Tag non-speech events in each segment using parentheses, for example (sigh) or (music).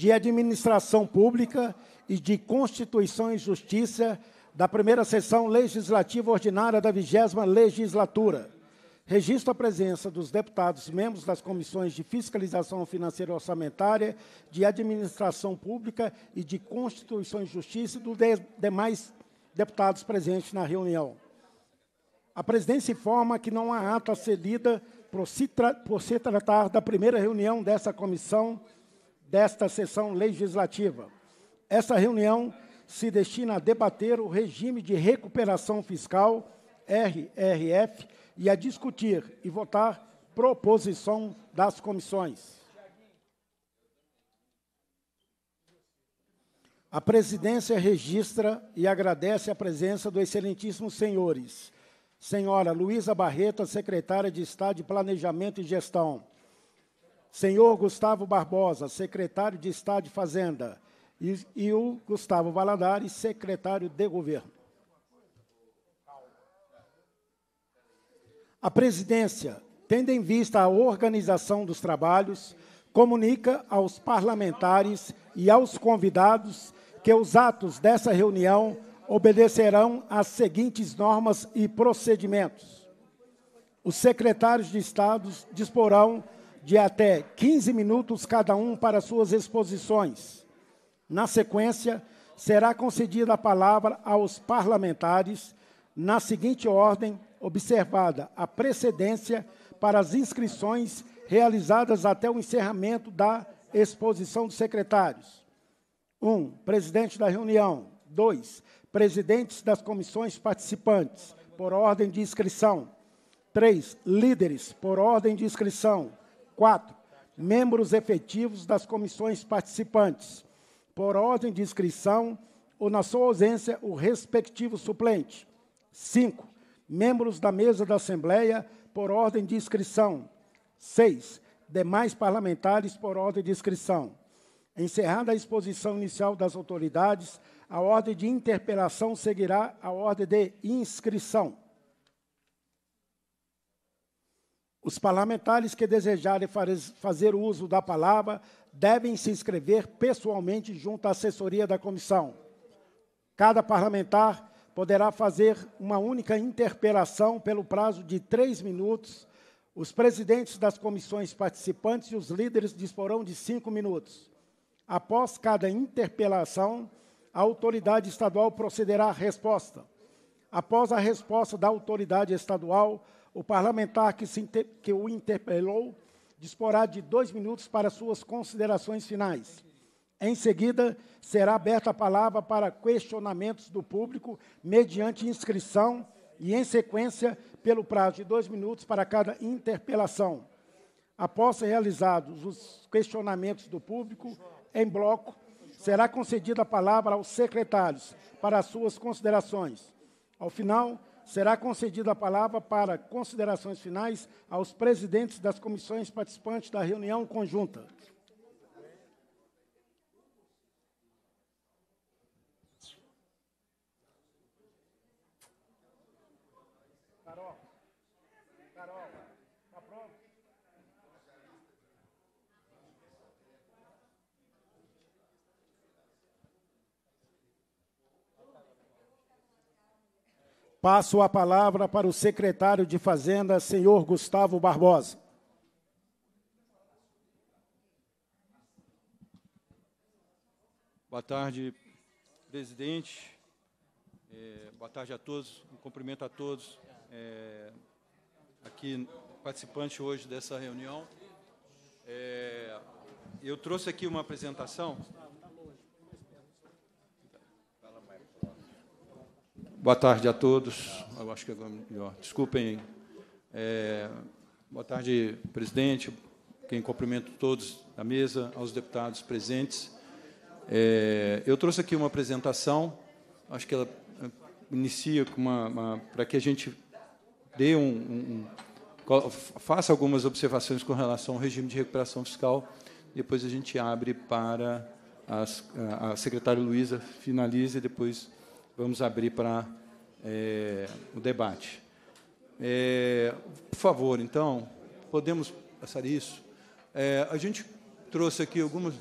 de Administração Pública e de Constituição e Justiça da primeira sessão legislativa ordinária da vigésima legislatura. Registro a presença dos deputados membros das comissões de Fiscalização Financeira e Orçamentária, de Administração Pública e de Constituição e Justiça e dos de demais deputados presentes na reunião. A presidência informa que não há ata cedida por se, por se tratar da primeira reunião dessa comissão desta sessão legislativa. Essa reunião se destina a debater o regime de recuperação fiscal, RRF, e a discutir e votar proposição das comissões. A presidência registra e agradece a presença dos excelentíssimos senhores. Senhora Luísa Barreta, secretária de Estado de Planejamento e Gestão senhor Gustavo Barbosa, secretário de Estado de Fazenda, e, e o Gustavo Valadares, secretário de Governo. A presidência, tendo em vista a organização dos trabalhos, comunica aos parlamentares e aos convidados que os atos dessa reunião obedecerão às seguintes normas e procedimentos. Os secretários de Estado disporão de até 15 minutos cada um para suas exposições. Na sequência, será concedida a palavra aos parlamentares, na seguinte ordem, observada a precedência para as inscrições realizadas até o encerramento da exposição dos secretários. 1. Um, presidente da reunião. 2. Presidentes das comissões participantes, por ordem de inscrição. 3. Líderes, por ordem de inscrição. Quatro, membros efetivos das comissões participantes, por ordem de inscrição ou na sua ausência, o respectivo suplente. Cinco, membros da mesa da Assembleia, por ordem de inscrição. Seis, demais parlamentares, por ordem de inscrição. Encerrada a exposição inicial das autoridades, a ordem de interpelação seguirá a ordem de inscrição. Os parlamentares que desejarem fazer uso da palavra devem se inscrever pessoalmente junto à assessoria da comissão. Cada parlamentar poderá fazer uma única interpelação pelo prazo de três minutos. Os presidentes das comissões participantes e os líderes disporão de cinco minutos. Após cada interpelação, a autoridade estadual procederá à resposta. Após a resposta da autoridade estadual, o parlamentar que, inter... que o interpelou disporá de dois minutos para suas considerações finais. Em seguida, será aberta a palavra para questionamentos do público, mediante inscrição e, em sequência, pelo prazo de dois minutos para cada interpelação. Após ser realizados os questionamentos do público, em bloco, será concedida a palavra aos secretários para suas considerações. Ao final, será concedida a palavra para considerações finais aos presidentes das comissões participantes da reunião conjunta. Passo a palavra para o secretário de Fazenda, senhor Gustavo Barbosa. Boa tarde, presidente. É, boa tarde a todos. Um cumprimento a todos é, aqui participantes hoje dessa reunião. É, eu trouxe aqui uma apresentação Boa tarde a todos. Eu acho que agora é melhor. Desculpem. É, boa tarde, presidente. Quem cumprimento todos da mesa, aos deputados presentes. É, eu trouxe aqui uma apresentação. Acho que ela é, inicia com uma, uma para que a gente dê um, um, faça algumas observações com relação ao regime de recuperação fiscal. Depois a gente abre para as, a secretária Luísa finalize e depois vamos abrir para é, o debate. É, por favor, então, podemos passar isso? É, a gente trouxe aqui algumas.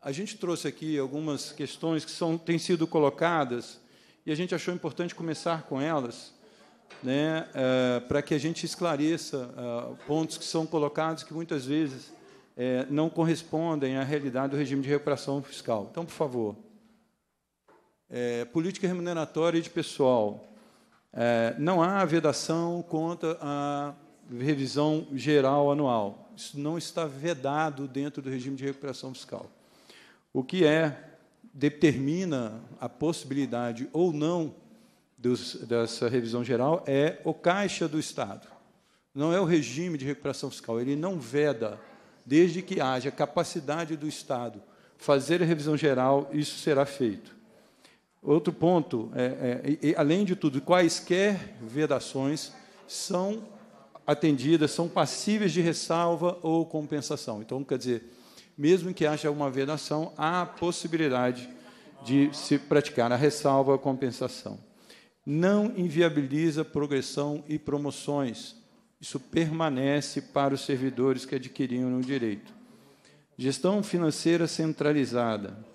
A gente trouxe aqui algumas questões que são, têm sido colocadas e a gente achou importante começar com elas, né, é, para que a gente esclareça é, pontos que são colocados que muitas vezes é, não correspondem à realidade do regime de recuperação fiscal. Então, por favor. É, política remuneratória de pessoal. É, não há vedação contra a revisão geral anual. Isso não está vedado dentro do regime de recuperação fiscal. O que é determina a possibilidade ou não dos, dessa revisão geral é o caixa do Estado. Não é o regime de recuperação fiscal. Ele não veda, desde que haja capacidade do Estado fazer a revisão geral, isso será feito. Outro ponto, é, é, além de tudo, quaisquer vedações são atendidas, são passíveis de ressalva ou compensação. Então, quer dizer, mesmo que haja uma vedação, há a possibilidade de se praticar a ressalva ou a compensação. Não inviabiliza progressão e promoções. Isso permanece para os servidores que adquiriram o direito. Gestão financeira centralizada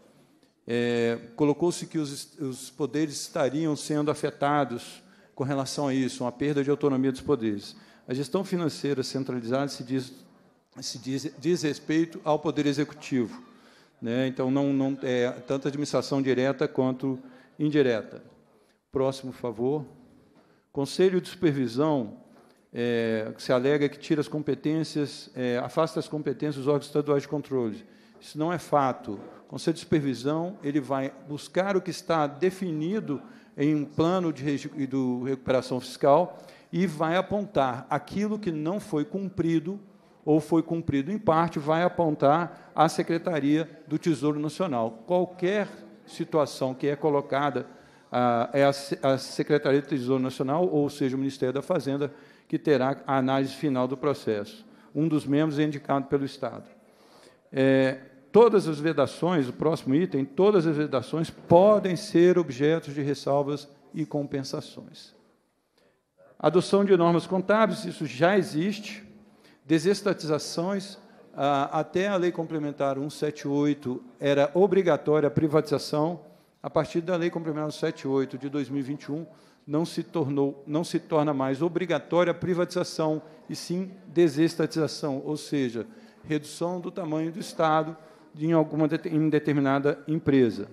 é, Colocou-se que os, os poderes estariam sendo afetados com relação a isso, uma perda de autonomia dos poderes. A gestão financeira centralizada se diz, se diz, diz respeito ao poder executivo. Né? Então, não, não é tanto administração direta quanto indireta. Próximo, por favor. Conselho de Supervisão é, se alega que tira as competências, é, afasta as competências dos órgãos estaduais de controle. Isso não é fato. O Conselho de Supervisão ele vai buscar o que está definido em um plano de do recuperação fiscal e vai apontar aquilo que não foi cumprido ou foi cumprido em parte, vai apontar à Secretaria do Tesouro Nacional. Qualquer situação que é colocada ah, é a, a Secretaria do Tesouro Nacional, ou seja, o Ministério da Fazenda, que terá a análise final do processo. Um dos membros é indicado pelo Estado. É, Todas as vedações, o próximo item, todas as vedações podem ser objetos de ressalvas e compensações. Adoção de normas contábeis, isso já existe. Desestatizações, ah, até a Lei Complementar 178 era obrigatória a privatização. A partir da Lei Complementar 178 de 2021, não se, tornou, não se torna mais obrigatória a privatização, e sim desestatização, ou seja, redução do tamanho do Estado em alguma em determinada empresa.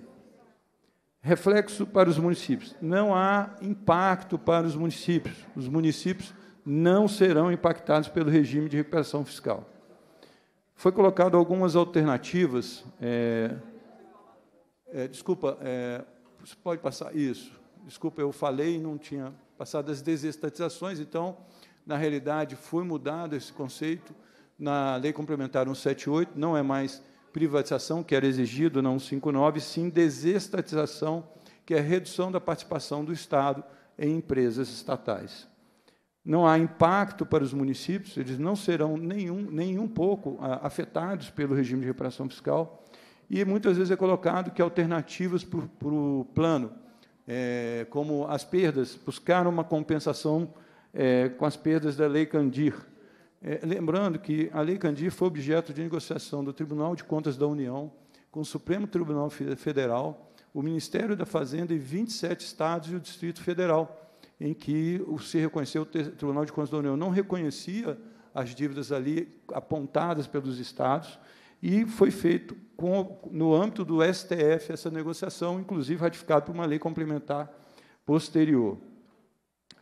Reflexo para os municípios. Não há impacto para os municípios. Os municípios não serão impactados pelo regime de recuperação fiscal. Foi colocado algumas alternativas. É, é, desculpa, é, pode passar isso. Desculpa, eu falei não tinha passado as desestatizações, então, na realidade, foi mudado esse conceito na Lei Complementar 178, não é mais privatização, que era exigido na 159, sim desestatização, que é a redução da participação do Estado em empresas estatais. Não há impacto para os municípios, eles não serão nenhum, nenhum pouco ah, afetados pelo regime de reparação fiscal, e muitas vezes é colocado que alternativas para o plano, é, como as perdas, buscar uma compensação é, com as perdas da Lei Candir, é, lembrando que a Lei Candir foi objeto de negociação do Tribunal de Contas da União com o Supremo Tribunal Federal, o Ministério da Fazenda e 27 estados e o Distrito Federal, em que se reconheceu o Tribunal de Contas da União não reconhecia as dívidas ali apontadas pelos estados e foi feito com, no âmbito do STF essa negociação, inclusive ratificada por uma lei complementar posterior.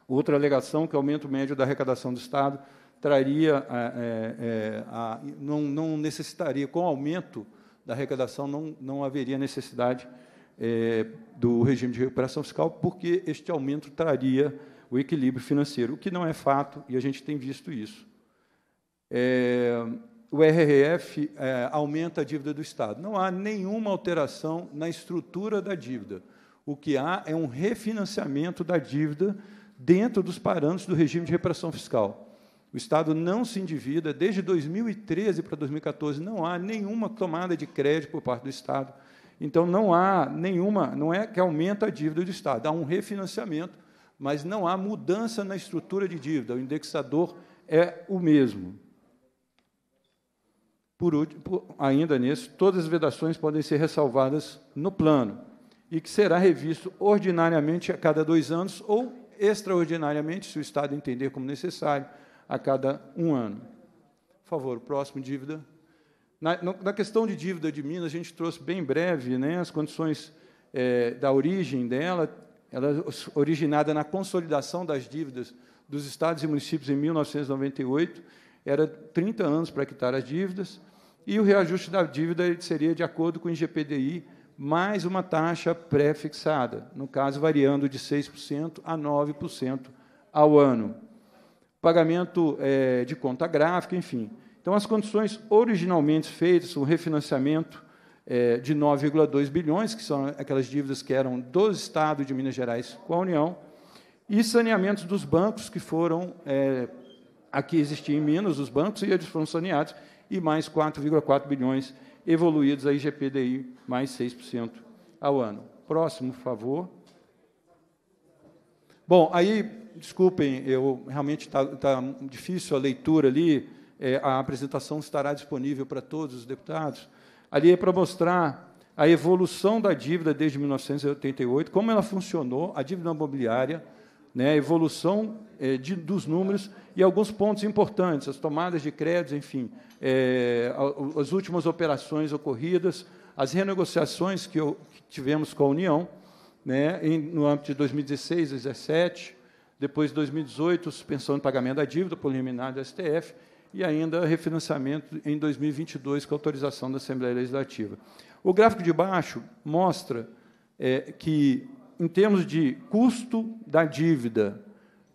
Outra alegação que aumenta o médio da arrecadação do estado traria, é, é, é, a, não, não, necessitaria, com o aumento da arrecadação, não, não haveria necessidade é, do regime de recuperação fiscal, porque este aumento traria o equilíbrio financeiro, o que não é fato, e a gente tem visto isso. É, o RRF é, aumenta a dívida do Estado. Não há nenhuma alteração na estrutura da dívida. O que há é um refinanciamento da dívida dentro dos parâmetros do regime de repressão fiscal. O Estado não se endivida. Desde 2013 para 2014 não há nenhuma tomada de crédito por parte do Estado. Então não há nenhuma, não é que aumenta a dívida do Estado, há um refinanciamento, mas não há mudança na estrutura de dívida. O indexador é o mesmo. Por último, ainda nisso, todas as vedações podem ser ressalvadas no plano e que será revisto ordinariamente a cada dois anos ou extraordinariamente, se o Estado entender como necessário a cada um ano. Por favor, próximo, dívida. Na, na questão de dívida de Minas, a gente trouxe bem breve né, as condições é, da origem dela, ela é originada na consolidação das dívidas dos estados e municípios em 1998, era 30 anos para quitar as dívidas, e o reajuste da dívida seria de acordo com o IGPDI, mais uma taxa pré-fixada, no caso, variando de 6% a 9% ao ano pagamento é, de conta gráfica, enfim. Então, as condições originalmente feitas, o refinanciamento é, de 9,2 bilhões, que são aquelas dívidas que eram do Estado de Minas Gerais com a União, e saneamentos dos bancos que foram, é, aqui existiam em Minas os bancos, e eles foram saneados, e mais 4,4 bilhões evoluídos a IGPDI, mais 6% ao ano. Próximo, por favor. Bom, aí, desculpem, eu realmente está tá difícil a leitura ali, é, a apresentação estará disponível para todos os deputados. Ali é para mostrar a evolução da dívida desde 1988, como ela funcionou, a dívida imobiliária, né, a evolução é, de, dos números e alguns pontos importantes, as tomadas de créditos, enfim, é, as últimas operações ocorridas, as renegociações que, eu, que tivemos com a União, né, em, no âmbito de 2016, 2017, depois 2018, suspensão de pagamento da dívida por liminar do STF, e ainda refinanciamento em 2022 com autorização da Assembleia Legislativa. O gráfico de baixo mostra é, que, em termos de custo da dívida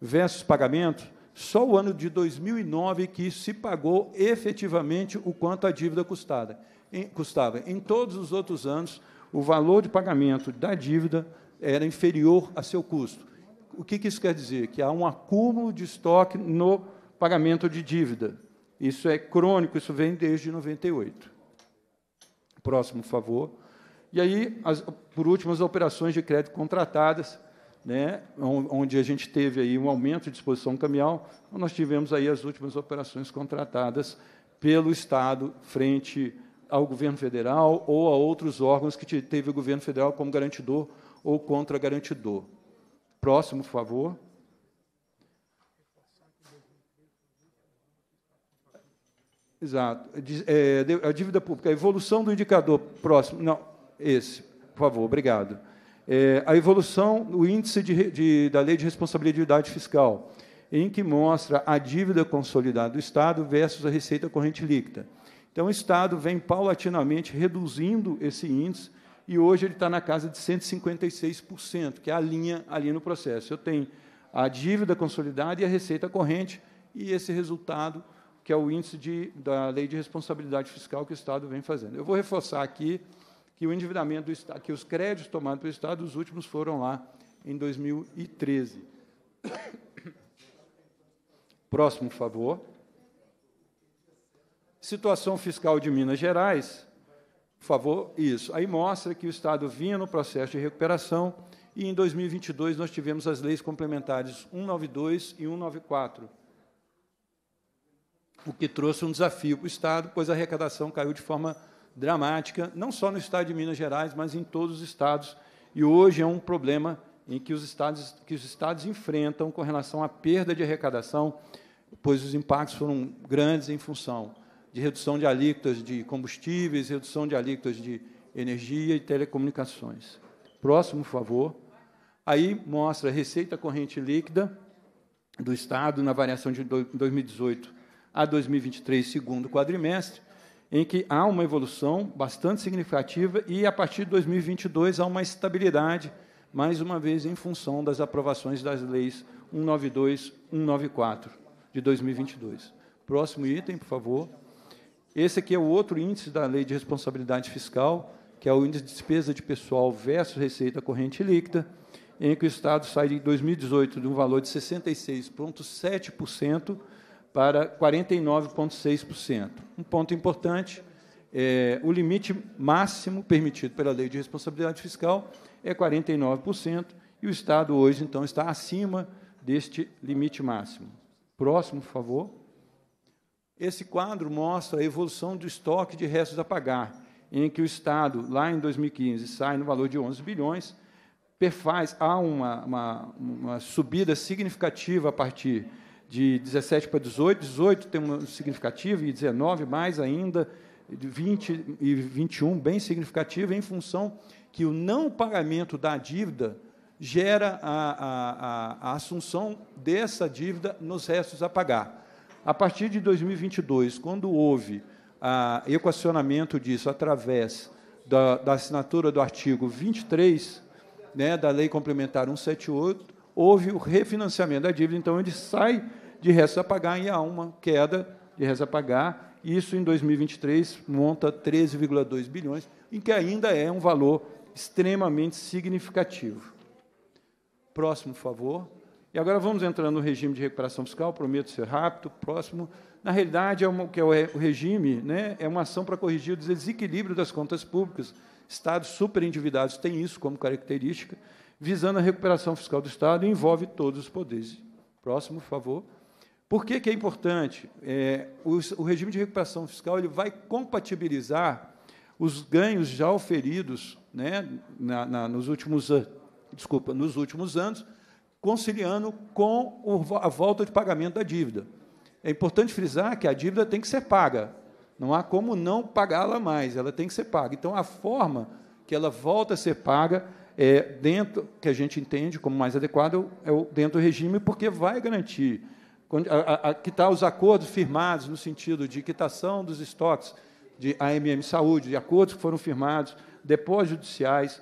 versus pagamento, só o ano de 2009 que se pagou efetivamente o quanto a dívida custada, em, custava. Em todos os outros anos, o valor de pagamento da dívida era inferior a seu custo. O que, que isso quer dizer? Que há um acúmulo de estoque no pagamento de dívida. Isso é crônico, isso vem desde 98. Próximo, por favor. E aí, as, por último, as operações de crédito contratadas, né, onde a gente teve aí um aumento de disposição caminhão, nós tivemos aí as últimas operações contratadas pelo Estado frente ao governo federal ou a outros órgãos que teve o governo federal como garantidor ou contra garantidor. Próximo, por favor. Exato. É é, é a dívida pública, a evolução do indicador. Próximo. Não, esse, por favor, obrigado. É, a evolução, o índice de, de, da lei de responsabilidade fiscal, em que mostra a dívida consolidada do Estado versus a receita corrente líquida. Então, o Estado vem paulatinamente reduzindo esse índice e hoje ele está na casa de 156%, que é a linha ali no processo. Eu tenho a dívida consolidada e a receita corrente, e esse resultado, que é o índice de, da lei de responsabilidade fiscal que o Estado vem fazendo. Eu vou reforçar aqui que o endividamento do Estado, que os créditos tomados pelo Estado, os últimos foram lá em 2013. Próximo favor. Situação fiscal de Minas Gerais por favor, isso. Aí mostra que o Estado vinha no processo de recuperação e em 2022 nós tivemos as leis complementares 192 e 194, o que trouxe um desafio para o Estado, pois a arrecadação caiu de forma dramática, não só no Estado de Minas Gerais, mas em todos os estados, e hoje é um problema em que os estados, que os estados enfrentam com relação à perda de arrecadação, pois os impactos foram grandes em função de redução de alíquotas de combustíveis, redução de alíquotas de energia e telecomunicações. Próximo, por favor. Aí mostra a receita corrente líquida do Estado na variação de 2018 a 2023, segundo quadrimestre, em que há uma evolução bastante significativa e, a partir de 2022, há uma estabilidade, mais uma vez, em função das aprovações das leis 192 194 de 2022. Próximo item, por favor. Esse aqui é o outro índice da Lei de Responsabilidade Fiscal, que é o índice de despesa de pessoal versus receita corrente líquida, em que o Estado sai de 2018 de um valor de 66,7% para 49,6%. Um ponto importante é, o limite máximo permitido pela Lei de Responsabilidade Fiscal é 49%, e o Estado hoje, então, está acima deste limite máximo. Próximo, por favor. Esse quadro mostra a evolução do estoque de restos a pagar, em que o Estado, lá em 2015, sai no valor de 11 bilhões, perfaz, há uma, uma, uma subida significativa a partir de 17 para 18, 18 tem uma significativa, e 19 mais ainda, 20 e 21 bem significativa, em função que o não pagamento da dívida gera a, a, a, a assunção dessa dívida nos restos a pagar. A partir de 2022, quando houve o ah, equacionamento disso através da, da, assinatura do artigo 23 né, da Lei Complementar 178, houve o refinanciamento da dívida, então ele sai de resta a pagar e há uma queda de resta a pagar. Isso em 2023 monta 13,2 bilhões, em que ainda é um valor extremamente significativo. Próximo, por favor. E agora vamos entrar no regime de recuperação fiscal, prometo ser rápido, próximo. Na realidade, é uma, que é o regime né, é uma ação para corrigir o desequilíbrio das contas públicas. Estados superendividados têm isso como característica, visando a recuperação fiscal do Estado e envolve todos os poderes. Próximo, por favor. Por que, que é importante? É, o, o regime de recuperação fiscal ele vai compatibilizar os ganhos já oferidos né, na, na, nos últimos desculpa, nos últimos anos conciliando com a volta de pagamento da dívida. É importante frisar que a dívida tem que ser paga. Não há como não pagá-la mais, ela tem que ser paga. Então, a forma que ela volta a ser paga é dentro, que a gente entende como mais adequado, é, é dentro do regime, porque vai garantir que a, tá os acordos firmados no sentido de quitação dos estoques de AMM Saúde, de acordos que foram firmados, depósitos judiciais,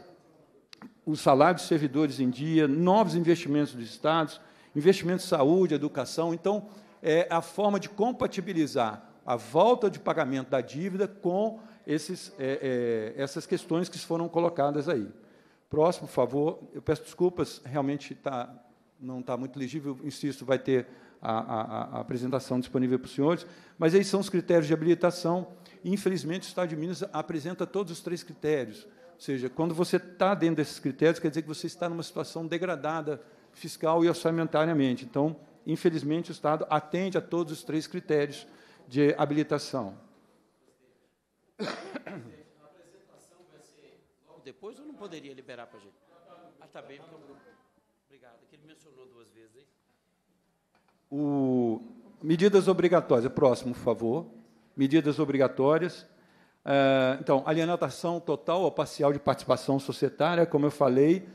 o salário dos servidores em dia, novos investimentos dos estados, investimentos em saúde, educação. Então, é a forma de compatibilizar a volta de pagamento da dívida com esses, é, é, essas questões que foram colocadas aí. Próximo, por favor. Eu peço desculpas, realmente tá, não está muito legível, insisto, vai ter a, a, a apresentação disponível para os senhores, mas aí são os critérios de habilitação. Infelizmente, o Estado de Minas apresenta todos os três critérios. Ou seja, quando você está dentro desses critérios, quer dizer que você está numa situação degradada fiscal e orçamentariamente. Então, infelizmente, o Estado atende a todos os três critérios de habilitação. A apresentação vai ser logo Depois ou não poderia liberar para a gente. Ah, tá bem, porque eu... Obrigado. Que ele mencionou duas vezes, hein? O... Medidas obrigatórias. Próximo, por favor. Medidas obrigatórias. Ah, então, alienação total ou parcial de participação societária, como eu falei,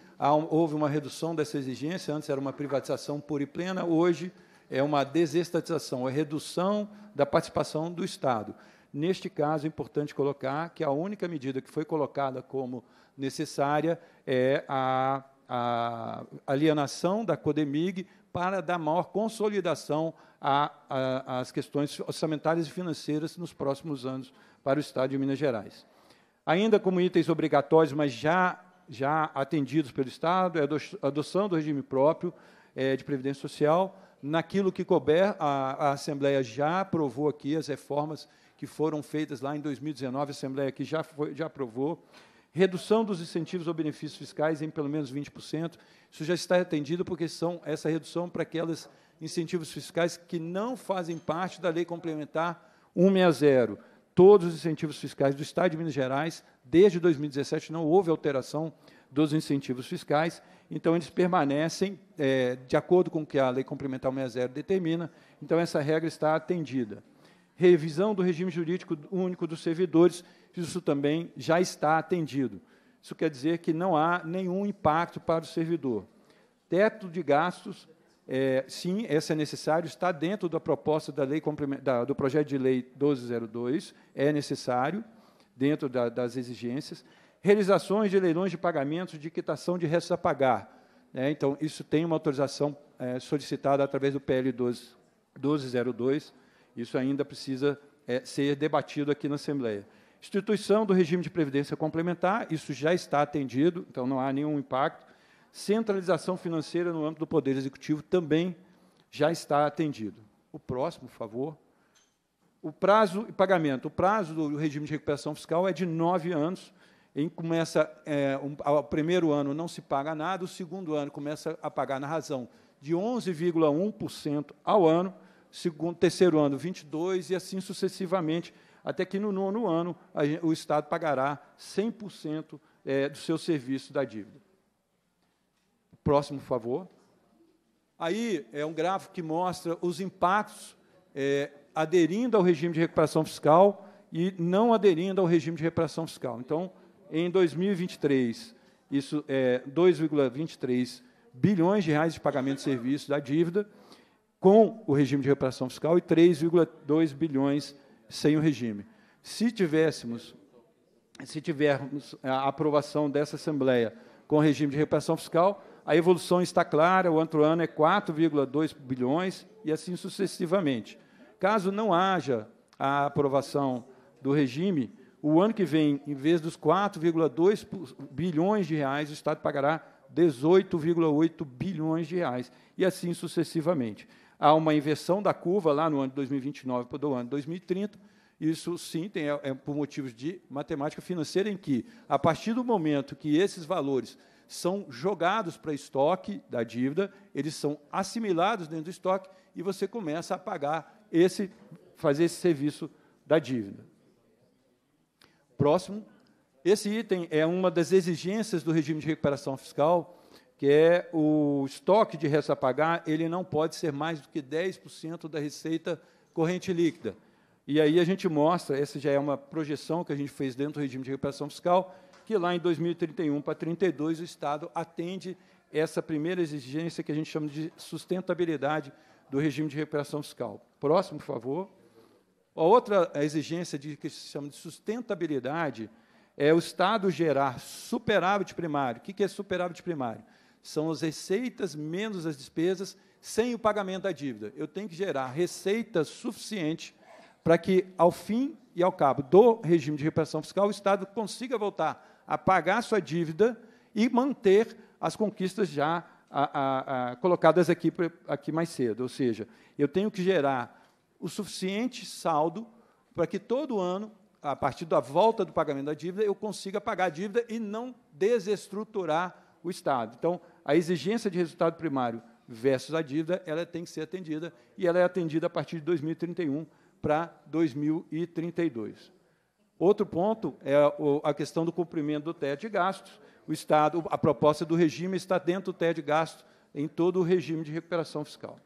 houve uma redução dessa exigência, antes era uma privatização pura e plena, hoje é uma desestatização, é redução da participação do Estado. Neste caso, é importante colocar que a única medida que foi colocada como necessária é a, a alienação da Codemig para dar maior consolidação às questões orçamentárias e financeiras nos próximos anos para o Estado de Minas Gerais. Ainda como itens obrigatórios, mas já, já atendidos pelo Estado, é a adoção do regime próprio é, de Previdência Social, naquilo que couber, a, a, Assembleia já aprovou aqui as reformas que foram feitas lá em 2019, a Assembleia aqui já, foi, já aprovou, redução dos incentivos ou benefícios fiscais em pelo menos 20%, isso já está atendido porque são essa redução para aqueles incentivos fiscais que não fazem parte da lei complementar 160 todos os incentivos fiscais do Estado de Minas Gerais. Desde 2017 não houve alteração dos incentivos fiscais, então eles permanecem é, de acordo com o que a Lei Complementar 160 determina, então essa regra está atendida. Revisão do regime jurídico único dos servidores, isso também já está atendido. Isso quer dizer que não há nenhum impacto para o servidor. Teto de gastos é, sim, essa é necessário, está dentro da proposta da lei da, do projeto de lei 1202, é necessário, dentro da, das exigências. Realizações de leilões de pagamentos de quitação de restos a pagar. Né? Então, isso tem uma autorização é, solicitada através do PL 12, 1202. Isso ainda precisa é, ser debatido aqui na Assembleia. Instituição do regime de previdência complementar, isso já está atendido, então não há nenhum impacto. Centralização financeira no âmbito do Poder Executivo também já está atendido. O próximo, por favor. O prazo e pagamento. O prazo do regime de recuperação fiscal é de nove anos. Em começa é, um, primeiro ano não se paga nada, o segundo ano começa a pagar na razão de 11,1% ao ano, segundo, terceiro ano 22 e assim sucessivamente, até que no nono ano a, o Estado pagará 100% é, do seu serviço da dívida. Próximo, por favor. Aí é um gráfico que mostra os impactos é, aderindo ao regime de recuperação fiscal e não aderindo ao regime de recuperação fiscal. Então, em 2023, isso é 2,23 bilhões de reais de pagamento de serviços da dívida com o regime de recuperação fiscal e 3,2 bilhões sem o regime. Se tivéssemos, se tivermos a aprovação dessa Assembleia com o regime de recuperação fiscal, a evolução está clara, o outro ano é 4,2 bilhões e assim sucessivamente. Caso não haja a aprovação do regime, o ano que vem, em vez dos 4,2 bilhões de reais, o Estado pagará 18,8 bilhões de reais, e assim sucessivamente. Há uma inversão da curva lá no ano de 2029 para o ano de 2030. Isso, sim, tem, é, é por motivos de matemática financeira, em que, a partir do momento que esses valores são jogados para estoque da dívida, eles são assimilados dentro do estoque e você começa a pagar esse, fazer esse serviço da dívida. Próximo, esse item é uma das exigências do regime de recuperação fiscal, que é o estoque de resta a pagar, ele não pode ser mais do que 10% da receita corrente líquida. E aí a gente mostra, essa já é uma projeção que a gente fez dentro do regime de recuperação fiscal, que lá em 2031 para 32 o Estado atende essa primeira exigência que a gente chama de sustentabilidade do regime de recuperação fiscal. Próximo, por favor. A outra exigência de, que se chama de sustentabilidade é o Estado gerar superávit primário. O que é superávit primário? São as receitas menos as despesas sem o pagamento da dívida. Eu tenho que gerar receita suficiente para que, ao fim e ao cabo do regime de reparação fiscal, o Estado consiga voltar a pagar a sua dívida e manter as conquistas já a, a, a, colocadas aqui, aqui mais cedo. Ou seja, eu tenho que gerar o suficiente saldo para que todo ano, a partir da volta do pagamento da dívida, eu consiga pagar a dívida e não desestruturar o Estado. Então, a exigência de resultado primário versus a dívida, ela tem que ser atendida, e ela é atendida a partir de 2031 para 2032. Outro ponto é a questão do cumprimento do teto de gastos. O Estado, a proposta do regime está dentro do teto de gastos em todo o regime de recuperação fiscal.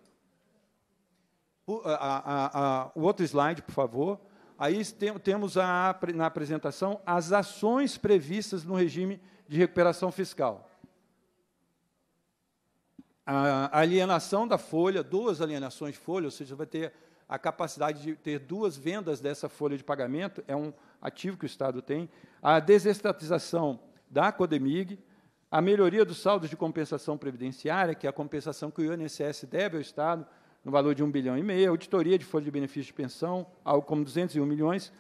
O, a, a, a, o outro slide, por favor. Aí tem, temos na apresentação as ações previstas no regime de recuperação fiscal. A alienação da folha, duas alienações de folha, ou seja, vai ter a capacidade de ter duas vendas dessa folha de pagamento, é um, ativo que o Estado tem, a desestatização da Codemig, a melhoria dos saldos de compensação previdenciária, que é a compensação que o INSS deve ao Estado, no valor de 1 bilhão e meio, auditoria de folha de benefício de pensão, algo como 201 milhões,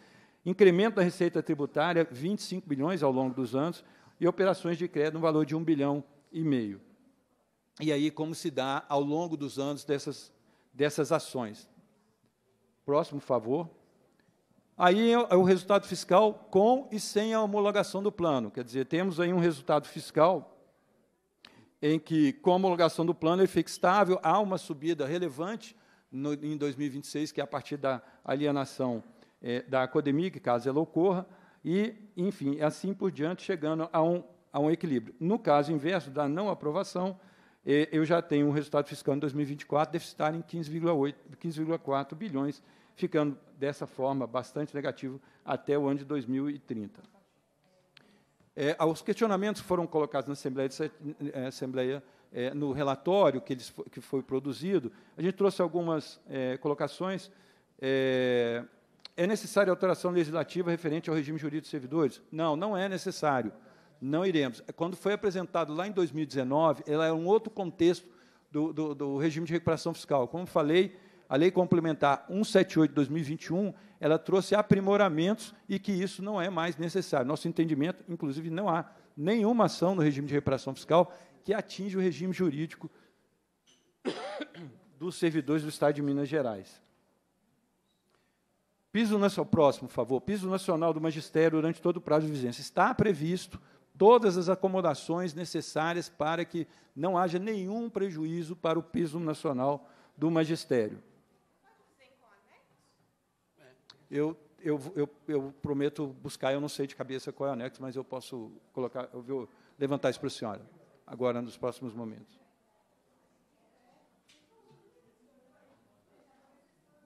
incremento da receita tributária, 25 bilhões ao longo dos anos, e operações de crédito no valor de 1 bilhão e meio. E aí, como se dá ao longo dos anos dessas, dessas ações. Próximo favor. Aí é, é o resultado fiscal com e sem a homologação do plano. Quer dizer, temos aí um resultado fiscal em que, com a homologação do plano, ele fica estável, há uma subida relevante no, em 2026, que é a partir da alienação é, da academia caso ela ocorra, e, enfim, assim por diante, chegando a um, a um equilíbrio. No caso inverso, da não aprovação, é, eu já tenho um resultado fiscal em 2024 deficitário em 15,4 15 bilhões ficando dessa forma bastante negativo até o ano de 2030. É, aos questionamentos que foram colocados na Assembleia, de, é, Assembleia é, no relatório que, eles, que foi produzido, a gente trouxe algumas é, colocações. É, é necessária alteração legislativa referente ao regime jurídico dos servidores? Não, não é necessário. Não iremos. Quando foi apresentado lá em 2019, ela é um outro contexto do, do, do regime de recuperação fiscal. Como falei, a Lei Complementar 178 de 2021, ela trouxe aprimoramentos e que isso não é mais necessário. Nosso entendimento, inclusive, não há nenhuma ação no regime de reparação fiscal que atinja o regime jurídico dos servidores do Estado de Minas Gerais. Piso nacional, próximo, por favor. Piso nacional do magistério durante todo o prazo de vigência. Está previsto todas as acomodações necessárias para que não haja nenhum prejuízo para o piso nacional do magistério eu, eu, eu, eu prometo buscar, eu não sei de cabeça qual é o anexo, mas eu posso colocar, eu vou levantar isso para a senhora, agora nos próximos momentos.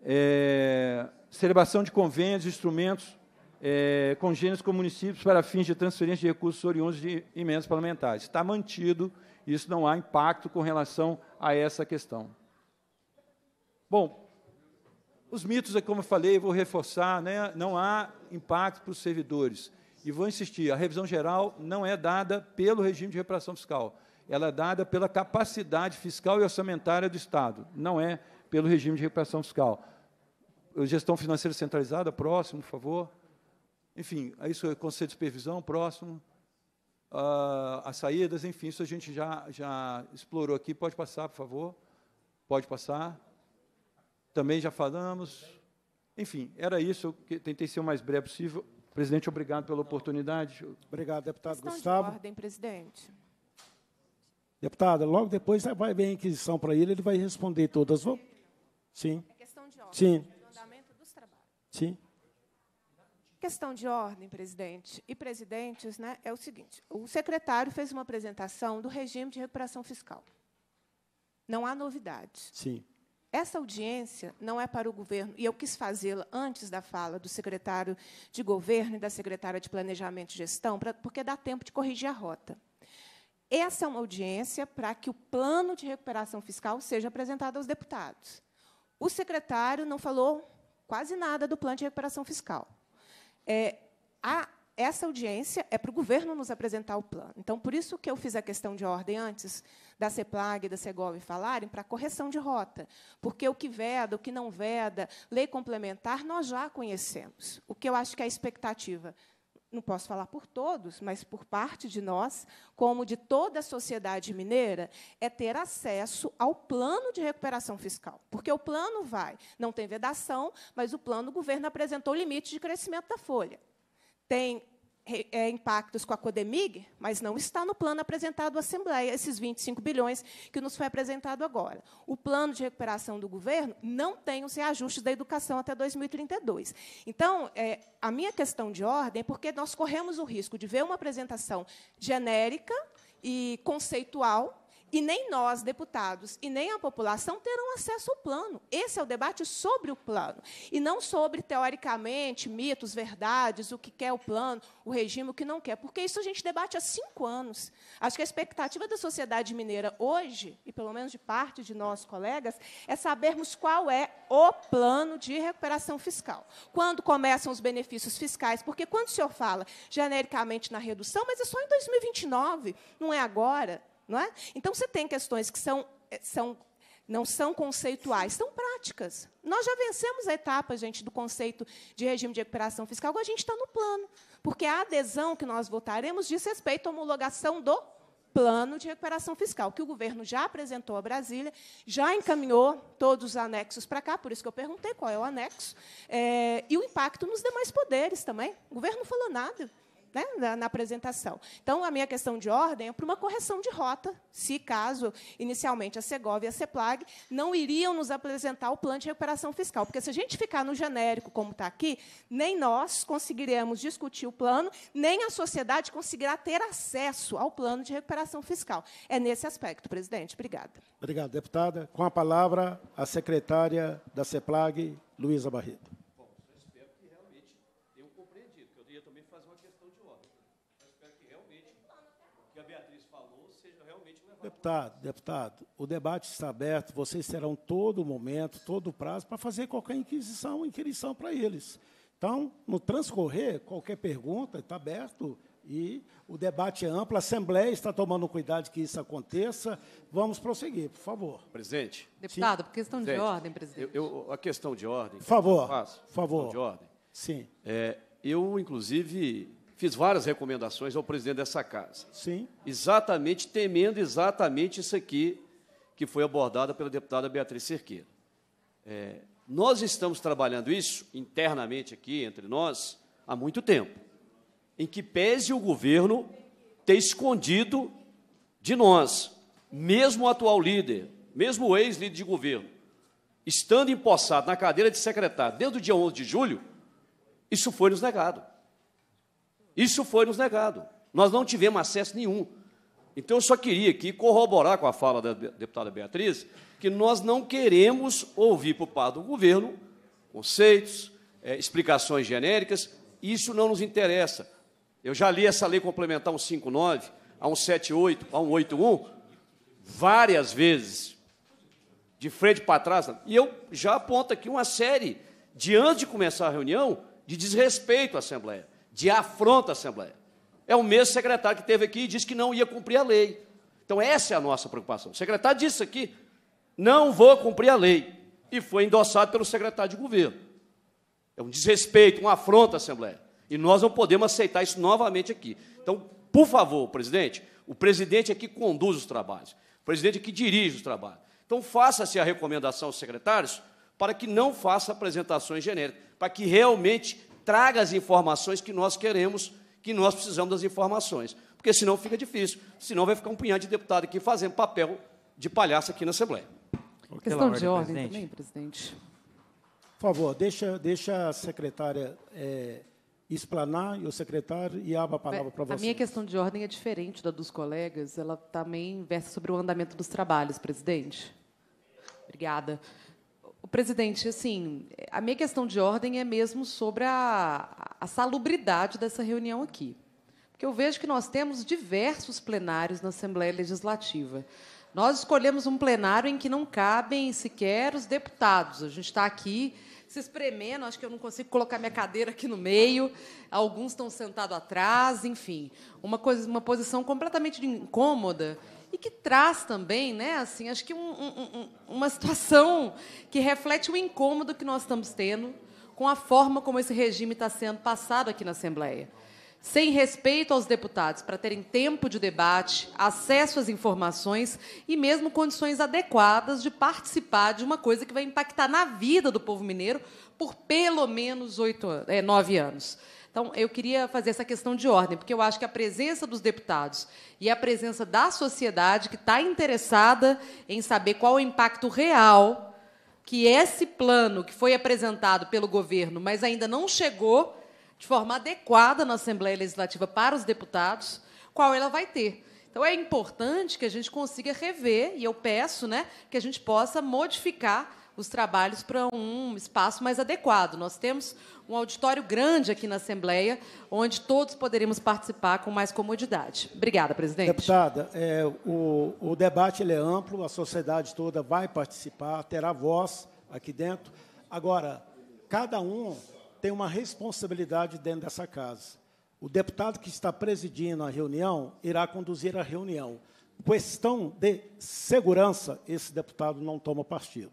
É, celebração de convênios, e instrumentos é, congênitos com municípios para fins de transferência de recursos oriundos de emendas parlamentares. Está mantido, isso não há impacto com relação a essa questão. Bom, os mitos, é como eu falei, vou reforçar, né, não há impacto para os servidores. E vou insistir, a revisão geral não é dada pelo regime de reparação fiscal. Ela é dada pela capacidade fiscal e orçamentária do Estado, não é pelo regime de reparação fiscal. Gestão financeira centralizada, próximo, por favor. Enfim, é isso é conselho de supervisão, próximo. Uh, as saídas, enfim, isso a gente já, já explorou aqui. Pode passar, por favor. Pode passar. Também já falamos. Enfim, era isso. Eu tentei ser o mais breve possível. Presidente, obrigado pela oportunidade. Obrigado, deputado Estão Gustavo. De ordem, presidente. Deputada, logo depois vai ver a inquisição para ele, ele vai responder todas. Vou... Sim. É questão de ordem. Sim. Andamento dos trabalhos. Sim. Questão de ordem, presidente. E presidentes, né, é o seguinte: o secretário fez uma apresentação do regime de recuperação fiscal. Não há novidade. Sim. Essa audiência não é para o governo, e eu quis fazê-la antes da fala do secretário de governo e da secretária de Planejamento e Gestão, porque dá tempo de corrigir a rota. Essa é uma audiência para que o plano de recuperação fiscal seja apresentado aos deputados. O secretário não falou quase nada do plano de recuperação fiscal. É, a, essa audiência é para o governo nos apresentar o plano. Então, por isso que eu fiz a questão de ordem antes, da CEPLAG e da CEGOV falarem para correção de rota, porque o que veda, o que não veda, lei complementar, nós já conhecemos. O que eu acho que é a expectativa não posso falar por todos, mas por parte de nós, como de toda a sociedade mineira, é ter acesso ao plano de recuperação fiscal. Porque o plano vai, não tem vedação, mas o plano o governo apresentou limite de crescimento da folha. Tem é, impactos com a Codemig, mas não está no plano apresentado à Assembleia, esses 25 bilhões que nos foi apresentado agora. O plano de recuperação do governo não tem os reajustes da educação até 2032. Então, é, a minha questão de ordem é porque nós corremos o risco de ver uma apresentação genérica e conceitual e nem nós, deputados, e nem a população terão acesso ao plano. Esse é o debate sobre o plano. E não sobre, teoricamente, mitos, verdades, o que quer o plano, o regime, o que não quer. Porque isso a gente debate há cinco anos. Acho que a expectativa da sociedade mineira hoje, e pelo menos de parte de nós, colegas, é sabermos qual é o plano de recuperação fiscal. Quando começam os benefícios fiscais? Porque quando o senhor fala genericamente na redução, mas é só em 2029, não é agora. Não é? Então, você tem questões que são, eh, são não são conceituais, são práticas. Nós já vencemos a etapa, gente, do conceito de regime de recuperação fiscal, agora a gente está no plano, porque a adesão que nós votaremos diz respeito à homologação do plano de recuperação fiscal, que o governo já apresentou a Brasília, já encaminhou todos os anexos para cá, por isso que eu perguntei qual é o anexo, é, e o impacto nos demais poderes também. O governo não falou nada né, na, na, apresentação. Então, a minha questão de ordem é para uma correção de rota, se caso inicialmente a Segov e a CEPLAG não iriam nos apresentar o plano de recuperação fiscal. Porque se a gente ficar no genérico, como está aqui, nem nós conseguiremos discutir o plano, nem a sociedade conseguirá ter acesso ao plano de recuperação fiscal. É nesse aspecto, presidente. Obrigada. Obrigado, deputada. Com a palavra, a secretária da CEPLAG, Luísa Barreto. Deputado, deputado, o debate está aberto, vocês terão todo o momento, todo o prazo para fazer qualquer inquisição, inquirição para eles. Então, no transcorrer, qualquer pergunta está aberto e o debate é amplo, a Assembleia está tomando cuidado que isso aconteça. Vamos prosseguir, por favor. Presidente. Deputado, por questão presidente, de ordem, presidente. Eu, eu, a questão de ordem. Por favor, por favor. de ordem. Sim. É, eu, inclusive, fiz várias recomendações ao presidente dessa casa. Sim. Exatamente, temendo exatamente isso aqui que foi abordada pela deputada Beatriz Cerqueira. É, nós estamos trabalhando isso internamente aqui, entre nós, há muito tempo, em que pese o governo ter escondido de nós, mesmo o atual líder, mesmo o ex-líder de governo, estando empossado na cadeira de secretário desde o dia 11 de julho, isso foi nos negado. Isso foi nos negado. Nós não tivemos acesso nenhum. Então, eu só queria aqui corroborar com a fala da deputada Beatriz que nós não queremos ouvir por parte do governo conceitos, é, explicações genéricas, isso não nos interessa. Eu já li essa lei complementar 159, a 178, a 181, várias vezes, de frente para trás, e eu já aponto aqui uma série, de antes de começar a reunião, de desrespeito à Assembleia de afronta à Assembleia. É o mesmo secretário que teve aqui e disse que não ia cumprir a lei. Então, essa é a nossa preocupação. O secretário disse aqui: não vou cumprir a lei. E foi endossado pelo secretário de governo. É um desrespeito, uma afronta à Assembleia. E nós não podemos aceitar isso novamente aqui. Então, por favor, presidente, o presidente é que conduz os trabalhos, o presidente é que dirige os trabalhos. Então, faça-se a recomendação aos secretários para que não faça apresentações genéricas, para que realmente traga as informações que nós queremos, que nós precisamos das informações. Porque senão fica difícil, senão vai ficar um punhado de deputado aqui fazendo papel de palhaço aqui na Assembleia. questão ordem, de ordem presidente. também, presidente. Por favor, deixa, deixa a secretária é, explanar e o secretário e abra a palavra é, para você. A minha questão de ordem é diferente da dos colegas. Ela também versa sobre o andamento dos trabalhos, presidente. Obrigada. O presidente, assim, a minha questão de ordem é mesmo sobre a, a salubridade dessa reunião aqui. Porque eu vejo que nós temos diversos plenários na Assembleia Legislativa. Nós escolhemos um plenário em que não cabem sequer os deputados. A gente está aqui se espremendo, acho que eu não consigo colocar minha cadeira aqui no meio, alguns estão sentados atrás, enfim. Uma, coisa, uma posição completamente incômoda e que traz também, né, assim, acho que um, um, uma situação que reflete o incômodo que nós estamos tendo com a forma como esse regime está sendo passado aqui na Assembleia. Sem respeito aos deputados para terem tempo de debate, acesso às informações e mesmo condições adequadas de participar de uma coisa que vai impactar na vida do povo mineiro por pelo menos oito, é, nove anos. Então, eu queria fazer essa questão de ordem, porque eu acho que a presença dos deputados e a presença da sociedade que está interessada em saber qual o impacto real que esse plano que foi apresentado pelo governo, mas ainda não chegou de forma adequada na Assembleia Legislativa para os deputados, qual ela vai ter. Então é importante que a gente consiga rever, e eu peço né, que a gente possa modificar os trabalhos para um espaço mais adequado. Nós temos um auditório grande aqui na Assembleia, onde todos poderemos participar com mais comodidade. Obrigada, presidente. Deputada, é, o, o debate é amplo, a sociedade toda vai participar, terá voz aqui dentro. Agora, cada um tem uma responsabilidade dentro dessa casa. O deputado que está presidindo a reunião irá conduzir a reunião. Questão de segurança, esse deputado não toma partido.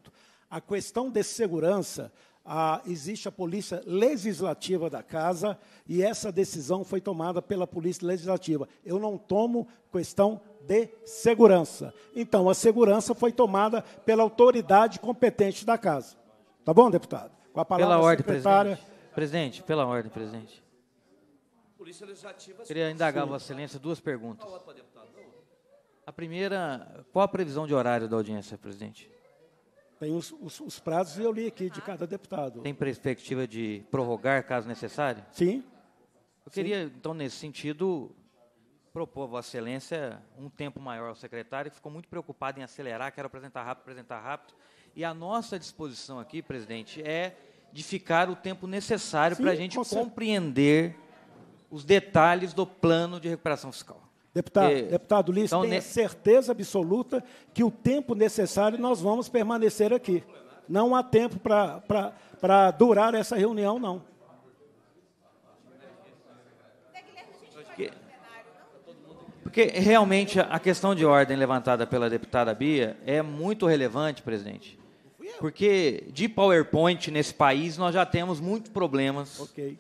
A questão de segurança, a, existe a Polícia Legislativa da Casa e essa decisão foi tomada pela Polícia Legislativa. Eu não tomo questão de segurança. Então, a segurança foi tomada pela autoridade competente da Casa. Tá bom, deputado? Com a palavra pela ordem, secretária. Presidente. presidente, pela ordem, presidente. Polícia Legislativa... Queria indagar, Vossa Excelência, duas perguntas. A primeira, qual a previsão de horário da audiência, presidente? Tem os, os, os prazos e eu li aqui de cada deputado. Tem perspectiva de prorrogar caso necessário? Sim. Eu queria, Sim. então, nesse sentido, propor a Vossa Excelência um tempo maior ao secretário, que ficou muito preocupado em acelerar, quero apresentar rápido, apresentar rápido. E a nossa disposição aqui, presidente, é de ficar o tempo necessário para a gente compreender os detalhes do plano de recuperação fiscal. Deputado, é, deputado Ulisses, então, tenha ne... certeza absoluta que o tempo necessário nós vamos permanecer aqui. Não há tempo para durar essa reunião, não. Porque realmente a questão de ordem levantada pela deputada Bia é muito relevante, presidente. Porque de PowerPoint nesse país nós já temos muitos problemas. Okay.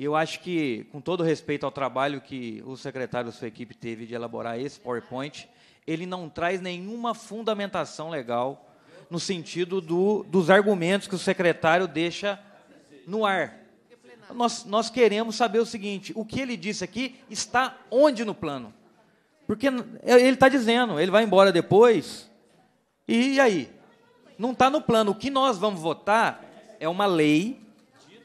E eu acho que, com todo respeito ao trabalho que o secretário e sua equipe teve de elaborar esse PowerPoint, ele não traz nenhuma fundamentação legal no sentido do, dos argumentos que o secretário deixa no ar. Nós, nós queremos saber o seguinte: o que ele disse aqui está onde no plano? Porque ele está dizendo, ele vai embora depois, e aí? Não está no plano. O que nós vamos votar é uma lei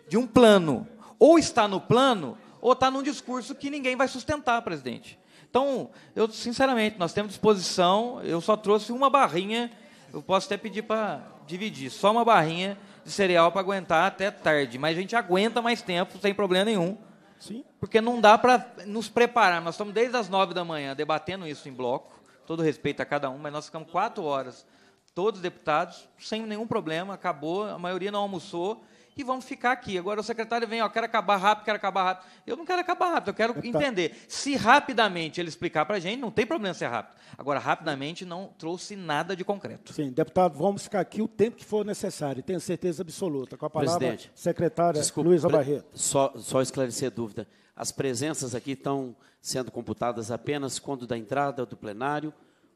de um plano ou está no plano, ou está num discurso que ninguém vai sustentar, presidente. Então, eu, sinceramente, nós temos disposição, eu só trouxe uma barrinha, eu posso até pedir para dividir, só uma barrinha de cereal para aguentar até tarde, mas a gente aguenta mais tempo, sem problema nenhum. Sim. Porque não dá para nos preparar. Nós estamos desde as nove da manhã debatendo isso em bloco, todo respeito a cada um, mas nós ficamos quatro horas, todos deputados, sem nenhum problema, acabou, a maioria não almoçou, e vamos ficar aqui. Agora o secretário vem, ó, quero acabar rápido, quero acabar rápido. Eu não quero acabar rápido, eu quero então entender. Se rapidamente ele explicar para a gente, não tem problema ser rápido. Agora, rapidamente não trouxe nada de concreto. Sim, deputado, vamos ficar aqui o tempo que for necessário, tenho certeza absoluta. Com a palavra, Presidente, secretária desculpa, Barreto. Só, só esclarecer a dúvida. As presenças aqui estão sendo computadas apenas quando da entrada do plenário,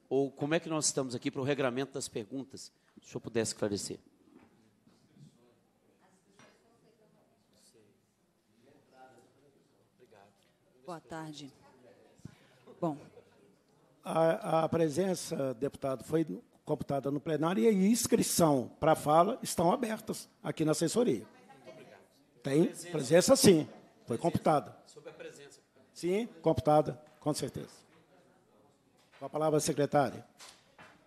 ou como é que nós estamos aqui para o regramento das perguntas? Se o senhor pudesse esclarecer. Boa tarde. Bom. A, a presença, deputado, foi computada no plenário e a inscrição para fala estão abertas aqui na assessoria. Tem presença, sim, foi computada. Sobre a presença. Sim, computada, com certeza. Com a palavra, secretária.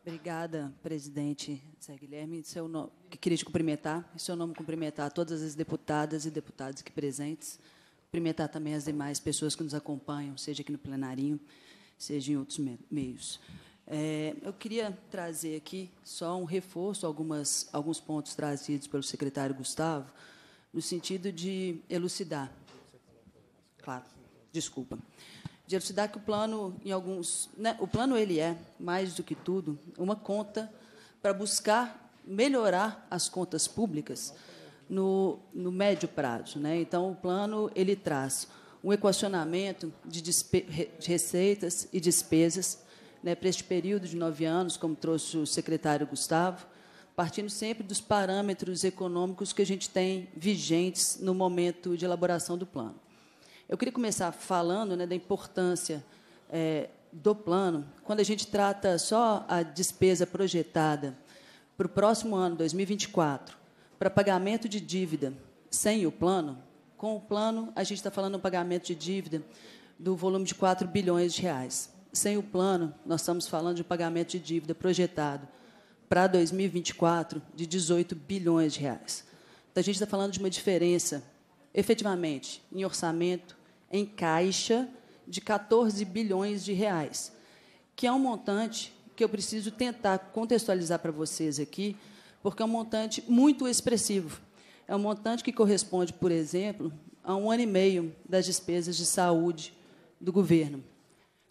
Obrigada, presidente Zé Guilherme. Seu nome, queria te cumprimentar, em seu nome cumprimentar todas as deputadas e deputados aqui presentes cumprimentar também as demais pessoas que nos acompanham, seja aqui no plenarinho, seja em outros me meios. É, eu queria trazer aqui só um reforço, algumas, alguns pontos trazidos pelo secretário Gustavo, no sentido de elucidar. Claro, desculpa. De elucidar que o plano, em alguns. Né, o plano ele é, mais do que tudo, uma conta para buscar melhorar as contas públicas no, no médio prazo. Né? Então, o plano ele traz um equacionamento de receitas e despesas né, para este período de nove anos, como trouxe o secretário Gustavo, partindo sempre dos parâmetros econômicos que a gente tem vigentes no momento de elaboração do plano. Eu queria começar falando né, da importância é, do plano. Quando a gente trata só a despesa projetada para o próximo ano, 2024, para pagamento de dívida sem o plano. Com o plano, a gente está falando um pagamento de dívida do volume de 4 bilhões de reais. Sem o plano, nós estamos falando de um pagamento de dívida projetado para 2024 de 18 bilhões de reais. Então, a gente está falando de uma diferença, efetivamente, em orçamento, em caixa, de 14 bilhões de reais, que é um montante que eu preciso tentar contextualizar para vocês aqui, porque é um montante muito expressivo. É um montante que corresponde, por exemplo, a um ano e meio das despesas de saúde do governo.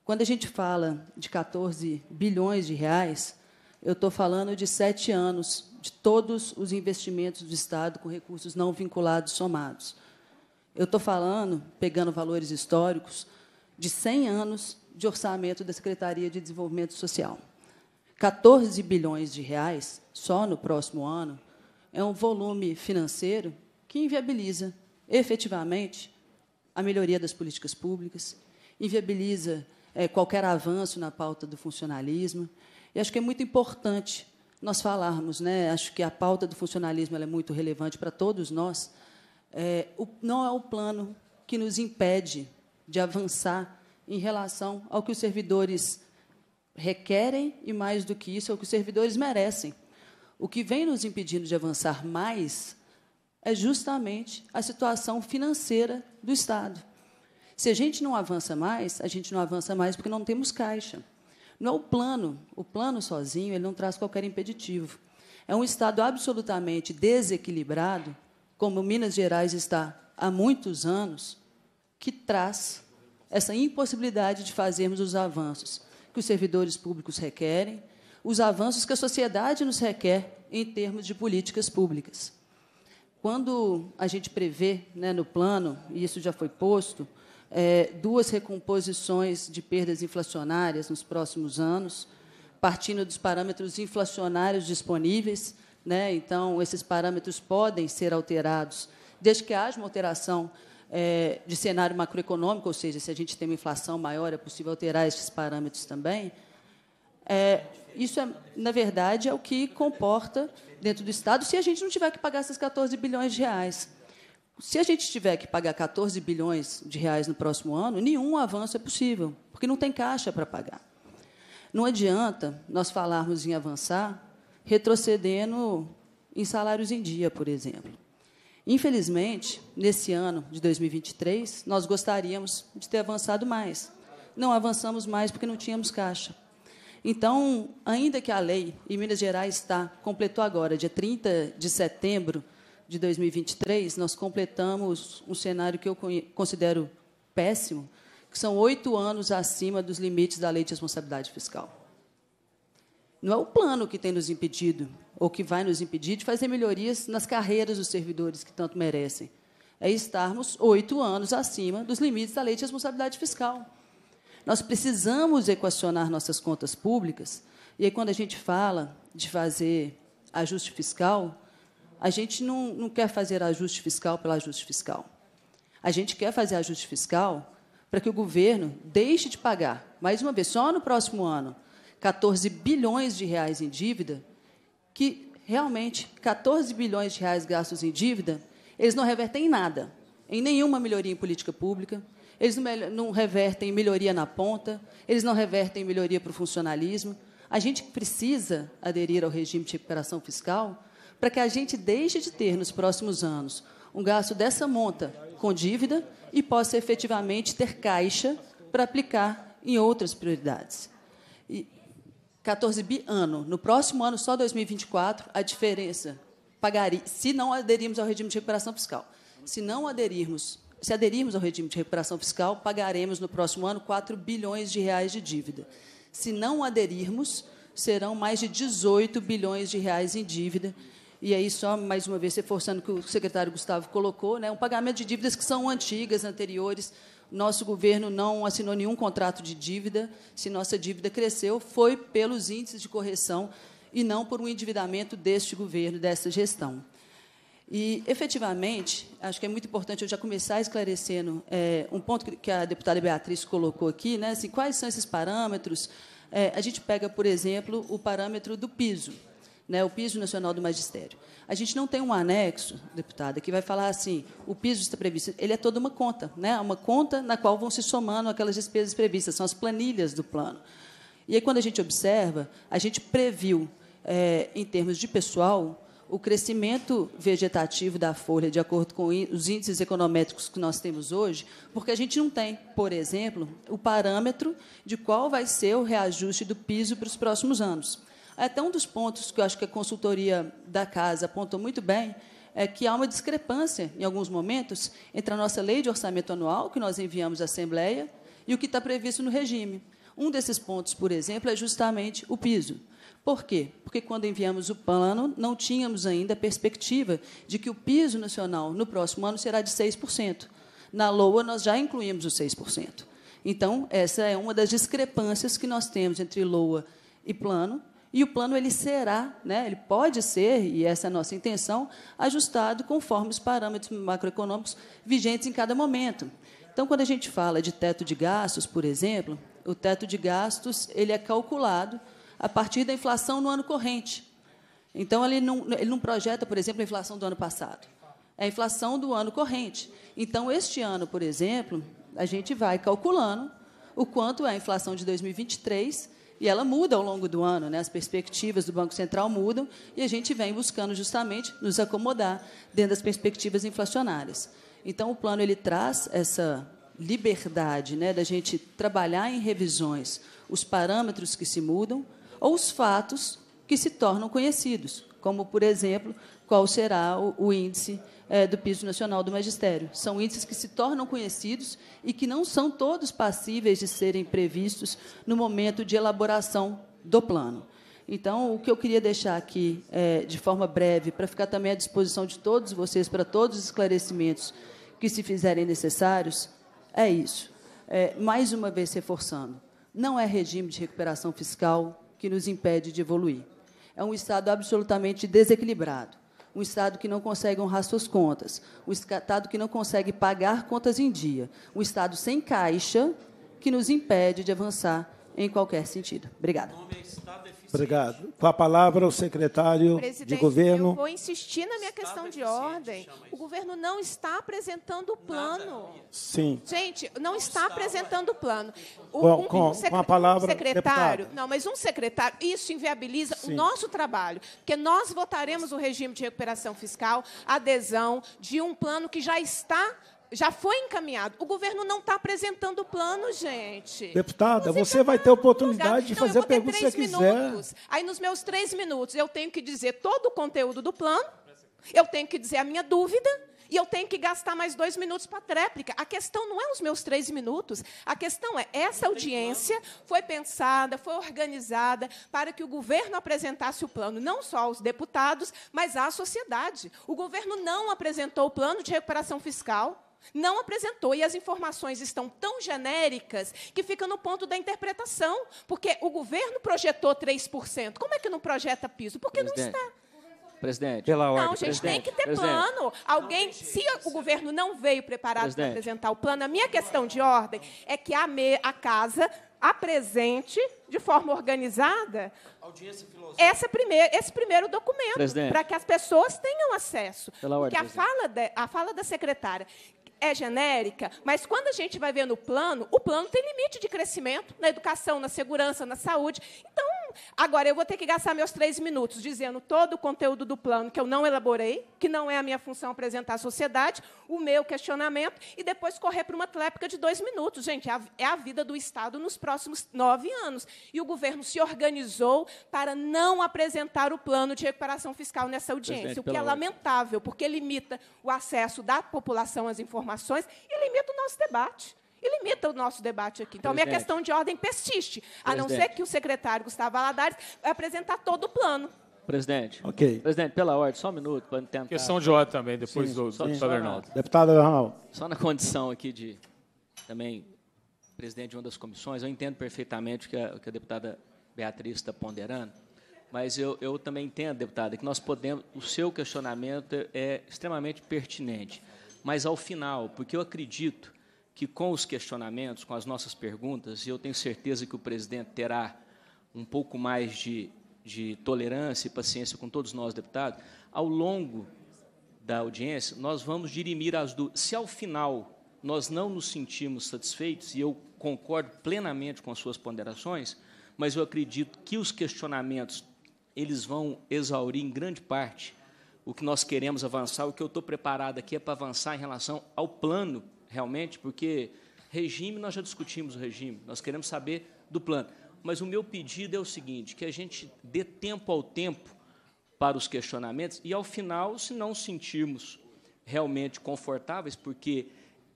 Quando a gente fala de 14 bilhões de reais, eu estou falando de sete anos de todos os investimentos do Estado com recursos não vinculados somados. Eu estou falando, pegando valores históricos, de 100 anos de orçamento da Secretaria de Desenvolvimento Social. 14 bilhões de reais só no próximo ano é um volume financeiro que inviabiliza efetivamente a melhoria das políticas públicas, inviabiliza é, qualquer avanço na pauta do funcionalismo. E acho que é muito importante nós falarmos, né? acho que a pauta do funcionalismo é muito relevante para todos nós. É, o, não é o plano que nos impede de avançar em relação ao que os servidores requerem e, mais do que isso, é o que os servidores merecem. O que vem nos impedindo de avançar mais é justamente a situação financeira do Estado. Se a gente não avança mais, a gente não avança mais porque não temos caixa. Não é o plano. O plano sozinho ele não traz qualquer impeditivo. É um Estado absolutamente desequilibrado, como Minas Gerais está há muitos anos, que traz essa impossibilidade de fazermos os avanços que os servidores públicos requerem, os avanços que a sociedade nos requer em termos de políticas públicas. Quando a gente prevê né, no plano, e isso já foi posto, é, duas recomposições de perdas inflacionárias nos próximos anos, partindo dos parâmetros inflacionários disponíveis. Né, então, esses parâmetros podem ser alterados, desde que haja uma alteração é, de cenário macroeconômico, ou seja, se a gente tem uma inflação maior, é possível alterar esses parâmetros também. É, isso, é, na verdade, é o que comporta dentro do Estado se a gente não tiver que pagar esses 14 bilhões de reais. Se a gente tiver que pagar 14 bilhões de reais no próximo ano, nenhum avanço é possível, porque não tem caixa para pagar. Não adianta nós falarmos em avançar retrocedendo em salários em dia, por exemplo. Infelizmente, nesse ano de 2023, nós gostaríamos de ter avançado mais. Não avançamos mais porque não tínhamos caixa. Então, ainda que a lei em Minas Gerais está, completou agora, dia 30 de setembro de 2023, nós completamos um cenário que eu considero péssimo, que são oito anos acima dos limites da lei de responsabilidade fiscal. Não é o plano que tem nos impedido, ou que vai nos impedir, de fazer melhorias nas carreiras dos servidores que tanto merecem. É estarmos oito anos acima dos limites da lei de responsabilidade fiscal. Nós precisamos equacionar nossas contas públicas, e aí, quando a gente fala de fazer ajuste fiscal, a gente não, não quer fazer ajuste fiscal pelo ajuste fiscal. A gente quer fazer ajuste fiscal para que o governo deixe de pagar, mais uma vez, só no próximo ano, 14 bilhões de reais em dívida, que realmente 14 bilhões de reais gastos em dívida, eles não revertem em nada, em nenhuma melhoria em política pública, eles não revertem em melhoria na ponta, eles não revertem em melhoria para o funcionalismo. A gente precisa aderir ao regime de recuperação fiscal para que a gente deixe de ter, nos próximos anos, um gasto dessa monta com dívida e possa efetivamente ter caixa para aplicar em outras prioridades. 14 bi ano. No próximo ano, só 2024, a diferença pagaria, se não aderirmos ao regime de recuperação fiscal. Se não aderirmos, se aderirmos ao regime de recuperação fiscal, pagaremos no próximo ano 4 bilhões de reais de dívida. Se não aderirmos, serão mais de 18 bilhões de reais em dívida. E aí, só mais uma vez, reforçando o que o secretário Gustavo colocou, né, um pagamento de dívidas que são antigas, anteriores, nosso governo não assinou nenhum contrato de dívida. Se nossa dívida cresceu, foi pelos índices de correção e não por um endividamento deste governo, dessa gestão. E, efetivamente, acho que é muito importante eu já começar esclarecendo é, um ponto que a deputada Beatriz colocou aqui, né, assim, quais são esses parâmetros. É, a gente pega, por exemplo, o parâmetro do piso né, o piso nacional do magistério. A gente não tem um anexo, deputada, que vai falar assim, o piso está previsto. Ele é toda uma conta, né, uma conta na qual vão se somando aquelas despesas previstas, são as planilhas do plano. E aí, quando a gente observa, a gente previu, é, em termos de pessoal, o crescimento vegetativo da folha, de acordo com os índices econométricos que nós temos hoje, porque a gente não tem, por exemplo, o parâmetro de qual vai ser o reajuste do piso para os próximos anos. É até um dos pontos que eu acho que a consultoria da casa apontou muito bem é que há uma discrepância, em alguns momentos, entre a nossa lei de orçamento anual, que nós enviamos à Assembleia, e o que está previsto no regime. Um desses pontos, por exemplo, é justamente o piso. Por quê? Porque quando enviamos o plano, não tínhamos ainda a perspectiva de que o piso nacional no próximo ano será de 6%. Na LOA, nós já incluímos os 6%. Então, essa é uma das discrepâncias que nós temos entre LOA e plano, e o plano ele será, né, ele pode ser, e essa é a nossa intenção, ajustado conforme os parâmetros macroeconômicos vigentes em cada momento. Então, quando a gente fala de teto de gastos, por exemplo, o teto de gastos ele é calculado a partir da inflação no ano corrente. Então, ele não, ele não projeta, por exemplo, a inflação do ano passado. É a inflação do ano corrente. Então, este ano, por exemplo, a gente vai calculando o quanto é a inflação de 2023 e ela muda ao longo do ano, né? as perspectivas do Banco Central mudam e a gente vem buscando justamente nos acomodar dentro das perspectivas inflacionárias. Então, o plano ele traz essa liberdade né, da gente trabalhar em revisões os parâmetros que se mudam ou os fatos que se tornam conhecidos, como, por exemplo, qual será o, o índice é, do piso nacional do magistério. São índices que se tornam conhecidos e que não são todos passíveis de serem previstos no momento de elaboração do plano. Então, o que eu queria deixar aqui, é, de forma breve, para ficar também à disposição de todos vocês, para todos os esclarecimentos que se fizerem necessários, é isso. É, mais uma vez reforçando, não é regime de recuperação fiscal que nos impede de evoluir. É um Estado absolutamente desequilibrado um Estado que não consegue honrar suas contas, um Estado que não consegue pagar contas em dia, um Estado sem caixa que nos impede de avançar em qualquer sentido. Obrigada. Obrigado. Com a palavra, o secretário Presidente, de governo. Eu vou insistir na minha questão de ordem. O governo não está apresentando o plano. Nada. Sim. Gente, não está apresentando o plano. um, com, com a palavra, um secretário. Não, mas um secretário. Isso inviabiliza Sim. o nosso trabalho, porque nós votaremos o regime de recuperação fiscal, adesão de um plano que já está já foi encaminhado. O governo não está apresentando o plano, gente. Deputada, você tá vai ter oportunidade de então, fazer não, eu vou perguntas que você minutos. quiser. Aí, nos meus três minutos, eu tenho que dizer todo o conteúdo do plano, eu tenho que dizer a minha dúvida, e eu tenho que gastar mais dois minutos para tréplica. A questão não é os meus três minutos, a questão é essa audiência foi pensada, foi organizada para que o governo apresentasse o plano, não só aos deputados, mas à sociedade. O governo não apresentou o plano de recuperação fiscal. Não apresentou. E as informações estão tão genéricas que fica no ponto da interpretação. Porque o governo projetou 3%. Como é que não projeta piso? Porque Presidente. não está. Presidente. Pela ordem. Não, gente, Presidente. tem que ter Presidente. plano. Alguém, se o governo não veio preparado para apresentar o plano, a minha questão de ordem é que a, me, a casa apresente de forma organizada essa primeira esse primeiro documento para que as pessoas tenham acesso. Pela ordem, porque a fala, de, a fala da secretária é genérica, mas quando a gente vai ver no plano, o plano tem limite de crescimento na educação, na segurança, na saúde. Então, Agora, eu vou ter que gastar meus três minutos dizendo todo o conteúdo do plano que eu não elaborei, que não é a minha função apresentar à sociedade, o meu questionamento, e depois correr para uma tréplica de dois minutos. Gente, é, é a vida do Estado nos próximos nove anos. E o governo se organizou para não apresentar o plano de recuperação fiscal nessa audiência, Presidente, o que é lamentável, porque limita o acesso da população às informações e limita o nosso debate e limita o nosso debate aqui. Então, Presidente. minha questão de ordem persiste, a não ser que o secretário Gustavo Aladares apresentar todo o plano. Presidente. Ok. Presidente, pela ordem, só um minuto para tentar. Questão de ordem também, depois do, sim. do deputado Arnaldo. Deputado Arnaldo. Só na condição aqui de também presidente de uma das comissões, eu entendo perfeitamente o que a, o que a deputada Beatriz está ponderando, mas eu, eu também entendo, deputada, que nós podemos, o seu questionamento é extremamente pertinente, mas ao final, porque eu acredito que com os questionamentos, com as nossas perguntas, e eu tenho certeza que o presidente terá um pouco mais de, de tolerância e paciência com todos nós, deputados, ao longo da audiência, nós vamos dirimir as dúvidas. Se ao final nós não nos sentimos satisfeitos, e eu concordo plenamente com as suas ponderações, mas eu acredito que os questionamentos eles vão exaurir em grande parte o que nós queremos avançar. O que eu estou preparado aqui é para avançar em relação ao plano realmente, porque regime nós já discutimos o regime, nós queremos saber do plano. Mas o meu pedido é o seguinte, que a gente dê tempo ao tempo para os questionamentos e, ao final, se não sentirmos realmente confortáveis, porque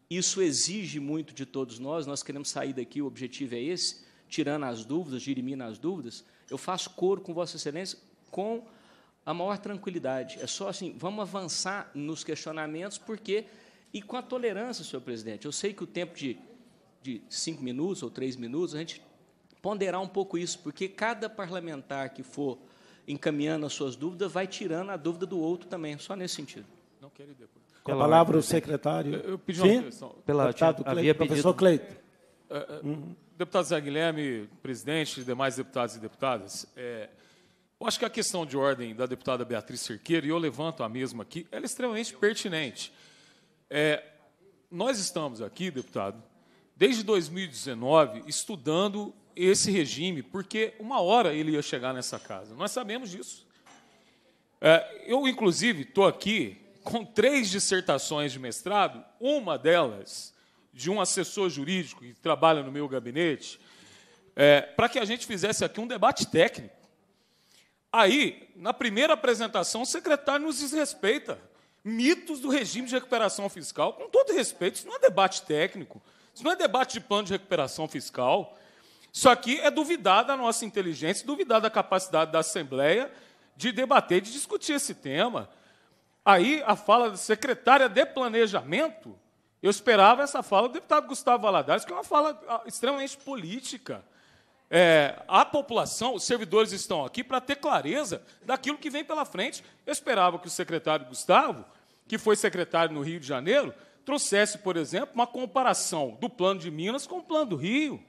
isso exige muito de todos nós, nós queremos sair daqui, o objetivo é esse, tirando as dúvidas, dirimindo as dúvidas, eu faço coro com Vossa Excelência com a maior tranquilidade. É só assim, vamos avançar nos questionamentos, porque e com a tolerância, senhor presidente, eu sei que o tempo de, de cinco minutos ou três minutos, a gente ponderar um pouco isso, porque cada parlamentar que for encaminhando as suas dúvidas vai tirando a dúvida do outro também, só nesse sentido. Não quero ir depois. Com a palavra o secretário. Eu, eu pedi Sim? uma questão. Pela, Deputado tinha, Cleito, professor Cleito. É, é, uhum. Deputado Zé Guilherme, presidente, demais deputados e deputadas, é, eu acho que a questão de ordem da deputada Beatriz Cerqueira, e eu levanto a mesma aqui, ela é extremamente pertinente. É, nós estamos aqui, deputado, desde 2019 estudando esse regime, porque uma hora ele ia chegar nessa casa. Nós sabemos disso. É, eu, inclusive, estou aqui com três dissertações de mestrado, uma delas de um assessor jurídico que trabalha no meu gabinete, é, para que a gente fizesse aqui um debate técnico. Aí, na primeira apresentação, o secretário nos desrespeita mitos do regime de recuperação fiscal. Com todo respeito, isso não é debate técnico, isso não é debate de plano de recuperação fiscal. Isso aqui é duvidar da nossa inteligência, duvidar da capacidade da Assembleia de debater, de discutir esse tema. Aí a fala da secretária de Planejamento, eu esperava essa fala do deputado Gustavo Valadares, que é uma fala ah, extremamente política. É, a população, os servidores estão aqui para ter clareza daquilo que vem pela frente. Eu esperava que o secretário Gustavo que foi secretário no Rio de Janeiro, trouxesse, por exemplo, uma comparação do plano de Minas com o plano do Rio.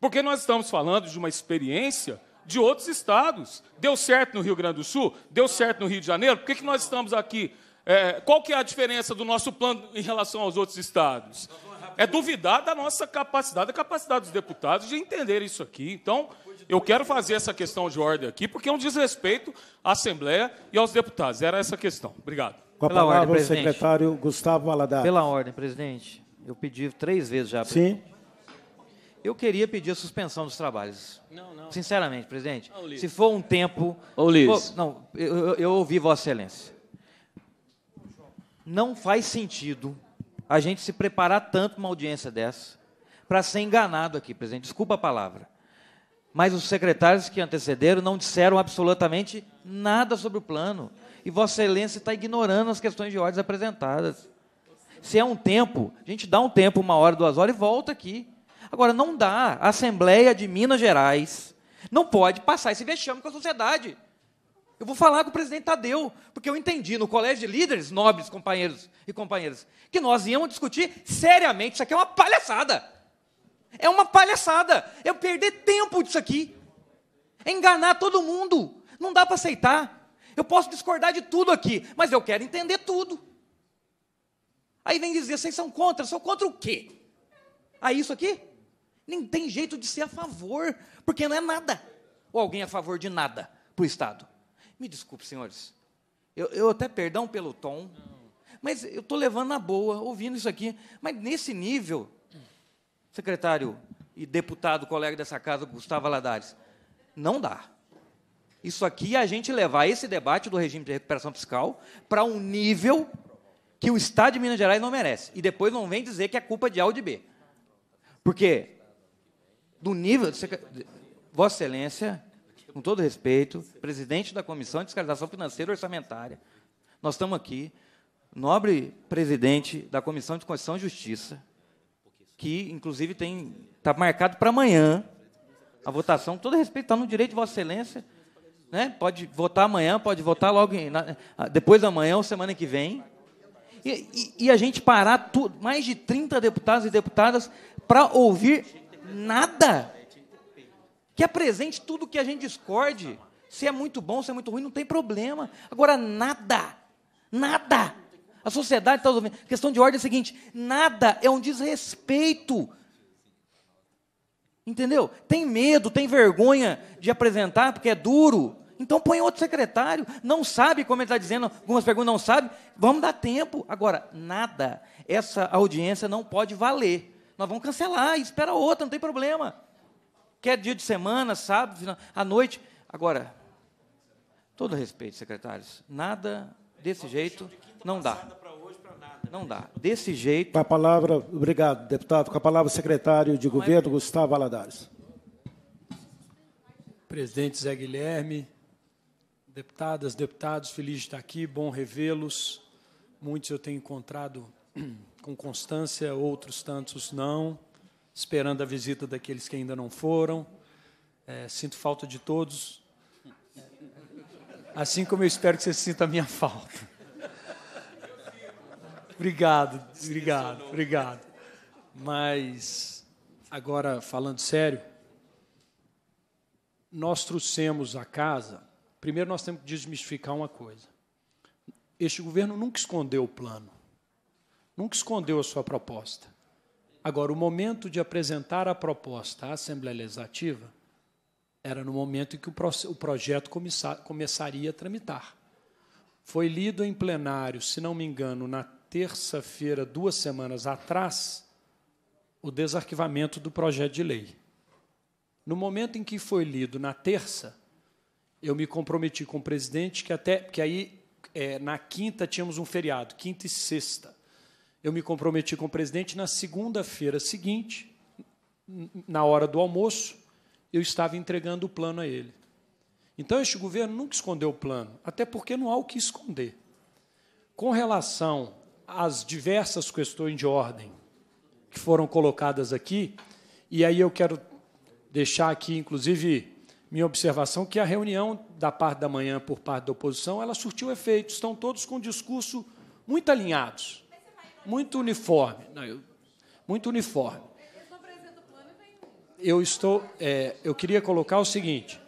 Porque nós estamos falando de uma experiência de outros estados. Deu certo no Rio Grande do Sul? Deu certo no Rio de Janeiro? Por que, que nós estamos aqui? É, qual que é a diferença do nosso plano em relação aos outros estados? É duvidar da nossa capacidade, da capacidade dos deputados de entender isso aqui. Então, eu quero fazer essa questão de ordem aqui, porque é um desrespeito à Assembleia e aos deputados. Era essa a questão. Obrigado. Com a Pela palavra ordem, o secretário presidente. Gustavo Valadares. Pela ordem, presidente. Eu pedi três vezes já. Sim. Eu queria pedir a suspensão dos trabalhos. Não, não. Sinceramente, presidente. Não, se for um tempo... Ô, For, não, eu, eu, ouvi Vossa Excelência. Não faz sentido a gente se preparar tanto uma audiência dessa para ser enganado aqui, presidente. Desculpa a palavra. Mas os secretários que antecederam não disseram absolutamente nada sobre o plano e Vossa Excelência está ignorando as questões de ordens apresentadas. Se é um tempo, a gente dá um tempo, uma hora, duas horas e volta aqui. Agora, não dá. A Assembleia de Minas Gerais não pode passar esse vexame com a sociedade. Eu vou falar com o presidente Tadeu, porque eu entendi no colégio de líderes, nobres companheiros e companheiras, que nós íamos discutir seriamente. Isso aqui é uma palhaçada. É uma palhaçada. É perder tempo disso aqui. É enganar todo mundo. Não dá para aceitar. Eu posso discordar de tudo aqui, mas eu quero entender tudo. Aí vem dizer, vocês são contra, sou contra o quê? A ah, isso aqui? Nem tem jeito de ser a favor, porque não é nada. Ou alguém é a favor de nada para o Estado. Me desculpe, senhores. Eu, eu até perdão pelo tom, mas eu estou levando na boa, ouvindo isso aqui. Mas nesse nível, secretário e deputado, colega dessa casa, Gustavo Aladares, não dá. Isso aqui é a gente levar esse debate do regime de recuperação fiscal para um nível que o Estado de Minas Gerais não merece. E depois não vem dizer que é culpa de A ou de B. Porque do nível. Vossa Excelência, com todo respeito, presidente da Comissão de Fiscalização Financeira e Orçamentária, nós estamos aqui, nobre presidente da Comissão de Constituição e Justiça, que inclusive tem está marcado para amanhã a votação. Com todo respeito, está no direito de Vossa Excelência né? Pode votar amanhã, pode votar logo na, ah, depois da manhã ou semana que vem. E, e, e a gente parar tu, mais de 30 deputados e deputadas para ouvir nada. Que apresente tudo que a gente discorde. Se é muito bom, se é muito ruim, não tem problema. Agora, nada. Nada. A sociedade está ouvindo. A questão de ordem é a seguinte: nada é um desrespeito. Entendeu? Tem medo, tem vergonha de apresentar, porque é duro. Então põe outro secretário, não sabe, como ele está dizendo, algumas perguntas não sabe, vamos dar tempo. Agora, nada, essa audiência não pode valer. Nós vamos cancelar, espera outra, não tem problema. Quer dia de semana, sábado, à noite. Agora, todo respeito, secretários, nada desse jeito não dá. Não dá. Desse jeito. Com a palavra, obrigado, deputado. Com a palavra, secretário de é governo, Gustavo Aladares. Presidente Zé Guilherme, Deputadas, deputados, feliz de estar aqui, bom revê-los. Muitos eu tenho encontrado (clears throat) com constância, outros tantos não, esperando a visita daqueles que ainda não foram. É, sinto falta de todos, assim como eu espero que você sinta a minha falta. Obrigado, obrigado, obrigado. Mas, agora, falando sério, nós trouxemos a casa Primeiro, nós temos que desmistificar uma coisa. Este governo nunca escondeu o plano, nunca escondeu a sua proposta. Agora, o momento de apresentar a proposta à Assembleia Legislativa era no momento em que o projeto começaria a tramitar. Foi lido em plenário, se não me engano, na terça-feira, duas semanas atrás, o desarquivamento do projeto de lei. No momento em que foi lido na terça, eu me comprometi com o presidente que até que aí é, na quinta tínhamos um feriado, quinta e sexta. Eu me comprometi com o presidente na segunda-feira seguinte, na hora do almoço, eu estava entregando o plano a ele. Então este governo nunca escondeu o plano, até porque não há o que esconder. Com relação às diversas questões de ordem que foram colocadas aqui, e aí eu quero deixar aqui, inclusive, minha observação que a reunião da parte da manhã por parte da oposição ela surtiu efeito. Estão todos com um discurso muito alinhados, muito uniforme, não, eu, muito uniforme. Eu estou, é, eu queria colocar o seguinte: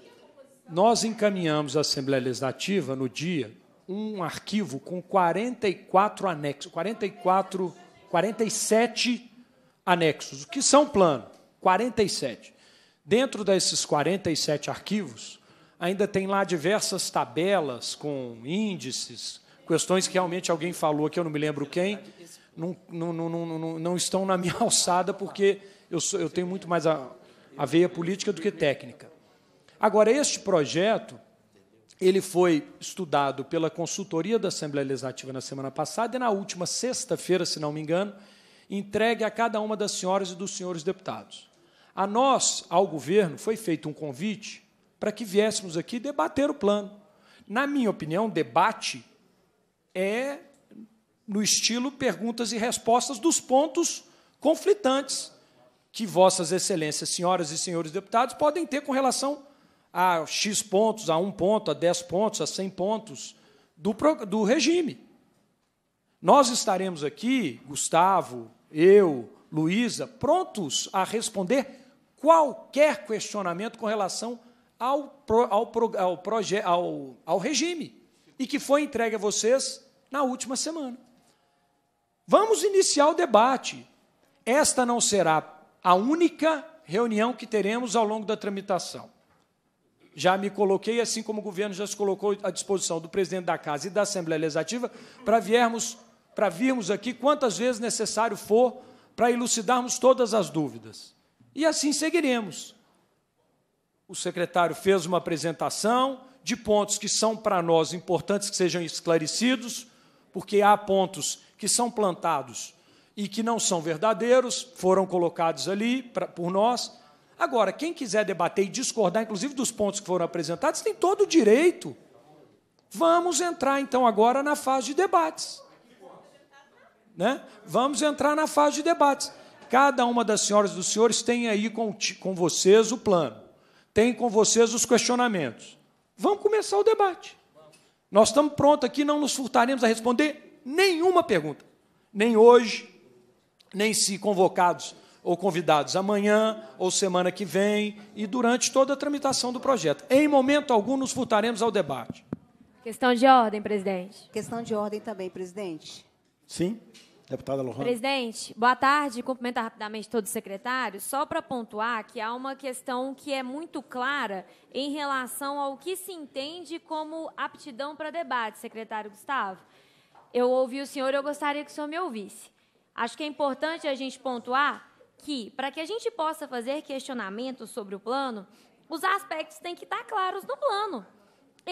nós encaminhamos à Assembleia Legislativa no dia um arquivo com 44 anexos, 44, 47 anexos, o que são plano, 47. Dentro desses 47 arquivos, ainda tem lá diversas tabelas com índices, questões que realmente alguém falou que eu não me lembro quem, não, não, não, não, estão na minha (laughs) alçada, porque eu, sou, eu tenho muito mais a, a veia política do que técnica. Agora, este projeto ele foi estudado pela consultoria da Assembleia Legislativa na semana passada e na última sexta-feira, se não me engano, entregue a cada uma das senhoras e dos senhores deputados. A nós, ao governo, foi feito um convite para que viéssemos aqui debater o plano. Na minha opinião, debate é no estilo perguntas e respostas dos pontos conflitantes que vossas excelências, senhoras e senhores deputados, podem ter com relação a X pontos, a 1 ponto, a 10 pontos, a 100 pontos do, do regime. Nós estaremos aqui, Gustavo, eu, Luísa, prontos a responder qualquer questionamento com relação ao, pro, ao, pro, ao, proje, ao, ao regime e que foi entregue a vocês na última semana. Vamos iniciar o debate. Esta não será a única reunião que teremos ao longo da tramitação. Já me coloquei, assim como o governo já se colocou à disposição do presidente da Casa e da Assembleia Legislativa, para viermos, para virmos aqui quantas vezes necessário for para elucidarmos todas as dúvidas. E assim seguiremos. O secretário fez uma apresentação de pontos que são para nós importantes que sejam esclarecidos, porque há pontos que são plantados e que não são verdadeiros, foram colocados ali pra, por nós. Agora, quem quiser debater e discordar, inclusive dos pontos que foram apresentados, tem todo o direito. Vamos entrar então agora na fase de debates. Né? Vamos entrar na fase de debates. Cada uma das senhoras e dos senhores tem aí com, com vocês o plano, tem com vocês os questionamentos. Vamos começar o debate. Nós estamos prontos aqui, não nos furtaremos a responder nenhuma pergunta, nem hoje, nem se convocados ou convidados amanhã ou semana que vem e durante toda a tramitação do projeto. Em momento algum nos furtaremos ao debate. Questão de ordem, presidente. Questão de ordem também, presidente. Sim. Deputada Lohane. Presidente, boa tarde. Cumprimentar rapidamente todos os secretários. Só para pontuar que há uma questão que é muito clara em relação ao que se entende como aptidão para debate, secretário Gustavo. Eu ouvi o senhor e eu gostaria que o senhor me ouvisse. Acho que é importante a gente pontuar que, para que a gente possa fazer questionamentos sobre o plano, os aspectos têm que estar tá claros no plano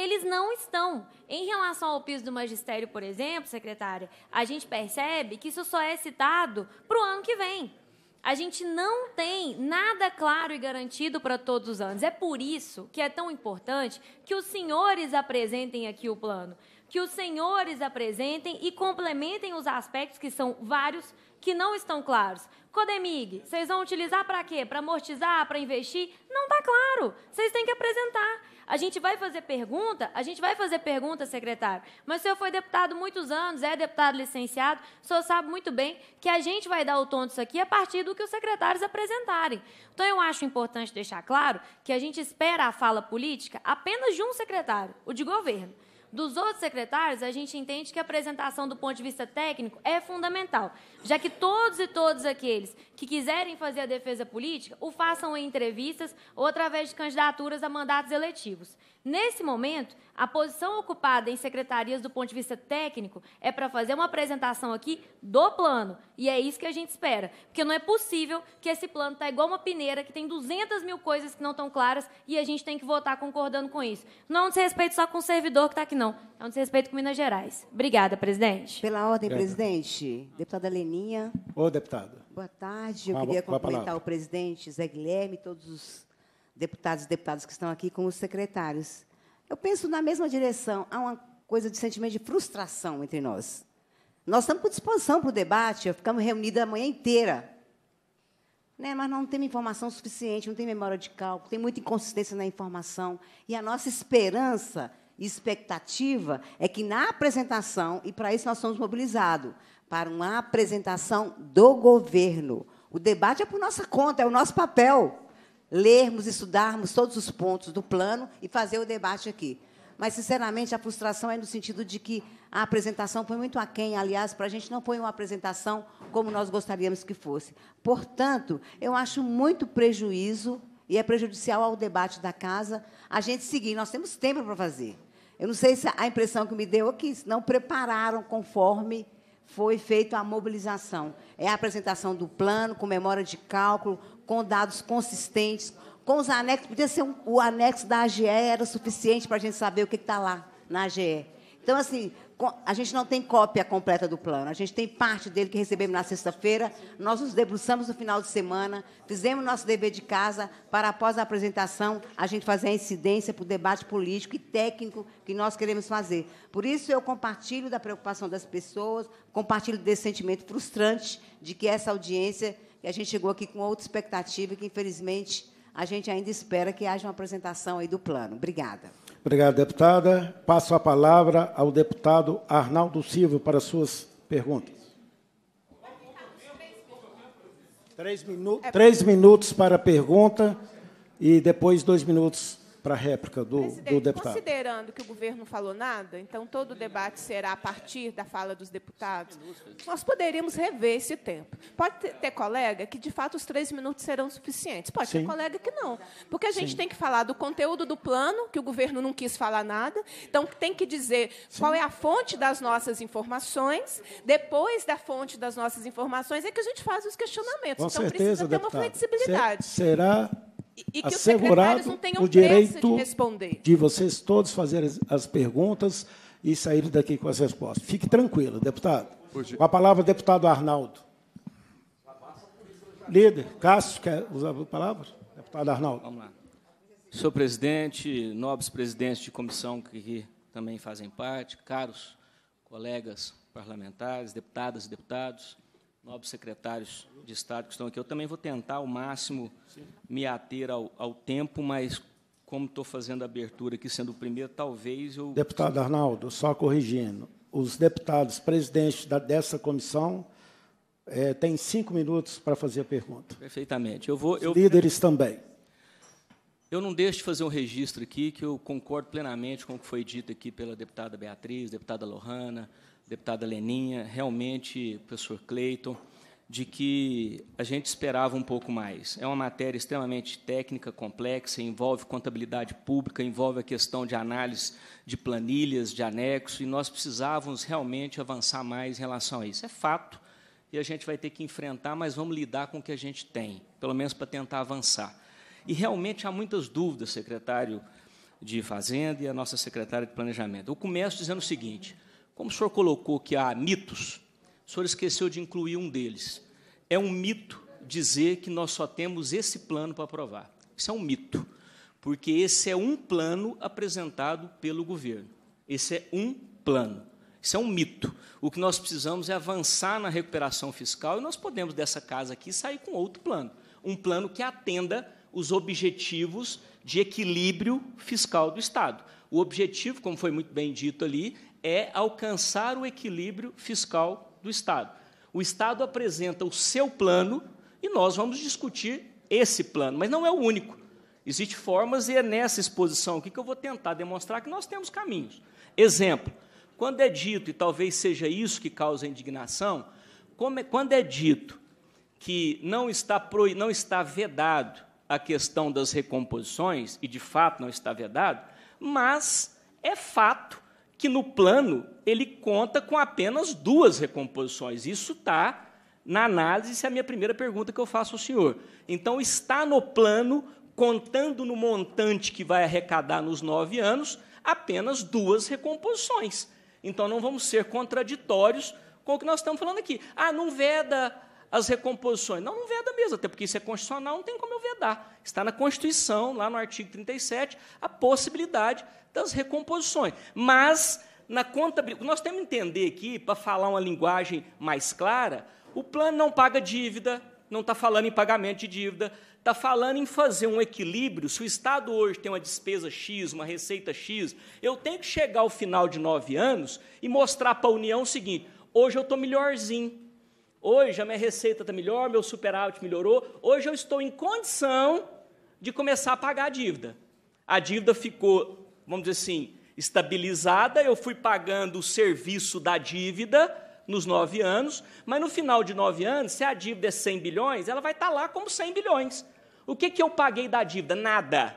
eles não estão. Em relação ao piso do magistério, por exemplo, secretária, a gente percebe que isso só é citado para o ano que vem. A gente não tem nada claro e garantido para todos os anos. É por isso que é tão importante que os senhores apresentem aqui o plano, que os senhores apresentem e complementem os aspectos que são vários que não estão claros. Codemig, vocês vão utilizar para quê? Para amortizar, para investir? Não está claro. Vocês têm que apresentar. A gente vai fazer pergunta, a gente vai fazer pergunta, secretário. Mas o senhor foi deputado muitos anos, é deputado licenciado, o senhor sabe muito bem que a gente vai dar o tom disso aqui a partir do que os secretários apresentarem. Então eu acho importante deixar claro que a gente espera a fala política apenas de um secretário, o de governo. Dos outros secretários, a gente entende que a apresentação do ponto de vista técnico é fundamental, já que todos e todos aqueles que quiserem fazer a defesa política o façam em entrevistas ou através de candidaturas a mandatos eletivos. Nesse momento, a posição ocupada em secretarias do ponto de vista técnico é para fazer uma apresentação aqui do plano. E é isso que a gente espera. Porque não é possível que esse plano está igual uma peneira, que tem 200 mil coisas que não estão claras e a gente tem que votar concordando com isso. Não é um desrespeito só com o servidor que está aqui, não. É um desrespeito com Minas Gerais. Obrigada, presidente. Pela ordem, presidente. Deputada Leninha. Ô, deputado. Boa tarde. Eu uma queria boa, cumprimentar o presidente Zé Guilherme, todos os deputados e deputadas que estão aqui, com os secretários. Eu penso na mesma direção. Há uma coisa de sentimento de frustração entre nós. Nós estamos com disposição para o debate, ficamos reunidos a manhã inteira. Né? Mas não temos informação suficiente, não tem memória de cálculo, tem muita inconsistência na informação. E a nossa esperança e expectativa é que na apresentação, e para isso nós somos mobilizados, para uma apresentação do governo. O debate é por nossa conta, é o nosso papel lermos, estudarmos todos os pontos do plano e fazer o debate aqui. Mas, sinceramente, a frustração é no sentido de que a apresentação foi muito aquém, aliás, para a gente não foi uma apresentação como nós gostaríamos que fosse. Portanto, eu acho muito prejuízo e é prejudicial ao debate da casa a gente seguir. Nós temos tempo para fazer. Eu não sei se a impressão que me deu é que não prepararam conforme foi feita a mobilização. É a apresentação do plano, com memória de cálculo, com dados consistentes, com os anexos. Podia ser um, o anexo da AGE era suficiente para a gente saber o que está lá na AGE. Então, assim, a gente não tem cópia completa do plano, a gente tem parte dele que recebemos na sexta-feira, nós nos debruçamos no final de semana, fizemos nosso dever de casa para, após a apresentação, a gente fazer a incidência para o debate político e técnico que nós queremos fazer. Por isso, eu compartilho da preocupação das pessoas, compartilho desse sentimento frustrante de que essa audiência e a gente chegou aqui com outra expectativa que, infelizmente, a gente ainda espera que haja uma apresentação aí do plano. Obrigada. Obrigado, deputada. Passo a palavra ao deputado Arnaldo Silva para suas perguntas. Três, minu é. três minutos para a pergunta e depois dois minutos para a réplica do, do, deputado. Considerando que o governo não falou nada, então todo o debate será a partir da fala dos deputados, nós poderíamos rever esse tempo. Pode ter, ter colega que, de fato, os três minutos serão suficientes. Pode Sim. ter colega que não. Porque a gente Sim. tem que falar do conteúdo do plano, que o governo não quis falar nada, então tem que dizer Sim. qual é a fonte das nossas informações, depois da fonte das nossas informações é que a gente faz os questionamentos. Com então certeza, precisa ter deputado. uma flexibilidade. Será e que assegurado o direito de, de, vocês todos fazerem as perguntas e saírem daqui com as respostas. Fique tranquilo, deputado. Com a palavra, deputado Arnaldo. Líder, Cássio, quer usar a palavra? Deputado Arnaldo. Vamos lá. Senhor presidente, nobres presidentes de comissão que aqui também fazem parte, caros colegas parlamentares, deputadas e deputados, nobres secretários de Estado que estão aqui. Eu também vou tentar ao máximo me ater ao, ao tempo, mas como estou fazendo a abertura aqui, sendo o primeiro, talvez eu. Deputado Arnaldo, só corrigindo. Os deputados presidentes da, dessa comissão é, têm cinco minutos para fazer a pergunta. Perfeitamente. Eu vou, eu... líderes também. Eu não deixo de fazer um registro aqui que eu concordo plenamente com o que foi dito aqui pela deputada Beatriz, deputada Lohana, deputada Leninha, realmente, professor Cleiton, de que a gente esperava um pouco mais. É uma matéria extremamente técnica, complexa, envolve contabilidade pública, envolve a questão de análise de planilhas, de anexo, e nós precisávamos realmente avançar mais em relação a isso. É fato, e a gente vai ter que enfrentar, mas vamos lidar com o que a gente tem, pelo menos para tentar avançar. E realmente há muitas dúvidas, secretário de Fazenda e a nossa secretária de Planejamento. Eu começo dizendo o seguinte: como o senhor colocou que há mitos, o senhor esqueceu de incluir um deles. É um mito dizer que nós só temos esse plano para aprovar. Isso é um mito, porque esse é um plano apresentado pelo governo. Esse é um plano. Isso é um mito. O que nós precisamos é avançar na recuperação fiscal e nós podemos dessa casa aqui sair com outro plano, um plano que atenda os objetivos de equilíbrio fiscal do Estado. O objetivo, como foi muito bem dito ali, é alcançar o equilíbrio fiscal do Estado. O Estado apresenta o seu plano e nós vamos discutir esse plano, mas não é o único. Existem formas e é nessa exposição aqui que eu vou tentar demonstrar que nós temos caminhos. Exemplo, quando é dito, e talvez seja isso que causa indignação, é, quando é dito que não está, pro, não está vedado a questão das recomposições, e de fato não está vedado, mas é fato que no plano ele conta com apenas duas recomposições. Isso está na análise, essa é a minha primeira pergunta que eu faço ao senhor. Então, está no plano, contando no montante que vai arrecadar nos nove anos, apenas duas recomposições. Então, não vamos ser contraditórios com o que nós estamos falando aqui. Ah, não veda as recomposições. Não, não veda mesmo, até porque isso é constitucional, não tem como eu vedar. Está na Constituição, lá no artigo 37, a possibilidade das recomposições. Mas, na contabilidade, nós temos que entender aqui, para falar uma linguagem mais clara, o plano não paga dívida, não está falando em pagamento de dívida, está falando em fazer um equilíbrio. Se o Estado hoje tem uma despesa X, uma receita X, eu tenho que chegar ao final de nove anos e mostrar para a União o seguinte: hoje eu estou melhorzinho, Hoje a minha receita está melhor, meu superávit melhorou. Hoje eu estou em condição de começar a pagar a dívida. A dívida ficou, vamos dizer assim, estabilizada. Eu fui pagando o serviço da dívida nos nove anos, mas no final de nove anos, se a dívida é 100 bilhões, ela vai estar tá lá como 100 bilhões. O que, que eu paguei da dívida? Nada.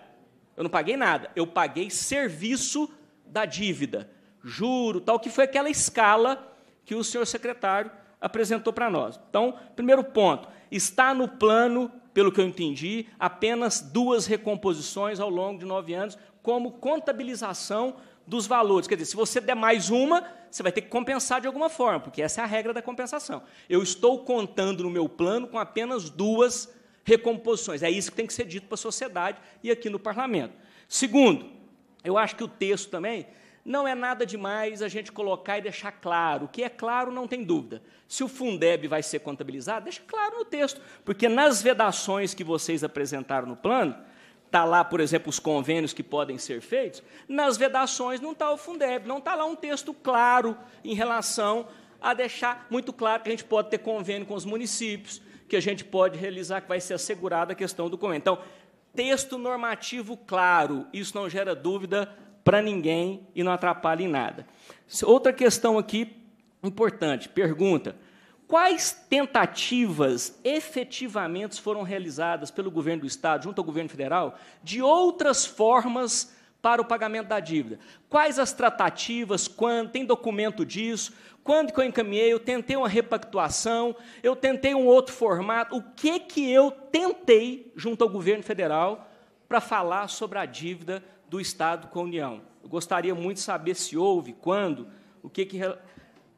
Eu não paguei nada. Eu paguei serviço da dívida, juro, tal, que foi aquela escala que o senhor secretário apresentou para nós. Então, primeiro ponto, está no plano, pelo que eu entendi, apenas duas recomposições ao longo de nove anos, como contabilização dos valores. Quer dizer, se você der mais uma, você vai ter que compensar de alguma forma, porque essa é a regra da compensação. Eu estou contando no meu plano com apenas duas recomposições. É isso que tem que ser dito para a sociedade e aqui no parlamento. Segundo, eu acho que o texto também não é nada demais a gente colocar e deixar claro. O que é claro, não tem dúvida. Se o Fundeb vai ser contabilizado, deixa claro no texto, porque nas vedações que vocês apresentaram no plano, está lá, por exemplo, os convênios que podem ser feitos, nas vedações não está o Fundeb, não está lá um texto claro em relação a deixar muito claro que a gente pode ter convênio com os municípios, que a gente pode realizar, que vai ser assegurada a questão do convênio. Então, texto normativo claro, isso não gera dúvida para ninguém e não atrapalha em nada. Outra questão aqui importante, pergunta: quais tentativas efetivamente foram realizadas pelo governo do estado junto ao governo federal de outras formas para o pagamento da dívida? Quais as tratativas? Quando tem documento disso? Quando que eu encaminhei? Eu tentei uma repactuação, eu tentei um outro formato. O que que eu tentei junto ao governo federal para falar sobre a dívida do Estado com a União. Eu gostaria muito de saber se houve, quando, o que, que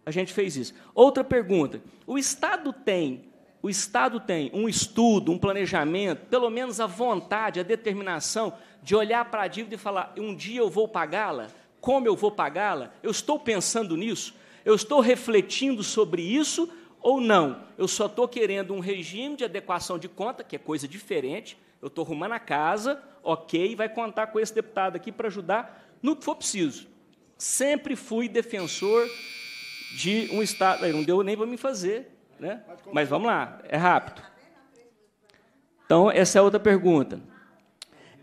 a gente fez isso. Outra pergunta: o Estado tem o Estado tem um estudo, um planejamento, pelo menos a vontade, a determinação de olhar para a dívida e falar: um dia eu vou pagá-la? Como eu vou pagá-la? Eu estou pensando nisso? Eu estou refletindo sobre isso ou não? Eu só estou querendo um regime de adequação de conta, que é coisa diferente. Eu estou arrumando a casa, ok, vai contar com esse deputado aqui para ajudar no que for preciso. Sempre fui defensor de um Estado. não deu nem para me fazer, né? mas vamos lá, é rápido. Então, essa é outra pergunta.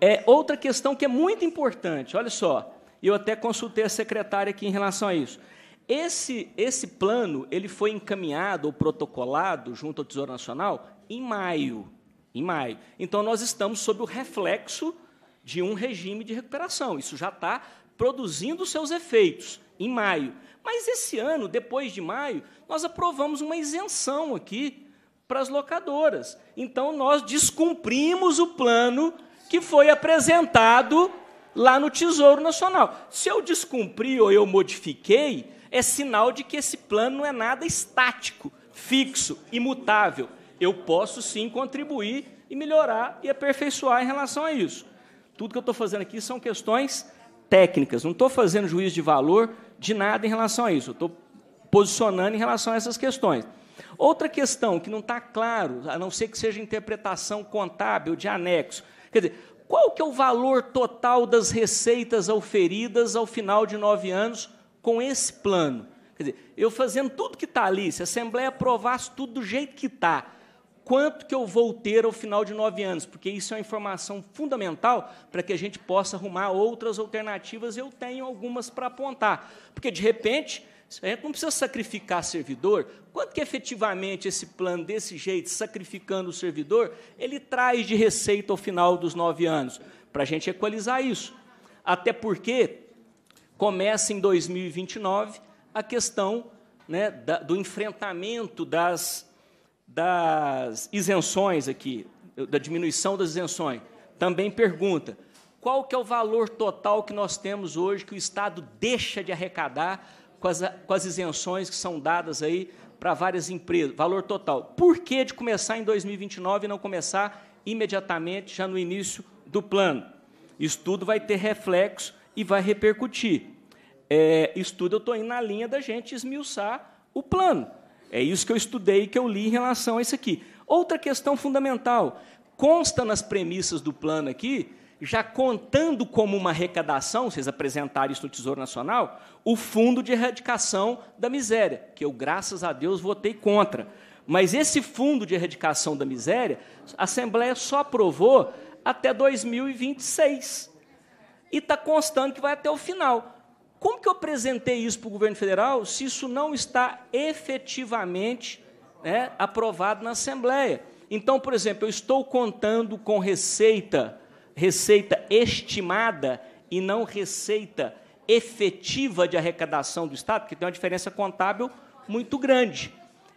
É outra questão que é muito importante, olha só, eu até consultei a secretária aqui em relação a isso. Esse, esse plano ele foi encaminhado ou protocolado junto ao Tesouro Nacional em maio em maio. Então, nós estamos sob o reflexo de um regime de recuperação. Isso já está produzindo seus efeitos em maio. Mas esse ano, depois de maio, nós aprovamos uma isenção aqui para as locadoras. Então, nós descumprimos o plano que foi apresentado lá no Tesouro Nacional. Se eu descumpri ou eu modifiquei, é sinal de que esse plano não é nada estático, fixo, imutável eu posso sim contribuir e melhorar e aperfeiçoar em relação a isso. Tudo que eu estou fazendo aqui são questões técnicas, não estou fazendo juízo de valor de nada em relação a isso, estou posicionando em relação a essas questões. Outra questão que não está claro, a não ser que seja interpretação contábil de anexo, quer dizer, qual que é o valor total das receitas auferidas ao final de nove anos com esse plano? Quer dizer, eu fazendo tudo que está ali, se a Assembleia aprovasse tudo do jeito que está, quanto que eu vou ter ao final de nove anos, porque isso é uma informação fundamental para que a gente possa arrumar outras alternativas. Eu tenho algumas para apontar, porque de repente a gente não precisa sacrificar servidor. Quanto que efetivamente esse plano desse jeito, sacrificando o servidor, ele traz de receita ao final dos nove anos? Para a gente equalizar isso. Até porque começa em 2029 a questão né, da, do enfrentamento das das isenções aqui, da diminuição das isenções, também pergunta qual que é o valor total que nós temos hoje que o Estado deixa de arrecadar com as, com as isenções que são dadas aí para várias empresas, valor total. Por que de começar em 2029 e não começar imediatamente, já no início do plano? Isso tudo vai ter reflexo e vai repercutir. É, isso tudo eu estou indo na linha da gente esmiuçar o plano. É isso que eu estudei, que eu li em relação a isso aqui. Outra questão fundamental: consta nas premissas do plano aqui, já contando como uma arrecadação, vocês apresentaram isso no Tesouro Nacional, o Fundo de Erradicação da Miséria, que eu, graças a Deus, votei contra. Mas esse Fundo de Erradicação da Miséria, a Assembleia só aprovou até 2026. E está constando que vai até o final. Como que eu apresentei isso para o governo federal se isso não está efetivamente né, aprovado na Assembleia? Então, por exemplo, eu estou contando com receita, receita estimada e não receita efetiva de arrecadação do Estado, porque tem uma diferença contábil muito grande.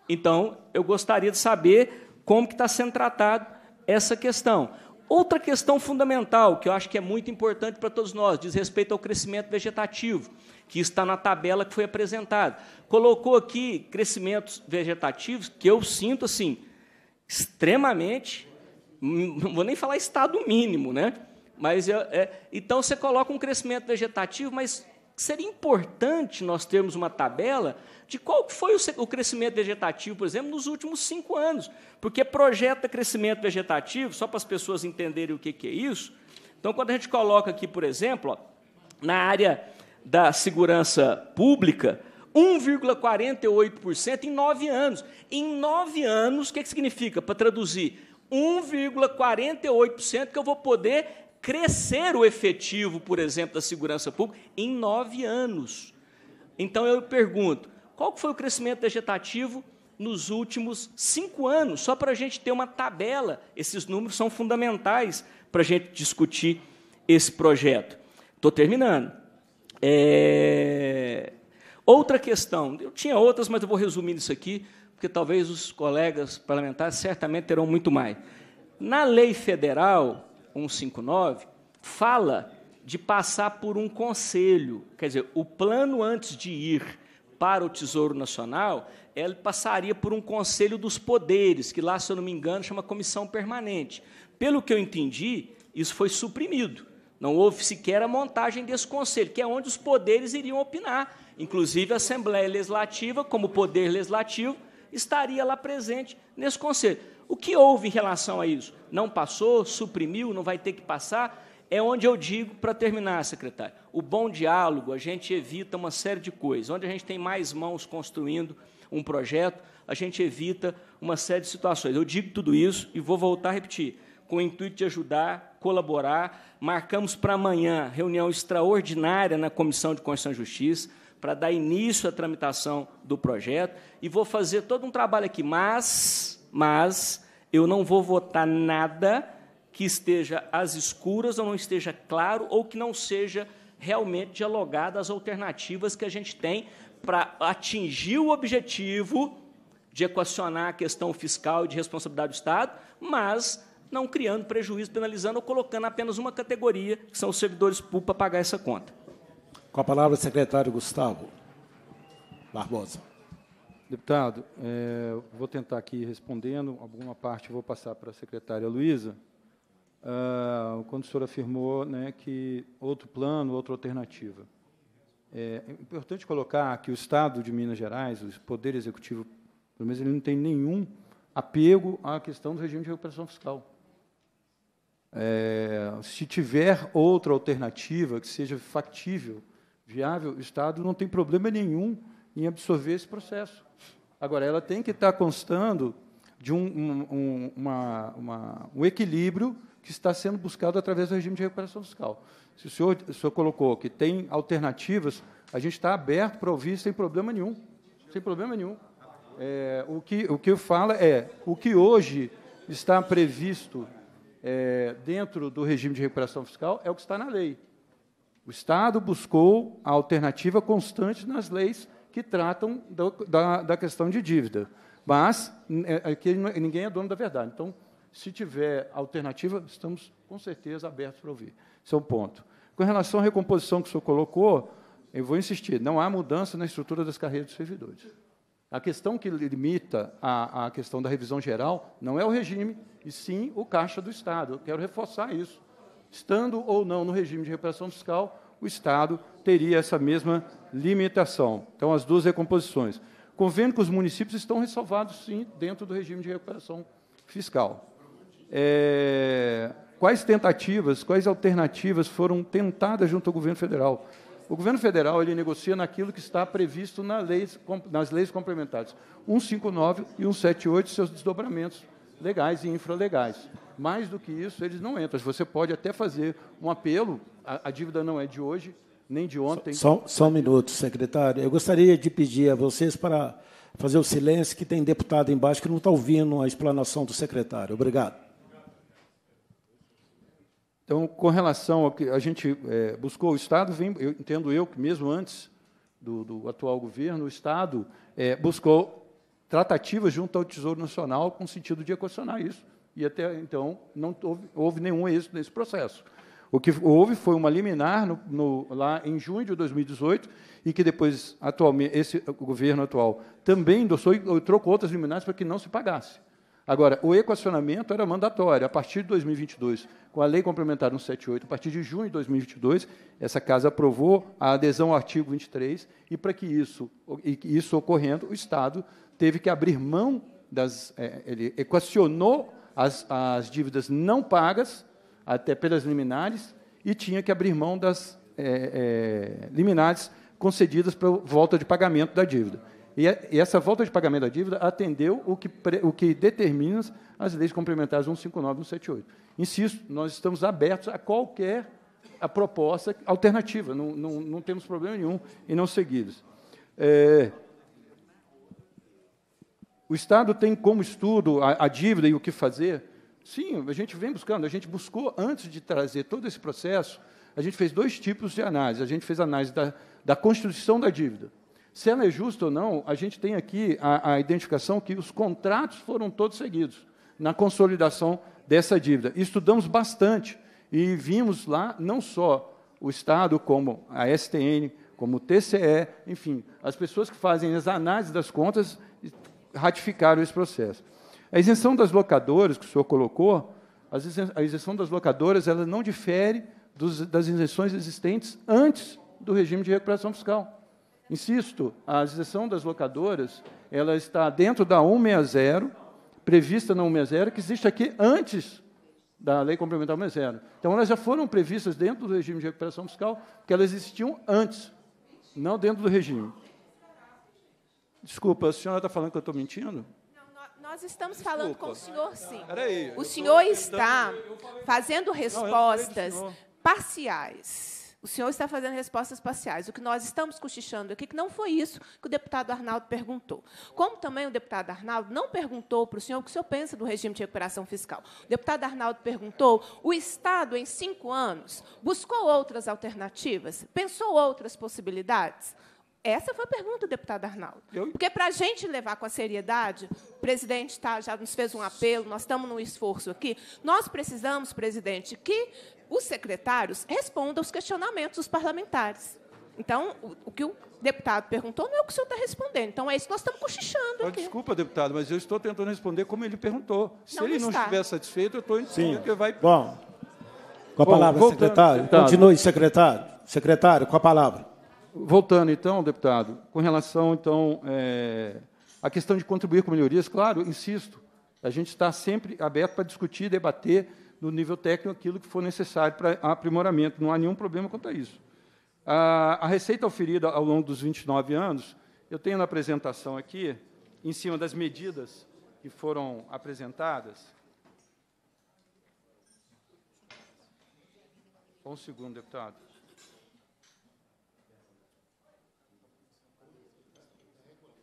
Então, eu gostaria de saber como que está sendo tratado essa questão. Outra questão fundamental, que eu acho que é muito importante para todos nós, diz respeito ao crescimento vegetativo, que está na tabela que foi apresentada. Colocou aqui crescimentos vegetativos que eu sinto assim extremamente, não vou nem falar estado mínimo, né? Mas é, então você coloca um crescimento vegetativo, mas seria importante nós termos uma tabela de qual foi o crescimento vegetativo, por exemplo, nos últimos cinco anos. Porque projeta crescimento vegetativo, só para as pessoas entenderem o que, que é isso. Então, quando a gente coloca aqui, por exemplo, ó, na área da segurança pública, 1,48% em nove anos. Em nove anos, o que, que significa? Para traduzir, 1,48% que eu vou poder crescer o efetivo, por exemplo, da segurança pública em nove anos. Então eu pergunto: qual foi o crescimento vegetativo nos últimos cinco anos? Só para a gente ter uma tabela, esses números são fundamentais para a gente discutir esse projeto. Estou terminando. É... Outra questão, eu tinha outras, mas eu vou resumir isso aqui, porque talvez os colegas parlamentares certamente terão muito mais. Na lei federal 159, fala de passar por um conselho, quer dizer, o plano antes de ir para o Tesouro Nacional, ela passaria por um Conselho dos Poderes, que lá, se eu não me engano, chama Comissão Permanente. Pelo que eu entendi, isso foi suprimido. Não houve sequer a montagem desse conselho, que é onde os poderes iriam opinar. Inclusive, a Assembleia Legislativa, como poder legislativo, estaria lá presente nesse conselho. O que houve em relação a isso? Não passou? Suprimiu? Não vai ter que passar? é onde eu digo, para terminar, secretário, o bom diálogo, a gente evita uma série de coisas. Onde a gente tem mais mãos construindo um projeto, a gente evita uma série de situações. Eu digo tudo isso e vou voltar a repetir, com o intuito de ajudar, colaborar. Marcamos para amanhã reunião extraordinária na Comissão de Constituição e Justiça para dar início à tramitação do projeto e vou fazer todo um trabalho aqui, mas, mas eu não vou votar nada que esteja às escuras ou não esteja claro ou que não seja realmente dialogada as alternativas que a gente tem para atingir o objetivo de equacionar a questão fiscal e de responsabilidade do Estado, mas não criando prejuízo, penalizando ou colocando apenas uma categoria, que são os servidores públicos, para pagar essa conta. Com a palavra, o secretário Gustavo Barbosa. Deputado, é, vou tentar aqui respondendo, alguma parte vou passar para a secretária Luísa quando ah, o senhor afirmou né, que outro plano, outra alternativa. É, é importante colocar que o Estado de Minas Gerais, o Poder Executivo, pelo menos ele não tem nenhum apego à questão do regime de recuperação fiscal. É, se tiver outra alternativa que seja factível, viável, o Estado não tem problema nenhum em absorver esse processo. Agora, ela tem que estar constando de um, um, uma, uma, um equilíbrio que está sendo buscado através do regime de recuperação fiscal. Se o senhor, o senhor colocou que tem alternativas, a gente está aberto para ouvir sem problema nenhum. Sem problema nenhum. É, o, que, o que eu falo é, o que hoje está previsto é, dentro do regime de recuperação fiscal é o que está na lei. O Estado buscou a alternativa constante nas leis que tratam do, da, da questão de dívida. Mas é, aqui ninguém é dono da verdade. Então, se tiver alternativa, estamos com certeza abertos para ouvir. Esse é um ponto. Com relação à recomposição que o senhor colocou, eu vou insistir, não há mudança na estrutura das carreiras dos servidores. A questão que limita a, a questão da revisão geral não é o regime, e sim o caixa do Estado. Eu quero reforçar isso. Estando ou não no regime de recuperação fiscal, o Estado teria essa mesma limitação. Então, as duas recomposições. Convendo que os municípios estão ressalvados, sim, dentro do regime de recuperação fiscal é, quais tentativas, quais alternativas foram tentadas junto ao governo federal. O governo federal ele negocia naquilo que está previsto nas leis, nas leis complementares 159 e 178, seus desdobramentos legais e infralegais. Mais do que isso, eles não entram. Você pode até fazer um apelo, a, a dívida não é de hoje, nem de ontem. Só, só um minuto, secretário. Eu gostaria de pedir a vocês para fazer o silêncio, que tem deputado embaixo que não está ouvindo a explanação do secretário. Obrigado. Então, com relação ao que a gente é, buscou, o Estado vem, eu entendo eu que mesmo antes do, do atual governo, o Estado é, buscou tratativas junto ao Tesouro Nacional com o sentido de equacionar isso. E até então não houve, houve nenhum êxito nesse processo. O que houve foi uma liminar no, no, lá em junho de 2018 e que depois atualmente esse governo atual também endossou e trocou outras liminares para que não se pagasse. Agora, o equacionamento era mandatório. A partir de 2022, com a Lei Complementar 178, a partir de junho de 2022, essa Casa aprovou a adesão ao artigo 23 e, para que isso, isso ocorrendo, o Estado teve que abrir mão das... É, ele equacionou as, as dívidas não pagas, até pelas liminares, e tinha que abrir mão das é, é, liminares concedidas para volta de pagamento da dívida. E, é, e essa volta de pagamento da dívida atendeu o que, pre, o que determina as leis complementares 159 e 178. Insisto, nós estamos abertos a qualquer a proposta alternativa, não, não, não temos problema nenhum em não segui-los. É, o Estado tem como estudo a, a dívida e o que fazer? Sim, a gente vem buscando, a gente buscou, antes de trazer todo esse processo, a gente fez dois tipos de análise. A gente fez análise da, da constituição da dívida. Se ela é justa ou não, a gente tem aqui a, a identificação que os contratos foram todos seguidos na consolidação dessa dívida. Estudamos bastante e vimos lá não só o Estado, como a STN, como o TCE, enfim, as pessoas que fazem as análises das contas ratificaram esse processo. A isenção das locadoras, que o senhor colocou, a isenção das locadoras ela não difere dos, das isenções existentes antes do regime de recuperação fiscal. Insisto, a isenção das locadoras, ela está dentro da 160, prevista na 160, que existe aqui antes da Lei Complementar 160. Então, elas já foram previstas dentro do regime de recuperação fiscal, porque elas existiam antes, não dentro do regime. Desculpa, a senhora está falando que eu estou mentindo? Nós estamos Desculpa. falando com o senhor, sim. Aí, o senhor tô... está fazendo respostas não, parciais o senhor está fazendo respostas parciais. O que nós estamos cochichando aqui, é que não foi isso que o deputado Arnaldo perguntou. Como também o deputado Arnaldo não perguntou para o senhor o que o senhor pensa do regime de recuperação fiscal. O deputado Arnaldo perguntou: o Estado, em cinco anos, buscou outras alternativas? Pensou outras possibilidades? Essa foi a pergunta, deputado Arnaldo. Porque, para a gente levar com a seriedade, o presidente tá, já nos fez um apelo, nós estamos num esforço aqui. Nós precisamos, presidente, que os secretários respondam os questionamentos dos parlamentares. Então, o, o, que o deputado perguntou não é o que o senhor está respondendo. Então, é isso que nós estamos cochichando aqui. Desculpa, deputado, mas eu estou tentando responder como ele perguntou. Se não ele não está. estiver satisfeito, eu estou entendendo que vai... Bom, com a Bom, palavra, voltando, secretário. Continue, secretário. Secretário, com a palavra. Voltando, então, deputado, com relação, então, é, à questão de contribuir com melhorias, claro, insisto, a gente está sempre aberto para discutir, debater, no nível técnico aquilo que for necessário para aprimoramento. Não há nenhum problema quanto a isso. A, a receita oferida ao longo dos 29 anos, eu tenho na apresentação aqui, em cima das medidas que foram apresentadas. um segundo, deputado.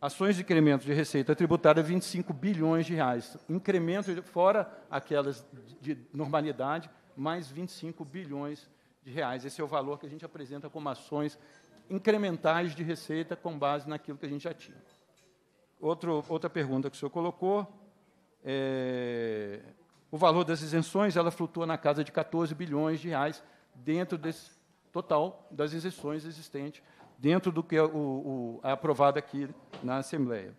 ações de incremento de receita tributária 25 bilhões de reais, incremento fora aquelas de normalidade, mais 25 bilhões de reais. Esse é o valor que a gente apresenta como ações incrementais de receita com base naquilo que a gente já tinha. Outro, outra pergunta que o senhor colocou, é, o valor das isenções, ela flutua na casa de 14 bilhões de reais dentro desse total das isenções existentes dentro do que é o, o, é aprovado aqui na Assembleia.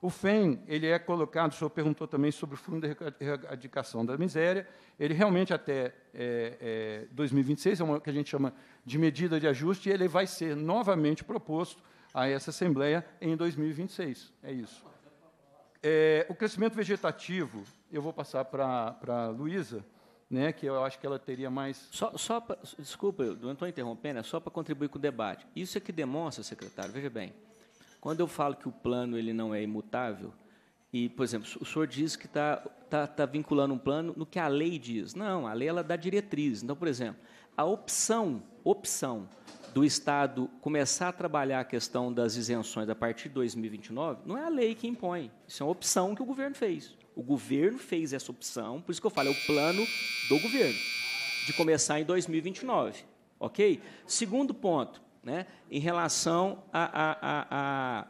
O FEM, ele é colocado, o senhor perguntou também sobre o Fundo de Erradicação da Miséria, ele realmente até é, é, 2026, é uma que a gente chama de medida de ajuste, e ele vai ser novamente proposto a essa Assembleia em 2026, é isso. É, o crescimento vegetativo, eu vou passar para a Luísa, né, que eu acho que ela teria mais. Só, só pra, desculpa, eu não estou interrompendo, é só para contribuir com o debate. Isso é que demonstra, secretário, veja bem, quando eu falo que o plano ele não é imutável, e, por exemplo, o senhor diz que está tá, tá vinculando um plano no que a lei diz. Não, a lei ela dá diretriz. Então, por exemplo, a opção, opção do Estado começar a trabalhar a questão das isenções a partir de 2029 não é a lei que impõe. Isso é uma opção que o governo fez. O governo fez essa opção, por isso que eu falo, é o plano do governo, de começar em 2029. Ok? Segundo ponto, né, em relação a, a, a,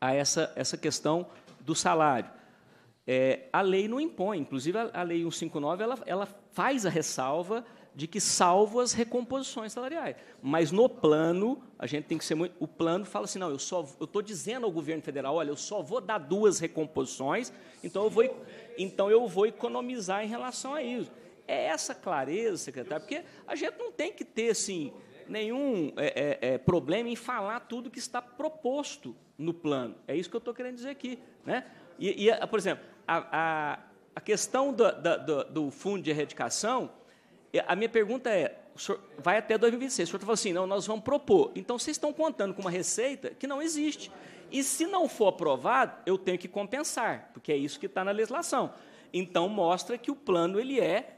a essa, essa questão do salário. É, a lei não impõe, inclusive a, a Lei 159 ela, ela faz a ressalva de que salvo as recomposições salariais. Mas no plano, a gente tem que ser muito. O plano fala assim: não, eu só eu estou dizendo ao governo federal, olha, eu só vou dar duas recomposições, então eu vou, então eu vou economizar em relação a isso. É essa clareza, secretário, porque a gente não tem que ter assim, nenhum é, é, é, problema em falar tudo que está proposto no plano. É isso que eu estou querendo dizer aqui. Né? E, e por exemplo, a, a, a questão do, do, do fundo de erradicação a minha pergunta é, vai até 2026. O senhor está falando assim, não, nós vamos propor. Então, vocês estão contando com uma receita que não existe. E se não for aprovado, eu tenho que compensar, porque é isso que está na legislação. Então, mostra que o plano ele é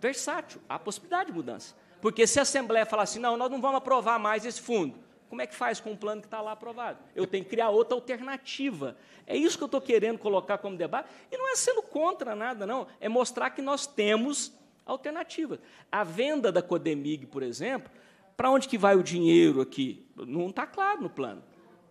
versátil, há possibilidade de mudança. Porque se a Assembleia falar assim, não, nós não vamos aprovar mais esse fundo, como é que faz com o plano que está lá aprovado? Eu tenho que criar outra alternativa. É isso que eu estou querendo colocar como debate. E não é sendo contra nada, não. É mostrar que nós temos alternativas. A venda da Codemig, por exemplo, para onde que vai o dinheiro aqui? Não está claro no plano.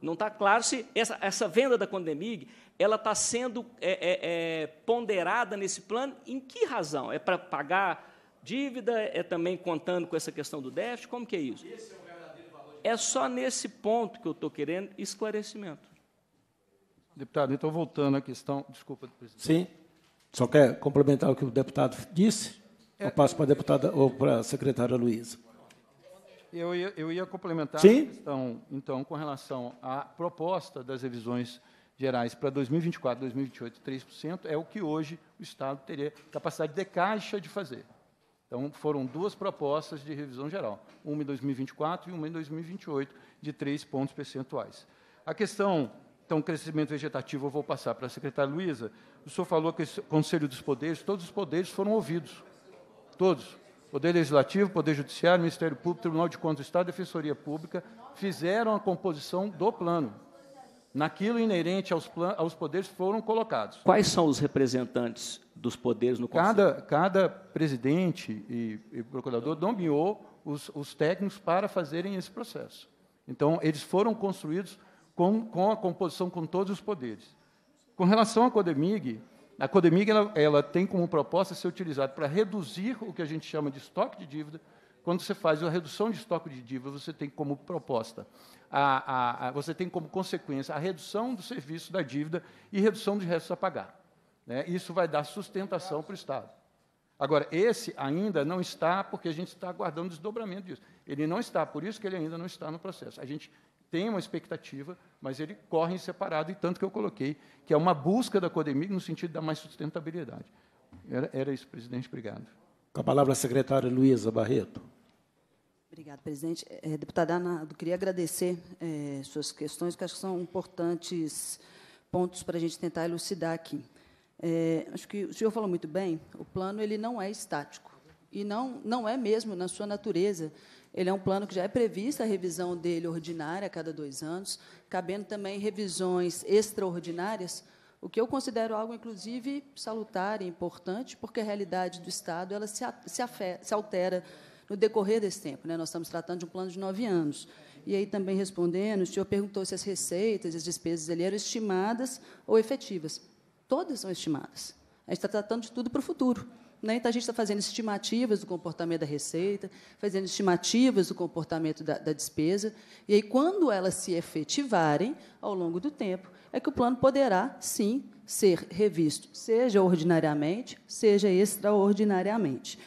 Não está claro se essa, essa venda da Condemig ela está sendo é, é, é, ponderada nesse plano. Em que razão? É para pagar dívida? É também contando com essa questão do déficit? Como que é isso? É só nesse ponto que eu estou querendo esclarecimento. Deputado, então voltando à questão, desculpa, presidente. Sim. Só quer complementar o que o deputado disse. É- eu passo para a deputada ou para a secretária Luísa. Eu ia, eu ia complementar Sim? a questão, então, com relação à proposta das revisões gerais para 2024, 2028, 3%, é o que hoje o Estado teria capacidade de caixa de fazer. Então, foram duas propostas de revisão geral, uma em 2024 e uma em 2028, de 3 pontos percentuais. A questão, então, crescimento vegetativo, eu vou passar para a secretária Luísa. O senhor falou que o Conselho dos Poderes, todos os poderes foram ouvidos todos, Poder Legislativo, Poder Judiciário, Ministério Público, Tribunal de Contas do Estado, Defensoria Pública, fizeram a composição do plano. Naquilo inerente aos, aos poderes foram colocados. Quais são os representantes dos poderes no Conselho? Cada, cada presidente e, e procurador nomeou os, os, técnicos para fazerem esse processo. Então, eles foram construídos com, com a composição com todos os poderes. Com relação à CODEMIG, a Codemig ela, ela tem como proposta ser utilizada para reduzir o que a gente chama de estoque de dívida. Quando você faz a redução de estoque de dívida, você tem como proposta, a, a, a, você tem como consequência a redução do serviço da dívida e redução de restos a pagar. Né? Isso vai dar sustentação para o Estado. Agora, esse ainda não está, porque a gente está aguardando o desdobramento disso. Ele não está, por isso que ele ainda não está no processo. A gente tem uma expectativa, mas ele corre em separado, e tanto que eu coloquei, que é uma busca da Codemig no sentido da mais sustentabilidade. Era, era isso, presidente, obrigado. Com a palavra a secretária Luísa Barreto. Obrigada, presidente. É, deputada Ana, queria agradecer é, suas questões, que acho que são importantes pontos para a gente tentar elucidar aqui. É, acho que o senhor falou muito bem, o plano ele não é estático, e não, não é mesmo na sua natureza ele é um plano que já é prevista a revisão dele ordinária a cada dois anos, cabendo também revisões extraordinárias, o que eu considero algo, inclusive, salutar e importante, porque a realidade do Estado ela se, se, afeta, se altera no decorrer desse tempo. Né? Nós estamos tratando de um plano de nove anos. E aí, também respondendo, o senhor perguntou se as receitas e as despesas ali eram estimadas ou efetivas. Todas são estimadas. A gente está tratando de tudo para o futuro. Né? Então, a gente está fazendo estimativas do comportamento da receita, fazendo estimativas do comportamento da, da despesa, e aí, quando elas se efetivarem ao longo do tempo, é que o plano poderá, sim, ser revisto, seja ordinariamente, seja extraordinariamente.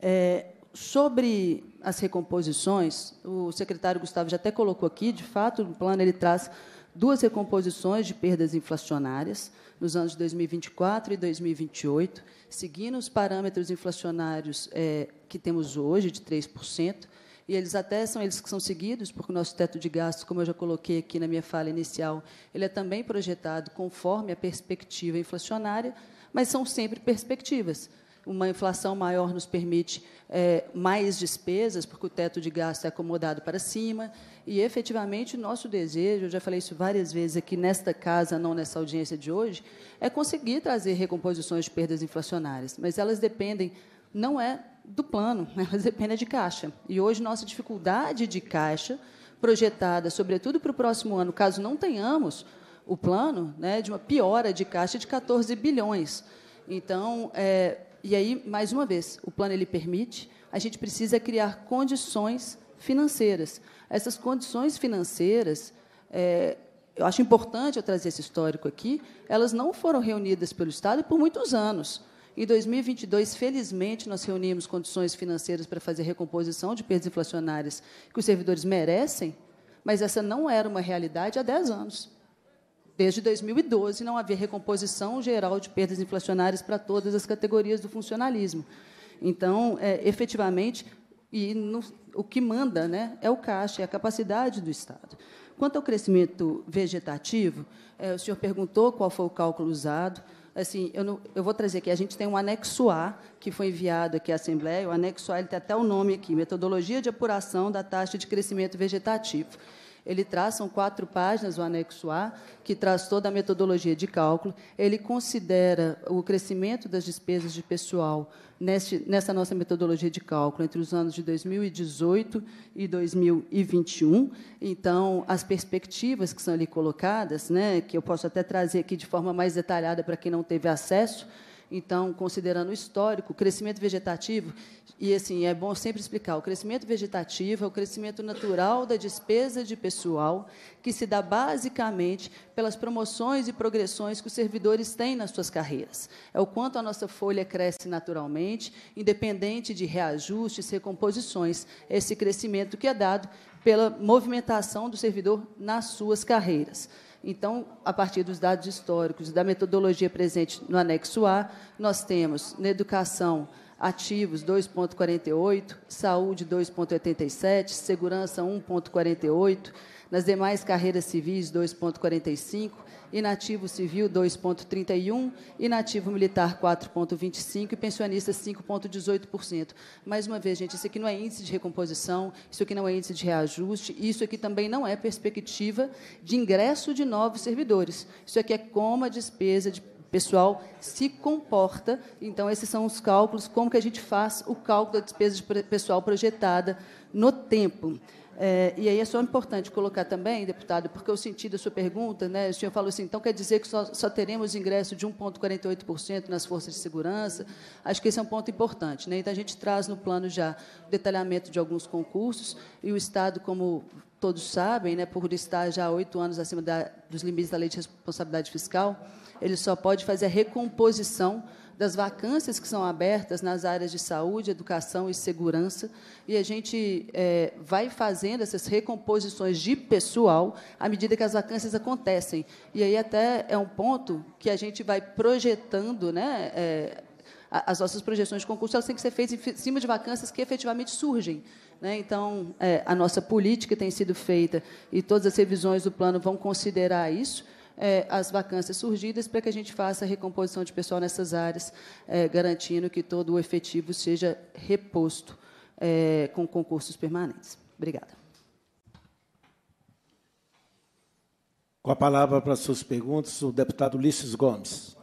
É, sobre as recomposições, o secretário Gustavo já até colocou aqui, de fato, o plano ele traz duas recomposições de perdas inflacionárias nos anos 2024 e 2028, seguindo os parâmetros inflacionários é, que temos hoje, de 3%, e eles até são eles que são seguidos, porque o nosso teto de gastos, como eu já coloquei aqui na minha fala inicial, ele é também projetado conforme a perspectiva inflacionária, mas são sempre perspectivas uma inflação maior nos permite é, mais despesas, porque o teto de gasto é acomodado para cima. E, efetivamente, nosso desejo, eu já falei isso várias vezes aqui nesta casa, não nessa audiência de hoje, é conseguir trazer recomposições de perdas inflacionárias. Mas elas dependem, não é do plano, (laughs) elas dependem de caixa. E hoje, nossa dificuldade de caixa, projetada, sobretudo para o próximo ano, caso não tenhamos o plano, né, de uma piora de caixa de 14 bilhões. Então, é, e aí, mais uma vez, o plano ele permite, a gente precisa criar condições financeiras. Essas condições financeiras, é, eu acho importante eu trazer esse histórico aqui, elas não foram reunidas pelo Estado por muitos anos. Em 2022, felizmente, nós reunimos condições financeiras para fazer recomposição de perdas inflacionárias que os servidores merecem, mas essa não era uma realidade há 10 anos. Desde 2012 não havia recomposição geral de perdas inflacionárias para todas as categorias do funcionalismo. Então, é, efetivamente, e no, o que manda né, é o caixa, é a capacidade do Estado. Quanto ao crescimento vegetativo, é, o senhor perguntou qual foi o cálculo usado. Assim, eu, não, eu, vou trazer aqui, a gente tem um anexo A, que foi enviado aqui à Assembleia, o anexo A ele tem até o nome aqui, Metodologia de Apuração da Taxa de Crescimento Vegetativo. Ele traz, são quatro páginas, o anexo A, que traz toda a metodologia de cálculo. Ele considera o crescimento das despesas de pessoal neste, nessa nossa metodologia de cálculo entre os anos de 2018 e 2021. Então, as perspectivas que são ali colocadas, né, que eu posso até trazer aqui de forma mais detalhada para quem não teve acesso, então, considerando o histórico, o crescimento vegetativo, e assim, é bom sempre explicar, o crescimento vegetativo é o crescimento natural da despesa de pessoal, que se dá basicamente pelas promoções e progressões que os servidores têm nas suas carreiras. É o quanto a nossa folha cresce naturalmente, independente de reajustes, recomposições, esse crescimento que é dado pela movimentação do servidor nas suas carreiras. Então, a partir dos dados históricos, da metodologia presente no anexo A, nós temos na educação ativos 2,48, saúde 2,87, segurança 1,48, nas demais carreiras civis 2,45 inativo civil 2,31%, inativo militar 4,25% e pensionista 5,18%. Mais uma vez, gente, isso aqui não é índice de recomposição, isso aqui não é índice de reajuste, isso aqui também não é perspectiva de ingresso de novos servidores. Isso aqui é como a despesa de pessoal se comporta. Então, esses são os cálculos, como que a gente faz o cálculo da despesa de pessoal projetada no tempo. É, e aí é só importante colocar também, deputado, porque o sentido da sua pergunta, né, o senhor falou assim, então quer dizer que só, só teremos ingresso de 1,48% nas forças de segurança? Acho que esse é um ponto importante. Né? Então, a gente traz no plano já o detalhamento de alguns concursos, e o Estado, como todos sabem, né, por estar já oito anos acima da, dos limites da Lei de Responsabilidade Fiscal, ele só pode fazer a recomposição das vacâncias que são abertas nas áreas de saúde, educação e segurança, e a gente é, vai fazendo essas recomposições de pessoal à medida que as vacâncias acontecem. E aí até é um ponto que a gente vai projetando, né? É, as nossas projeções de concurso elas têm que ser feitas em cima de vacâncias que efetivamente surgem. Né. Então, é, a nossa política tem sido feita e todas as revisões do plano vão considerar isso é, as vacâncias surgidas para que a gente faça a recomposição de pessoal nessas áreas, é, garantindo que todo o efetivo seja reposto é, com concursos permanentes. Obrigada. Com a palavra para suas perguntas, o deputado Ulisses Gomes.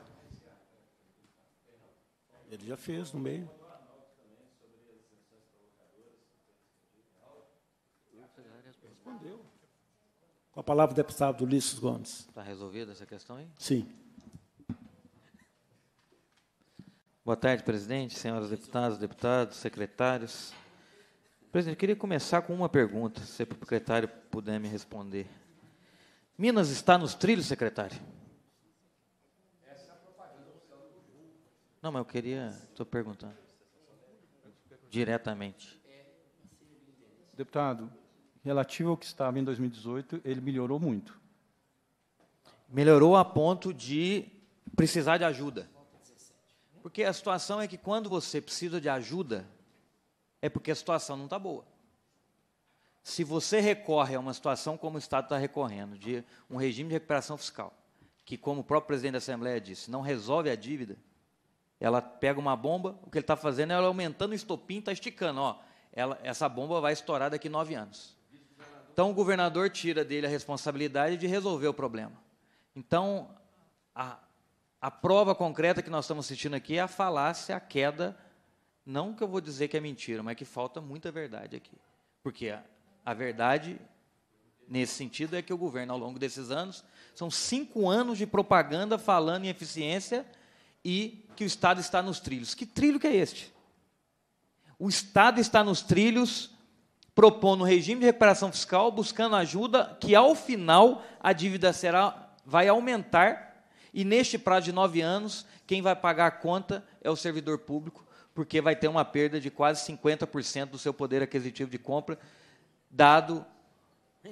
Ele já fez no meio. Com a palavra, o deputado Ulisses Gomes. Está resolvida essa questão aí? Sim. Boa tarde, presidente, senhoras deputadas, deputados, secretários. Presidente, eu queria começar com uma pergunta, se o secretário puder me responder. Minas está nos trilhos, secretário? Não, mas eu queria, estou perguntando diretamente. Deputado, relativo ao que estava em 2018, ele melhorou muito. Melhorou a ponto de precisar de ajuda. Porque a situação é que quando você precisa de ajuda, é porque a situação não está boa. Se você recorre a uma situação como o Estado está recorrendo, de um regime de recuperação fiscal, que, como o próprio presidente da Assembleia disse, não resolve a dívida, ela pega uma bomba, o que ele está fazendo é aumentando o estopim, está esticando. Ó, ela, essa bomba vai estourar daqui nove anos. Então o governador tira dele a responsabilidade de resolver o problema. Então a, a prova concreta que nós estamos assistindo aqui é a falácia, a queda. Não que eu vou dizer que é mentira, mas é que falta muita verdade aqui. Porque a, a verdade, nesse sentido, é que o governo, ao longo desses anos, são cinco anos de propaganda falando em eficiência e que o Estado está nos trilhos. Que trilho que é este? O Estado está nos trilhos propondo um regime de recuperação fiscal, buscando ajuda, que ao final a dívida será, vai aumentar, e neste prazo de nove anos, quem vai pagar a conta é o servidor público, porque vai ter uma perda de quase 50% do seu poder aquisitivo de compra, dado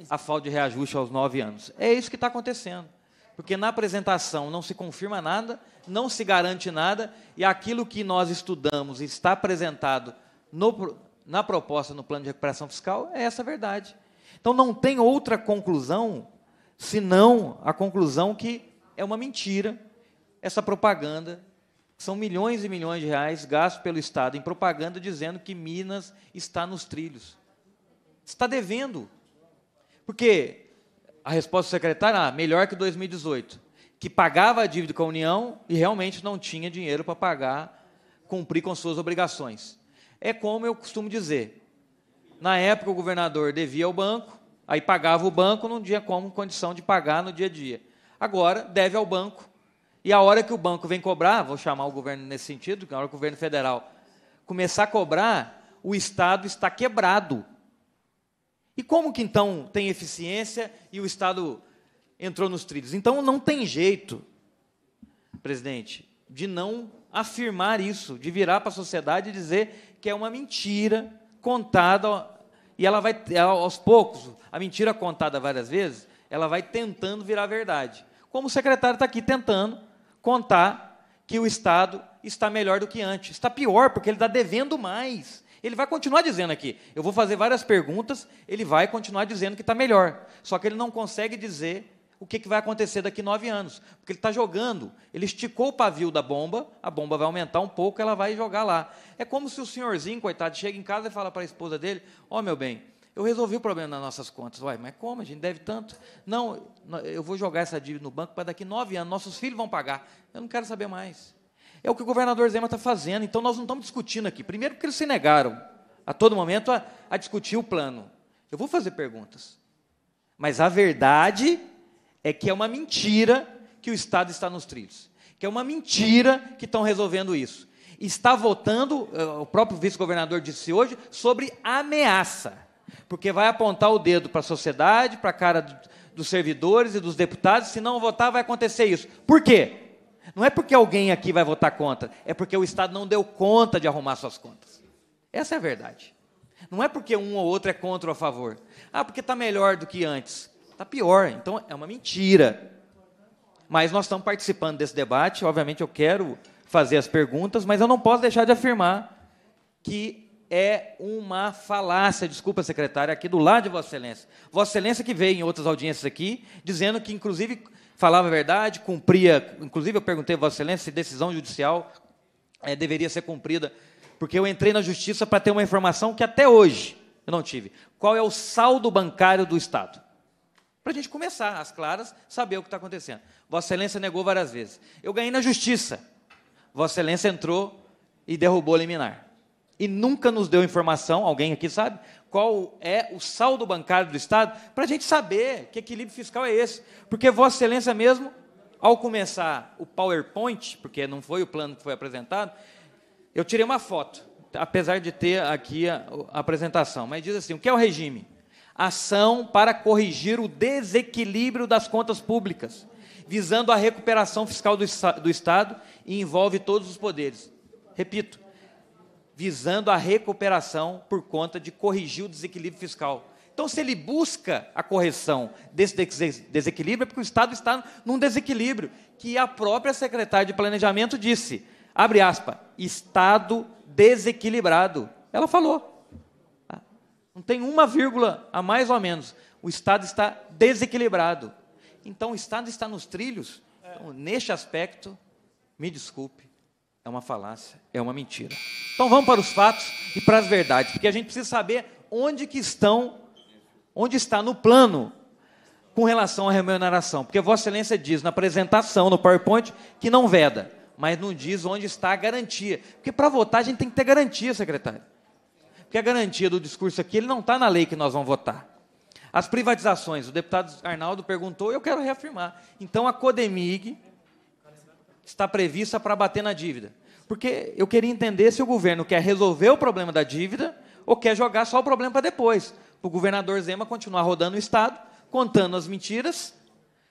a falta de reajuste aos nove anos. É isso que está acontecendo. Porque na apresentação não se confirma nada, não se garante nada, e aquilo que nós estudamos está apresentado no, na proposta no plano de recuperação fiscal é essa a verdade. Então não tem outra conclusão senão a conclusão que é uma mentira essa propaganda. São milhões e milhões de reais gastos pelo Estado em propaganda dizendo que Minas está nos trilhos. Está devendo. Porque a resposta do secretário, ah, melhor que 2018, que pagava a dívida com a União e realmente não tinha dinheiro para pagar, cumprir com suas obrigações. É como eu costumo dizer. Na época, o governador devia ao banco, aí pagava o banco, não tinha como condição de pagar no dia a dia. Agora, deve ao banco. E a hora que o banco vem cobrar, vou chamar o governo nesse sentido, que na hora que o governo federal começar a cobrar, o Estado está quebrado. E como que então tem eficiência e o Estado entrou nos trilhos? Então não tem jeito, presidente, de não afirmar isso, de virar para a sociedade e dizer que é uma mentira contada, e ela vai, aos poucos, a mentira contada várias vezes, ela vai tentando virar verdade. Como o secretário está aqui tentando contar que o Estado está melhor do que antes. Está pior, porque ele está devendo mais. Ele vai continuar dizendo aqui. Eu vou fazer várias perguntas, ele vai continuar dizendo que está melhor. Só que ele não consegue dizer o que, que vai acontecer daqui nove anos. Porque ele está jogando, ele esticou o pavio da bomba, a bomba vai aumentar um pouco, ela vai jogar lá. É como se o senhorzinho, coitado, chega em casa e fala para a esposa dele: Ó, oh, meu bem, eu resolvi o problema nas nossas contas. Uai, mas como? A gente deve tanto. Não, eu vou jogar essa dívida no banco para daqui nove anos, nossos filhos vão pagar. Eu não quero saber mais. É o que o governador Zema está fazendo. Então nós não estamos discutindo aqui. Primeiro, porque eles se negaram a todo momento a, a discutir o plano. Eu vou fazer perguntas. Mas a verdade é que é uma mentira que o Estado está nos trilhos, que é uma mentira que estão resolvendo isso. Está votando, eh, o próprio vice-governador disse hoje, sobre ameaça, porque vai apontar o dedo para a sociedade, para a cara dos servidores e dos deputados, se não votar vai acontecer isso. Por quê? Não é porque alguém aqui vai votar contra, é porque o Estado não deu conta de arrumar suas contas. Essa é a verdade. Não é porque um ou outro é contra ou a favor. Ah, porque está melhor do que antes está pior. Então é uma mentira. Mas nós estamos participando desse debate. Obviamente eu quero fazer as perguntas, mas eu não posso deixar de afirmar que é uma falácia, desculpa, secretária, aqui do lado de Vossa Excelência. Vossa Excelência que veio em outras audiências aqui, dizendo que, inclusive, falava a verdade, cumpria. Inclusive, eu perguntei a Vossa Excelência se decisão judicial é, deveria ser cumprida, porque eu entrei na justiça para ter uma informação que até hoje eu não tive. Qual é o saldo bancário do Estado? para a gente começar, às claras, saber o que está acontecendo. Vossa Excelência negou várias vezes. Eu ganhei na justiça. Vossa Excelência entrou e derrubou a liminar. E nunca nos deu informação, alguém aqui sabe, qual é o saldo bancário do Estado, para a gente saber que equilíbrio fiscal é esse. Porque Vossa Excelência mesmo, ao começar o PowerPoint, porque não foi o plano que foi apresentado, eu tirei uma foto, apesar de ter aqui a, a apresentação. Mas diz assim: o que é o regime? ação para corrigir o desequilíbrio das contas públicas, visando a recuperação fiscal do, do Estado e envolve todos os poderes. Repito, visando a recuperação por conta de corrigir o desequilíbrio fiscal. Então, se ele busca a correção desse desequilíbrio, é porque o Estado está num desequilíbrio, que a própria secretária de Planejamento disse, abre aspas, Estado desequilibrado. Ela falou. Não tem uma vírgula a mais ou a menos. O Estado está desequilibrado. Então, o Estado está nos trilhos. Então, neste aspecto, me desculpe, é uma falácia, é uma mentira. Então, vamos para os fatos e para as verdades, porque a gente precisa saber onde que estão, onde está no plano com relação à remuneração. Porque Vossa Excelência diz na apresentação, no PowerPoint, que não veda, mas não diz onde está a garantia. Porque para votar a gente tem que ter garantia, secretário. Porque a garantia do discurso aqui, ele não está na lei que nós vamos votar. As privatizações, o deputado Arnaldo perguntou, eu quero reafirmar. Então a Codemig está prevista para bater na dívida. Porque eu queria entender se o governo quer resolver o problema da dívida ou quer jogar só o problema para depois. Para o governador Zema continuar rodando o Estado, contando as mentiras,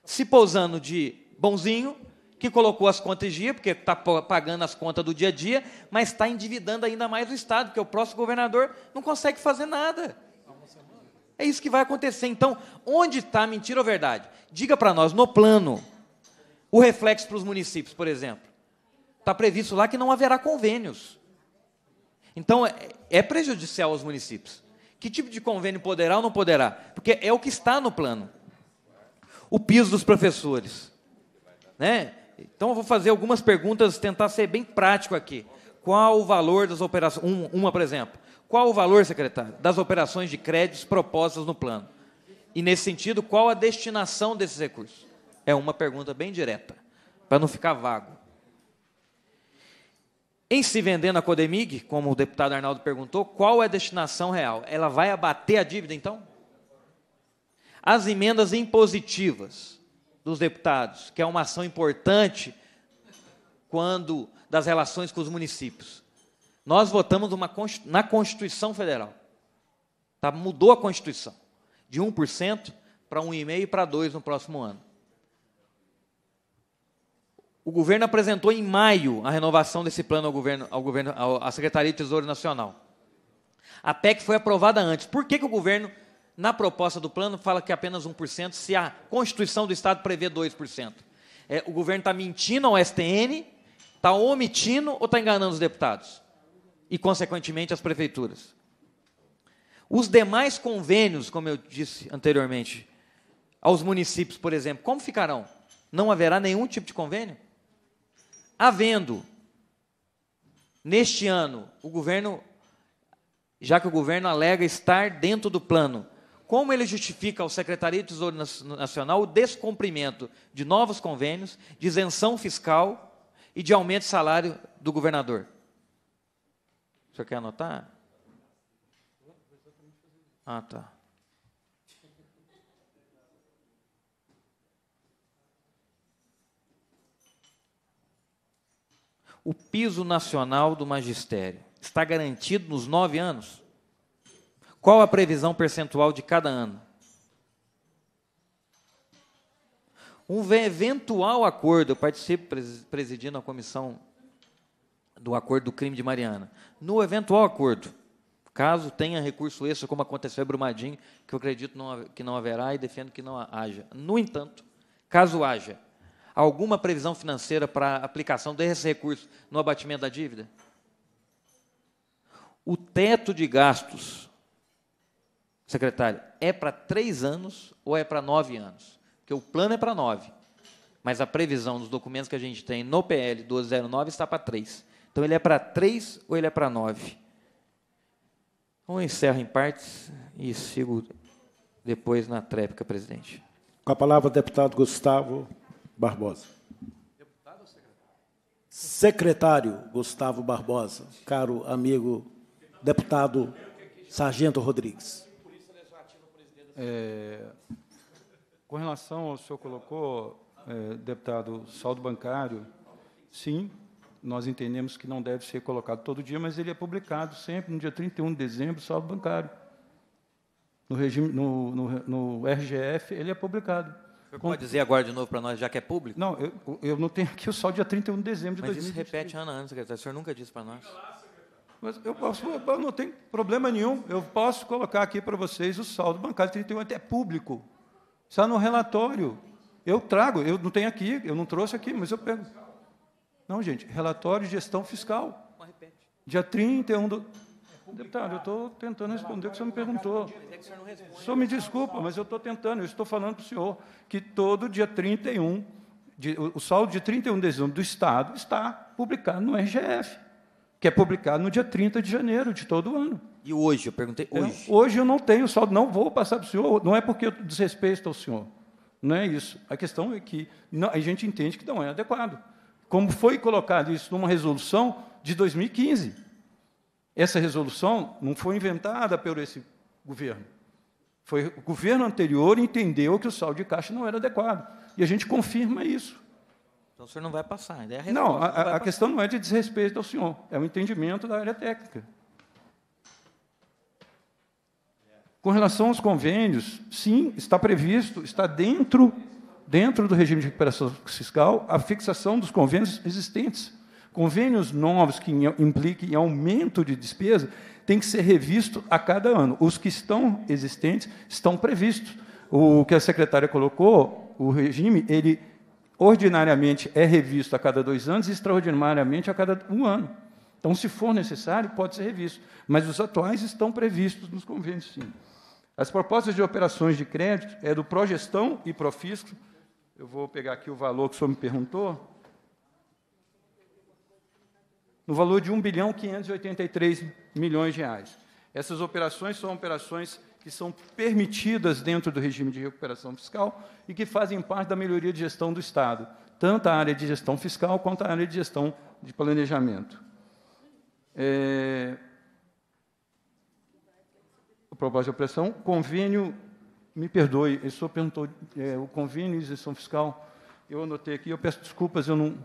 se pousando de bonzinho que colocou as contas em dia, porque está pagando as contas do dia a dia, mas está endividando ainda mais o Estado, porque o próximo governador não consegue fazer nada. É isso que vai acontecer. Então, onde está mentira ou verdade? Diga para nós, no plano, o reflexo para os municípios, por exemplo. Está previsto lá que não haverá convênios. Então, é, é prejudicial aos municípios. Que tipo de convênio poderá ou não poderá? Porque é o que está no plano. O piso dos professores. Né? Então eu vou fazer algumas perguntas, tentar ser bem prático aqui. Qual o valor das operações? Um, uma, por exemplo. Qual o valor, secretário, das operações de créditos propostas no plano? E nesse sentido, qual a destinação desses recursos? É uma pergunta bem direta, para não ficar vago. Em se vendendo a Codemig, como o deputado Arnaldo perguntou, qual é a destinação real? Ela vai abater a dívida, então? As emendas impositivas dos deputados, que é uma ação importante quando das relações com os municípios. Nós votamos uma, na Constituição Federal. Tá? Mudou a Constituição. De 1% para 1,5% e para 2% no próximo ano. O governo apresentou em maio a renovação desse plano ao governo, ao governo, à Secretaria de Tesouro Nacional. A PEC foi aprovada antes. Por que, que o governo na proposta do plano, fala que apenas 1%, se a Constituição do Estado prevê 2%. É, o governo está mentindo ao STN, está omitindo ou está enganando os deputados? E, consequentemente, as prefeituras. Os demais convênios, como eu disse anteriormente, aos municípios, por exemplo, como ficarão? Não haverá nenhum tipo de convênio? Havendo, neste ano, o governo, já que o governo alega estar dentro do plano, como ele justifica ao Secretaria de Tesouro Nacional o descumprimento de novos convênios, de isenção fiscal e de aumento de salário do governador? O senhor quer anotar? Ah, tá. O piso nacional do magistério está garantido nos nove anos? Qual a previsão percentual de cada ano? Um eventual acordo, eu participo presidindo a comissão do acordo do crime de Mariana. No eventual acordo, caso tenha recurso extra, como aconteceu em Brumadinho, que eu acredito não, que não haverá e defendo que não haja. No entanto, caso haja, alguma previsão financeira para aplicação desse recurso no abatimento da dívida? O teto de gastos secretário, é para três anos ou é para nove anos? Porque o plano é para nove, mas a previsão dos documentos que a gente tem no PL 1209 está para três. Então, ele é para três ou ele é para nove? Então, eu encerro em partes e sigo depois na tréplica, presidente. Com a palavra, o deputado Gustavo Barbosa. Deputado ou secretário? Secretário Gustavo Barbosa, caro amigo deputado Sargento Rodrigues. É, com relação ao que o senhor colocou, é, deputado, saldo bancário, sim, nós entendemos que não deve ser colocado todo dia, mas ele é publicado sempre no dia 31 de dezembro, saldo bancário. No, regime, no, no, no RGF, ele é publicado. Você pode dizer agora de novo para nós, já que é público? Não, eu, eu não tenho aqui o saldo dia 31 de dezembro de Mas isso repete ano a ano, secretário. O senhor nunca disse para nós. Mas eu, posso, eu não tem problema nenhum. Eu posso colocar aqui para vocês o saldo bancário 31, é público. Está no relatório. Eu trago, eu não tenho aqui, eu não trouxe aqui, mas eu pego. Não, gente, relatório de gestão fiscal. Dia 31 do. Deputado, eu estou tentando responder o que o senhor me perguntou. É o senhor me desculpa, mas eu estou tentando, eu estou falando para o senhor que todo dia 31, de, o saldo de 31 de dezembro do Estado está publicado no RGF que é publicado no dia 30 de janeiro de todo ano. E hoje? Eu perguntei é, hoje. Eu, hoje eu não tenho saldo, não vou passar para o senhor, não é porque eu desrespeito ao senhor. Não é isso. A questão é que não, a gente entende que não é adequado. Como foi colocado isso numa resolução de 2015. Essa resolução não foi inventada por esse governo. Foi o governo anterior entendeu que o saldo de caixa não era adequado. E a gente confirma isso. Então o senhor não vai passar. É a resposta, não, a, não questão não é de desrespeito ao senhor, é o entendimento da área técnica. Com relação aos convênios, sim, está previsto, está dentro, dentro do regime de recuperação fiscal a fixação dos convênios existentes. Convênios novos que impliquem aumento de despesa têm que ser revisto a cada ano. Os que estão existentes estão previstos. O que a secretária colocou, o regime, ele ordinariamente é revisto a cada dois anos e extraordinariamente a cada um ano. Então, se for necessário, pode ser revisto. Mas os atuais estão previstos nos convênios, sim. As propostas de operações de crédito é do Progestão e Profisco. Eu vou pegar aqui o valor que o senhor me perguntou. No valor de 1 bilhão 583 milhões de reais. Essas operações são operações que são permitidas dentro do regime de recuperação fiscal e que fazem parte da melhoria de gestão do Estado, tanto a área de gestão fiscal quanto a área de gestão de planejamento. É... O propósito de opressão, convênio, me perdoe, o senhor perguntou é, o convênio e isenção fiscal, eu anotei aqui, eu peço desculpas, eu não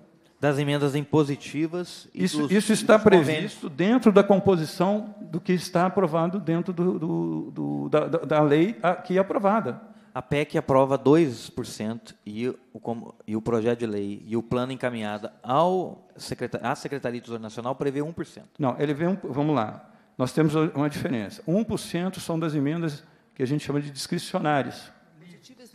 das emendas impositivas. isso, dos, isso está previsto dentro da composição do que está aprovado dentro do, do, do da, da, lei aqui é aprovada. A PEC aprova 2% e o, e o projeto de lei e o plano encaminhado ao secretar, à Secretaria do Tesouro Nacional prevê 1%. Não, ele vem, vamos lá, nós temos uma diferença. 1% são das emendas que a gente chama de discricionárias,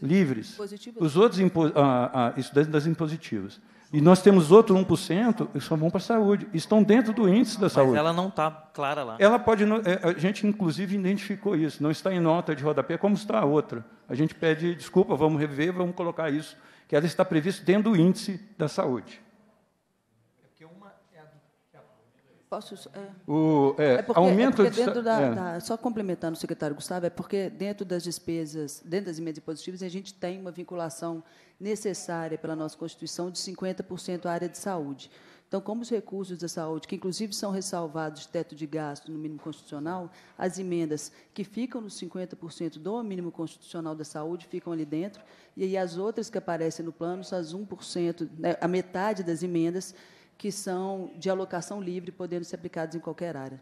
livres. Os outros, ah, ah, isso das impositivas. E nós temos outro 1% que só vão para a saúde. Estão dentro do índice da saúde. Mas ela não está clara lá. Ela pode. É, a gente, inclusive, identificou isso. Não está em nota de rodapé, como está a outra. A gente pede desculpa, vamos rever, vamos colocar isso. Que ela está prevista dentro do índice da saúde. Posso, é, o, é, é porque, aumento é dentro de, da, é. da, só complementando o secretário Gustavo, é porque dentro das despesas, dentro das emendas impositivas, a gente tem uma vinculação necessária pela nossa Constituição de 50% à área de saúde. Então, como os recursos da saúde, que inclusive são ressalvados de teto de gasto no mínimo constitucional, as emendas que ficam nos 50% do mínimo constitucional da saúde ficam ali dentro, e aí as outras que aparecem no plano são as 1%, né, a metade das emendas que são de alocação livre, podendo ser aplicadas em qualquer área.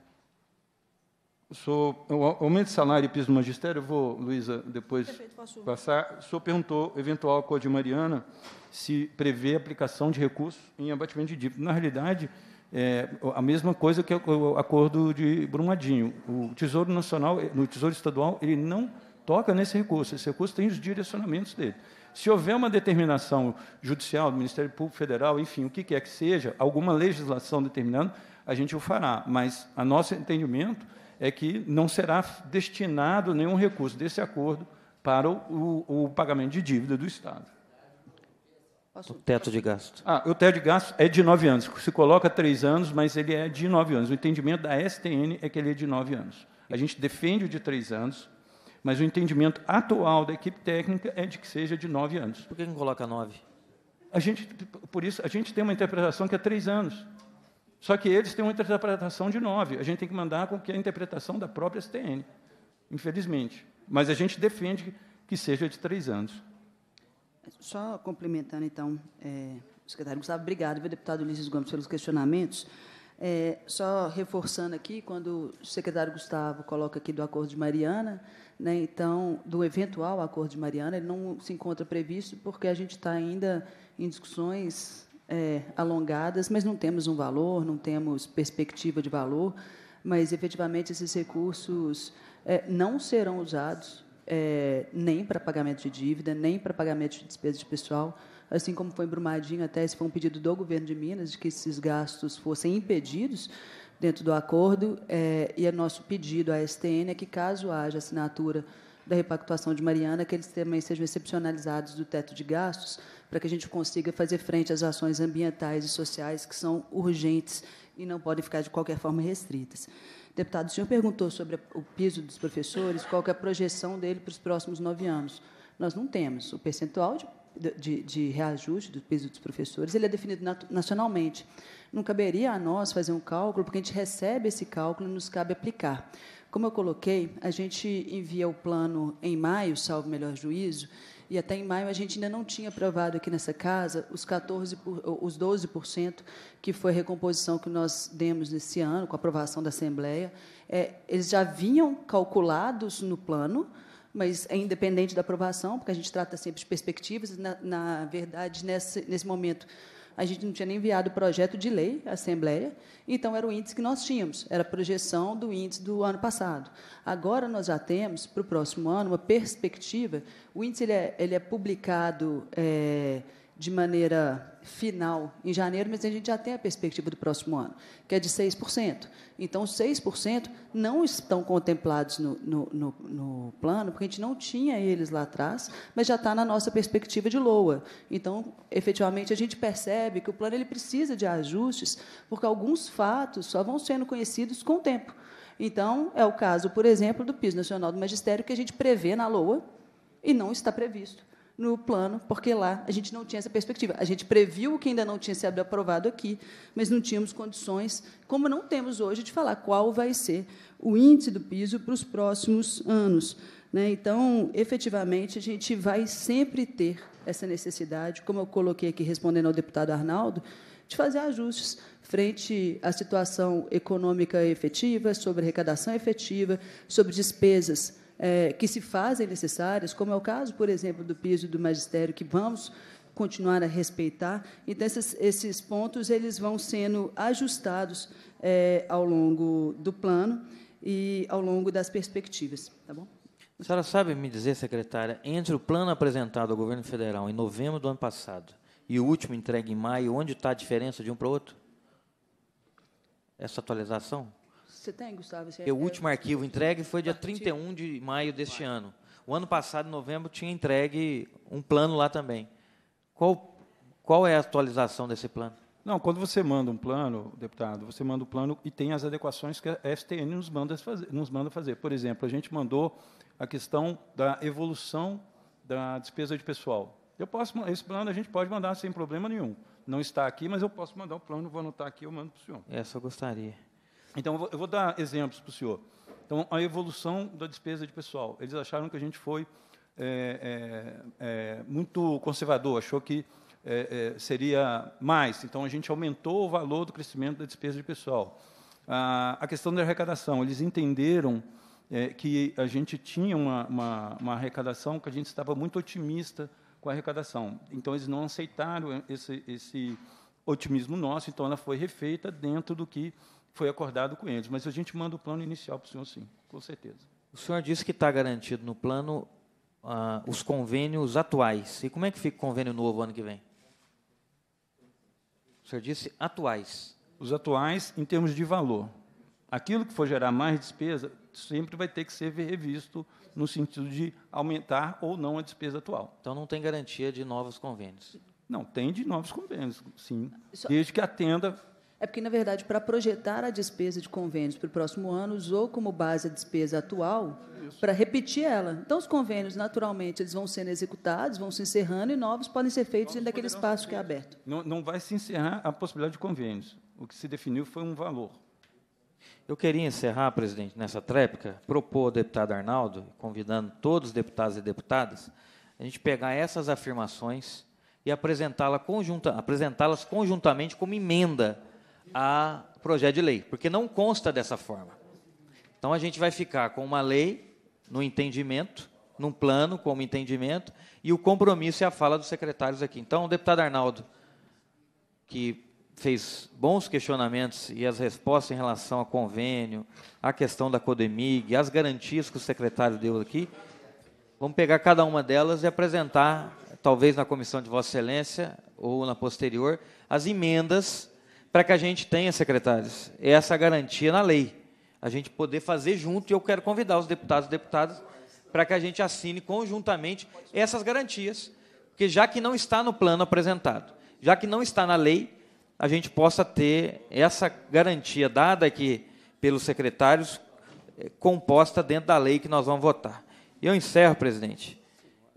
Sou, o aumento de salário e piso do magistério, eu vou, Luísa, depois Perfeito, passar. O senhor perguntou, eventual acordo de Mariana, se prevê aplicação de recursos em abatimento de dívida. Na realidade, é a mesma coisa que o acordo de Brumadinho. O Tesouro Nacional, no Tesouro Estadual, ele não toca nesse recurso. Esse recurso tem os direcionamentos dele. Se houver uma determinação judicial do Ministério Público Federal, enfim, o que quer que seja, alguma legislação determinando, a gente o fará. Mas, a nosso entendimento, é que não será destinado nenhum recurso desse acordo para o, o, o pagamento de dívida do Estado. O teto de gasto. Ah, o teto de gasto é de nove anos. Se coloca três anos, mas ele é de nove anos. O entendimento da STN é que ele é de nove anos. A gente defende o de três anos, mas o entendimento atual da equipe técnica é de que seja de nove anos. Por que não coloca nove? A gente, por isso, a gente tem uma interpretação que é três anos. Só que eles têm uma interpretação de nove. A gente tem que mandar com que a interpretação da própria STN, infelizmente. Mas a gente defende que seja de três anos. Só complementando, então, é, secretário Gustavo, obrigado, viu, deputado Ulisses Gomes, pelos questionamentos. É, só reforçando aqui, quando o secretário Gustavo coloca aqui do Acordo de Mariana, né, então, do eventual Acordo de Mariana, ele não se encontra previsto porque a gente está ainda em discussões é, alongadas, mas não temos um valor, não temos perspectiva de valor, mas efetivamente esses recursos é, não serão usados é, nem para pagamento de dívida, nem para pagamento de despesa de pessoal, assim como foi em Brumadinho, até esse foi um pedido do governo de Minas de que esses gastos fossem impedidos dentro do acordo, é, e é nosso pedido à STN é que, caso haja assinatura da repactuação de Mariana, que eles também sejam excepcionalizados do teto de gastos, para que a gente consiga fazer frente às ações ambientais e sociais que são urgentes e não podem ficar, de qualquer forma, restritas. Deputado, o senhor perguntou sobre o piso dos professores, qual é a projeção dele para os próximos nove anos. Nós não temos. O percentual de de, de, reajuste do piso dos professores, ele é definido nacionalmente. Não caberia a nós fazer um cálculo, porque a gente recebe esse cálculo e nos cabe aplicar. Como eu coloquei, a gente envia o plano em maio, salvo melhor juízo, e até em maio a gente ainda não tinha aprovado aqui nessa casa os 14 os 12% que foi a recomposição que nós demos nesse ano com a aprovação da Assembleia. É, eles já vinham calculados no plano, mas é independente da aprovação, porque a gente trata sempre de perspectivas. Na, na verdade, nesse, nesse momento a gente não tinha nem enviado o projeto de lei à Assembleia, então era o índice que nós tínhamos, era a projeção do índice do ano passado. Agora nós já temos, para o próximo ano, uma perspectiva, o índice ele é, ele é publicado é, de maneira final em janeiro, mas a gente já tem a perspectiva do próximo ano, que é de 6%. Então, 6% não estão contemplados no, no, no, no, plano, porque a gente não tinha eles lá atrás, mas já está na nossa perspectiva de LOA. Então, efetivamente, a gente percebe que o plano ele precisa de ajustes, porque alguns fatos só vão sendo conhecidos com o tempo. Então, é o caso, por exemplo, do PIS nacional do magistério, que a gente prevê na LOA e não está previsto no plano, porque lá a gente não tinha essa perspectiva. A gente previu o que ainda não tinha sido aprovado aqui, mas não tínhamos condições, como não temos hoje, de falar qual vai ser o índice do piso para os próximos anos. Né? Então, efetivamente, a gente vai sempre ter essa necessidade, como eu coloquei aqui respondendo ao deputado Arnaldo, de fazer ajustes frente à situação econômica efetiva, sobre arrecadação efetiva, sobre despesas é, que se fazem necessárias, como é o caso, por exemplo, do piso do magistério, que vamos continuar a respeitar. Então, esses, esses pontos eles vão sendo ajustados é, ao longo do plano e ao longo das perspectivas. Tá bom? A senhora sabe me dizer, secretária, entre o plano apresentado ao governo federal em novembro do ano passado e o último entregue em maio, onde está a diferença de um para o outro? Essa atualização? Você tem, Gustavo? Você o é último arquivo entregue foi dia 31 de maio deste ano. O ano passado, em novembro, tinha entregue um plano lá também. Qual, qual é a atualização desse plano? Não, quando você manda um plano, deputado, você manda o um plano e tem as adequações que a STN nos manda fazer. Nos manda fazer. Por exemplo, a gente mandou a questão da evolução da despesa de pessoal. Eu posso, esse plano a gente pode mandar sem problema nenhum. Não está aqui, mas eu posso mandar o plano, vou anotar aqui, eu mando para o senhor. Essa eu gostaria. Então, eu vou, eu vou dar exemplos para o senhor. Então, a evolução da despesa de pessoal. Eles acharam que a gente foi é, é, é muito conservador, achou que é, é, seria mais. Então, a gente aumentou o valor do crescimento da despesa de pessoal. A, a questão da arrecadação. Eles entenderam é, que a gente tinha uma, uma, uma, arrecadação que a gente estava muito otimista com a arrecadação. Então, eles não aceitaram esse, esse otimismo nosso, então ela foi refeita dentro do que foi acordado com eles. Mas a gente manda o plano inicial para o senhor, sim, com certeza. O senhor disse que está garantido no plano ah, os convênios atuais. E como é que fica o convênio novo ano que vem? O senhor disse atuais. Os atuais em termos de valor. Aquilo que for gerar mais despesa sempre vai ter que ser revisto no sentido de aumentar ou não a despesa atual. Então não tem garantia de novos convênios. Não, tem de novos convênios, sim. Desde que atenda é porque, na verdade, para projetar a despesa de convênios para o próximo ano, usou como base a despesa atual para repetir ela. Então, os convênios, naturalmente, eles vão sendo executados, vão se encerrando e novos podem ser feitos dentro daquele espaço que é aberto. Não, não vai se encerrar a possibilidade de convênios. O que se definiu foi um valor. Eu queria encerrar, presidente, nessa tréplica, propor ao deputado Arnaldo, convidando todos os deputados e deputadas, a gente pegar essas afirmações e apresentá-las conjunta, apresentá conjuntamente como emenda a projeto de lei, porque não consta dessa forma. Então a gente vai ficar com uma lei no entendimento, num plano como entendimento, e o compromisso é a fala dos secretários aqui. Então, o deputado Arnaldo, que fez bons questionamentos e as respostas em relação ao convênio, à questão da Codemig, as garantias que o secretário deu aqui, vamos pegar cada uma delas e apresentar, talvez na comissão de Vossa Excelência ou na posterior, as emendas para que a gente tenha, secretários, é essa garantia na lei. A gente poder fazer junto, e eu quero convidar os deputados e deputadas para que a gente assine conjuntamente essas garantias, porque já que não está no plano apresentado, já que não está na lei, a gente possa ter essa garantia dada aqui pelos secretários, eh, composta dentro da lei que nós vamos votar. Eu encerro, presidente,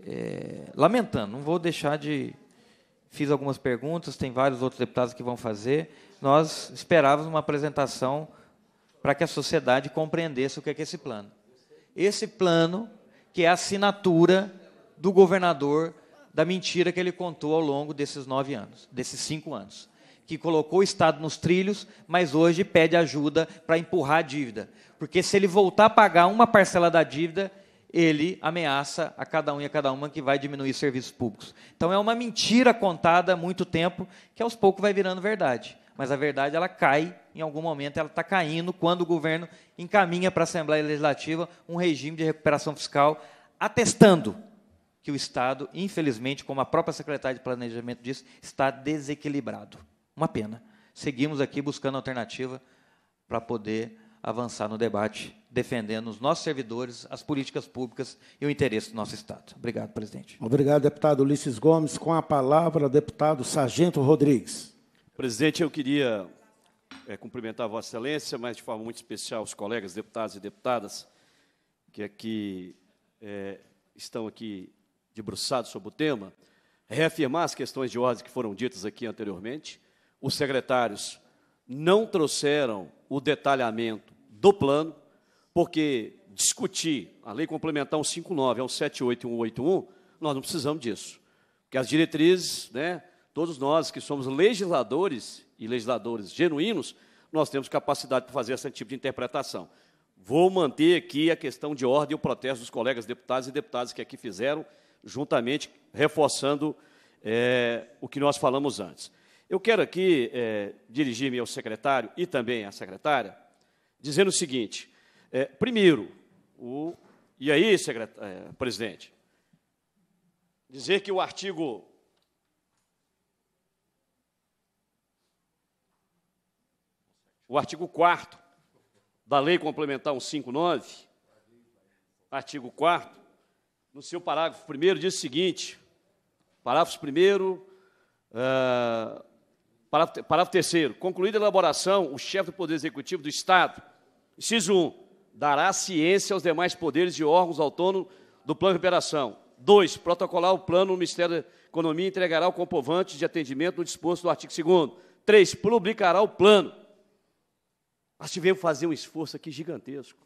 é, lamentando, não vou deixar de. Fiz algumas perguntas, tem vários outros deputados que vão fazer nós esperávamos uma apresentação para que a sociedade compreendesse o é que é, esse plano. Esse plano, que é a assinatura do governador da mentira que ele contou ao longo desses nove anos, desses cinco anos, que colocou o Estado nos trilhos, mas hoje pede ajuda para empurrar a dívida. Porque se ele voltar a pagar uma parcela da dívida, ele ameaça a cada um e a cada uma que vai diminuir serviços públicos. Então é uma mentira contada há muito tempo que aos poucos vai virando verdade mas a verdade ela cai, em algum momento ela está caindo quando o governo encaminha para a Assembleia Legislativa um regime de recuperação fiscal, atestando que o Estado, infelizmente, como a própria secretária de Planejamento disse, está desequilibrado. Uma pena. Seguimos aqui buscando alternativa para poder avançar no debate, defendendo os nossos servidores, as políticas públicas e o interesse do nosso Estado. Obrigado, presidente. Obrigado, deputado Ulisses Gomes. Com a palavra, deputado Sargento Rodrigues. Presidente, eu queria é, cumprimentar Vossa Excelência, mas de forma muito especial os colegas deputados e deputadas que aqui é, estão aqui debruçados sobre o tema, reafirmar as questões de ordem que foram ditas aqui anteriormente. Os secretários não trouxeram o detalhamento do plano, porque discutir a lei complementar 159 178 é e 181, nós não precisamos disso. Porque as diretrizes, né, Todos nós que somos legisladores e legisladores genuínos, nós temos capacidade para fazer esse tipo de interpretação. Vou manter aqui a questão de ordem e o protesto dos colegas deputados e deputadas que aqui fizeram, juntamente reforçando é, o que nós falamos antes. Eu quero aqui é, dirigir-me ao secretário e também à secretária, dizendo o seguinte: é, primeiro, o, e aí, é, presidente, dizer que o artigo o artigo 4 da Lei Complementar 159, artigo 4 no seu parágrafo 1 diz o seguinte, eh, parágrafo 1 uh, parágrafo, 3 concluída a elaboração, o chefe do Poder Executivo do Estado, inciso 1, dará ciência aos demais poderes e órgãos autônomos do plano de Operação. 2. Protocolar o plano no Ministério da Economia e entregará ao comprovante de atendimento no disposto do artigo 2 3. Publicará o plano nós tivemos que fazer um esforço aqui gigantesco.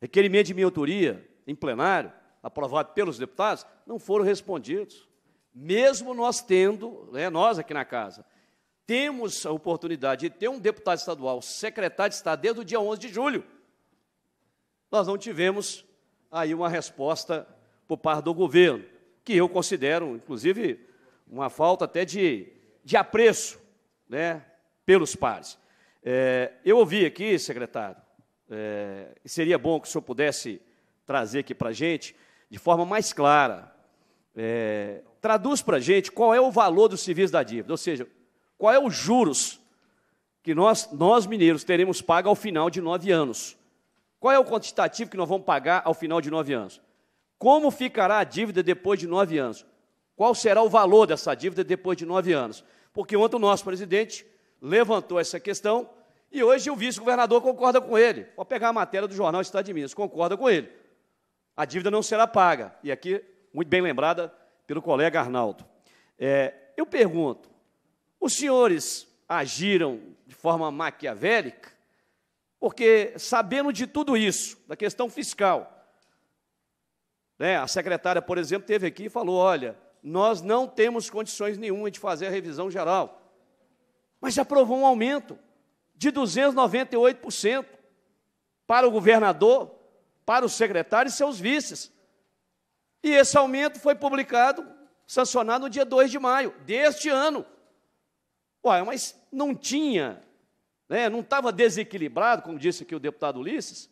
Requerimento de minha autoria, em plenário, aprovado pelos deputados, não foram respondidos. Mesmo nós tendo, né, nós aqui na casa, temos a oportunidade de ter um deputado estadual, secretário de Estado, desde o dia 11 de julho. Nós não tivemos aí uma resposta por parte do governo, que eu considero, inclusive, uma falta até de, de apreço né, pelos pares. É, eu ouvi aqui, secretário, é, seria bom que o senhor pudesse trazer aqui para a gente, de forma mais clara, é, traduz para a gente qual é o valor dos civis da dívida, ou seja, qual é os juros que nós, nós mineiros, teremos pago ao final de nove anos. Qual é o quantitativo que nós vamos pagar ao final de nove anos? Como ficará a dívida depois de nove anos? Qual será o valor dessa dívida depois de nove anos? Porque ontem o nosso presidente levantou essa questão e hoje o vice-governador concorda com ele. Vou pegar a matéria do jornal Estado de Minas, concorda com ele. A dívida não será paga. E aqui, muito bem lembrada pelo colega Arnaldo. É, eu pergunto, os senhores agiram de forma maquiavélica? Porque, sabendo de tudo isso, da questão fiscal, né, a secretária, por exemplo, teve aqui e falou: olha, nós não temos condições nenhuma de fazer a revisão geral. Mas aprovou um aumento de 298% para o governador, para o secretário e seus vices. E esse aumento foi publicado, sancionado no dia 2 de maio deste ano. Uai, mas não tinha, né, não estava desequilibrado, como disse aqui o deputado Ulisses.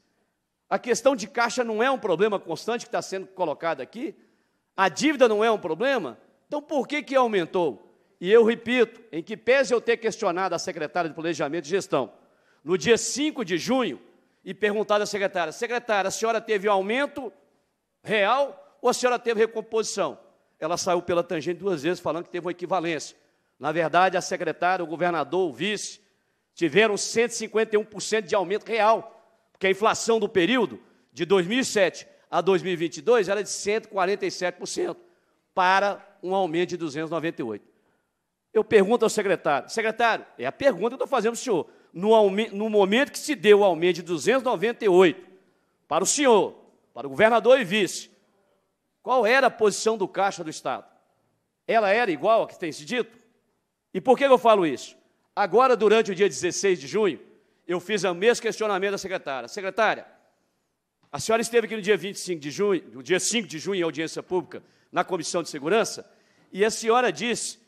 A questão de caixa não é um problema constante que está sendo colocado aqui. A dívida não é um problema. Então, por que, que aumentou? E eu repito, em que pese eu ter questionado a secretária de Planejamento e Gestão, no dia 5 de junho, e perguntado à secretária, secretária, a senhora teve aumento real ou a senhora teve recomposição? Ela saiu pela tangente duas vezes falando que teve uma equivalência. Na verdade, a secretária, o governador, o vice, tiveram 151% de aumento real, porque a inflação do período de 2007 a 2022 era de 147%, para um aumento de 298%. Eu pergunto ao secretário: secretário, é a pergunta que eu estou fazendo para o senhor. No, no, momento que se deu o aumento de 298 para o senhor, para o governador e vice, qual era a posição do Caixa do Estado? Ela era igual a que tem se dito? E por que eu falo isso? Agora, durante o dia 16 de junho, eu fiz o mesmo questionamento à secretária. Secretária, a senhora esteve aqui no dia 25 de junho, no dia 5 de junho, em audiência pública, na Comissão de Segurança, e a senhora disse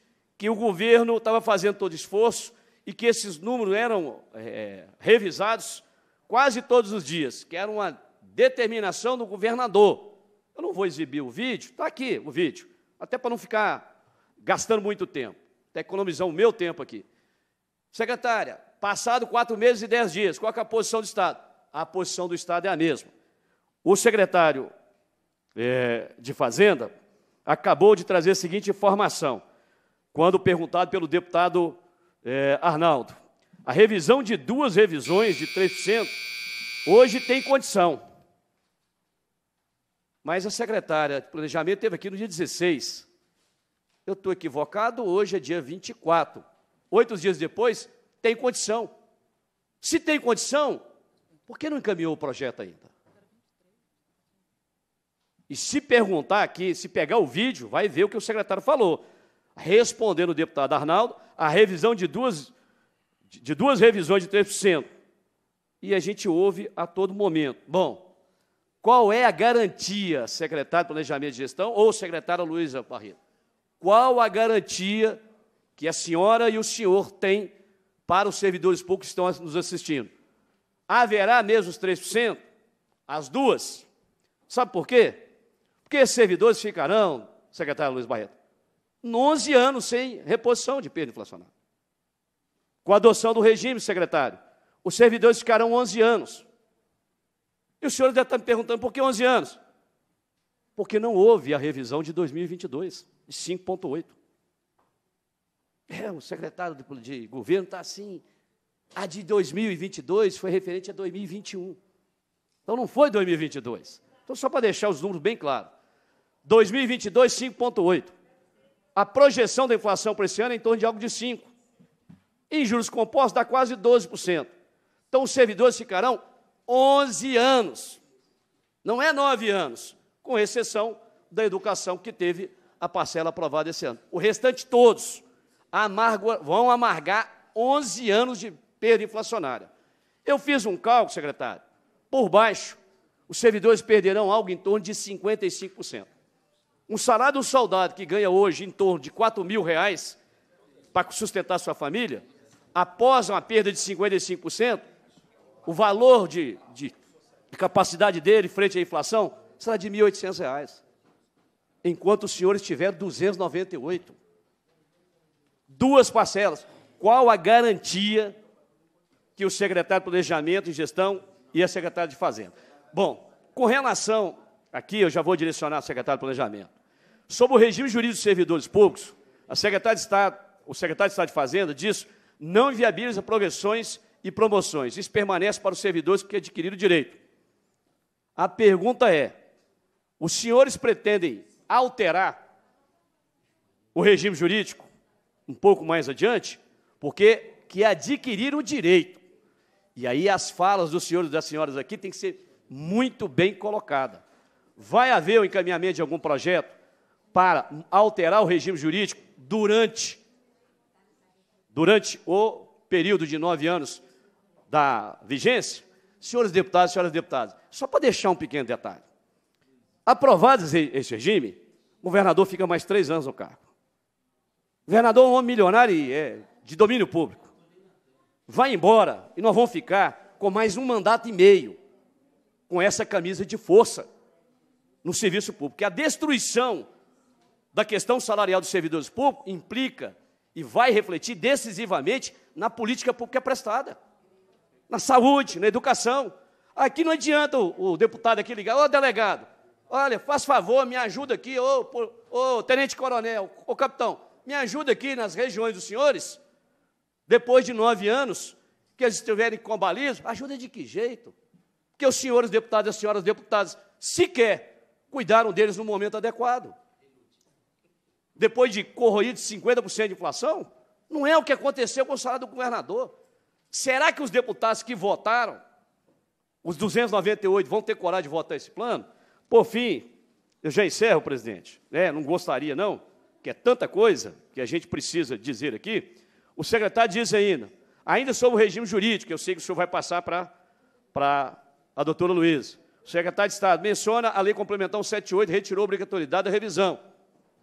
que o governo estava fazendo todo esforço e que esses números eram é, revisados quase todos os dias, que era uma determinação do governador. Eu não vou exibir o vídeo, está aqui o vídeo, até para não ficar gastando muito tempo, até tá economizar o meu tempo aqui. Secretária, passado quatro meses e dez dias, qual é a posição do Estado? A posição do Estado é a mesma. O secretário é, de Fazenda acabou de trazer a seguinte informação quando perguntado pelo deputado é, Arnaldo. A revisão de duas revisões de 3% hoje tem condição. Mas a secretária de Planejamento teve aqui no dia 16. Eu estou equivocado, hoje é dia 24. Oito dias depois, tem condição. Se tem condição, por que não encaminhou o projeto ainda? E se perguntar aqui, se pegar o vídeo, vai ver o que o secretário falou respondendo o deputado Arnaldo, a revisão de duas, de duas revisões de 3%. E a gente ouve a todo momento. Bom, qual é a garantia, secretário de Planejamento e Gestão ou secretária Luísa Barreto? Qual a garantia que a senhora e o senhor têm para os servidores públicos que estão nos assistindo? Haverá mesmo os 3%? As duas? Sabe por quê? Porque esses servidores ficarão, secretário Luiz Barreto, 11 anos sem reposição de perda inflacionária. Com a adoção do regime, secretário, os servidores ficarão 11 anos. E o senhor já estar me perguntando por que 11 anos? Porque não houve a revisão de 2022, de 5,8. É, o secretário de, de governo está assim. A de 2022 foi referente a 2021. Então não foi 2022. Então, só para deixar os números bem claros: 2022, 5,8 a projeção da inflação para esse ano é em torno de algo de 5%. E juros compostos dá quase 12%. Então, os servidores ficarão 11 anos, não é 9 anos, com exceção da educação que teve a parcela aprovada esse ano. O restante todos amargo, vão amargar 11 anos de perda inflacionária. Eu fiz um cálculo, secretário, por baixo, os servidores perderão algo em torno de 55%. Um salário de um soldado que ganha hoje em torno de 4 mil reais para sustentar sua família, após uma perda de 55%, o valor de, de, de capacidade dele frente à inflação será de R$ reais, Enquanto o senhor estiver 298. Duas parcelas. Qual a garantia que o secretário de Planejamento e Gestão e a secretária de Fazenda? Bom, com relação, aqui eu já vou direcionar ao secretário de Planejamento. Sob o regime jurídico dos servidores públicos, a secretária de Estado, o secretário de Estado de Fazenda diz não inviabiliza progressões e promoções. Isso permanece para os servidores que adquiriram o direito. A pergunta é: os senhores pretendem alterar o regime jurídico um pouco mais adiante? Porque que adquiriram o direito. E aí as falas dos senhores e das senhoras aqui têm que ser muito bem colocadas. Vai haver o encaminhamento de algum projeto para alterar o regime jurídico durante, durante o período de nove anos da vigência, senhores deputados, senhoras deputadas, só para deixar um pequeno detalhe. Aprovado esse regime, o governador fica mais três anos no cargo. O governador é um homem milionário e é de domínio público. Vai embora e nós vamos ficar com mais um mandato e meio com essa camisa de força no serviço público. Que é a destruição da questão salarial dos servidores públicos implica e vai refletir decisivamente na política pública é prestada, na saúde, na educação. Aqui não adianta o, o deputado aqui ligar, ô delegado, olha, faz favor, me ajuda aqui, ô, ô tenente coronel, ô capitão, me ajuda aqui nas regiões dos senhores, depois de nove anos, que eles estiverem com balismo, ajuda de que jeito? Porque os senhores deputados e as senhoras deputadas sequer cuidaram deles no momento adequado depois de corroído 50% de inflação? Não é o que aconteceu com o salário do governador. Será que os deputados que votaram, os 298, vão ter coragem de votar esse plano? Por fim, eu já encerro, presidente. É, não gostaria, não, que é tanta coisa que a gente precisa dizer aqui. O secretário diz ainda, ainda sobre o regime jurídico, eu sei que o senhor vai passar para a doutora Luiz. O secretário de Estado menciona a Lei Complementar 178, retirou a obrigatoriedade da revisão.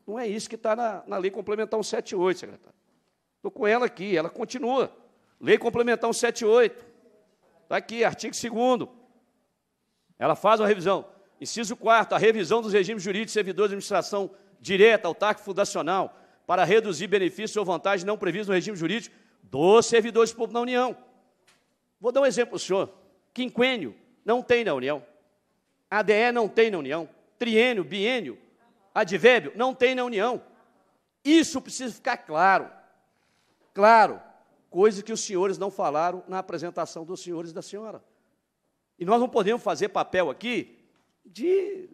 Não é isso que está na, na Lei Complementar 178, secretário. Estou com ela aqui, ela continua. Lei Complementar 178. Está aqui, artigo 2 Ela faz uma revisão. Inciso 4 a revisão dos regimes jurídicos servidores de administração direta, autárquica fundacional, para reduzir benefícios ou vantagens não previstas no regime jurídico dos servidores públicos na União. Vou dar um exemplo para o senhor. Quinquênio não tem na União. ADE não tem na União. Triênio, biênio, Advérbio não tem na união. Isso precisa ficar claro. Claro, coisa que os senhores não falaram na apresentação dos senhores e da senhora. E nós não podemos fazer papel aqui de,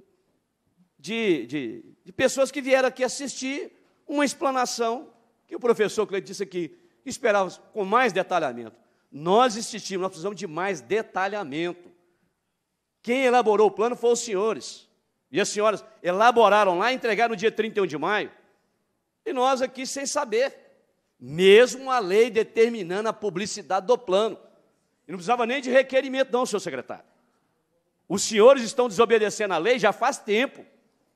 de, de, de pessoas que vieram aqui assistir uma explanação que o professor Cleide disse aqui, esperava com mais detalhamento. Nós insistimos, nós precisamos de mais detalhamento. Quem elaborou o plano foram os senhores. E as senhoras elaboraram lá, entregaram no dia 31 de maio. E nós aqui sem saber. Mesmo a lei determinando a publicidade do plano. E não precisava nem de requerimento, não, senhor secretário. Os senhores estão desobedecendo a lei já faz tempo.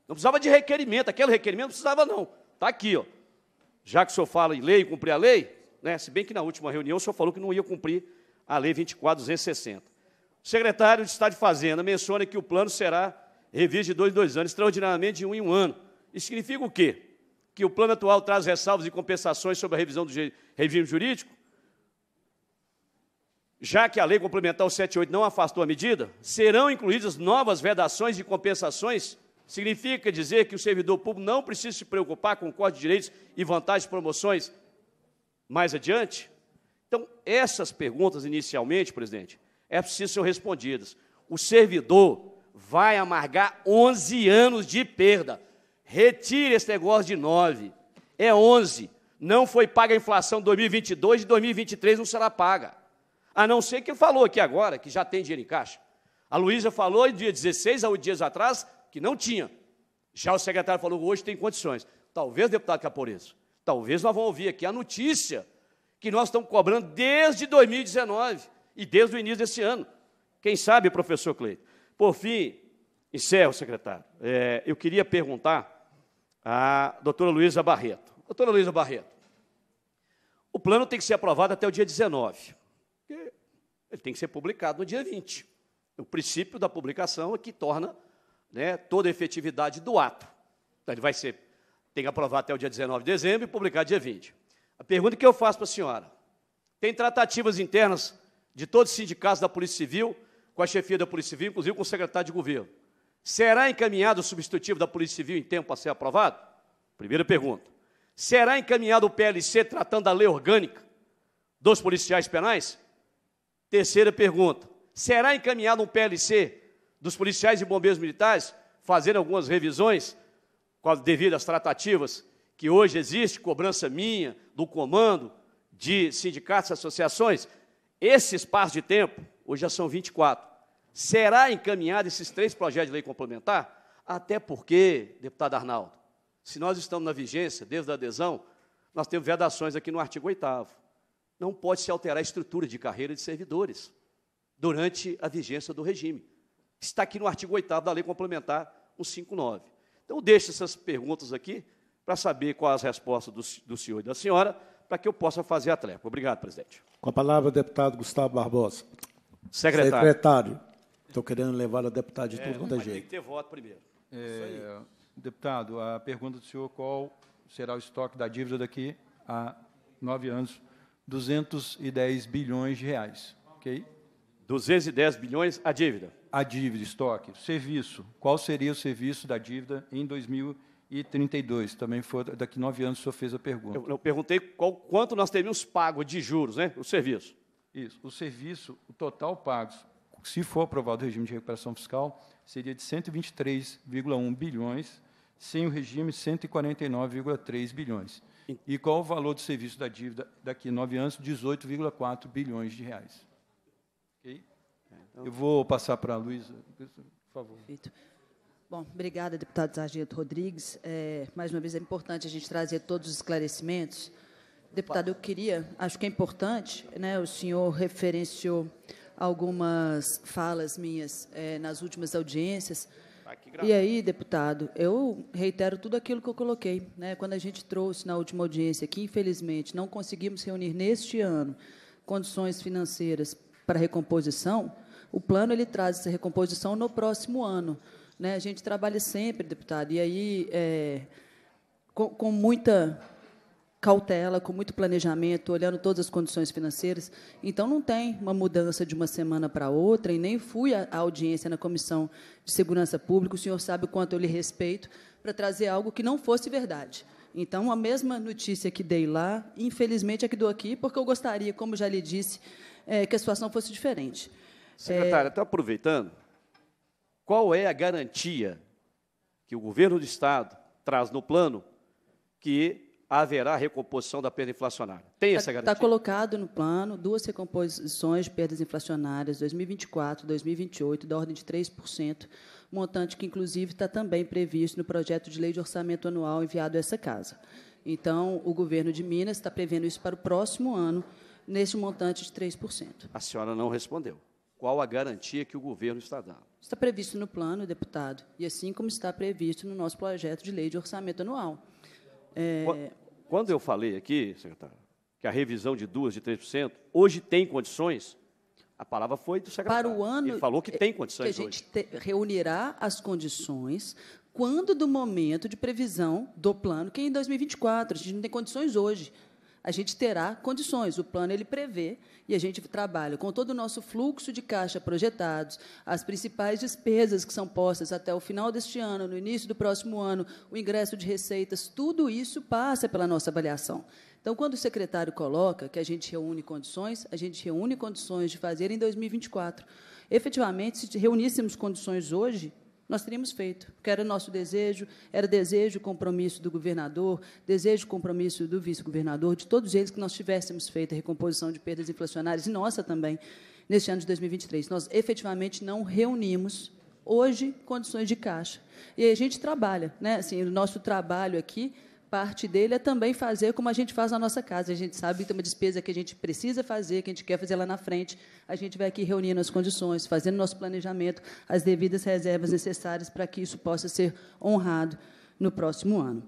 Não precisava de requerimento, aquele requerimento não precisava, não. Está aqui, ó. Já que o senhor fala em lei e cumprir a lei, né? se bem que na última reunião o senhor falou que não ia cumprir a lei 24260. O secretário de Estado de Fazenda menciona que o plano será Revise de dois em dois anos, extraordinariamente de um em um ano. Isso significa o quê? Que o plano atual traz ressalvas e compensações sobre a revisão do regime jurídico? Já que a lei complementar 78 não afastou a medida, serão incluídas novas vedações e compensações? Significa dizer que o servidor público não precisa se preocupar com corte de direitos e vantagens de promoções mais adiante? Então, essas perguntas, inicialmente, presidente, é preciso ser respondidas. O servidor vai amargar 11 anos de perda. Retire esse negócio de 9. É 11. Não foi paga a inflação 2022 e 2023 não será paga. A não ser que falou aqui agora, que já tem dinheiro em caixa. A Luísa falou dia 16 ou dias atrás que não tinha. Já o secretário falou hoje tem condições. Talvez, deputado Caporeso, talvez nós vamos ouvir aqui a notícia que nós estamos cobrando desde 2019 e desde o início desse ano. Quem sabe, professor Cleiton? Por fim, encerro, secretário, é, eu queria perguntar à doutora Luísa Barreto. Doutora Luísa Barreto, o plano tem que ser aprovado até o dia 19. Ele tem que ser publicado no dia 20. O princípio da publicação é que torna né, toda a efetividade do ato. Então, ele vai ser, tem que aprovar até o dia 19 de dezembro e publicar dia 20. A pergunta que eu faço para a senhora: tem tratativas internas de todos os sindicatos da Polícia Civil com a chefia da Polícia Civil, inclusive com o secretário de governo. Será encaminhado o substitutivo da Polícia Civil em tempo a ser aprovado? Primeira pergunta. Será encaminhado o PLC tratando da lei orgânica dos policiais penais? Terceira pergunta. Será encaminhado um PLC dos policiais e bombeiros militares fazendo algumas revisões devido às tratativas que hoje existe, cobrança minha, do comando, de sindicatos e associações? Esse espaço de tempo hoje já são 24, será encaminhado esses três projetos de lei complementar? Até porque, deputado Arnaldo, se nós estamos na vigência, desde a adesão, nós temos vedações aqui no artigo 8 Não pode se alterar a estrutura de carreira de servidores durante a vigência do regime. Está aqui no artigo 8 da Lei Complementar 159. Então, eu deixo essas perguntas aqui para saber quais as respostas do, do senhor e da senhora, para que eu possa fazer a trepa. Obrigado, presidente. Com a palavra, deputado Gustavo Barbosa. Secretário. Secretário. Estou querendo levar a deputada de é, tudo quanto é jeito. Tem que ter voto primeiro. É, deputado, a pergunta do senhor, qual será o estoque da dívida daqui a nove anos? 210 bilhões de reais, ok? 210 bilhões a dívida? A dívida, estoque. Serviço. Qual seria o serviço da dívida em 2032? Também foi daqui a nove anos o senhor fez a pergunta. Eu, eu perguntei qual, quanto nós teríamos pago de juros, né? O serviço. Isso. O serviço, o total pagos, se for aprovado o regime de recuperação fiscal, seria de 123,1 bilhões, sem o regime, 149,3 bilhões. E qual o valor do serviço da dívida daqui a nove anos? 18,4 bilhões de reais. Ok? É, então- Eu vou passar para a Luísa, por favor. Perfeito. Bom, obrigada, deputado Sargento Rodrigues. É, mais uma vez, é importante a gente trazer todos os esclarecimentos. Deputado, eu queria, acho que é importante, né, o senhor referenciou algumas falas minhas é, nas últimas audiências. E aí, deputado, eu reitero tudo aquilo que eu coloquei. Né? Quando a gente trouxe na última audiência, que infelizmente não conseguimos reunir neste ano condições financeiras para recomposição, o plano ele traz essa recomposição no próximo ano. Né? A gente trabalha sempre, deputado, e aí é, com, com muita cautela, com muito planejamento, olhando todas as condições financeiras. Então, não tem uma mudança de uma semana para outra, e nem fui à audiência na Comissão de Segurança Pública, o senhor sabe o quanto eu lhe respeito, para trazer algo que não fosse verdade. Então, a mesma notícia que dei lá, infelizmente, é que dou aqui, porque eu gostaria, como já lhe disse, é, que a situação fosse diferente. Secretária, está é... Tá aproveitando, qual é a garantia que o governo do Estado traz no plano que haverá recomposição da perda inflacionária. Tem essa tá, tá garantia? Está colocado no plano duas recomposições de perdas inflacionárias 2024, 2028, da ordem de 3%, montante que, inclusive, está também previsto no projeto de lei de orçamento anual enviado a essa casa. Então, o governo de Minas está prevendo isso para o próximo ano, neste montante de 3%. A senhora não respondeu. Qual a garantia que o governo está dando? Está previsto no plano, deputado, e assim como está previsto no nosso projeto de lei de orçamento anual. É, quando eu falei aqui, secretário, que a revisão de 2%, de 3%, hoje tem condições, a palavra foi do secretário. Para o ano. Ele falou que tem condições que a gente reunirá as condições quando do momento de previsão do plano, que é em 2024. A gente não tem condições hoje a gente terá condições. O plano ele prevê e a gente trabalha com todo o nosso fluxo de caixa projetados, as principais despesas que são postas até o final deste ano, no início do próximo ano, o ingresso de receitas, tudo isso passa pela nossa avaliação. Então, quando o secretário coloca que a gente reúne condições, a gente reúne condições de fazer em 2024. Efetivamente, se reuníssemos condições hoje, nós teríamos feito, porque era nosso desejo, era desejo e compromisso do governador, desejo e compromisso do vice-governador, de todos eles que nós tivéssemos feito a recomposição de perdas inflacionárias, e nossa também, neste ano de 2023. Nós efetivamente não reunimos hoje condições de caixa. E a gente trabalha, né? Assim, o nosso trabalho aqui parte dele é também fazer como a gente faz na nossa casa. A gente sabe que tem uma despesa que a gente precisa fazer, que a gente quer fazer lá na frente. A gente vai aqui reunindo as condições, fazendo nosso planejamento, as devidas reservas necessárias para que isso possa ser honrado no próximo ano.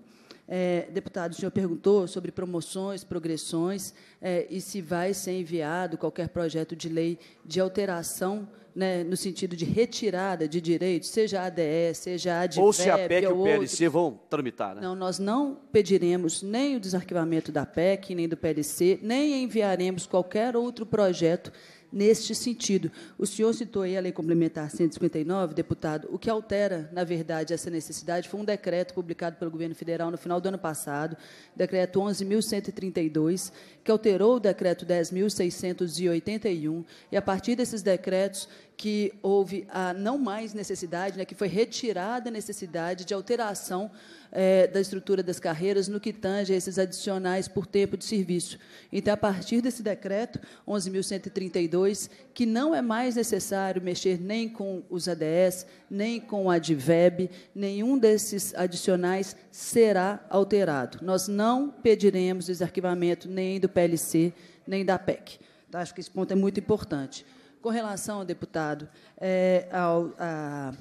É, deputado, o senhor perguntou sobre promoções, progressões é, e se vai ser enviado qualquer projeto de lei de alteração né, no sentido de retirada de direitos, seja a ADE, seja a ADVEP... Ou se a PEC ou e o PLC vão tramitar, né? Não, nós não pediremos nem o desarquivamento da PEC, nem do PLC, nem enviaremos qualquer outro projeto neste sentido. O senhor citou aí a Lei Complementar 159, deputado. O que altera, na verdade, essa necessidade foi um decreto publicado pelo governo federal no final do ano passado, decreto 11.132, que alterou o decreto 10.681, e a partir desses decretos que houve a não mais necessidade, né, que foi retirada a necessidade de alteração é, da estrutura das carreiras no que tange a esses adicionais por tempo de serviço. Então, a partir desse decreto 11.132, que não é mais necessário mexer nem com os ADS, nem com o ADVEB, nenhum desses adicionais será alterado. Nós não pediremos desarquivamento nem do PLC, nem da PEC. Tá? Então, acho que esse ponto é muito importante com relação ao deputado, é, ao, a,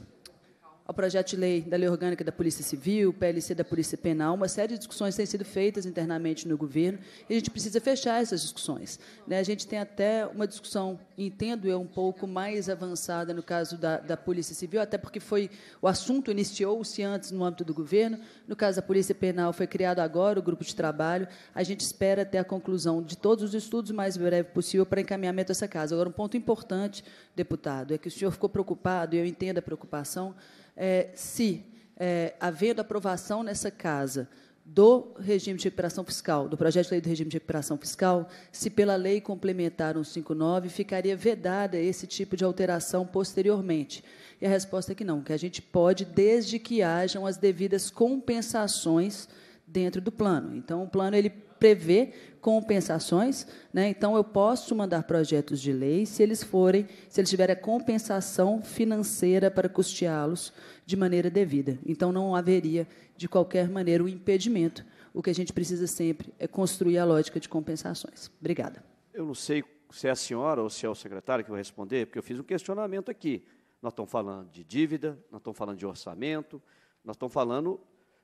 ao projeto de lei da Lei Orgânica da Polícia Civil, PLC da Polícia Penal, uma série de discussões têm sido feitas internamente no governo e a gente precisa fechar essas discussões. Né? A gente tem até uma discussão, entendo eu, um pouco mais avançada no caso da, da Polícia Civil, até porque foi o assunto iniciou-se antes no âmbito do governo. No caso da Polícia Penal, foi criado agora o grupo de trabalho. A gente espera até a conclusão de todos os estudos o mais breve possível para encaminhamento dessa casa. Agora, um ponto importante, deputado, é que o senhor ficou preocupado, e eu entendo a preocupação, é, se é, havendo aprovação nessa casa do regime de recuperação fiscal, do projeto de lei do regime de recuperação fiscal, se pela lei complementar 159 ficaria vedada esse tipo de alteração posteriormente. E a resposta é que não, que a gente pode, desde que hajam as devidas compensações dentro do plano. Então, o plano ele prevê compensações, né? Então eu posso mandar projetos de lei se eles forem, se eles tiverem a compensação financeira para custeá-los de maneira devida. Então não haveria de qualquer maneira o um impedimento. O que a gente precisa sempre é construir a lógica de compensações. Obrigada. Eu não sei se é a senhora ou se é o secretário que vai responder, porque eu fiz um questionamento aqui. Nós estamos falando de dívida, nós estamos falando de orçamento, nós estamos falando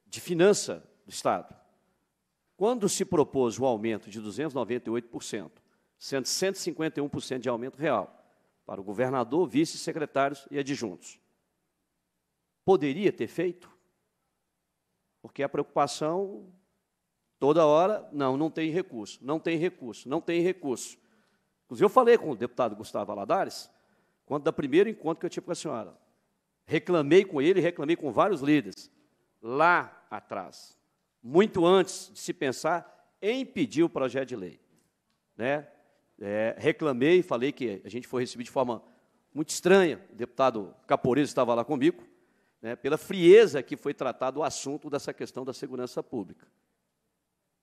de finança do Estado. Quando se propôs o aumento de 298%, sendo 151% de aumento real para o governador, vice-secretários e adjuntos, poderia ter feito? Porque a preocupação toda hora, não, não tem recurso, não tem recurso, não tem recurso. Inclusive, eu falei com o deputado Gustavo Aladares, quando da primeiro encontro que eu tive com a senhora. Reclamei com ele, reclamei com vários líderes, lá atrás muito antes de se pensar em pedir o projeto de lei. Né? É, reclamei, falei que a gente foi recebido de forma muito estranha, o deputado Caporeiro estava lá comigo, né, pela frieza que foi tratado o assunto dessa questão da segurança pública.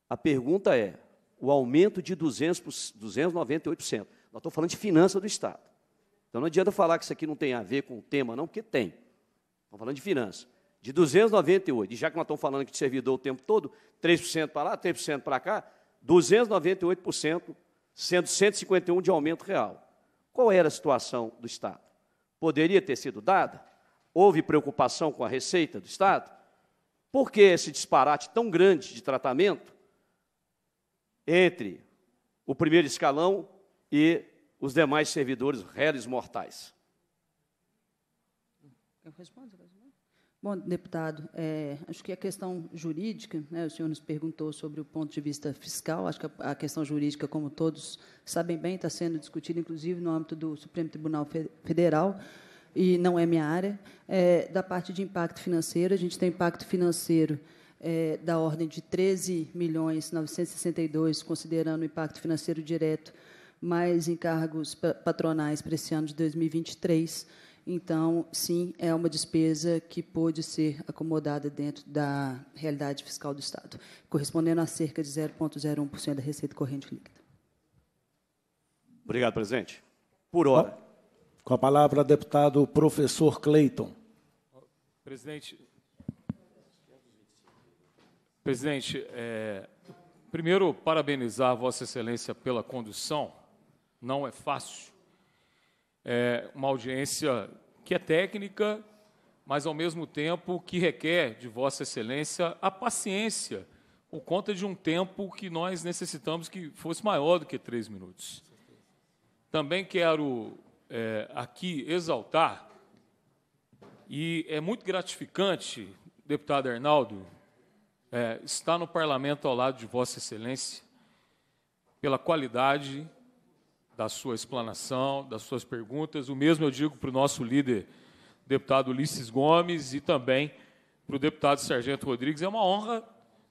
A pergunta é, o aumento de 200, 298%, nós estamos falando de finança do Estado. Então não adianta falar que isso aqui não tem a ver com o tema, não, porque tem. Estamos falando de finança de 298, e já que nós estamos falando aqui de servidor o tempo todo, 3% para lá, 3% para cá, 298%, sendo 151 de aumento real. Qual era a situação do Estado? Poderia ter sido dada? Houve preocupação com a receita do Estado? Por que esse disparate tão grande de tratamento entre o primeiro escalão e os demais servidores réis mortais? Eu respondo. Bom, deputado, é, acho que a questão jurídica, né, o senhor nos perguntou sobre o ponto de vista fiscal, acho que a, a questão jurídica, como todos sabem bem, está sendo discutida, inclusive, no âmbito do Supremo Tribunal Federal, e não é minha área. É, da parte de impacto financeiro, a gente tem impacto financeiro é, da ordem de 13 milhões 962, considerando o impacto financeiro direto, mais encargos patronais para esse ano de 2023, então, sim, é uma despesa que pôde ser acomodada dentro da realidade fiscal do Estado, correspondendo a cerca de 0,01% da receita corrente líquida. Obrigado, presidente. Por hora. Com a palavra, deputado professor Cleiton. Presidente, presidente é, primeiro, parabenizar Vossa Excelência pela condução. Não é fácil é, uma audiência que é técnica, mas ao mesmo tempo que requer de Vossa Excelência a paciência por conta de um tempo que nós necessitamos que fosse maior do que três minutos. Também quero é, aqui exaltar, e é muito gratificante, deputado Arnaldo, é, estar no parlamento ao lado de Vossa Excelência, pela qualidade da sua explanação, das suas perguntas. O mesmo eu digo para o nosso líder, deputado Ulisses Gomes, e também para o deputado Sargento Rodrigues. É uma honra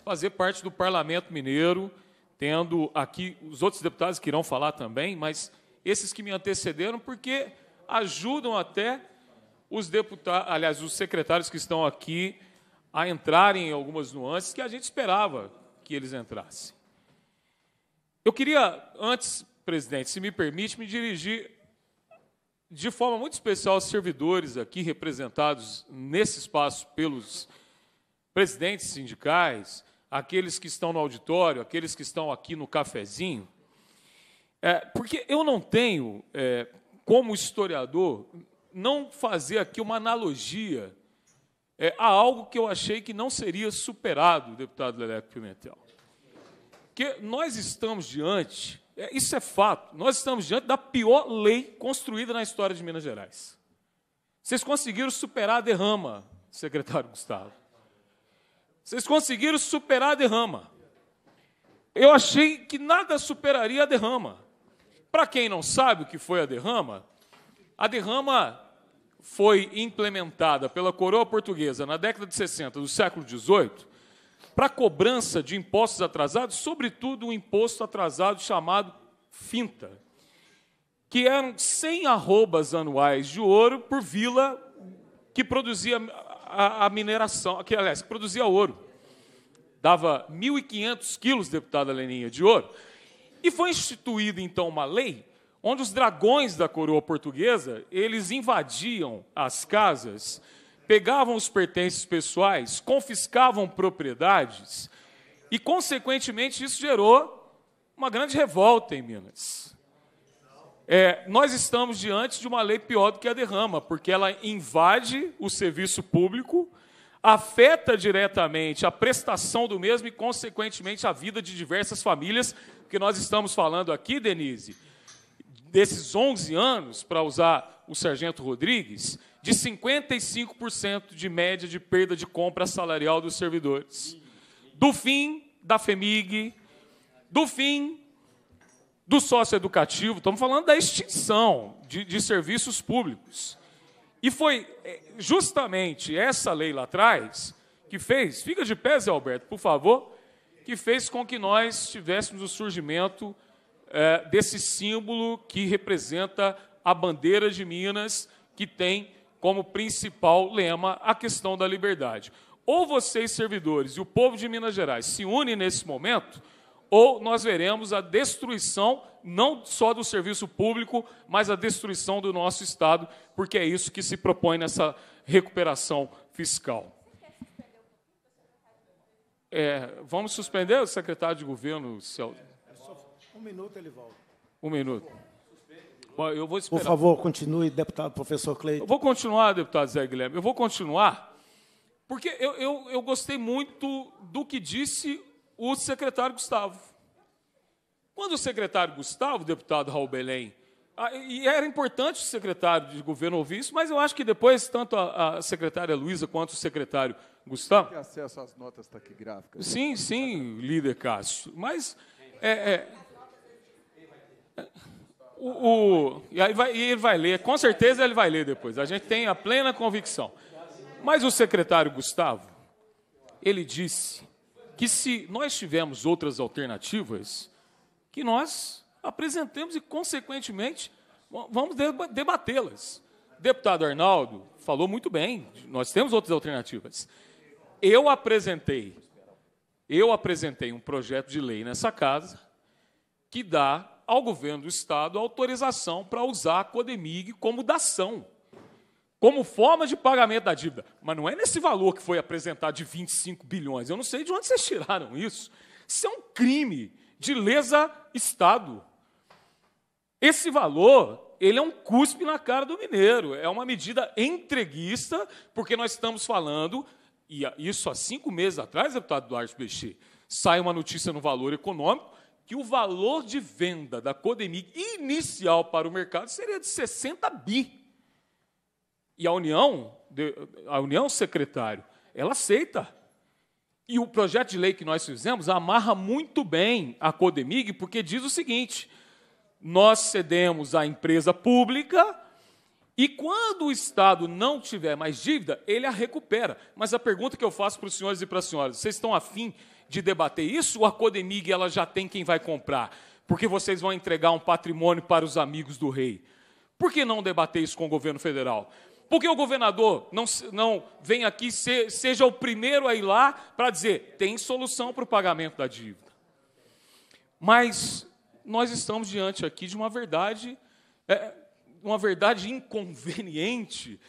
fazer parte do Parlamento Mineiro, tendo aqui os outros deputados que irão falar também, mas esses que me antecederam, porque ajudam até os deputados, aliás, os secretários que estão aqui a entrarem em algumas nuances que a gente esperava que eles entrassem. Eu queria, antes, presidente, se me permite, me dirigir de forma muito especial aos servidores aqui representados nesse espaço pelos presidentes sindicais, aqueles que estão no auditório, aqueles que estão aqui no cafezinho, é, porque eu não tenho, é, como historiador, não fazer aqui uma analogia é, a algo que eu achei que não seria superado, deputado Leleco Pimentel. Que nós estamos diante é, isso é fato. Nós estamos diante da pior lei construída na história de Minas Gerais. Vocês conseguiram superar a derrama, secretário Gustavo. Vocês conseguiram superar a derrama. Eu achei que nada superaria a derrama. Para quem não sabe o que foi a derrama, a derrama foi implementada pela coroa portuguesa na década de 60 do século 18 para cobrança de impostos atrasados, sobretudo um imposto atrasado chamado finta, que eram 100 arrobas anuais de ouro por vila que produzia a, a mineração, que, aliás, que produzia ouro. Dava 1.500 quilos, deputada Leninha, de ouro. E foi instituída, então, uma lei onde os dragões da coroa portuguesa, eles invadiam as casas pegavam os pertences pessoais, confiscavam propriedades, e, consequentemente, isso gerou uma grande revolta em Minas. É, nós estamos diante de uma lei pior do que a derrama, porque ela invade o serviço público, afeta diretamente a prestação do mesmo e, consequentemente, a vida de diversas famílias, porque nós estamos falando aqui, Denise, desses 11 anos, para usar o Sargento Rodrigues, de 55% de média de perda de compra salarial dos servidores, do fim da FEMIG, do fim do sócio educativo, estamos falando da extinção de, de serviços públicos. E foi é, justamente essa lei lá atrás que fez, fica de pé, Zé Alberto, por favor, que fez com que nós tivéssemos o surgimento é, desse símbolo que representa a bandeira de Minas, que tem como principal lema a questão da liberdade. Ou vocês, servidores, e o povo de Minas Gerais se unem nesse momento, ou nós veremos a destruição não só do serviço público, mas a destruição do nosso Estado, porque é isso que se propõe nessa recuperação fiscal. É, vamos suspender o secretário de governo, Celso? Um minuto ele volta. Um minuto. Bom, eu vou esperar. Por favor, continue, deputado professor Cleiton. Eu vou continuar, deputado Zé Guilherme. Eu vou continuar, porque eu, eu, eu gostei muito do que disse o secretário Gustavo. Quando o secretário Gustavo, deputado Raul Belém, ah, e era importante o secretário de governo ouvir isso, mas eu acho que depois, tanto a, a secretária Luísa quanto o secretário Gustavo. Tem acesso às notas taquigráficas. Né? Sim, sim, líder Cássio. Mas. É, é, é o, o, e aí vai, e ele vai ler, com certeza ele vai ler depois, a gente tem a plena convicção. Mas o secretário Gustavo, ele disse que se nós tivermos outras alternativas, que nós apresentemos e, consequentemente, vamos debatê-las. Deputado Arnaldo falou muito bem, nós temos outras alternativas. Eu apresentei, eu apresentei um projeto de lei nessa casa que dá ao governo do Estado autorização para usar a Codemig como dação, como forma de pagamento da dívida. Mas não é nesse valor que foi apresentado de 25 bilhões. Eu não sei de onde vocês tiraram isso. Isso é um crime de lesa Estado. Esse valor, ele é um cuspe na cara do mineiro. É uma medida entreguista, porque nós estamos falando, e isso há cinco meses atrás, deputado Duarte Bechê sai uma notícia no Valor Econômico, que o valor de venda da Codemig inicial para o mercado seria de 60 bi. E a União, a União, secretário, ela aceita. E o projeto de lei que nós fizemos amarra muito bem a Codemig, porque diz o seguinte: nós cedemos à empresa pública e quando o Estado não tiver mais dívida, ele a recupera. Mas a pergunta que eu faço para os senhores e para as senhoras, vocês estão afim de debater isso, ou a Codemig ela já tem quem vai comprar? Porque vocês vão entregar um patrimônio para os amigos do rei. Por que não debater isso com o governo federal? Por que o governador não, não vem aqui, se, seja o primeiro a ir lá para dizer tem solução para o pagamento da dívida? Mas nós estamos diante aqui de uma verdade, é, uma verdade inconveniente,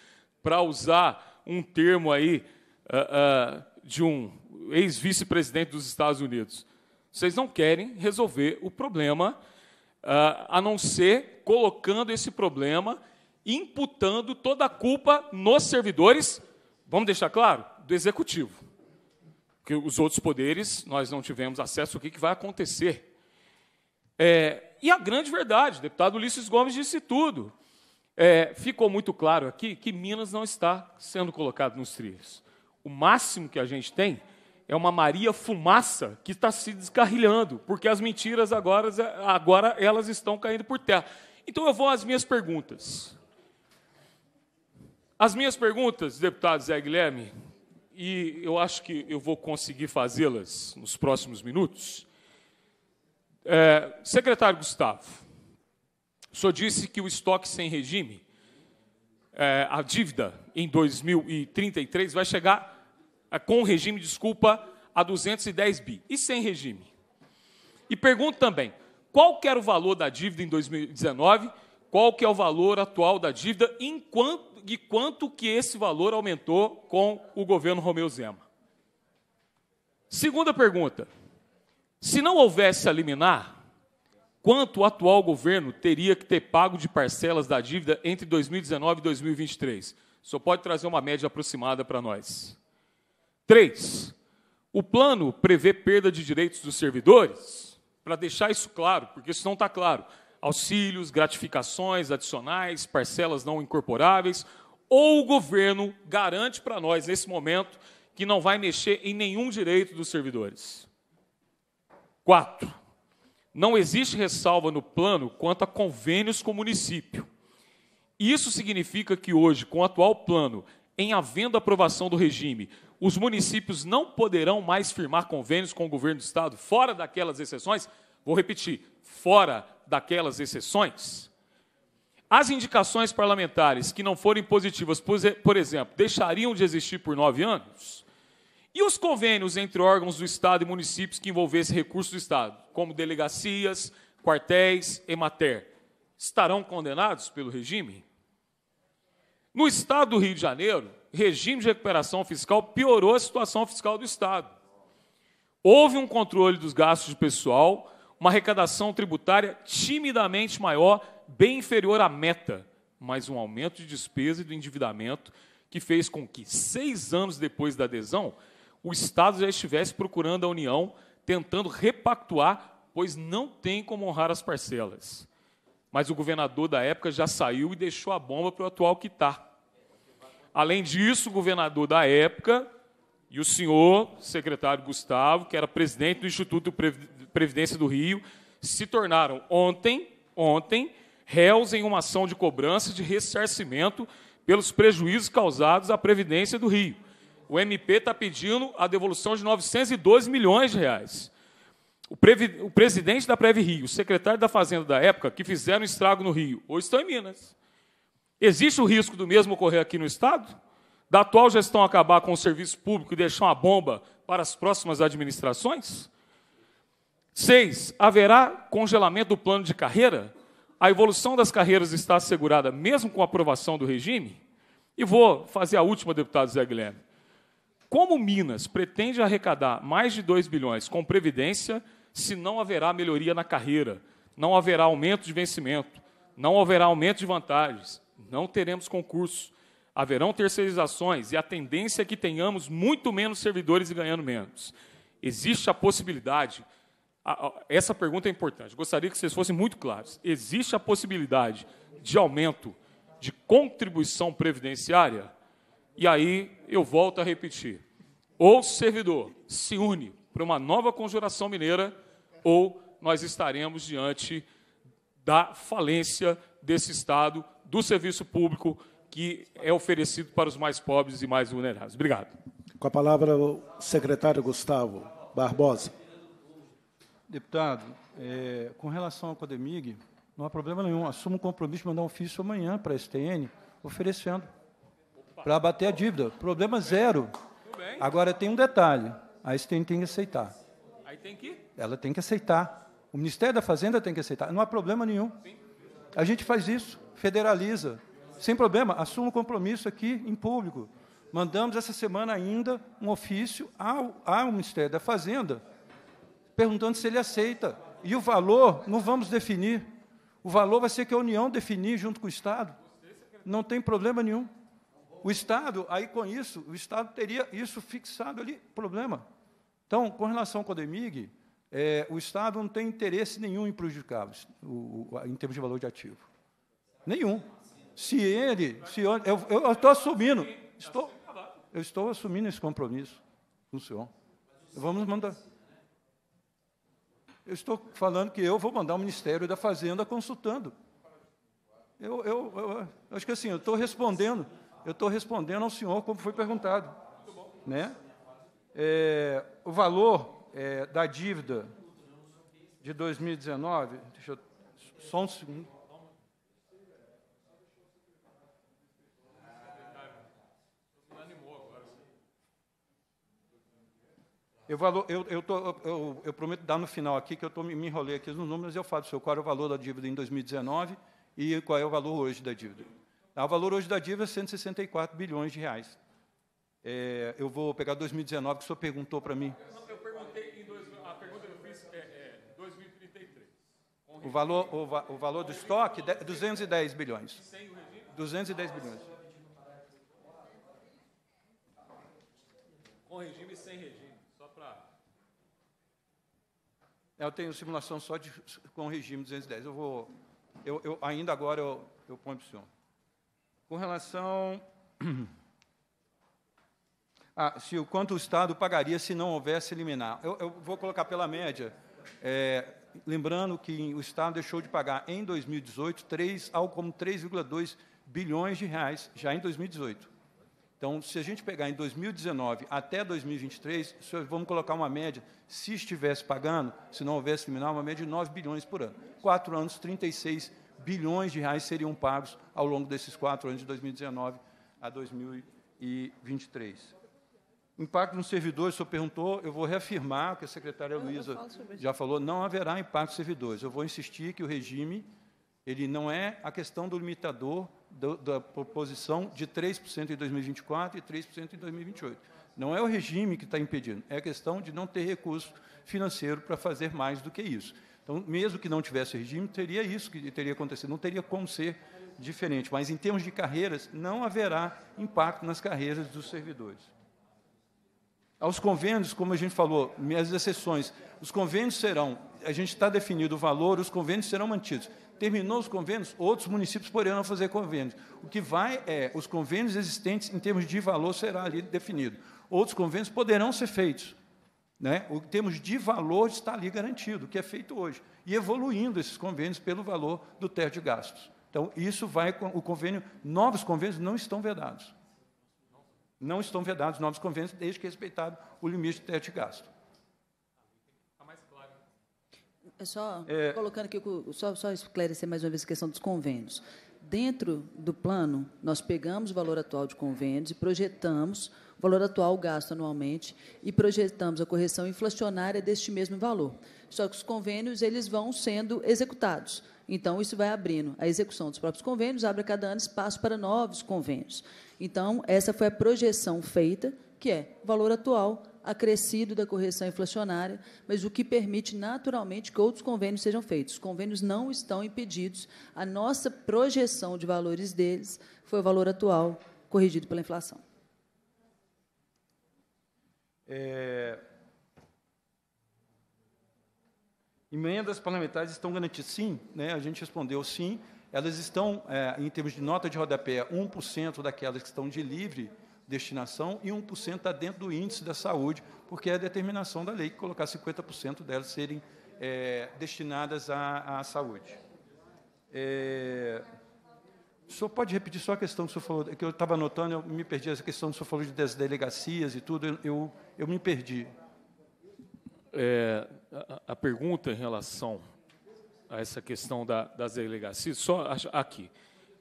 para usar um termo aí uh, uh, de um ex-vice-presidente dos Estados Unidos. Vocês não querem resolver o problema, ah, a não ser colocando esse problema, imputando toda a culpa nos servidores, vamos deixar claro, do executivo. Porque os outros poderes, nós não tivemos acesso ao que, que vai acontecer. É, e a grande verdade, o deputado Ulisses Gomes disse tudo. É, ficou muito claro aqui que Minas não está sendo colocado nos trilhos. O máximo que a gente tem é uma Maria fumaça que está se descarrilhando, porque as mentiras agora, agora elas estão caindo por terra. Então eu vou às minhas perguntas. As minhas perguntas, deputado Zé Guilherme, e eu acho que eu vou conseguir fazê-las nos próximos minutos. É, secretário Gustavo, o senhor disse que o estoque sem regime, é, a dívida em 2033 vai chegar é, com regime, desculpa, a 210 bi e sem regime. E pergunto também, qual que era o valor da dívida em 2019? Qual que é o valor atual da dívida em quanto, e quanto que esse valor aumentou com o governo Romeu Zema? Segunda pergunta. Se não houvesse a liminar, quanto o atual governo teria que ter pago de parcelas da dívida entre 2019 e 2023? Só pode trazer uma média aproximada para nós. 3. O plano prevê perda de direitos dos servidores, para deixar isso claro, porque isso não está claro. Auxílios, gratificações adicionais, parcelas não incorporáveis, ou o governo garante para nós, nesse momento, que não vai mexer em nenhum direito dos servidores. 4. Não existe ressalva no plano quanto a convênios com o município. Isso significa que hoje, com o atual plano, em havendo aprovação do regime, os municípios não poderão mais firmar convênios com o governo do estado, fora daquelas exceções. Vou repetir, fora daquelas exceções. As indicações parlamentares que não forem positivas, por exemplo, deixariam de existir por nove anos? E os convênios entre órgãos do Estado e municípios que envolvessem recursos do Estado, como delegacias, quartéis, emater, estarão condenados pelo regime? No Estado do Rio de Janeiro, regime de recuperação fiscal piorou a situação fiscal do Estado. Houve um controle dos gastos de pessoal, uma arrecadação tributária timidamente maior, bem inferior à meta, mas um aumento de despesa e do endividamento que fez com que, seis anos depois da adesão, o Estado já estivesse procurando a União, tentando repactuar, pois não tem como honrar as parcelas. Mas o governador da época já saiu e deixou a bomba para o atual quitar. Além disso, o governador da época e o senhor secretário Gustavo, que era presidente do Instituto de Previdência do Rio, se tornaram ontem, ontem, réus em uma ação de cobrança de ressarcimento pelos prejuízos causados à Previdência do Rio. O MP está pedindo a devolução de 902 milhões de reais. O, o presidente da Previ Rio, o secretário da Fazenda da época, que fizeram estrago no Rio, hoje estão em Minas. Existe o risco do mesmo ocorrer aqui no Estado? Da atual gestão acabar com o serviço público e deixar uma bomba para as próximas administrações? Seis, haverá congelamento do plano de carreira? A evolução das carreiras está assegurada mesmo com a aprovação do regime? E vou fazer a última, deputado Zé Guilherme. Como Minas pretende arrecadar mais de 2 bilhões com previdência se não haverá melhoria na carreira, não haverá aumento de vencimento, não haverá aumento de vantagens, não teremos concurso, haverão terceirizações e a tendência é que tenhamos muito menos servidores e ganhando menos. Existe a possibilidade, a, a, essa pergunta é importante, gostaria que vocês fossem muito claros. Existe a possibilidade de aumento de contribuição previdenciária? E aí eu volto a repetir: ou o servidor se une para uma nova conjuração mineira, ou nós estaremos diante da falência desse Estado do serviço público que é oferecido para os mais pobres e mais vulneráveis. Obrigado. Com a palavra o secretário Gustavo Barbosa. Deputado, é, com relação ao Codemig, não há problema nenhum. Assumo o compromisso de mandar um ofício amanhã para a STN, oferecendo, para abater a dívida. Problema zero. Agora, tem um detalhe. A STN tem que aceitar. Aí tem que? Ela tem que aceitar. O Ministério da Fazenda tem que aceitar. Não há problema nenhum. A gente faz isso federaliza. Sem problema, assuma o compromisso aqui em público. Mandamos essa semana ainda um ofício ao, ao Ministério da Fazenda, perguntando se ele aceita. E o valor, não vamos definir. O valor vai ser que a União definir junto com o Estado. Não tem problema nenhum. O Estado, aí com isso, o Estado teria isso fixado ali, problema. Então, com relação ao CODEMIG, é, eh, o Estado não tem interesse nenhum em prejudicar o, o, em termos de valor de ativo. Nenhum. Se ele, se eu, eu, estou assumindo, estou, eu estou assumindo esse compromisso com o senhor. Vamos mandar. Eu estou falando que eu vou mandar o Ministério da Fazenda consultando. Eu, eu, eu acho que assim, eu estou respondendo, eu estou respondendo ao senhor como foi perguntado, né? É, o valor é, da dívida de 2019, deixa eu, só um segundo. Eu, valor, eu, eu, tô, eu, eu, prometo dar no final aqui, que eu tô, me enrolei aqui nos números, e eu falo senhor, qual é o valor da dívida em 2019 e qual é o valor hoje da dívida. Ah, o valor hoje da dívida é 164 bilhões de reais. É, eu vou pegar 2019, que o senhor perguntou para mim. Eu perguntei em dois, a pergunta que eu fiz é, é 2033. O valor, o, o valor do estoque, 210 bilhões. 210 bilhões. Com regime e sem regime. Eu tenho simulação só de, com regime 210. Eu vou, eu, eu ainda agora eu, eu ponho para o senhor. Com relação (clears throat) a se o quanto o Estado pagaria se não houvesse liminar, eu, eu vou colocar pela média. É, lembrando que o Estado deixou de pagar em 2018 3, algo como 3,2 bilhões de reais já em 2018. Então, se a gente pegar em 2019 até 2023, vamos colocar uma média, se estivesse pagando, se não houvesse criminal, uma média de 9 bilhões por ano. Quatro anos, 36 bilhões de reais seriam pagos ao longo desses quatro anos, de 2019 a 2023. Impacto nos servidores, o senhor perguntou, eu vou reafirmar que a secretária Luiza Luísa já falou, não haverá impacto nos servidores. Eu vou insistir que o regime, ele não é a questão do limitador do, da proposição de 3% em 2024 e 3% em 2028. Não é o regime que está impedindo, é a questão de não ter recurso financeiro para fazer mais do que isso. Então, mesmo que não tivesse regime, teria isso que teria acontecido, não teria como ser diferente. Mas, em termos de carreiras, não haverá impacto nas carreiras dos servidores. Aos convênios, como a gente falou, as exceções, os convênios serão, a gente está definido o valor, os convênios serão mantidos. Terminou os convênios, outros municípios poderão fazer convênios. O que vai é, os convênios existentes em termos de valor será ali definido. Outros convênios poderão ser feitos. Né? O, em termos de valor está ali garantido, o que é feito hoje. E evoluindo esses convênios pelo valor do teto de gastos. Então, isso vai com o convênio, novos convênios não estão vedados. Não estão vedados novos convênios, desde que respeitado o limite do teto de gasto. É só é... colocando aqui, só, só esclarecer mais uma vez a questão dos convênios. Dentro do plano, nós pegamos o valor atual de convênios e projetamos o valor atual gasto anualmente e projetamos a correção inflacionária deste mesmo valor. Só que os convênios eles vão sendo executados. Então, isso vai abrindo. A execução dos próprios convênios abre a cada ano espaço para novos convênios. Então, essa foi a projeção feita, que é o valor atual acrescido da correção inflacionária, mas o que permite naturalmente que outros convênios sejam feitos. Os convênios não estão impedidos. A nossa projeção de valores deles foi o valor atual corrigido pela inflação. É... Emendas parlamentares estão garantidas? Sim, né? a gente respondeu sim. Elas estão, é, em termos de nota de rodapé, 1% daquelas que estão de livre destinação e 1% está dentro do índice da saúde, porque é a determinação da lei que colocar 50% delas serem é, destinadas à, à saúde. É, o senhor pode repetir só a questão que o senhor falou, que eu estava anotando, eu me perdi, essa questão que o senhor falou das delegacias e tudo, eu, eu, me perdi. É, a, a, pergunta em relação a essa questão da, das delegacias, só aqui.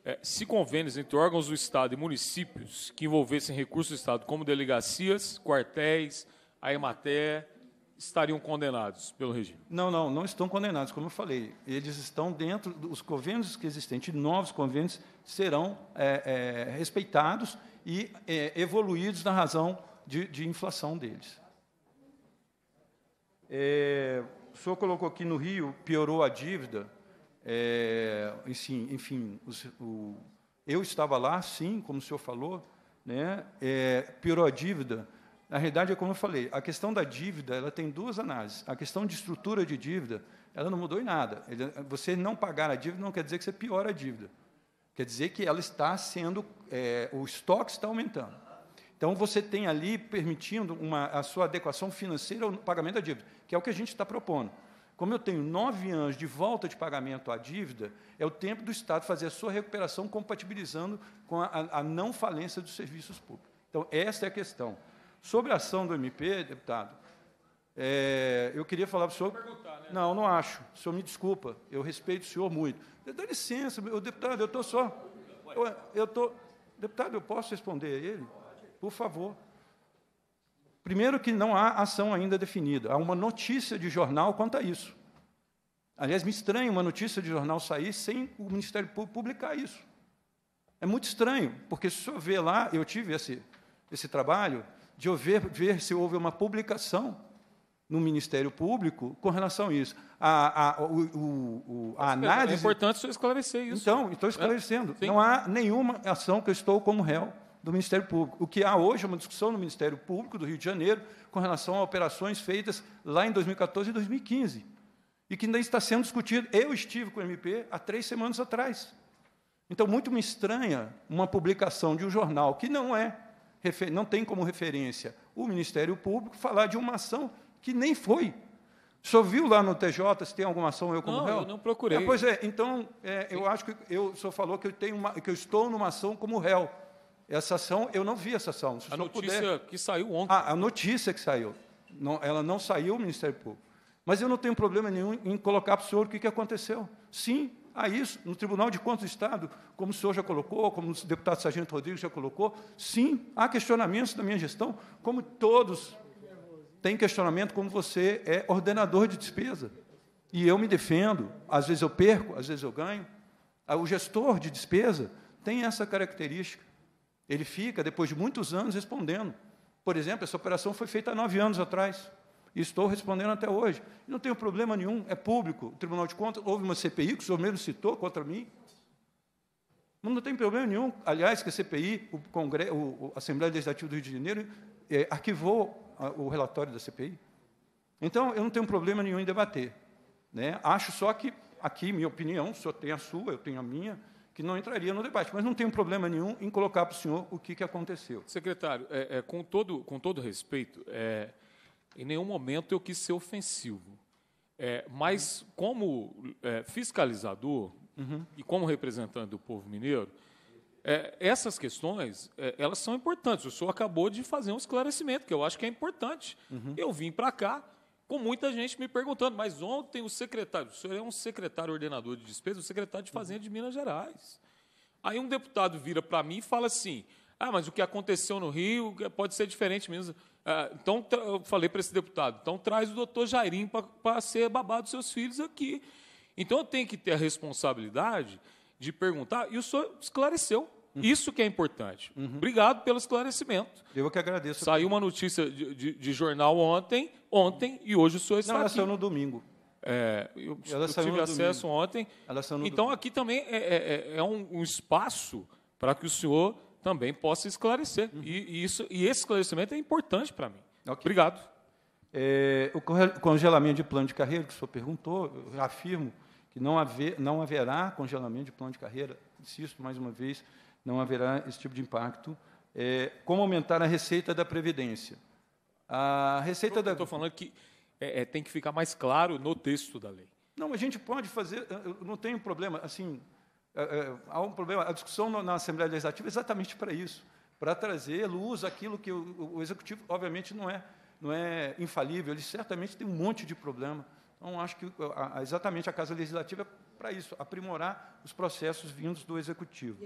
É, se convênios entre órgãos do Estado e municípios que envolvessem recursos do Estado, como delegacias, quartéis, a EMATÉ, estariam condenados pelo regime? Não, não, não estão condenados, como eu falei. Eles estão dentro dos convênios que existem. novos convênios serão é, é, respeitados e é, evoluídos na razão de, de inflação deles. É, o senhor colocou aqui no Rio, piorou a dívida. É, enfim, enfim o, eu estava lá, sim, como o senhor falou, né, é, piorou a dívida. Na realidade, é como eu falei, a questão da dívida ela tem duas análises. A questão de estrutura de dívida, ela não mudou em nada. Ele, você não pagar a dívida não quer dizer que você piora a dívida. Quer dizer que ela está sendo, é, o estoque está aumentando. Então, você tem ali permitindo uma, a sua adequação financeira ao pagamento da dívida, que é o que a gente está propondo. Como eu tenho nove anos de volta de pagamento à dívida, é o tempo do Estado fazer a sua recuperação compatibilizando com a, a, não falência dos serviços públicos. Então, essa é a questão. Sobre a ação do MP, deputado, é, eu queria falar para o senhor. Né? Não, não acho. O senhor me desculpa. Eu respeito o senhor muito. Dá licença, meu deputado, eu estou só. Eu estou. Deputado, eu posso responder a ele? Por favor. Primeiro, que não há ação ainda definida. Há uma notícia de jornal quanto a isso. Aliás, me estranha uma notícia de jornal sair sem o Ministério Público publicar isso. É muito estranho, porque se eu ver lá, eu tive esse, esse trabalho de eu ver, ver se houve uma publicação no Ministério Público com relação a isso. A, a, o, o, a análise. É importante o esclarecer isso. Então, estou é? esclarecendo. É, não há nenhuma ação que eu estou como réu do Ministério Público. O que há hoje é uma discussão no Ministério Público do Rio de Janeiro com relação a operações feitas lá em 2014 e 2015, e que ainda está sendo discutido. Eu estive com o MP há três semanas atrás. Então, muito me estranha uma publicação de um jornal que não é, não tem como referência o Ministério Público falar de uma ação que nem foi. Só viu lá no TJ se tem alguma ação eu como não, réu? Não, eu não procurei. É, pois é, então é, eu acho que eu, o senhor falou que eu, tenho uma, que eu estou numa ação como réu. Essa ação, eu não vi essa ação. Se a notícia puder... que saiu ontem. Ah, a notícia que saiu. Não, ela não saiu, o Ministério Público. Mas eu não tenho problema nenhum em colocar para o senhor o que, que aconteceu. Sim, há isso, no Tribunal de Contas do Estado, como o senhor já colocou, como o deputado Sargento Rodrigues já colocou, sim, há questionamentos da minha gestão, como todos têm questionamento, como você é ordenador de despesa. E eu me defendo, às vezes eu perco, às vezes eu ganho. Ah, o gestor de despesa tem essa característica. Ele fica, depois de muitos anos, respondendo. Por exemplo, essa operação foi feita há nove anos atrás. E estou respondendo até hoje. Não tenho problema nenhum, é público. O Tribunal de Contas, houve uma CPI que o senhor mesmo citou contra mim. Não tem problema nenhum. Aliás, que a CPI, o Congresso, a Assembleia Legislativa do Rio de Janeiro, é, arquivou o relatório da CPI. Então, eu não tenho problema nenhum em debater. Né? Acho só que, aqui, minha opinião, o senhor tem a sua, eu tenho a minha, que não entraria no debate. Mas não tem problema nenhum em colocar para o senhor o que, que aconteceu. Secretário, é, é, com, todo, com todo respeito, é, em nenhum momento eu quis ser ofensivo. É, mas, como é, fiscalizador uhum. e como representante do povo mineiro, é, essas questões elas são importantes. O senhor acabou de fazer um esclarecimento, que eu acho que é importante. Uhum. Eu vim para cá com muita gente me perguntando, mas ontem o secretário, o senhor é um secretário ordenador de despesas, o secretário de uhum. Fazenda de Minas Gerais. Aí um deputado vira para mim e fala assim: ah, mas o que aconteceu no Rio pode ser diferente mesmo. Ah, então, eu falei para esse deputado: então traz o doutor Jairim para ser babado dos seus filhos aqui. Então, eu tenho que ter a responsabilidade de perguntar, e o senhor esclareceu. Uhum. Isso que é importante. Uhum. Obrigado pelo esclarecimento. Eu que agradeço. Saiu uma notícia de, de, de jornal ontem, ontem e hoje o senhor está Não, ela aqui. saiu no domingo. É, eu, eu tive acesso domingo. ontem. então, domingo. aqui também é, é, é, é um, um, espaço para que o senhor também possa esclarecer. Uhum. E, e, isso, e esse esclarecimento é importante para mim. Okay. Obrigado. É, o congelamento de plano de carreira, que o senhor perguntou, eu afirmo que não, haver, não haverá congelamento de plano de carreira, insisto mais uma vez, não haverá esse tipo de impacto. É, como aumentar a receita da Previdência? A receita então, eu da. Estou falando que é, é, tem que ficar mais claro no texto da lei. Não, a gente pode fazer, não tem problema. Assim, é, é, há um problema. A discussão na Assembleia Legislativa é exatamente para isso para trazer luz aquilo que o, o Executivo, obviamente, não é, não é infalível, ele certamente tem um monte de problema. Então, acho que a, exatamente a Casa Legislativa para isso, aprimorar os processos vindos do Executivo.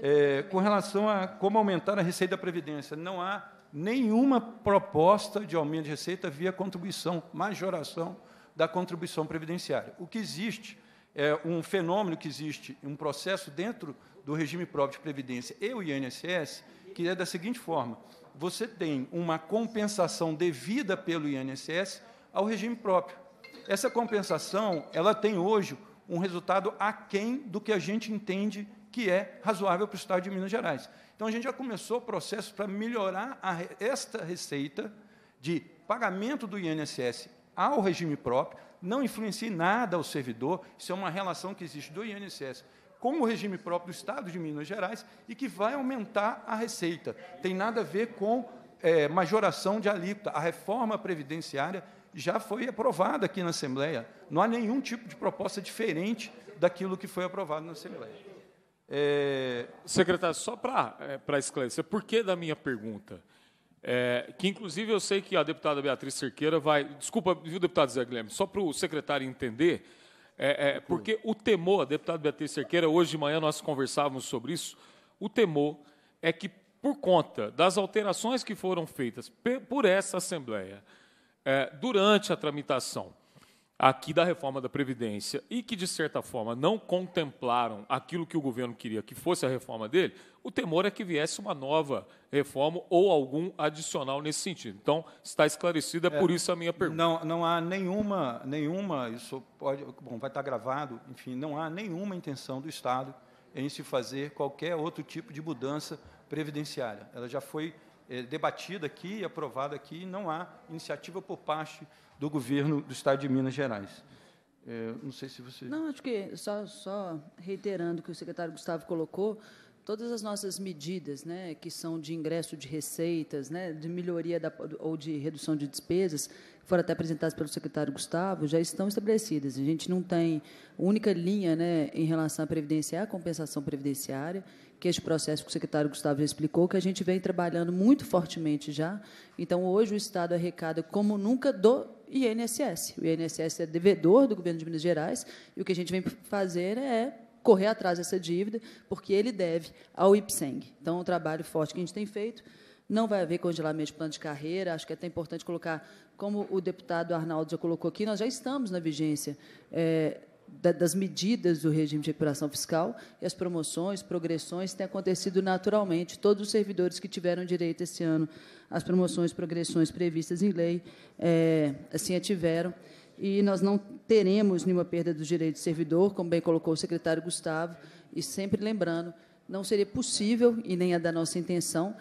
Eh, é, com relação a como aumentar a receita da Previdência, não há nenhuma proposta de aumento de receita via contribuição, majoração da contribuição previdenciária. O que existe é um fenômeno que existe, um processo dentro do regime próprio de previdência e o INSS, que é da seguinte forma: você tem uma compensação devida pelo INSS ao regime próprio. Essa compensação, ela tem hoje um resultado aquém do que a gente entende que é razoável para o Estado de Minas Gerais. Então, a gente já começou o processo para melhorar a, esta receita de pagamento do INSS ao regime próprio, não influencie nada o servidor, isso é uma relação que existe do INSS com o regime próprio do Estado de Minas Gerais e que vai aumentar a receita. Tem nada a ver com é, majoração de alíquota. A reforma previdenciária já foi aprovado aqui na Assembleia. Não há nenhum tipo de proposta diferente daquilo que foi aprovado na Assembleia. É... Secretário, só para é, esclarecer, por que da minha pergunta? É, que, inclusive, eu sei que a deputada Beatriz Cerqueira vai... Desculpa, viu, deputado Zé Guilherme, só para o secretário entender, é, é, porque o temor, a deputada Beatriz Cerqueira, hoje de manhã nós conversávamos sobre isso, o temor é que, por conta das alterações que foram feitas por essa Assembleia, é, durante a tramitação aqui da reforma da Previdência e que, de certa forma, não contemplaram aquilo que o governo queria que fosse a reforma dele, o temor é que viesse uma nova reforma ou algum adicional nesse sentido. Então, está esclarecida, é, por isso a minha pergunta. Não, não há nenhuma, nenhuma, isso pode, bom, vai estar gravado, enfim, não há nenhuma intenção do Estado em se fazer qualquer outro tipo de mudança previdenciária. Ela já foi é, debatida aqui e aprovada aqui, não há iniciativa por parte do governo do Estado de Minas Gerais. É, não sei se você. Não, acho que só, só reiterando o que o secretário Gustavo colocou, todas as nossas medidas, né, que são de ingresso de receitas, né, de melhoria da, ou de redução de despesas, foram até apresentadas pelo secretário Gustavo, já estão estabelecidas. A gente não tem única linha né, em relação à previdência, é a compensação previdenciária, que é este processo que o secretário Gustavo já explicou, que a gente vem trabalhando muito fortemente já. Então, hoje, o Estado arrecada como nunca do INSS. O INSS é devedor do governo de Minas Gerais, e o que a gente vem fazer é correr atrás dessa dívida, porque ele deve ao IPSENG. Então, é um trabalho forte que a gente tem feito. Não vai haver congelamento de plano de carreira, acho que é até importante colocar, como o deputado Arnaldo já colocou aqui, nós já estamos na vigência é, das medidas do regime de recuperação fiscal e as promoções, progressões têm acontecido naturalmente. Todos os servidores que tiveram direito esse ano às promoções, progressões previstas em lei, é, assim a tiveram. E nós não teremos nenhuma perda dos direitos de servidor, como bem colocou o secretário Gustavo, e sempre lembrando, não seria possível, e nem é da nossa intenção,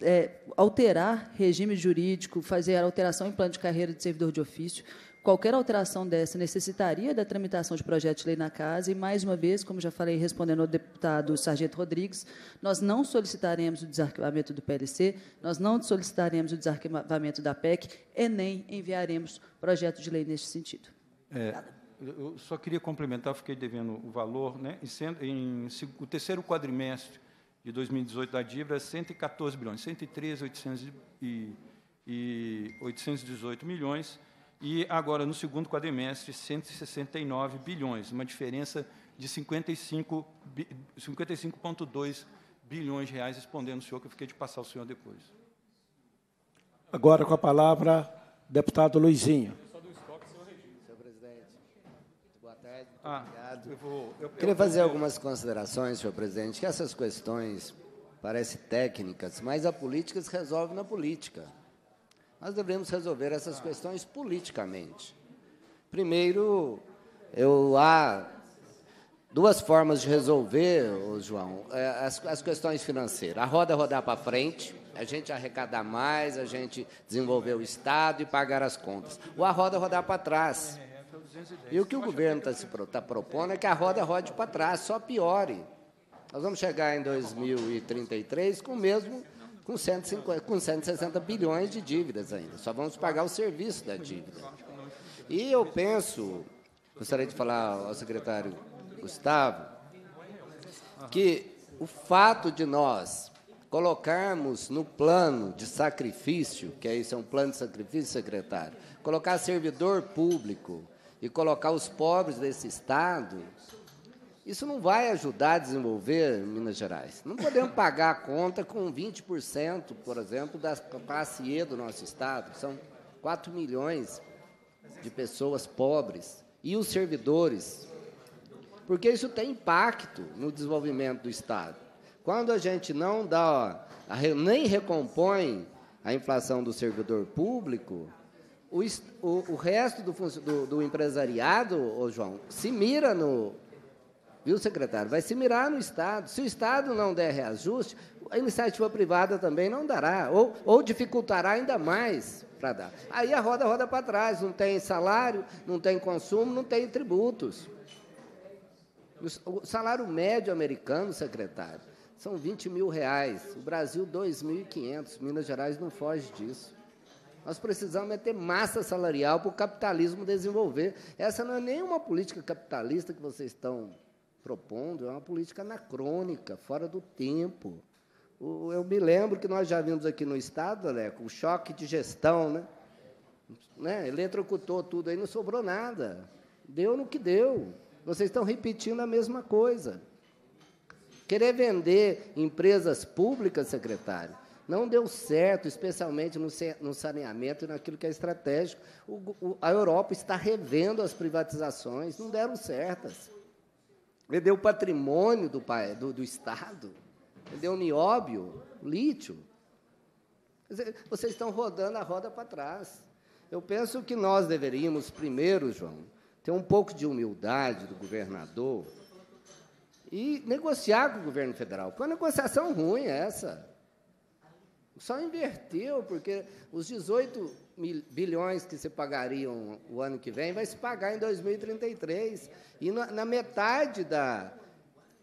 é, alterar regime jurídico, fazer alteração em plano de carreira de servidor de ofício. Qualquer alteração dessa necessitaria da tramitação de projeto de lei na casa e, mais uma vez, como já falei respondendo ao deputado Sargento Rodrigues, nós não solicitaremos o desarquivamento do PLC, nós não solicitaremos o desarquivamento da PEC e nem enviaremos projeto de lei neste sentido. É, eu só queria complementar, fiquei devendo o valor, né, em, em, o terceiro quadrimestre de 2018 da dívida, 114 bilhões, 113, e, 818 milhões, e agora no segundo quadrimestre, 169 bilhões, uma diferença de 55,2 55 bilhões de reais, respondendo o senhor, que eu fiquei de passar o senhor depois. Agora com a palavra, deputado Luizinho. Ah, eu vou, eu, Queria fazer algumas considerações, senhor presidente, que essas questões parecem técnicas, mas a política se resolve na política. Nós devemos resolver essas ah. questões politicamente. Primeiro, eu há duas formas de resolver, João, é, as, as questões financeiras. A roda é rodar para frente, a gente arrecadar mais, a gente desenvolver o Estado e pagar as contas. Ou a roda é rodar para trás e o que o governo está se está propondo é que a roda rode para trás, só piore. Nós vamos chegar em 2033 com mesmo com, 150, com 160 bilhões de dívidas ainda. Só vamos pagar o serviço da dívida. E eu penso, gostaria de falar ao secretário Gustavo, que o fato de nós colocarmos no plano de sacrifício, que é isso é um plano de sacrifício, secretário, colocar servidor público, e colocar os pobres desse Estado, isso não vai ajudar a desenvolver Minas Gerais. Não podemos (coughs) pagar a conta com 20%, por exemplo, da classe E do nosso Estado. São 4 milhões de pessoas pobres. E os servidores. Porque isso tem impacto no desenvolvimento do Estado. Quando a gente não dá, nem recompõe a inflação do servidor público, o, o, o resto do, do, do empresariado, ô João, se mira no. Viu, secretário? Vai se mirar no Estado. Se o Estado não der reajuste, a iniciativa privada também não dará, ou, ou dificultará ainda mais para dar. Aí a roda roda para trás, não tem salário, não tem consumo, não tem tributos. O salário médio americano, secretário, são 20 mil reais. O Brasil, 2.500. Minas Gerais não foge disso. Nós precisamos é ter massa salarial para o capitalismo desenvolver. Essa não é nenhuma política capitalista que vocês estão propondo, é uma política anacrônica, fora do tempo. Eu me lembro que nós já vimos aqui no Estado, Aleco, o choque de gestão, né? né? Eletrocutou tudo aí, não sobrou nada. Deu no que deu. Vocês estão repetindo a mesma coisa. Querer vender empresas públicas, secretário, não deu certo, especialmente no saneamento e naquilo que é estratégico. O, o, a Europa está revendo as privatizações, não deram certas. Vendeu o patrimônio do, do, do Estado, vendeu o nióbio, o lítio. Dizer, vocês estão rodando a roda para trás. Eu penso que nós deveríamos, primeiro, João, ter um pouco de humildade do governador e negociar com o governo federal. Foi é uma negociação ruim essa. Só inverteu, porque os 18 bilhões que se pagariam o ano que vem vai se pagar em 2033. E na, na metade da,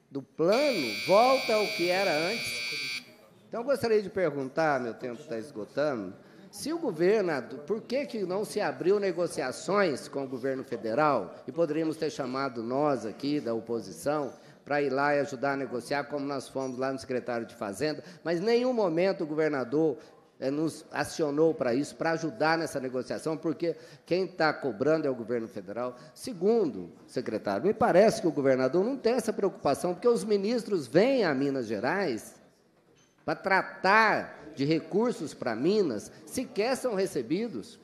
do plano volta ao que era antes. Então, gostaria de perguntar, meu tempo está esgotando, se o governo, por que, que não se abriu negociações com o governo federal, e poderíamos ter chamado nós aqui da oposição, para ir lá e ajudar a negociar, como nós fomos lá no secretário de Fazenda, mas em nenhum momento o governador eh, nos acionou para isso, para ajudar nessa negociação, porque quem está cobrando é o governo federal. Segundo, secretário, me parece que o governador não tem essa preocupação, porque os ministros vêm a Minas Gerais para tratar de recursos para Minas, sequer são recebidos.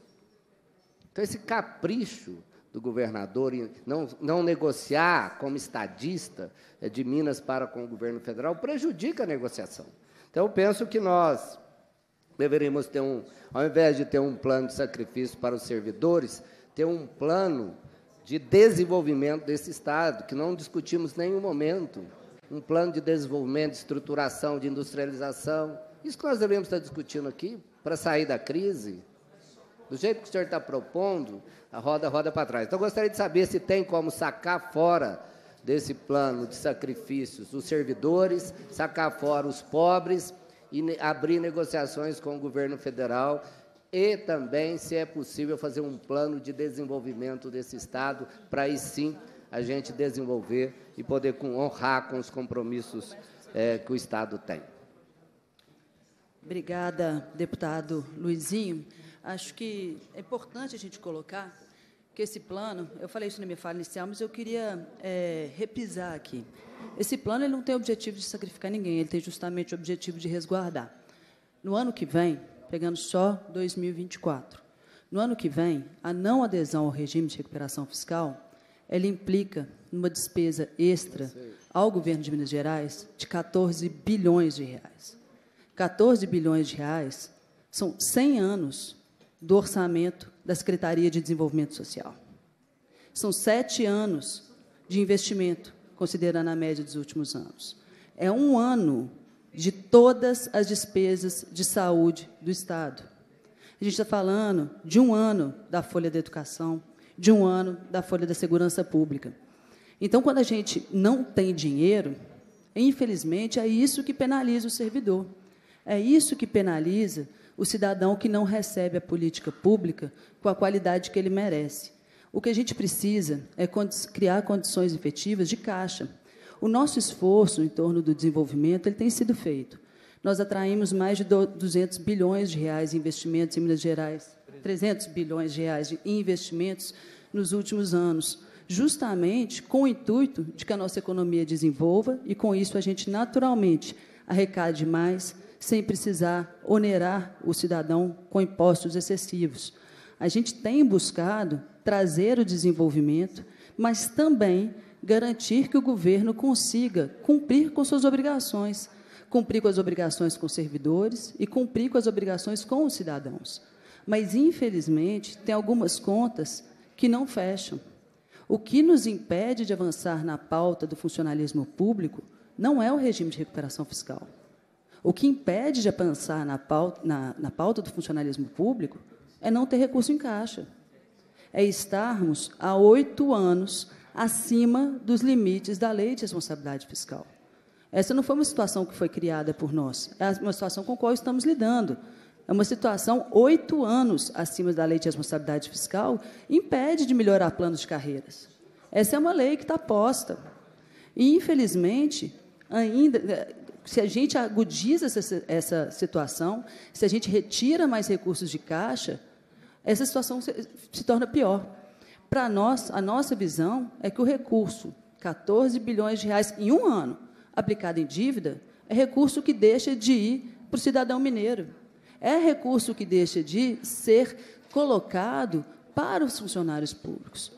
Então, esse capricho do governador e não, não negociar como estadista eh, de Minas para com o governo federal prejudica a negociação. Então, eu penso que nós deveríamos ter um, ao invés de ter um plano de sacrifício para os servidores, ter um plano de desenvolvimento desse Estado, que não discutimos em nenhum momento. Um plano de desenvolvimento, de estruturação, de industrialização. Isso que nós devemos estar discutindo aqui para sair da crise, do jeito que o senhor está propondo, a roda roda para trás. Então, gostaria de saber se tem como sacar fora desse plano de sacrifícios os servidores, sacar fora os pobres e abrir negociações com o governo federal e também se é possível fazer um plano de desenvolvimento desse estado para aí sim a gente desenvolver e poder com, honrar com os compromissos é, que o estado tem. Obrigada, deputado Luizinho. Acho que é importante a gente colocar que esse plano, eu falei isso na minha fala inicial, mas eu queria é, repisar aqui. Esse plano ele não tem o objetivo de sacrificar ninguém, ele tem justamente o objetivo de resguardar. No ano que vem, pegando só 2024, no ano que vem, a não adesão ao regime de recuperação fiscal, ela implica numa despesa extra ao governo de Minas Gerais de 14 bilhões de reais. 14 bilhões de reais são 100 anos do orçamento da Secretaria de Desenvolvimento Social. São sete anos de investimento, considerando a média dos últimos anos. É um ano de todas as despesas de saúde do Estado. A gente está falando de um ano da folha da educação, de um ano da folha da segurança pública. Então, quando a gente não tem dinheiro, infelizmente, é isso que penaliza o servidor. É isso que penaliza o cidadão que não recebe a política pública com a qualidade que ele merece. O que a gente precisa é criar condições efetivas de caixa. O nosso esforço em torno do desenvolvimento ele tem sido feito. Nós atraímos mais de 200 bilhões de reais em investimentos em Minas Gerais, 300 bilhões de reais em investimentos nos últimos anos, justamente com o intuito de que a nossa economia desenvolva e, com isso, a gente naturalmente arrecade mais, sem precisar onerar o cidadão com impostos excessivos. A gente tem buscado trazer o desenvolvimento, mas também garantir que o governo consiga cumprir com suas obrigações, cumprir com as obrigações com os servidores e cumprir com as obrigações com os cidadãos. Mas, infelizmente, tem algumas contas que não fecham. O que nos impede de avançar na pauta do funcionalismo público não é o regime de recuperação fiscal. O que impede de pensar na pauta, na, na pauta do funcionalismo público é não ter recurso em caixa. É estarmos há oito anos acima dos limites da lei de responsabilidade fiscal. Essa não foi uma situação que foi criada por nós, é uma situação com a qual estamos lidando. É uma situação oito anos acima da lei de responsabilidade fiscal, impede de melhorar planos de carreiras. Essa é uma lei que está posta. E, infelizmente, ainda se a gente agudiza essa, essa situação, se a gente retira mais recursos de caixa, essa situação se, se torna pior. Para nós, a nossa visão é que o recurso, 14 bilhões de reais em um ano, aplicado em dívida, é recurso que deixa de ir para o cidadão mineiro. É recurso que deixa de ser colocado para os funcionários públicos.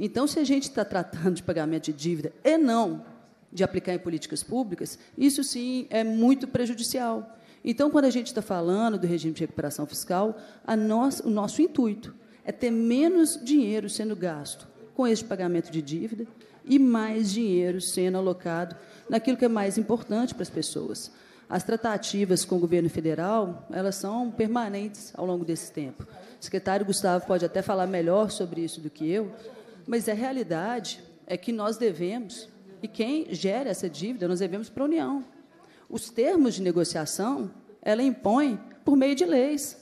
Então, se a gente está tratando de pagamento de dívida e não de aplicar em políticas públicas, isso sim é muito prejudicial. Então, quando a gente está falando do regime de recuperação fiscal, nossa, o nosso intuito é ter menos dinheiro sendo gasto com este pagamento de dívida e mais dinheiro sendo alocado naquilo que é mais importante para as pessoas. As tratativas com o governo federal, elas são permanentes ao longo desse tempo. O secretário Gustavo pode até falar melhor sobre isso do que eu, mas a realidade é que nós devemos e quem gera essa dívida, nós devemos para a União. Os termos de negociação, ela impõe por meio de leis.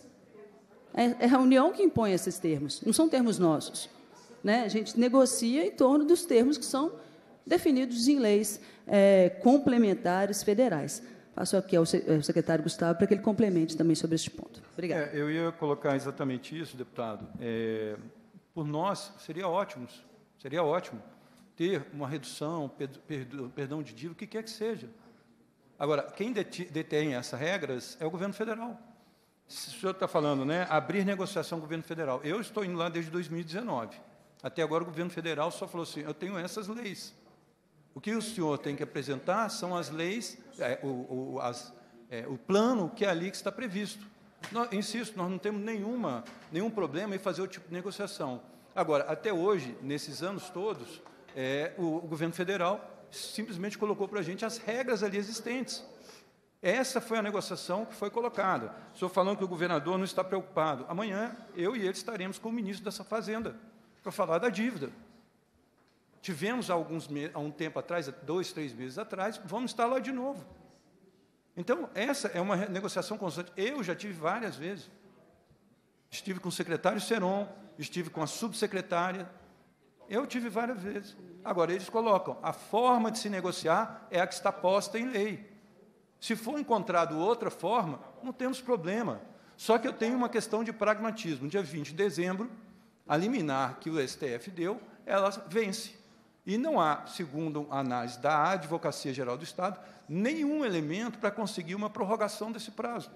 É, é, a União que impõe esses termos, não são termos nossos. Né? A gente negocia em torno dos termos que são definidos em leis é, complementares federais. Passo aqui ao é, secretário Gustavo para que ele complemente também sobre este ponto. Obrigado. É, eu ia colocar exatamente isso, deputado. É, por nós, seria ótimo, seria ótimo ter uma redução, perdão de dívida, o que quer que seja. Agora, quem detém essas regras é o governo federal. Se o senhor está falando, né? Abrir negociação com o governo federal. Eu estou indo lá desde 2019. Até agora o governo federal só falou assim: eu tenho essas leis. O que o senhor tem que apresentar são as leis, é, o, o, as, é, o plano que é ali que está previsto. Nós, insisto, nós não temos nenhuma, nenhum problema em fazer o tipo de negociação. Agora, até hoje, nesses anos todos, é, o, o governo federal simplesmente colocou para a gente as regras ali existentes. Essa foi a negociação que foi colocada. Estou falando que o governador não está preocupado. Amanhã, eu e ele estaremos com o ministro dessa Fazenda para falar da dívida. Tivemos há, alguns, há um tempo atrás, dois, três meses atrás, vamos estar lá de novo. Então, essa é uma negociação constante. Eu já tive várias vezes. Estive com o secretário Seron, estive com a subsecretária eu tive várias vezes. Agora, eles colocam, a forma de se negociar é a que está posta em lei. Se for encontrado outra forma, não temos problema. Só que eu tenho uma questão de pragmatismo. Dia 20 de dezembro, a liminar que o STF deu, ela vence. E não há, segundo a análise da Advocacia Geral do Estado, nenhum elemento para conseguir uma prorrogação desse prazo.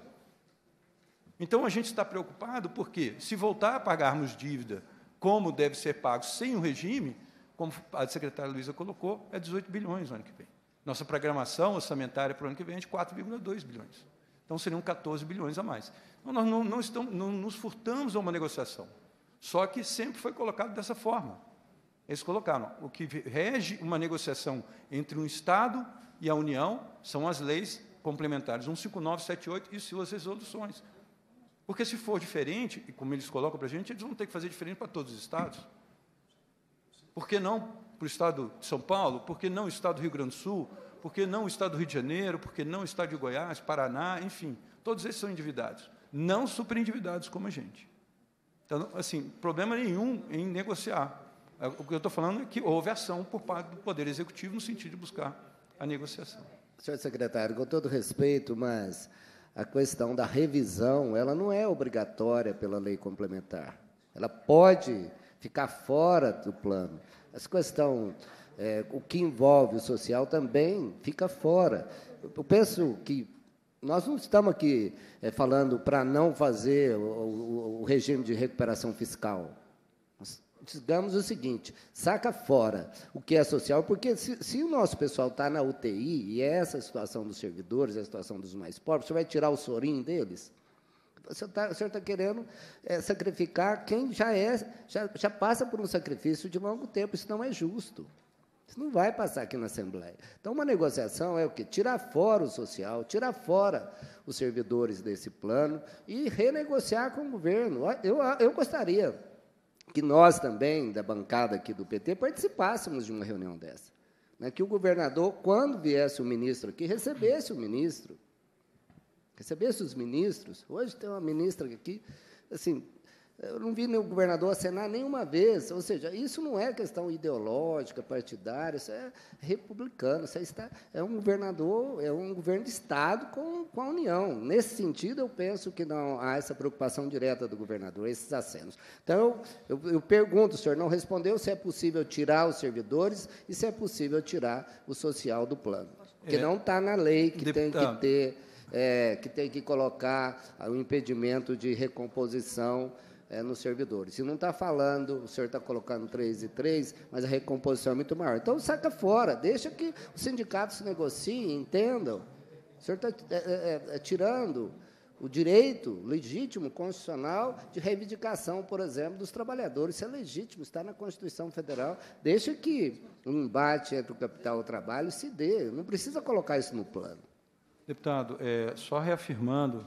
Então a gente está preocupado porque, se voltar a pagarmos dívida como deve ser pago sem o regime, como a secretária Luiza colocou, é 18 bilhões no ano que vem. Nossa programação orçamentária para o ano que vem é de 4,2 bilhões. Então, seriam 14 bilhões a mais. Então, nós não, não, estamos, não nos furtamos a uma negociação. Só que sempre foi colocado dessa forma. Eles colocaram, o que rege uma negociação entre um Estado e a União são as leis complementares 15978 e suas resoluções. Porque se for diferente, e como eles colocam para a gente, eles vão ter que fazer diferente para todos os estados. Por que não para o estado de São Paulo? Por que não o estado do Rio Grande do Sul? Por que não o estado do Rio de Janeiro? Por que não o estado de Goiás, Paraná? Enfim, todos esses são endividados. Não endividados como a gente. Então, assim, problema nenhum em negociar. É, o que eu estou falando é que houve ação por parte do Poder Executivo no sentido de buscar a negociação. Senhor secretário, com todo respeito, mas a questão da revisão, ela não é obrigatória pela lei complementar. Ela pode ficar fora do plano. Essa questão, é, o que envolve o social também fica fora. Eu penso que nós não estamos aqui é, falando para não fazer o, o, o regime de recuperação fiscal digamos o seguinte, saca fora o que é social, porque se, se o nosso pessoal está na UTI, e é essa situação dos servidores, é a situação dos mais pobres, você vai tirar o sorinho deles? Você tá, o senhor está querendo é, sacrificar quem já é, já, já passa por um sacrifício de longo tempo, isso não é justo. Isso não vai passar aqui na Assembleia. Então, uma negociação é o quê? Tirar fora o social, tirar fora os servidores desse plano e renegociar com o governo. Eu, eu gostaria que nós também, da bancada aqui do PT, participássemos de uma reunião dessa. Né, que o governador, quando viesse o ministro aqui, recebesse o ministro, recebesse os ministros. Hoje tem uma ministra aqui, assim, eu não vi meu governador acenar nenhuma vez. Ou seja, isso não é questão ideológica, partidária, isso é republicano. Isso é, está, é um governador, é um governo de Estado com, com a União. Nesse sentido, eu penso que não há essa preocupação direta do governador, esses acenos. Então, eu, eu pergunto, o senhor não respondeu se é possível tirar os servidores e se é possível tirar o social do plano. Porque é. não está na lei que Deputado. tem que ter. É, que tem que colocar o impedimento de recomposição é, nos servidores. Se não está falando, o senhor está colocando 3 e 3, mas a recomposição é muito maior. Então, saca fora, deixa que os sindicatos negociem, entendam. O senhor está é é, é, é, tirando o direito legítimo, constitucional, de reivindicação, por exemplo, dos trabalhadores. Isso é legítimo, está na Constituição Federal. Deixa que o um embate entre o capital e o trabalho se dê. Não precisa colocar isso no plano. Deputado, é, só reafirmando,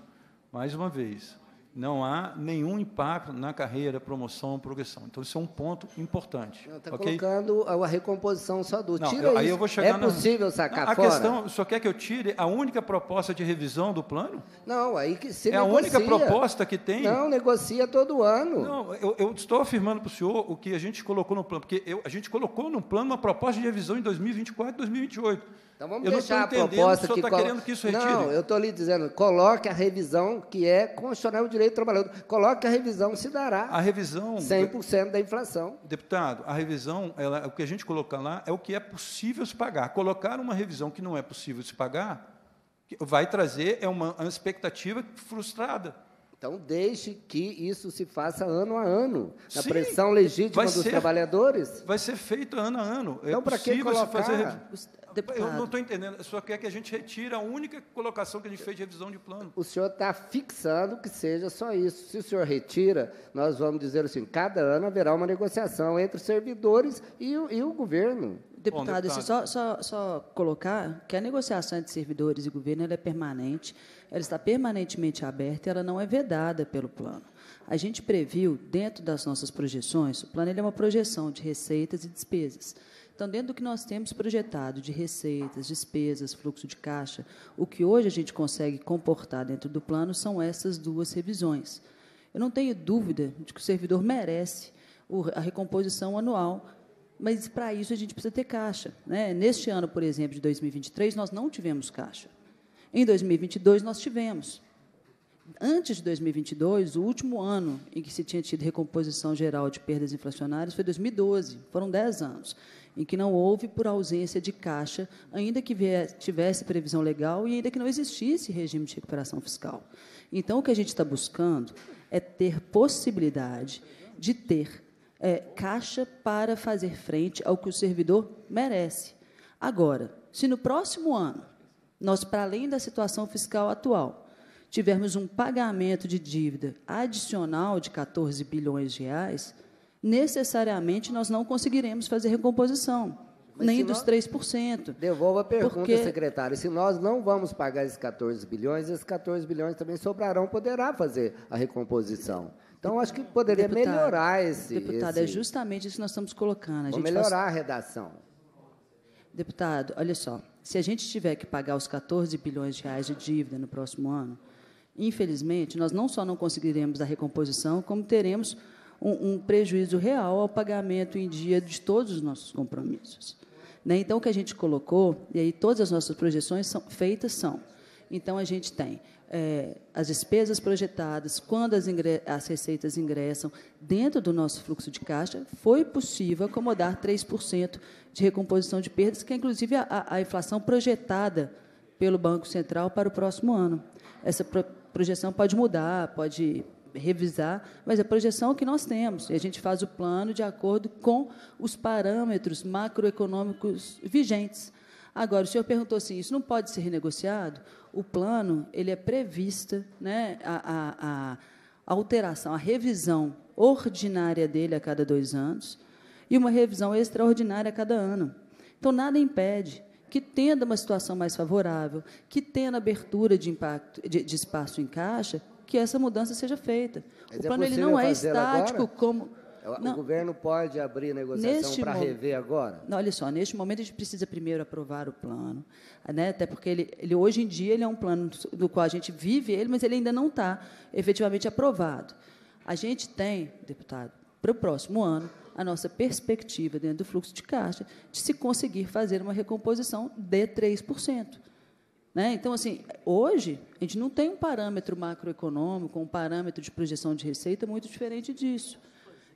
mais uma vez, não há nenhum impacto na carreira, promoção, progressão. Então, isso é um ponto importante. Está okay? colocando a recomposição só do... Não, Tira eu, é aí isso. eu vou chegar É na... possível sacar a fora? A questão, só quer que eu tire a única proposta de revisão do plano? Não, aí que se É negocia. a única proposta que tem? Não, negocia todo ano. Não, eu, eu estou afirmando para o senhor o que a gente colocou no plano, porque eu, a gente colocou no plano uma proposta de revisão em 2024 e 2028. Então vamos eu deixar a proposta que. Eu está querendo que isso retire. Não, eu estou lhe dizendo, coloque a revisão que é constitucional o direito trabalhador. Coloque a revisão, se dará. A revisão. 100% da inflação. Deputado, a revisão, ela, o que a gente colocar lá é o que é possível se pagar. Colocar uma revisão que não é possível se pagar vai trazer é uma, uma expectativa frustrada. Então, deixe que isso se faça ano a ano, na Sim, pressão legítima dos ser, trabalhadores. Vai ser feito ano a ano. É então, é para que colocar? Fazer... Deputado. Eu não estou entendendo. Só quer que a gente retire a única colocação que a gente fez de revisão de plano. O senhor está fixando que seja só isso. Se o senhor retira, nós vamos dizer assim, cada ano haverá uma negociação entre os servidores e o, e o governo. Deputado, Bom, deputado. Só, só, só colocar que a negociação entre servidores e governo é permanente ela está permanentemente aberta e ela não é vedada pelo plano. A gente previu, dentro das nossas projeções, o plano é uma projeção de receitas e despesas. Então, dentro do que nós temos projetado de receitas, despesas, fluxo de caixa, o que hoje a gente consegue comportar dentro do plano são essas duas revisões. Eu não tenho dúvida de que o servidor merece a recomposição anual, mas para isso a gente precisa ter caixa. Né? Neste ano, por exemplo, de 2023, nós não tivemos caixa. Em 2022, nós tivemos. Antes de 2022, o último ano em que se tinha tido recomposição geral de perdas inflacionárias foi 2012, foram 10 anos, em que não houve por ausência de caixa, ainda que tivesse previsão legal e ainda que não existisse regime de recuperação fiscal. Então, o que a gente está buscando é ter possibilidade de ter é, caixa para fazer frente ao que o servidor merece. Agora, se no próximo ano nós, para além da situação fiscal atual, tivermos um pagamento de dívida adicional de 14 bilhões de reais, necessariamente nós não conseguiremos fazer recomposição. Mas nem dos 3%. Devolva a pergunta, porque... secretário. Se nós não vamos pagar esses 14 bilhões, esses 14 bilhões também sobrarão, poderá fazer a recomposição. Então, acho que poderia deputado, melhorar esse. Deputado, é esse... é justamente isso que nós estamos colocando. A Vou melhorar faz... a redação. Deputado, olha só se a gente tiver que pagar os 14 bilhões de reais de dívida no próximo ano, infelizmente, nós não só não conseguiremos a recomposição, como teremos um, um prejuízo real ao pagamento em dia de todos os nossos compromissos. Né? Então, o que a gente colocou, e aí todas as nossas projeções são, feitas são. Então, a gente tem é, as despesas projetadas, quando as, as, receitas ingressam dentro do nosso fluxo de caixa, foi possível acomodar 3% de recomposição de perdas, que é inclusive a, a, inflação projetada pelo Banco Central para o próximo ano. Essa pro projeção pode mudar, pode revisar, mas é a projeção que nós temos. E a gente faz o plano de acordo com os parâmetros macroeconômicos vigentes. Agora, o senhor perguntou assim, isso não pode ser renegociado? O plano, ele é prevista, né, a, a, a alteração, a revisão ordinária dele a cada dois anos e uma revisão extraordinária a cada ano. Então, nada impede que tendo uma situação mais favorável, que tendo abertura de, impacto, de, de espaço em caixa, que essa mudança seja feita. Mas o é plano é ele não é estático agora? como é não. O governo pode abrir negociação para rever agora? Não, olha só, neste momento a gente precisa primeiro aprovar o plano, né? até porque ele, ele, hoje em dia ele é um plano do qual a gente vive ele, mas ele ainda não está efetivamente aprovado. A gente tem, deputado, para o próximo ano, a nossa perspectiva dentro do fluxo de caixa de se conseguir fazer uma recomposição de 3%. Né? Então, assim, hoje, a gente não tem um parâmetro macroeconômico, um parâmetro de projeção de receita muito diferente disso.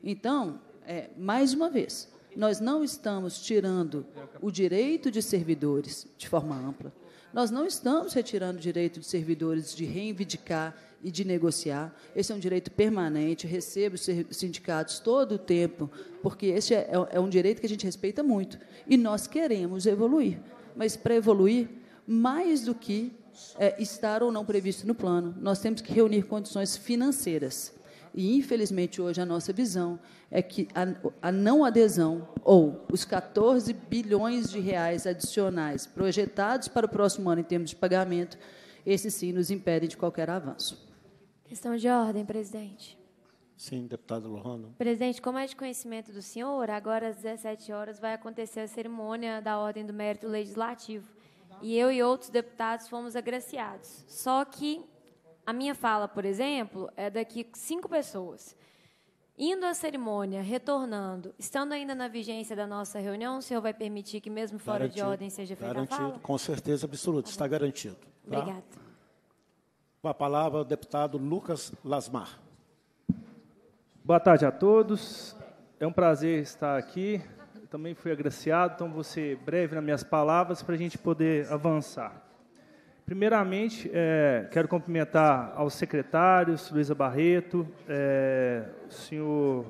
Então, é, mais uma vez, nós não estamos tirando o direito de servidores de forma ampla. Nós não estamos retirando o direito de servidores de reivindicar e de negociar. Esse é um direito permanente, recebo os sindicatos todo o tempo, porque esse é, é, é um direito que a gente respeita muito. E nós queremos evoluir. Mas para evoluir, mais do que é, estar ou não previsto no plano, nós temos que reunir condições financeiras e, infelizmente, hoje a nossa visão é que a, a não adesão ou os 14 bilhões de reais adicionais projetados para o próximo ano em termos de pagamento, esses sim nos impedem de qualquer avanço. Questão de ordem, presidente. Sim, deputado Lohano. Presidente, como é de conhecimento do senhor, agora às 17 horas vai acontecer a cerimônia da Ordem do Mérito Legislativo. E eu e outros deputados fomos agraciados. Só que a minha fala, por exemplo, é daqui cinco pessoas. Indo à cerimônia, retornando, estando ainda na vigência da nossa reunião, o senhor vai permitir que, mesmo fora garantido, de ordem, seja feita garantido, a fala? Com certeza absoluta, está garantido. Tá? Obrigada. Com a palavra, o deputado Lucas Lasmar. Boa tarde a todos. É um prazer estar aqui. Eu também fui agraciado, então vou ser breve nas minhas palavras para a gente poder avançar. Primeiramente, é, quero cumprimentar aos secretários, Luísa Barreto, é, o senhor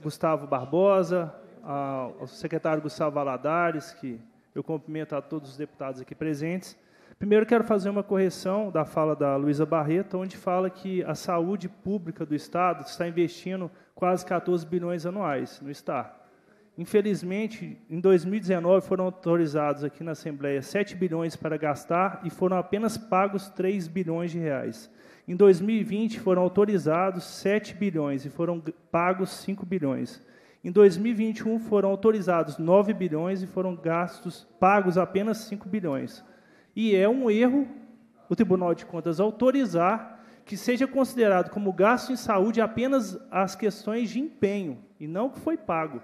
Gustavo Barbosa, a, ao secretário Gustavo Valadares, que eu cumprimento a todos os deputados aqui presentes. Primeiro, quero fazer uma correção da fala da Luísa Barreto, onde fala que a saúde pública do Estado está investindo quase 14 bilhões anuais. Não está. Infelizmente, em 2019 foram autorizados aqui na Assembleia 7 bilhões para gastar e foram apenas pagos 3 bilhões de reais. Em 2020 foram autorizados 7 bilhões e foram pagos 5 bilhões. Em 2021 foram autorizados 9 bilhões e foram gastos pagos apenas 5 bilhões. E é um erro o Tribunal de Contas autorizar que seja considerado como gasto em saúde apenas as questões de empenho e não o que foi pago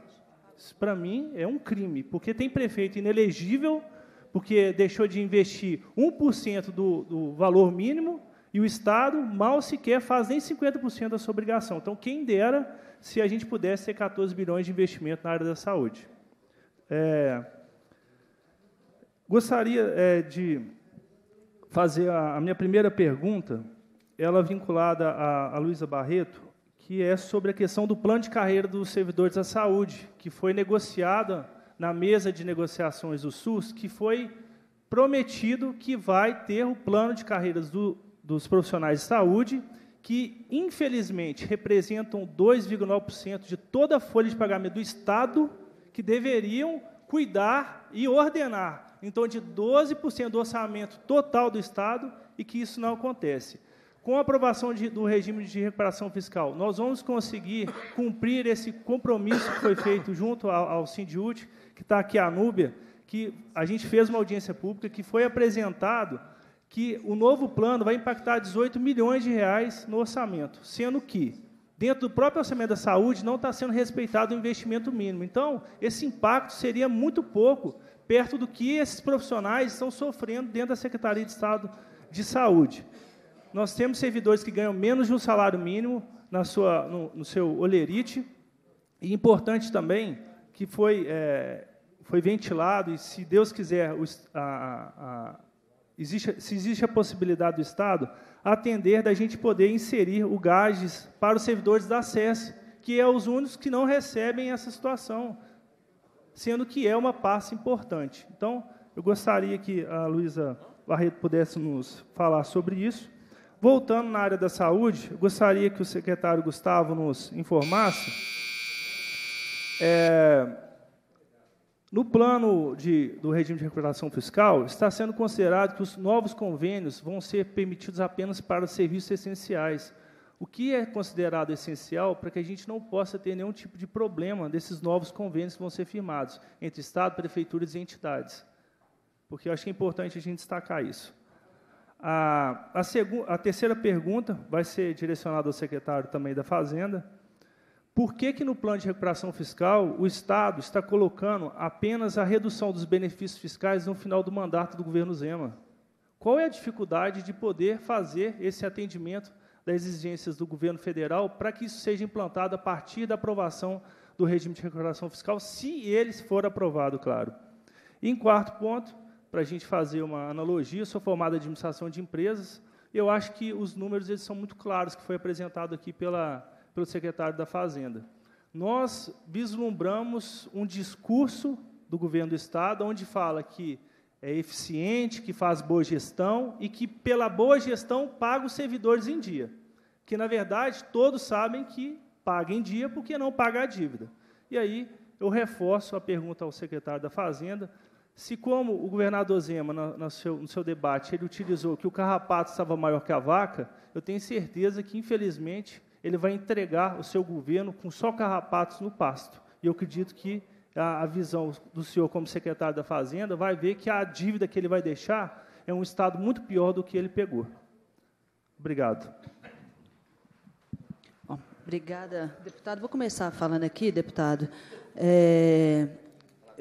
para mim, é um crime, porque tem prefeito inelegível, porque deixou de investir 1% do, do valor mínimo e o Estado mal sequer faz nem 50% da sua obrigação. Então, quem dera se a gente pudesse ter 14 bilhões de investimento na área da saúde. É, gostaria é, de fazer a, a, minha primeira pergunta, ela vinculada a, a Luísa Barreto, que é sobre a questão do plano de carreira dos servidores da saúde, que foi negociada na mesa de negociações do SUS, que foi prometido que vai ter o plano de carreiras do, dos profissionais de saúde, que infelizmente representam 2,9% de toda a folha de pagamento do Estado, que deveriam cuidar e ordenar então de 12% do orçamento total do Estado, e que isso não acontece com a aprovação de, do regime de recuperação fiscal, nós vamos conseguir cumprir esse compromisso que foi feito junto ao, ao Sindiut, que está aqui a Núbia, que a gente fez uma audiência pública, que foi apresentado que o novo plano vai impactar 18 milhões de reais no orçamento, sendo que dentro do próprio orçamento da saúde não está sendo respeitado o investimento mínimo. Então, esse impacto seria muito pouco perto do que esses profissionais estão sofrendo dentro da Secretaria de Estado de Saúde. Nós temos servidores que ganham menos de um salário mínimo na sua, no, no seu olerite. E importante também, que foi, é, foi ventilado, e se Deus quiser, o, a, a, existe, se existe a possibilidade do Estado, atender da gente poder inserir o GAGES para os servidores da SES, que é os únicos que não recebem essa situação, sendo que é uma pasta importante. Então, eu gostaria que a Luísa Barreto pudesse nos falar sobre isso. Voltando na área da saúde, gostaria que o secretário Gustavo nos informasse. É, no plano de, do regime de recuperação fiscal, está sendo considerado que os novos convênios vão ser permitidos apenas para serviços essenciais. O que é considerado essencial para que a gente não possa ter nenhum tipo de problema desses novos convênios que vão ser firmados entre Estado, prefeituras e entidades? Porque eu acho que é importante a gente destacar isso. A, a, a terceira pergunta vai ser direcionada ao secretário também da Fazenda. Por que, que no plano de recuperação fiscal o Estado está colocando apenas a redução dos benefícios fiscais no final do mandato do governo Zema? Qual é a dificuldade de poder fazer esse atendimento das exigências do governo federal para que isso seja implantado a partir da aprovação do regime de recuperação fiscal, se ele for aprovado, claro? em quarto ponto, para a gente fazer uma analogia, eu sou formado em administração de empresas, eu acho que os números eles são muito claros, que foi apresentado aqui pela, pelo secretário da Fazenda. Nós vislumbramos um discurso do governo do Estado, onde fala que é eficiente, que faz boa gestão e que, pela boa gestão, paga os servidores em dia. Que, na verdade, todos sabem que paga em dia porque não paga a dívida. E aí eu reforço a pergunta ao secretário da Fazenda se, como o governador Zema, no, no, seu, no seu debate, ele utilizou que o carrapato estava maior que a vaca, eu tenho certeza que, infelizmente, ele vai entregar o seu governo com só carrapatos no pasto. E eu acredito que a, a visão do senhor como secretário da Fazenda vai ver que a dívida que ele vai deixar é um estado muito pior do que ele pegou. Obrigado. obrigada, deputado. Vou começar falando aqui, deputado. É,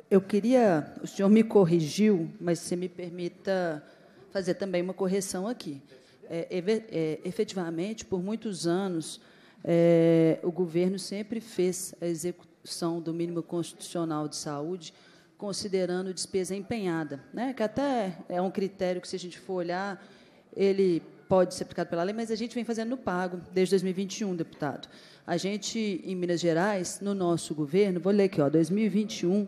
eu queria. O senhor me corrigiu, mas se me permita fazer também uma correção aqui. É, é, efetivamente, por muitos anos, é, o governo sempre fez a execução do mínimo constitucional de saúde, considerando despesa empenhada, né? que até é um critério que, se a gente for olhar, ele pode ser aplicado pela lei, mas a gente vem fazendo no pago desde 2021, deputado. A gente, em Minas Gerais, no nosso governo, vou ler aqui, ó, 2021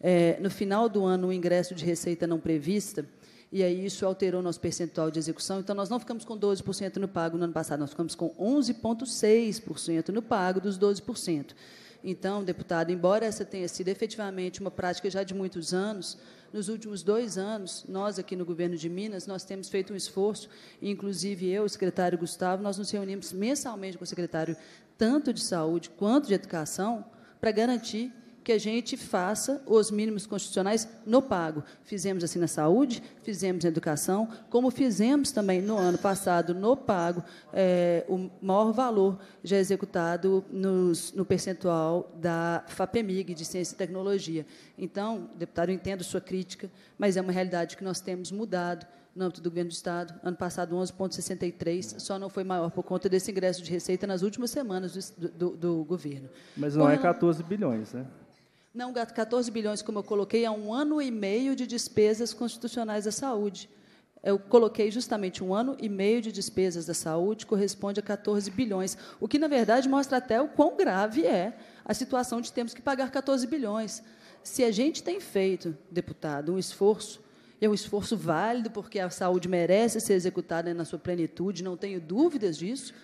é, no final do ano o ingresso de receita não prevista, e aí isso alterou nosso percentual de execução. Então, nós não ficamos com 12% no pago no ano passado, nós ficamos com 11,6% no pago dos 12%. Então, deputado, embora essa tenha sido efetivamente uma prática já de muitos anos, nos últimos dois anos, nós aqui no governo de Minas, nós temos feito um esforço, inclusive eu, o secretário Gustavo, nós nos reunimos mensalmente com o secretário tanto de saúde quanto de educação, para garantir que a gente faça os mínimos constitucionais no pago. Fizemos assim na saúde, fizemos na educação, como fizemos também no ano passado no pago, é, o maior valor já executado nos, no percentual da FAPEMIG, de Ciência e Tecnologia. Então, deputado, eu entendo sua crítica, mas é uma realidade que nós temos mudado no âmbito do governo do Estado. Ano passado, 11,63, só não foi maior por conta desse ingresso de receita nas últimas semanas do, do, do governo. Mas não é 14 bilhões, né? Não, 14 bilhões, como eu coloquei, é um ano e meio de despesas constitucionais da saúde. Eu coloquei justamente um ano e meio de despesas da saúde, corresponde a 14 bilhões, o que, na verdade, mostra até o quão grave é a situação de termos que pagar 14 bilhões. Se a gente tem feito, deputado, um esforço, é um esforço válido, porque a saúde merece ser executada na sua plenitude, não tenho dúvidas disso,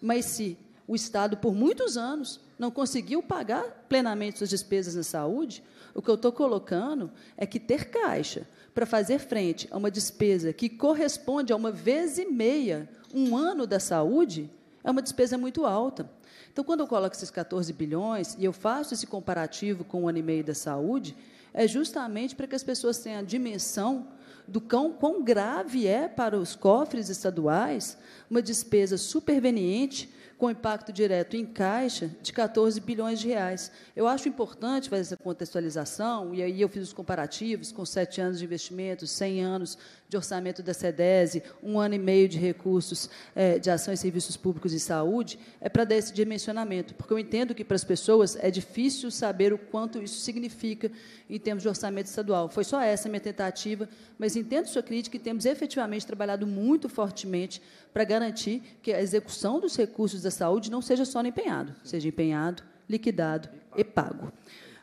mas se o Estado, por muitos anos, não conseguiu pagar plenamente suas despesas na saúde, o que eu estou colocando é que ter caixa para fazer frente a uma despesa que corresponde a uma vez e meia um ano da saúde é uma despesa muito alta. Então, quando eu coloco esses 14 bilhões e eu faço esse comparativo com o um ano e meio da saúde, é justamente para que as pessoas tenham a dimensão do quão, quão grave é para os cofres estaduais uma despesa superveniente com impacto direto em caixa de 14 bilhões de reais. Eu acho importante fazer essa contextualização, e aí eu fiz os comparativos com sete anos de investimento, 100 anos de orçamento da SEDESE, um ano e meio de recursos é, de ação e serviços públicos de saúde, é para dar esse dimensionamento, porque eu entendo que para as pessoas é difícil saber o quanto isso significa em termos de orçamento estadual. Foi só essa a minha tentativa, mas entendo sua crítica e temos efetivamente trabalhado muito fortemente para garantir que a execução dos recursos da saúde não seja só no empenhado, seja empenhado, liquidado e pago.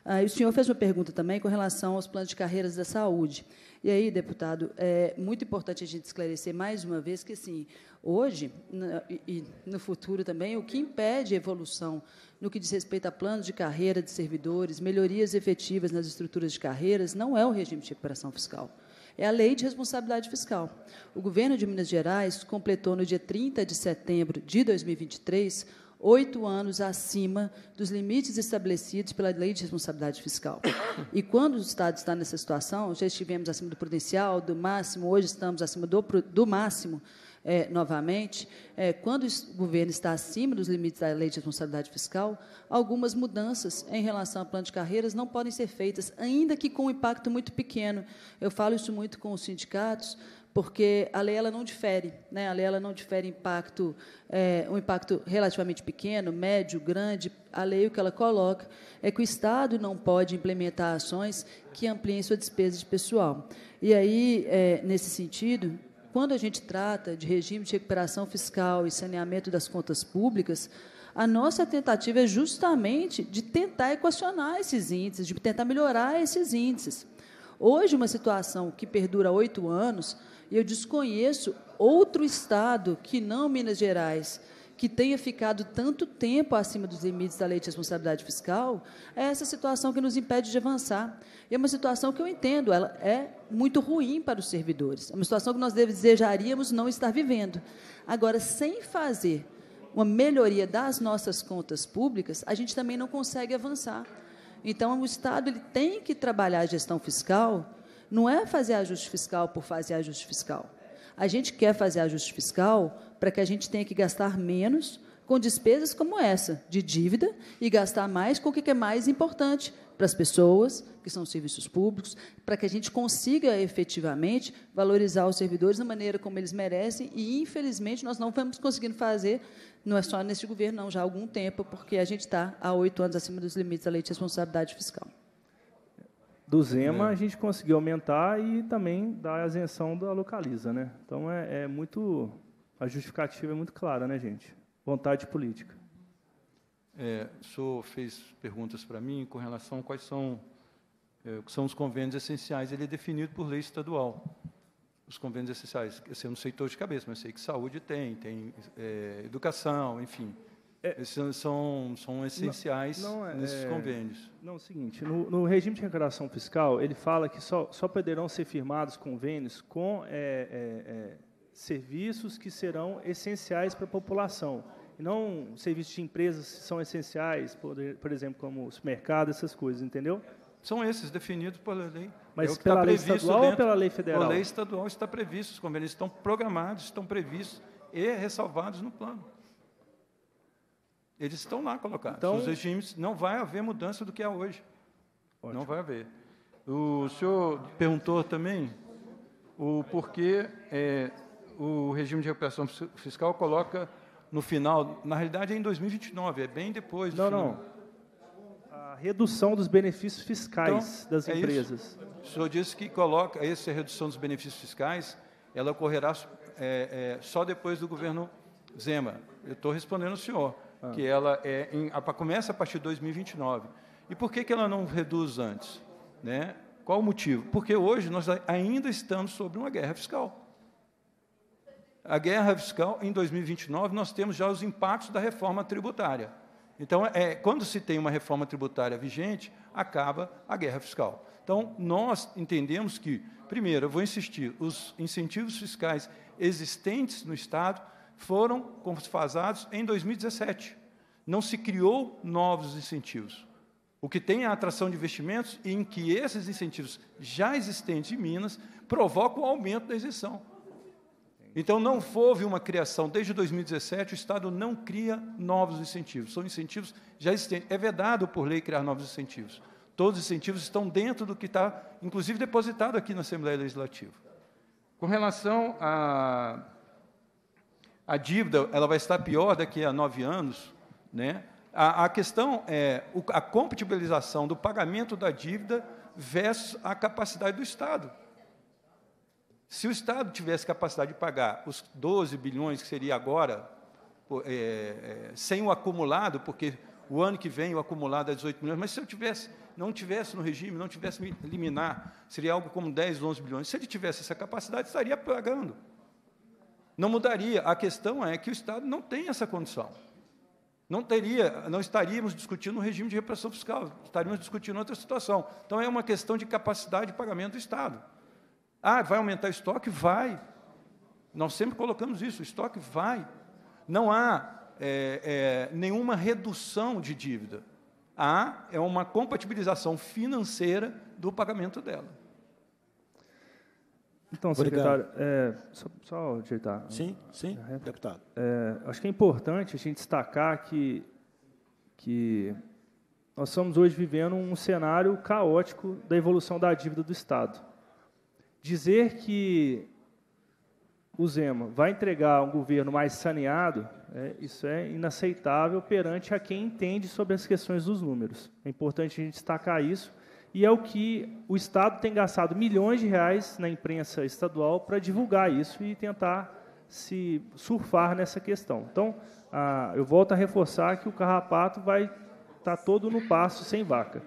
Ah, o senhor fez uma pergunta também com relação aos planos de carreiras da saúde. E aí, deputado, é muito importante a gente esclarecer mais uma vez que, assim, hoje e no futuro também, o que impede evolução no que diz respeito a planos de carreira de servidores, melhorias efetivas nas estruturas de carreiras, não é o regime de recuperação fiscal é a Lei de Responsabilidade Fiscal. O governo de Minas Gerais completou no dia 30 de setembro de 2023 oito anos acima dos limites estabelecidos pela Lei de Responsabilidade Fiscal. E quando o Estado está nessa situação, já estivemos acima do prudencial, do máximo, hoje estamos acima do, do máximo, é, novamente, é, quando o governo está acima dos limites da lei de responsabilidade fiscal, algumas mudanças em relação ao plano de carreiras não podem ser feitas, ainda que com um impacto muito pequeno. Eu falo isso muito com os sindicatos, porque a lei ela não difere, né? A lei ela não difere impacto, é, um impacto relativamente pequeno, médio, grande. A lei o que ela coloca é que o Estado não pode implementar ações que ampliem sua despesa de pessoal. E aí, é, nesse sentido, quando a gente trata de regime de recuperação fiscal e saneamento das contas públicas, a nossa tentativa é justamente de tentar equacionar esses índices, de tentar melhorar esses índices. Hoje, uma situação que perdura oito anos, e eu desconheço outro estado que não Minas Gerais que tenha ficado tanto tempo acima dos limites da lei de responsabilidade fiscal, é essa situação que nos impede de avançar. E é uma situação que eu entendo, ela é muito ruim para os servidores. É uma situação que nós desejaríamos não estar vivendo. Agora, sem fazer uma melhoria das nossas contas públicas, a gente também não consegue avançar. Então, o Estado ele tem que trabalhar a gestão fiscal não é fazer ajuste fiscal por fazer ajuste fiscal. A gente quer fazer ajuste fiscal para que a gente tenha que gastar menos com despesas como essa, de dívida, e gastar mais com o que é mais importante para as pessoas, que são os serviços públicos, para que a gente consiga efetivamente valorizar os servidores da maneira como eles merecem, e infelizmente nós não vamos conseguindo fazer, não é só nesse governo, não, já há algum tempo, porque a gente está há oito anos acima dos limites da lei de responsabilidade fiscal do Zema, é. a gente conseguiu aumentar e também dar a isenção da localiza, né? Então é, é, muito a justificativa é muito clara, né, gente? Vontade política. É, o senhor fez perguntas para mim com relação a quais são é, são os convênios essenciais. Ele é definido por lei estadual. Os convênios essenciais, assim, eu não sei todos de cabeça, mas sei que saúde tem, tem é, educação, enfim. É, são, são, essenciais não, não, é, nesses é, convênios. Não, é o seguinte, no, no, regime de recuperação fiscal, ele fala que só, só poderão ser firmados convênios com é, é, é, serviços que serão essenciais para a população, e não serviços de empresas que são essenciais, por, por exemplo, como os mercados, essas coisas, entendeu? São esses, definidos pela lei. Mas é pela tá lei estadual dentro, ou pela lei federal? Pela lei estadual está previsto, os convênios estão programados, estão previstos e ressalvados no plano. Eles estão lá colocados. Então, Os regimes, não vai haver mudança do que é hoje. Ótimo. Não vai haver. O senhor perguntou também o porquê é, o regime de recuperação fiscal coloca no final, na realidade é em 2029, é bem depois. Não, não. A redução dos benefícios fiscais então, das é empresas. Isso. O senhor disse que coloca essa redução dos benefícios fiscais, ela ocorrerá é, é, só depois do governo Zema. Eu estou respondendo o senhor. Ah. que ela é em, começa a partir de 2029. E por que, que ela não reduz antes? Né? Qual o motivo? Porque hoje nós ainda estamos sobre uma guerra fiscal. A guerra fiscal, em 2029, nós temos já os impactos da reforma tributária. Então, é, quando se tem uma reforma tributária vigente, acaba a guerra fiscal. Então, nós entendemos que, primeiro, eu vou insistir, os incentivos fiscais existentes no Estado foram confasados em 2017. Não se criou novos incentivos. O que tem é a atração de investimentos em que esses incentivos já existentes em Minas provocam o aumento da isenção. Então, não houve uma criação. Desde 2017, o Estado não cria novos incentivos. São incentivos já existentes. É vedado por lei criar novos incentivos. Todos os incentivos estão dentro do que está, inclusive, depositado aqui na Assembleia Legislativa. Com relação a a dívida ela vai estar pior daqui a nove anos, né? A, a questão é a compatibilização do pagamento da dívida versus a capacidade do Estado. Se o Estado tivesse capacidade de pagar os 12 bilhões que seria agora, é, é, sem o acumulado, porque o ano que vem o acumulado é 18 milhões, mas se eu tivesse, não tivesse no regime, não tivesse me eliminar, seria algo como 10, 11 bilhões. Se ele tivesse essa capacidade, estaria pagando não mudaria. A questão é que o Estado não tem essa condição. Não teria, não estaríamos discutindo o regime de repressão fiscal, estaríamos discutindo outra situação. Então é uma questão de capacidade de pagamento do Estado. Ah, vai aumentar o estoque? Vai. Nós sempre colocamos isso, o estoque vai. Não há é, é, nenhuma redução de dívida. Há é uma compatibilização financeira do pagamento dela. Então, secretário, é, só, só ajeitar. Sim, sim, é, deputado. É, acho que é importante a gente destacar que, que nós estamos hoje vivendo um cenário caótico da evolução da dívida do Estado. Dizer que o Zema vai entregar um governo mais saneado, é, isso é inaceitável perante a quem entende sobre as questões dos números. É importante a gente destacar isso, e é o que o Estado tem gastado milhões de reais na imprensa estadual para divulgar isso e tentar se surfar nessa questão. Então, ah, eu volto a reforçar que o carrapato vai estar tá todo no passo, sem vaca.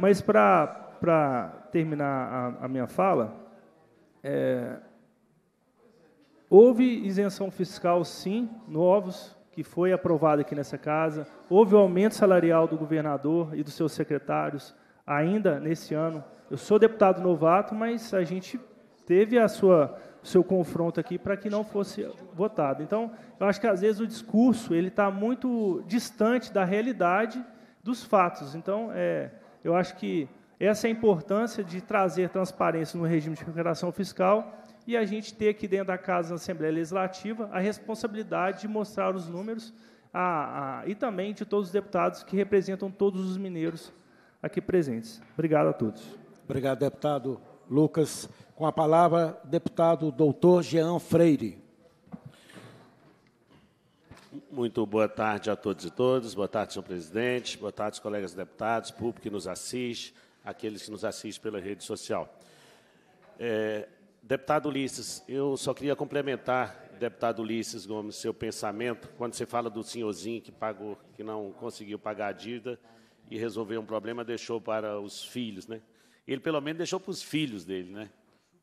Mas, para terminar a, a, minha fala, é, houve isenção fiscal, sim, novos que foi aprovada aqui nessa casa, houve o aumento salarial do governador e dos seus secretários, ainda nesse ano. Eu sou deputado novato, mas a gente teve a sua seu confronto aqui para que não fosse votado. Então, eu acho que às vezes o discurso ele está muito distante da realidade dos fatos. Então, é, eu acho que essa é a importância de trazer transparência no regime de recuperação fiscal e a gente ter aqui dentro da casa, na Assembleia Legislativa, a responsabilidade de mostrar os números a, a, e também de todos os deputados que representam todos os mineiros aqui presentes. Obrigado a todos. Obrigado, deputado Lucas. Com a palavra, deputado doutor Jean Freire. Muito boa tarde a todos e todas. Boa tarde, senhor presidente. Boa tarde, colegas deputados, público que nos assiste, aqueles que nos assistem pela rede social. É, deputado Ulisses, eu só queria complementar, deputado Ulisses Gomes, seu pensamento, quando você fala do senhorzinho que pagou, que não conseguiu pagar a dívida e resolver um problema, deixou para os filhos, né? Ele pelo menos deixou para os filhos dele, né?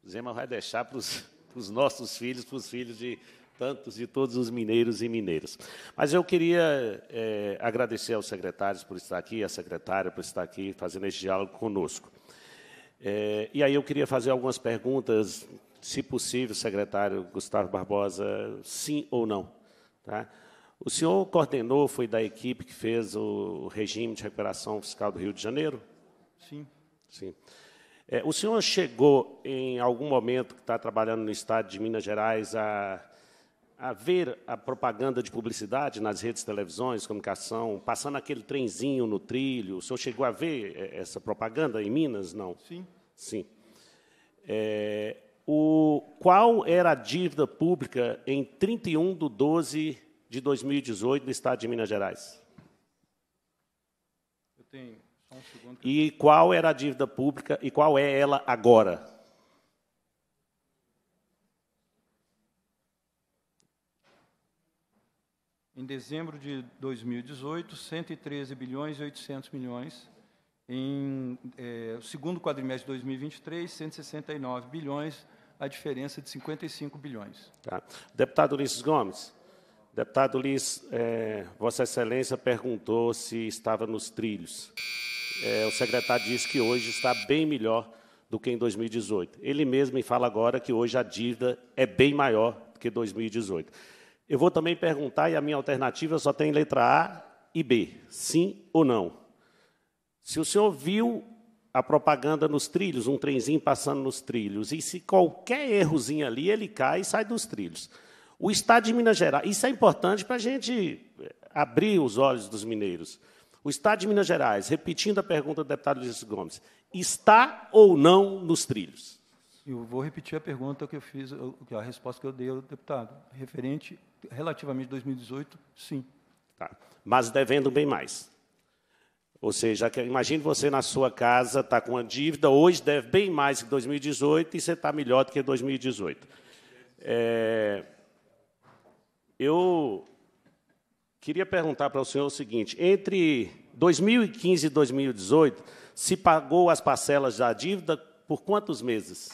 Zema vai deixar (laughs) para os nossos filhos, para os filhos de tantos, de todos os mineiros e mineiras. Mas eu queria é, agradecer aos secretários por estar aqui, à secretária por estar aqui fazendo esse diálogo conosco. É, e aí eu queria fazer algumas perguntas, se possível, secretário Gustavo Barbosa, sim ou não. Tá? O senhor coordenou, foi da equipe que fez o regime de recuperação fiscal do Rio de Janeiro? Sim. Sim. É, o senhor chegou, em algum momento que está trabalhando no estado de Minas Gerais, a, a ver a propaganda de publicidade nas redes, televisões, comunicação, passando aquele trenzinho no trilho? O senhor chegou a ver é, essa propaganda em Minas? Não? Sim. Sim. É, o, qual era a dívida pública em 31 de 12 de 2018 do Estado de Minas Gerais? Eu tenho só um segundo. E qual era a dívida pública e qual é ela agora? Em dezembro de 2018, 113 bilhões e 800 milhões. Em é, segundo quadrimestre de 2023, 169 bilhões, a diferença de 55 bilhões. Tá. Deputado Ulisses Gomes, Deputado Liz, é, Vossa Excelência perguntou se estava nos trilhos. É, o secretário disse que hoje está bem melhor do que em 2018. Ele mesmo me fala agora que hoje a dívida é bem maior do que 2018. Eu vou também perguntar, e a minha alternativa só tem letra A e B, sim ou não. Se o senhor viu a propaganda nos trilhos, um trenzinho passando nos trilhos, e se qualquer errozinho ali, ele cai e sai dos trilhos. O Estado de Minas Gerais, isso é importante para a gente eh, abrir os olhos dos mineiros. O Estado de Minas Gerais, repetindo a pergunta do deputado Luiz Gomes, está ou não nos trilhos? Eu vou repetir a pergunta que eu fiz, é a resposta que eu dei ao deputado. Referente, relativamente a 2018, sim. Tá. Mas devendo bem mais. Ou seja, imagine você na sua casa, está com uma dívida, hoje deve bem mais que 2018 e você está melhor do que 2018. É, eu queria perguntar para o senhor o seguinte: entre 2015 e 2018, se pagou as parcelas da dívida por quantos meses?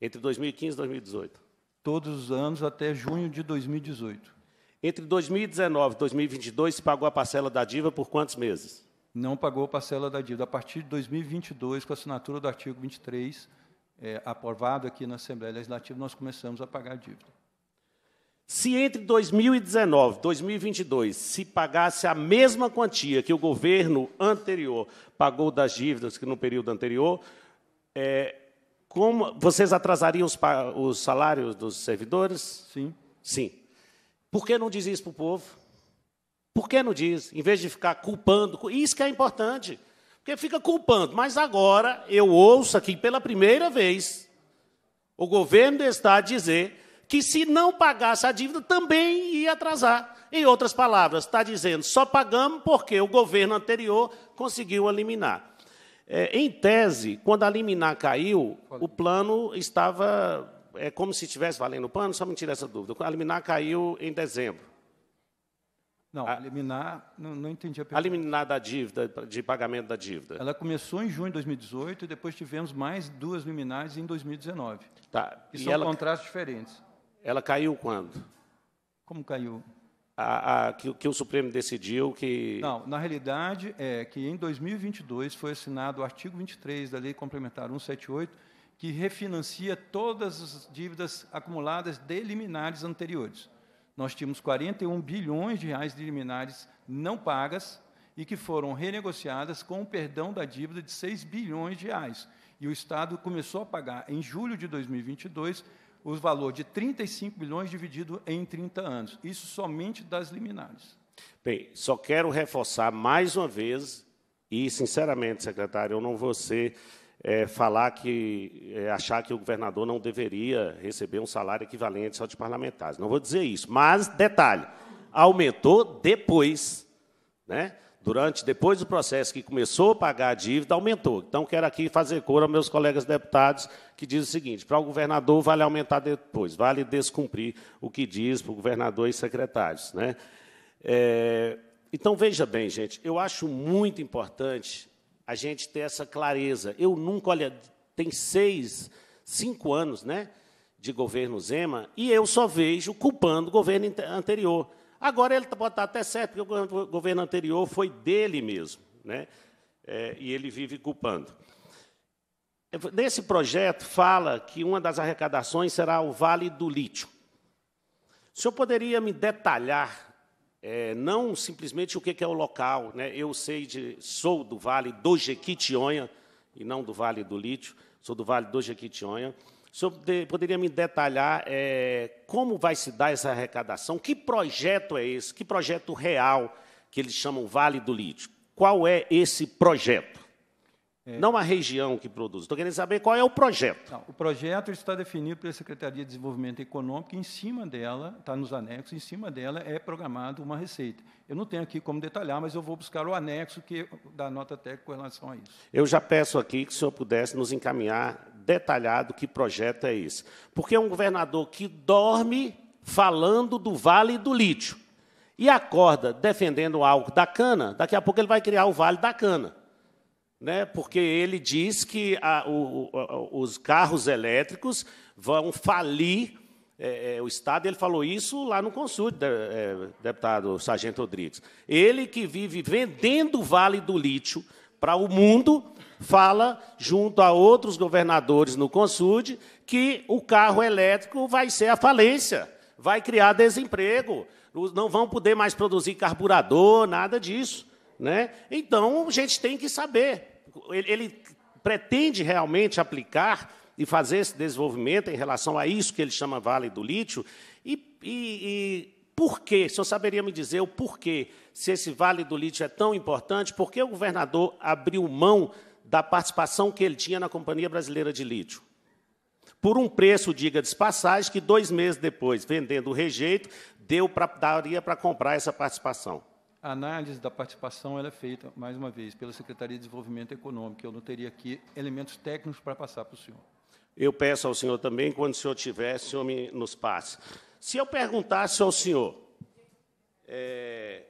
Entre 2015 e 2018? Todos os anos até junho de 2018. Entre 2019 e 2022, se pagou a parcela da dívida por quantos meses? Não pagou a parcela da dívida. A partir de 2022, com a assinatura do artigo 23, é, eh, aprovado aqui na Assembleia Legislativa, nós começamos a pagar a dívida. Se entre 2019 e 2022 se pagasse a mesma quantia que o governo anterior pagou das dívidas que no período anterior, é, como vocês atrasariam os, os, salários dos servidores? Sim. Sim. Por que não diz isso para o povo? Por que não diz? Em vez de ficar culpando, isso que é importante, porque fica culpando. Mas agora eu ouço aqui pela primeira vez o governo do Estado dizer que se não pagasse a dívida também ia atrasar. Em outras palavras, está dizendo, só pagamos porque o governo anterior conseguiu eliminar. É, em tese, quando a liminar caiu, o plano estava. É como se estivesse valendo o plano, só me tira essa dúvida. A liminar caiu em dezembro. Não, a, liminar, não, não, entendi a pergunta. A liminar da dívida, de pagamento da dívida. Ela começou em junho de 2018 e depois tivemos mais duas liminares em 2019. Tá. E, e são ela... contratos diferentes. Ela caiu quando? Como caiu? A, a, que, que, o Supremo decidiu que. Não, na realidade é que em 2022 foi assinado o artigo 23 da Lei Complementar 178, que refinancia todas as dívidas acumuladas de liminares anteriores. Nós tínhamos 41 bilhões de reais de liminares não pagas e que foram renegociadas com o perdão da dívida de 6 bilhões de reais. E o Estado começou a pagar em julho de 2022 o valor de 35 bilhões dividido em 30 anos. Isso somente das liminares. Bem, só quero reforçar mais uma vez, e sinceramente, secretário, eu não vou ser, é, falar que, é, achar que o governador não deveria receber um salário equivalente ao de parlamentares. Não vou dizer isso, mas, detalhe, aumentou depois, né? Durante, depois do processo que começou a pagar a dívida, aumentou. Então, quero aqui fazer cor aos meus colegas deputados que diz o seguinte: para o governador vale aumentar depois, vale descumprir o que diz para o governador e secretários. Né? É, então, veja bem, gente, eu acho muito importante a gente ter essa clareza. Eu nunca, olha, tem seis, cinco anos né, de governo Zema, e eu só vejo culpando o governo anterior. Agora ele pode estar até certo, porque o governo anterior foi dele mesmo, né? É, e ele vive culpando. É, nesse projeto fala que uma das arrecadações será o Vale do Lítio. O senhor poderia me detalhar, é, não simplesmente o que é o local, né? eu sei de, sou do Vale do Jequitinhonha, e não do Vale do Lítio, sou do Vale do Jequitinhonha, o senhor poderia me detalhar é, como vai se dar essa arrecadação? Que projeto é esse? Que projeto real que eles chamam Vale do Lítio? Qual é esse projeto? É. Não a região que produz. Estou querendo saber qual é o projeto. Não, o projeto está definido pela Secretaria de Desenvolvimento Econômico e em cima dela, está nos anexos, em cima dela é programado uma receita. Eu não tenho aqui como detalhar, mas eu vou buscar o anexo que da nota técnica com relação a isso. Eu já peço aqui que o senhor pudesse nos encaminhar detalhado que projeto é esse. Porque é um governador que dorme falando do Vale do Lítio e acorda defendendo algo da cana, daqui a pouco ele vai criar o Vale da Cana. Né? Porque ele diz que a, o, o, os carros elétricos vão falir é, é, o Estado, ele falou isso lá no Consul, de, é, deputado Sargento Rodrigues. Ele que vive vendendo o Vale do Lítio para o mundo, fala, junto a outros governadores no Consud, que o carro elétrico vai ser a falência, vai criar desemprego, não vão poder mais produzir carburador, nada disso. Né? Então, a gente tem que saber. Ele, ele pretende realmente aplicar e fazer esse desenvolvimento em relação a isso que ele chama Vale do Lítio, e, e, e porquê, o senhor saberia me dizer o porquê, se esse Vale do Lítio é tão importante, por que o governador abriu mão da participação que ele tinha na Companhia Brasileira de Lítio? Por um preço, diga de passagem, que dois meses depois, vendendo o rejeito, deu pra, daria para comprar essa participação. A análise da participação ela é feita, mais uma vez, pela Secretaria de Desenvolvimento Econômico. Eu não teria aqui elementos técnicos para passar para o senhor. Eu peço ao senhor também, quando o senhor tiver, o senhor me, nos passe. Se eu perguntasse ao senhor, é,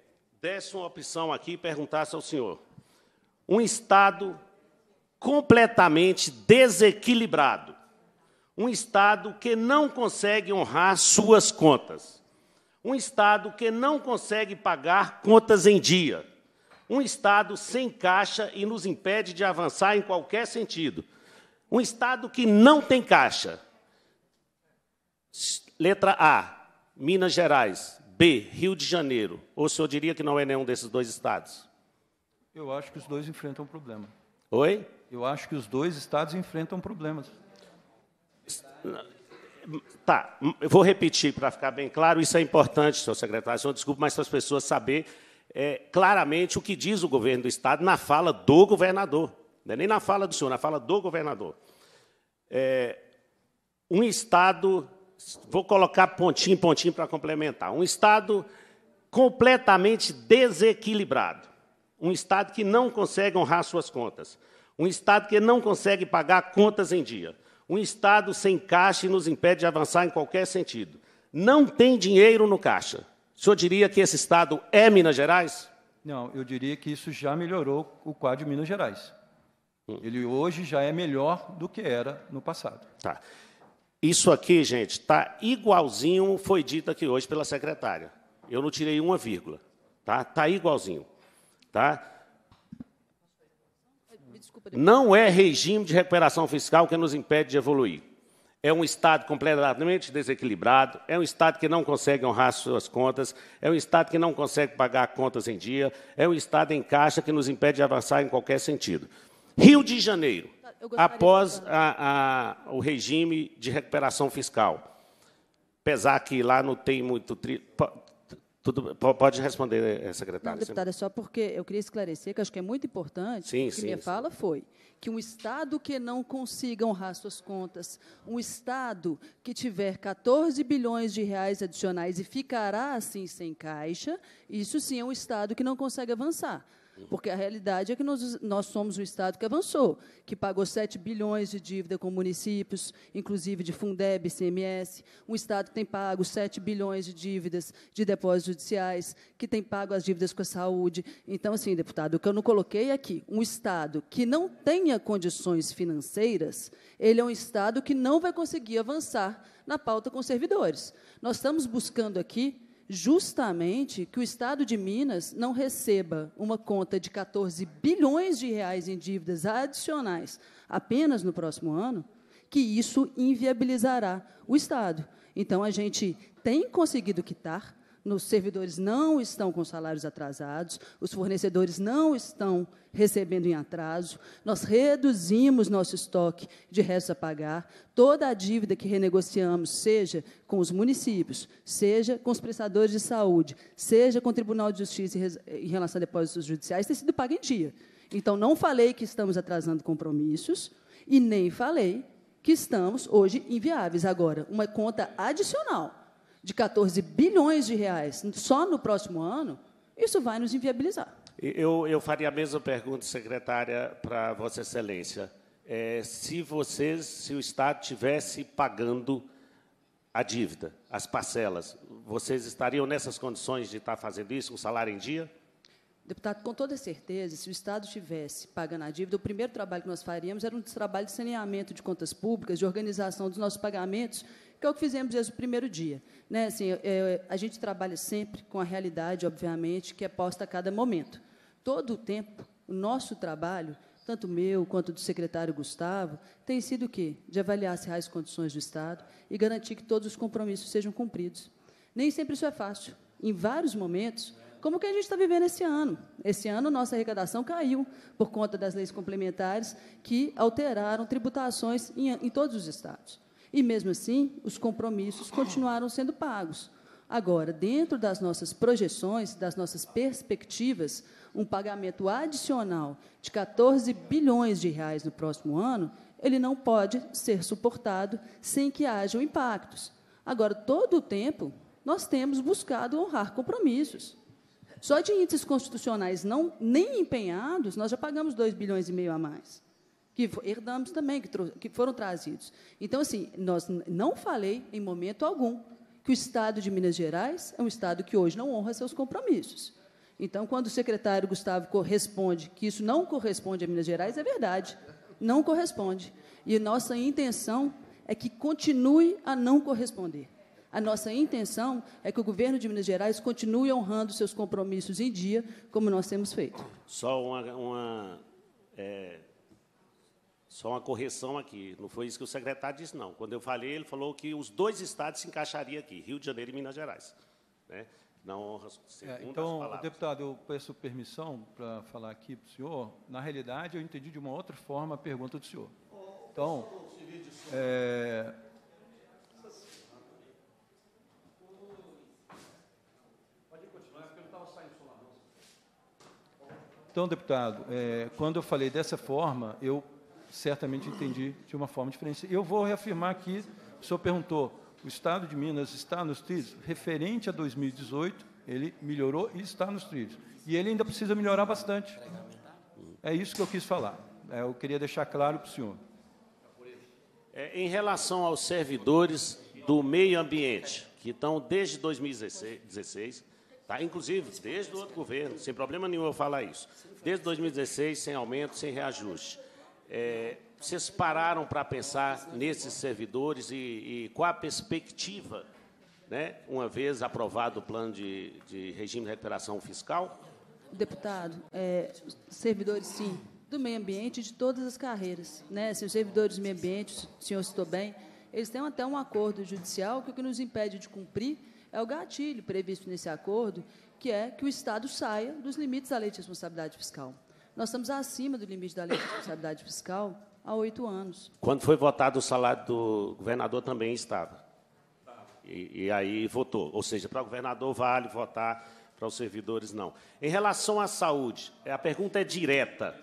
desse uma opção aqui e perguntasse ao senhor, um Estado completamente desequilibrado, um Estado que não consegue honrar suas contas, um Estado que não consegue pagar contas em dia, um Estado sem caixa e nos impede de avançar em qualquer sentido, um Estado que não tem caixa, Letra A, Minas Gerais. B, Rio de Janeiro. Ou o senhor diria que não é nenhum desses dois estados? Eu acho que os dois enfrentam um problema. Oi? Eu acho que os dois estados enfrentam problemas. Tá, eu vou repetir para ficar bem claro, isso é importante, senhor secretário, senhor, desculpe, mas para as pessoas saber é, claramente o que diz o governo do Estado na fala do governador. Não é nem na fala do senhor, na fala do governador. É, um Estado vou colocar pontinho em pontinho para complementar. Um Estado completamente desequilibrado. Um Estado que não consegue honrar suas contas. Um Estado que não consegue pagar contas em dia. Um Estado sem caixa e nos impede de avançar em qualquer sentido. Não tem dinheiro no caixa. O senhor diria que esse Estado é Minas Gerais? Não, eu diria que isso já melhorou o quadro de Minas Gerais. Hum. Ele hoje já é melhor do que era no passado. Tá. Isso aqui, gente, está igualzinho foi dito aqui hoje pela secretária. Eu não tirei uma vírgula, tá? Está igualzinho, tá? Não é regime de recuperação fiscal que nos impede de evoluir. É um Estado completamente desequilibrado, é um Estado que não consegue honrar suas contas, é um Estado que não consegue pagar contas em dia, é um Estado em caixa que nos impede de avançar em qualquer sentido. Rio de Janeiro, após a, a, o regime de recuperação fiscal. Apesar que lá não tem muito. Tri... Tudo, pode responder, secretária. Eh, não, deputada, só porque eu queria esclarecer, que acho que é muito importante, sim, que sim, minha sim. fala foi que um Estado que não consiga honrar suas contas, um Estado que tiver 14 bilhões de reais adicionais e ficará assim sem caixa, isso sim é um Estado que não consegue avançar. Porque a realidade é que nós, nós somos um Estado que avançou, que pagou 7 bilhões de dívida com municípios, inclusive de Fundeb, CMS, um Estado que tem pago 7 bilhões de dívidas de depósitos judiciais, que tem pago as dívidas com a saúde. Então, assim, deputado, o que eu não coloquei é aqui, um Estado que não tenha condições financeiras, ele é um Estado que não vai conseguir avançar na pauta com servidores. Nós estamos buscando aqui justamente que o Estado de Minas não receba uma conta de 14 bilhões de reais em dívidas adicionais apenas no próximo ano, que isso inviabilizará o Estado. Então, a gente tem conseguido quitar, os servidores não estão com salários atrasados, os fornecedores não estão recebendo em atraso, nós reduzimos nosso estoque de restos a pagar, toda a dívida que renegociamos, seja com os municípios, seja com os prestadores de saúde, seja com o Tribunal de Justiça em relação a depósitos judiciais, tem sido paga em dia. Então, não falei que estamos atrasando compromissos e nem falei que estamos hoje inviáveis. Agora, uma conta adicional de 14 bilhões de reais só no próximo ano, isso vai nos inviabilizar. Eu, eu faria a mesma pergunta, secretária, para Vossa Excelência. É, se vocês, se o Estado tivesse pagando a dívida, as parcelas, vocês estariam nessas condições de estar fazendo isso, um salário em dia? Deputado, com toda certeza, se o Estado tivesse pagando a dívida, o primeiro trabalho que nós faríamos era um trabalho de saneamento de contas públicas, de organização dos nossos pagamentos, que é o que fizemos desde o primeiro dia. Né? Assim, é, a gente trabalha sempre com a realidade, obviamente, que é posta a cada momento todo o tempo, o nosso trabalho, tanto meu quanto do secretário Gustavo, tem sido o quê? De avaliar as reais condições do Estado e garantir que todos os compromissos sejam cumpridos. Nem sempre isso é fácil. Em vários momentos, como que a gente está vivendo esse ano. Esse ano, nossa arrecadação caiu por conta das leis complementares que alteraram tributações em, em, todos os estados. E, mesmo assim, os compromissos continuaram sendo pagos. Agora, dentro das nossas projeções, das nossas perspectivas, um pagamento adicional de 14 bilhões de reais no próximo ano, ele não pode ser suportado sem que hajam impactos. Agora, todo o tempo, nós temos buscado honrar compromissos. Só de índices constitucionais não nem empenhados, nós já pagamos 2 bilhões e meio a mais, que herdamos também, que, que foram trazidos. Então, assim, nós não falei em momento algum que o Estado de Minas Gerais é um Estado que hoje não honra seus compromissos. Então, quando o secretário Gustavo corresponde que isso não corresponde a Minas Gerais, é verdade, não corresponde. E nossa intenção é que continue a não corresponder. A nossa intenção é que o governo de Minas Gerais continue honrando seus compromissos em dia, como nós temos feito. Só uma, uma é, só uma correção aqui. Não foi isso que o secretário disse, não. Quando eu falei, ele falou que os dois estados se encaixariam aqui, Rio de Janeiro e Minas Gerais. Né? na honra segundo é, Então, deputado, eu peço permissão para falar aqui para o senhor. Na realidade, eu entendi de uma outra forma a pergunta do senhor. Então, é, Então, deputado, é, quando eu falei dessa forma, eu certamente entendi de uma forma diferente. Eu vou reafirmar aqui, o senhor perguntou, o Estado de Minas está nos trilhos. Referente a 2018, ele melhorou e está nos trilhos. E ele ainda precisa melhorar bastante. É isso que eu quis falar. É, eu queria deixar claro para o senhor. É, em relação aos servidores do meio ambiente, que estão desde 2016, tá, inclusive desde o outro governo, sem problema nenhum eu falar isso, desde 2016, sem aumento, sem reajuste. É, vocês pararam para pensar nesses servidores e, e, qual a perspectiva, né, uma vez aprovado o plano de, de regime de recuperação fiscal? Deputado, é, servidores, sim, do meio ambiente de todas as carreiras. Né? Se os servidores do meio ambiente, o senhor citou bem, eles têm até um acordo judicial que o que nos impede de cumprir é o gatilho previsto nesse acordo, que é que o Estado saia dos limites da lei de responsabilidade fiscal. Nós estamos acima do limite da lei de responsabilidade fiscal há oito anos. Quando foi votado o salário do governador também estava. E, e aí votou. Ou seja, para o governador vale votar, para os servidores não. Em relação à saúde, a pergunta é direta.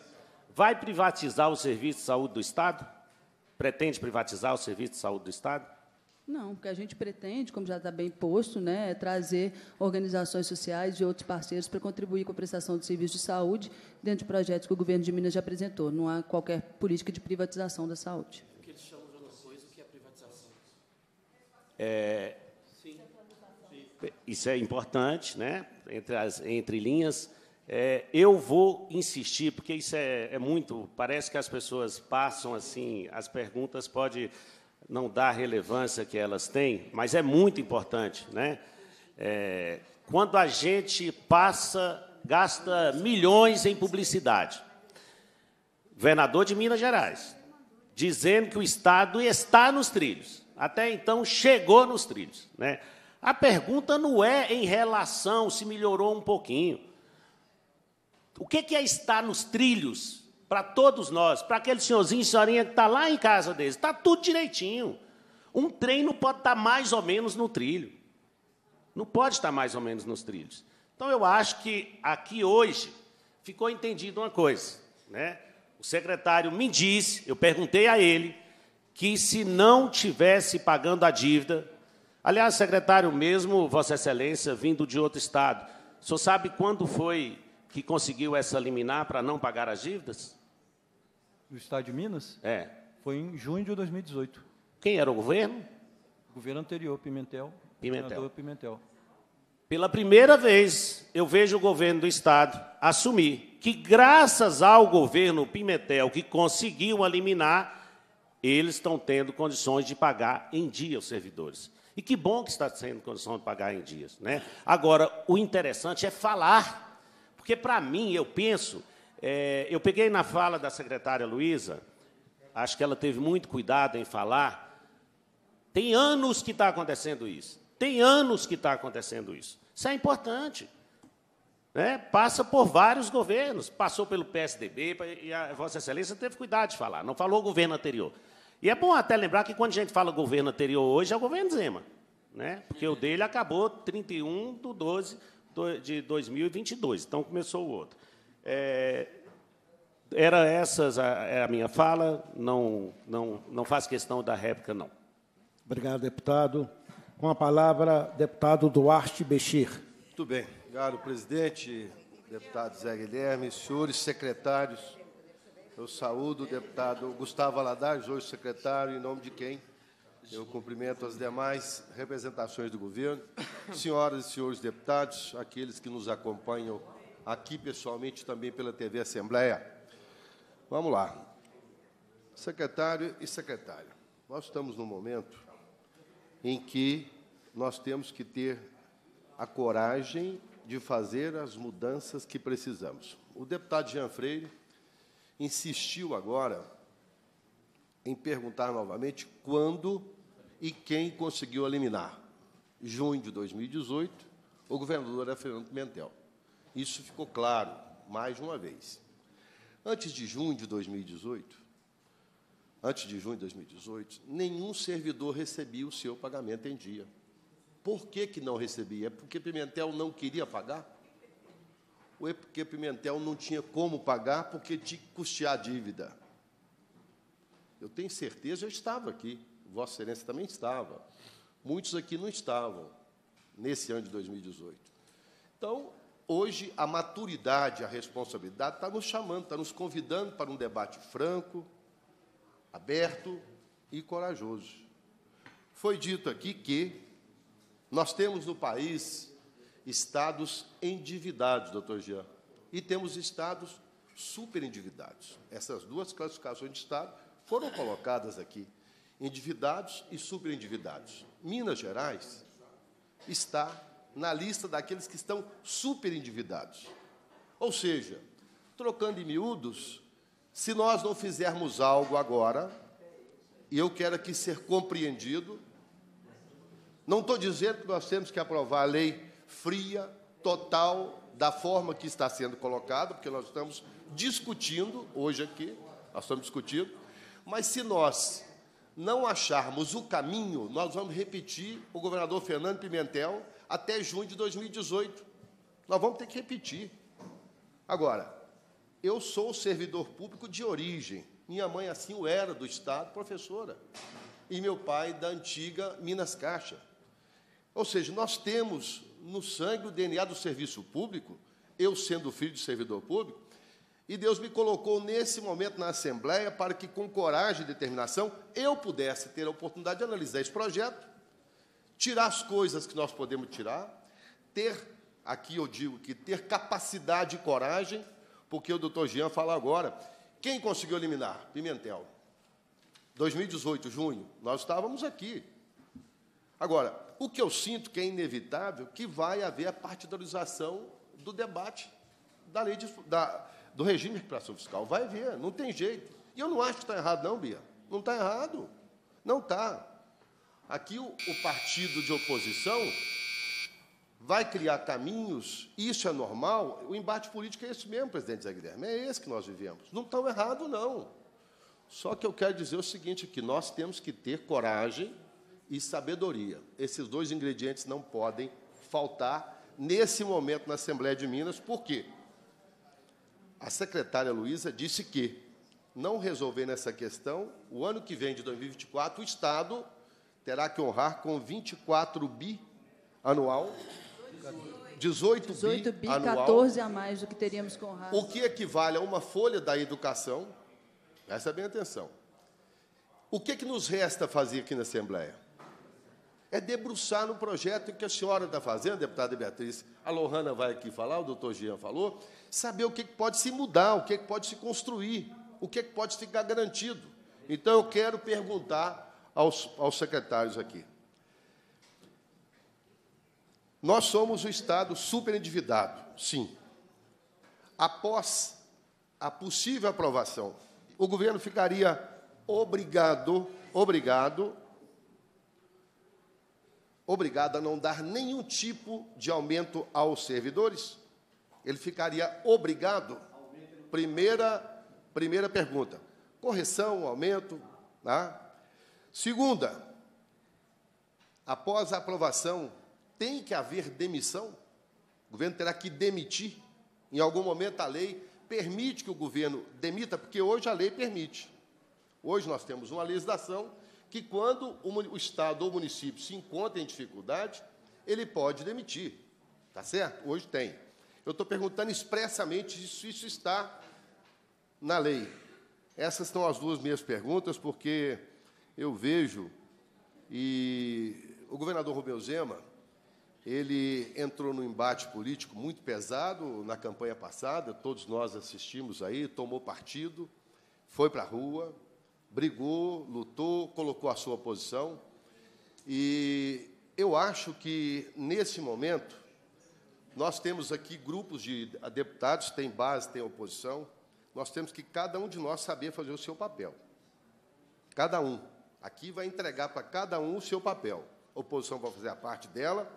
Vai privatizar o serviço de saúde do Estado? Pretende privatizar o serviço de saúde do Estado? Não, porque a gente pretende, como já está bem posto, né, trazer organizações sociais e outros parceiros para contribuir com a prestação de serviços de saúde dentro de projetos que o governo de Minas já apresentou. Não há qualquer política de privatização da saúde. O que eles chamam de holocoisa, o que é privatização? É, Sim. Isso é importante, né? entre, as, entre linhas. É, eu vou insistir, porque isso é, é muito. Parece que as pessoas passam assim, as perguntas podem não dá a relevância que elas têm, mas é muito importante. Né? É, quando a gente passa, gasta milhões em publicidade, governador de Minas Gerais, dizendo que o Estado está nos trilhos. Até então, chegou nos trilhos. Né? A pergunta não é em relação se melhorou um pouquinho. O que é estar nos trilhos para todos nós, para aquele senhorzinho e senhorinha que está lá em casa deles. Está tudo direitinho. Um trem não pode estar tá mais ou menos no trilho. Não pode estar tá mais ou menos nos trilhos. Então, eu acho que aqui hoje ficou entendido uma coisa. Né? O secretário me disse, eu perguntei a ele, que se não tivesse pagando a dívida. Aliás, secretário, mesmo Vossa Excelência, vindo de outro estado, o senhor sabe quando foi que conseguiu essa liminar para não pagar as dívidas? Do Estado de Minas? É. Foi em junho de 2018. Quem era o governo? O governo anterior, Pimentel. Pimentel. Pimentel. Pela primeira vez, eu vejo o governo do Estado assumir que, graças ao governo Pimentel, que conseguiu eliminar, eles estão tendo condições de pagar em dia os servidores. E que bom que está sendo condição de pagar em dias. Né? Agora, o interessante é falar porque, para mim, eu penso. É, eu peguei na fala da secretária Luísa, acho que ela teve muito cuidado em falar. Tem anos que está acontecendo isso. Tem anos que está acontecendo isso. Isso é importante. Né? Passa por vários governos. Passou pelo PSDB, e a Vossa Excelência teve cuidado de falar, não falou governo anterior. E é bom até lembrar que quando a gente fala governo anterior hoje, é o governo Zema. Né? Porque o dele acabou 31 de 12 de 2022. Então, começou o outro. É, era essa a, é a minha fala, não, não, não faz questão da réplica, não. Obrigado, deputado. Com a palavra, deputado Duarte Bexir. Muito bem. Obrigado, presidente, deputado Zé Guilherme, senhores secretários. Eu saúdo o deputado Gustavo Aladares, hoje secretário, em nome de quem eu cumprimento as demais representações do governo, senhoras e senhores deputados, aqueles que nos acompanham aqui pessoalmente também pela TV Assembleia. Vamos lá. Secretário e secretária, nós estamos num momento em que nós temos que ter a coragem de fazer as mudanças que precisamos. O deputado Jean Freire insistiu agora em perguntar novamente quando e quem conseguiu eliminar? Junho de 2018, o governador é Fernando Pimentel. Isso ficou claro mais uma vez. Antes de junho de 2018, antes de junho de 2018, nenhum servidor recebia o seu pagamento em dia. Por que, que não recebia? É porque Pimentel não queria pagar? Ou é porque Pimentel não tinha como pagar porque tinha que custear a dívida? Eu tenho certeza, eu estava aqui. Vossa Excelência também estava. Muitos aqui não estavam nesse ano de 2018. Então, hoje, a maturidade, a responsabilidade está nos chamando, está nos convidando para um debate franco, aberto e corajoso. Foi dito aqui que nós temos no país estados endividados, doutor Jean, e temos estados superendividados. Essas duas classificações de estado foram colocadas aqui endividados e superendividados. Minas Gerais está na lista daqueles que estão superendividados. Ou seja, trocando em miúdos, se nós não fizermos algo agora, e eu quero aqui ser compreendido, não estou dizendo que nós temos que aprovar a lei fria, total, da forma que está sendo colocada, porque nós estamos discutindo hoje aqui, nós estamos discutindo, mas se nós não acharmos o caminho, nós vamos repetir o governador Fernando Pimentel até junho de 2018. Nós vamos ter que repetir. Agora, eu sou servidor público de origem. Minha mãe assim o era do Estado, professora. E meu pai da antiga Minas Caixa. Ou seja, nós temos no sangue o DNA do serviço público, eu sendo filho de servidor público, e Deus me colocou nesse momento na Assembleia para que, com coragem e determinação, eu pudesse ter a oportunidade de analisar esse projeto, tirar as coisas que nós podemos tirar, ter, aqui eu digo que ter capacidade e coragem, porque o doutor Jean fala agora, quem conseguiu eliminar? Pimentel. 2018, junho, nós estávamos aqui. Agora, o que eu sinto que é inevitável, que vai haver a partidarização do debate da lei de, da, do regime de recuperação fiscal. Vai ver, não tem jeito. E eu não acho que está errado, não, Bia. Não está errado. Não está. Aqui o, o partido de oposição vai criar caminhos, isso é normal. O embate político é esse mesmo, presidente Zé Guilherme, é esse que nós vivemos. Não está errado, não. Só que eu quero dizer o seguinte: que nós temos que ter coragem e sabedoria. Esses dois ingredientes não podem faltar nesse momento na Assembleia de Minas, por quê? a secretária Luísa disse que, não resolvendo essa questão, o ano que vem, de 2024, o Estado terá que honrar com 24 bi anual, 18, 18 bi, bi anual, 14 a mais do que teríamos com honrar. O que equivale a uma folha da educação, presta bem atenção. O que, é que nos resta fazer aqui na Assembleia? é debruçar no projeto que a senhora está fazendo, deputada Beatriz. A Lohana vai aqui falar, o doutor Jean falou, saber o que pode se mudar, o que pode se construir, o que pode ficar garantido. Então, eu quero perguntar aos, aos secretários aqui. Nós somos o Estado superendividado, sim. Após a possível aprovação, o governo ficaria obrigado, obrigado obrigado a não dar nenhum tipo de aumento aos servidores? Ele ficaria obrigado? Primeira, primeira pergunta. Correção, aumento. Tá? Segunda, após a aprovação, tem que haver demissão? O governo terá que demitir? Em algum momento a lei permite que o governo demita, porque hoje a lei permite. Hoje nós temos uma legislação que quando o Estado ou o município se encontra em dificuldade, ele pode demitir. Tá certo? Hoje tem. Eu estou perguntando expressamente se isso, isso está na lei. Essas são as duas minhas perguntas, porque eu vejo e o governador Romeu Zema, ele entrou num embate político muito pesado na campanha passada, todos nós assistimos aí, tomou partido, foi para a rua, brigou, lutou, colocou a sua posição. E eu acho que, nesse momento, nós temos aqui grupos de deputados, tem base, tem oposição, nós temos que cada um de nós saber fazer o seu papel. Cada um. Aqui vai entregar para cada um o seu papel. A oposição vai fazer a parte dela,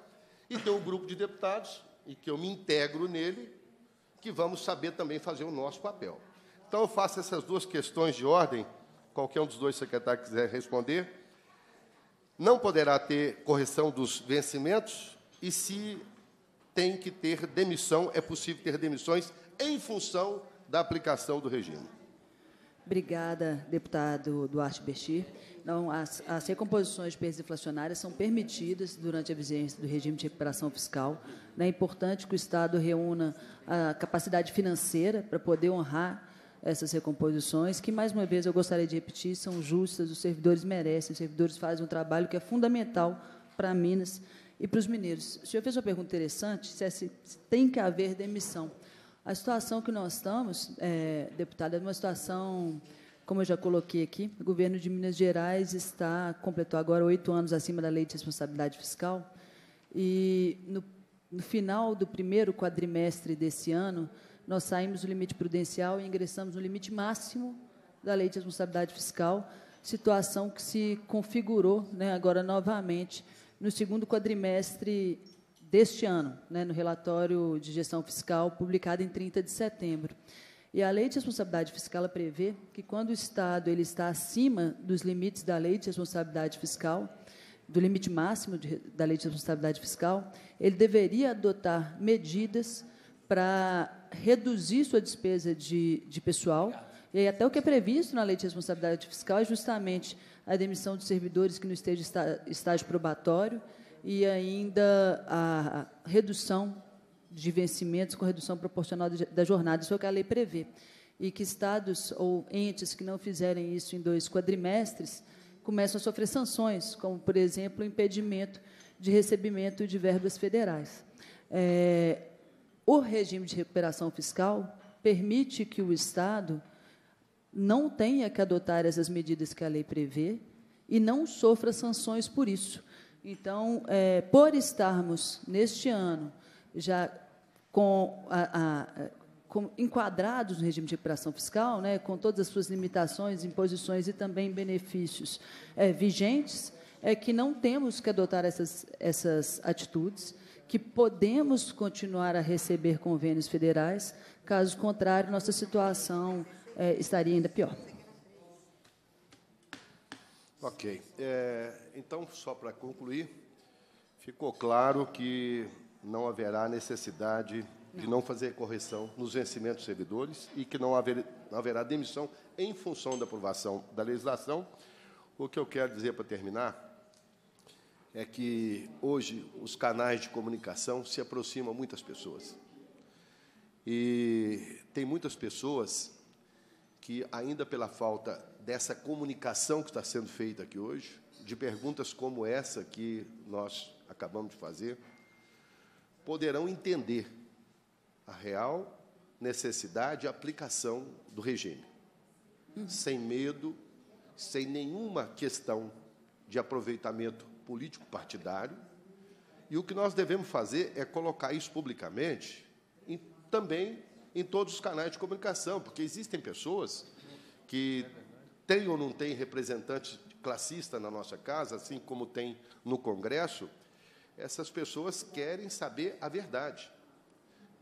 e tem um grupo de deputados, e que eu me integro nele, que vamos saber também fazer o nosso papel. Então, eu faço essas duas questões de ordem qualquer um dos dois secretários quiser responder, não poderá ter correção dos vencimentos e se tem que ter demissão, é possível ter demissões em função da aplicação do regime. Obrigada, deputado Duarte Bechir. Não, as, as recomposições de perdas inflacionárias são permitidas durante a vigência do regime de recuperação fiscal. É importante que o Estado reúna a capacidade financeira para poder honrar essas recomposições, que, mais uma vez, eu gostaria de repetir, são justas, os servidores merecem, os servidores fazem um trabalho que é fundamental para Minas e para os mineiros. O senhor fez uma pergunta interessante, se, é, se tem que haver demissão. A situação que nós estamos, é, deputada, é uma situação, como eu já coloquei aqui, o governo de Minas Gerais está, completou agora oito anos acima da lei de responsabilidade fiscal, e no, no final do primeiro quadrimestre desse ano, nós saímos do limite prudencial e ingressamos no limite máximo da lei de responsabilidade fiscal, situação que se configurou né, agora novamente no segundo quadrimestre deste ano, né, no relatório de gestão fiscal publicado em 30 de setembro. E a lei de responsabilidade fiscal prevê que quando o Estado ele está acima dos limites da lei de responsabilidade fiscal, do limite máximo de, da lei de responsabilidade fiscal, ele deveria adotar medidas para reduzir sua despesa de, de pessoal. E até o que é previsto na lei de responsabilidade fiscal é justamente a demissão de servidores que não estejam em estágio probatório e ainda a redução de vencimentos com redução proporcional da jornada. Isso é o que a lei prevê. E que estados ou entes que não fizerem isso em dois quadrimestres começam a sofrer sanções, como, por exemplo, o impedimento de recebimento de verbas federais. É, o regime de recuperação fiscal permite que o Estado não tenha que adotar essas medidas que a lei prevê e não sofra sanções por isso. Então, é, por estarmos neste ano já com a, a com, enquadrados no regime de recuperação fiscal, né, com todas as suas limitações, imposições e também benefícios é, vigentes, é que não temos que adotar essas, essas atitudes que podemos continuar a receber convênios federais, caso contrário, nossa situação é, estaria ainda pior. Ok. É, então, só para concluir, ficou claro que não haverá necessidade de não fazer correção nos vencimentos servidores e que não, haver, não haverá demissão em função da aprovação da legislação. O que eu quero dizer para terminar é que hoje os canais de comunicação se aproximam a muitas pessoas. E tem muitas pessoas que, ainda pela falta dessa comunicação que está sendo feita aqui hoje, de perguntas como essa que nós acabamos de fazer, poderão entender a real necessidade e aplicação do regime, uhum. sem medo, sem nenhuma questão de aproveitamento político partidário. E o que nós devemos fazer é colocar isso publicamente e também em todos os canais de comunicação, porque existem pessoas que têm ou não têm representante classista na nossa casa, assim como tem no Congresso, essas pessoas querem saber a verdade.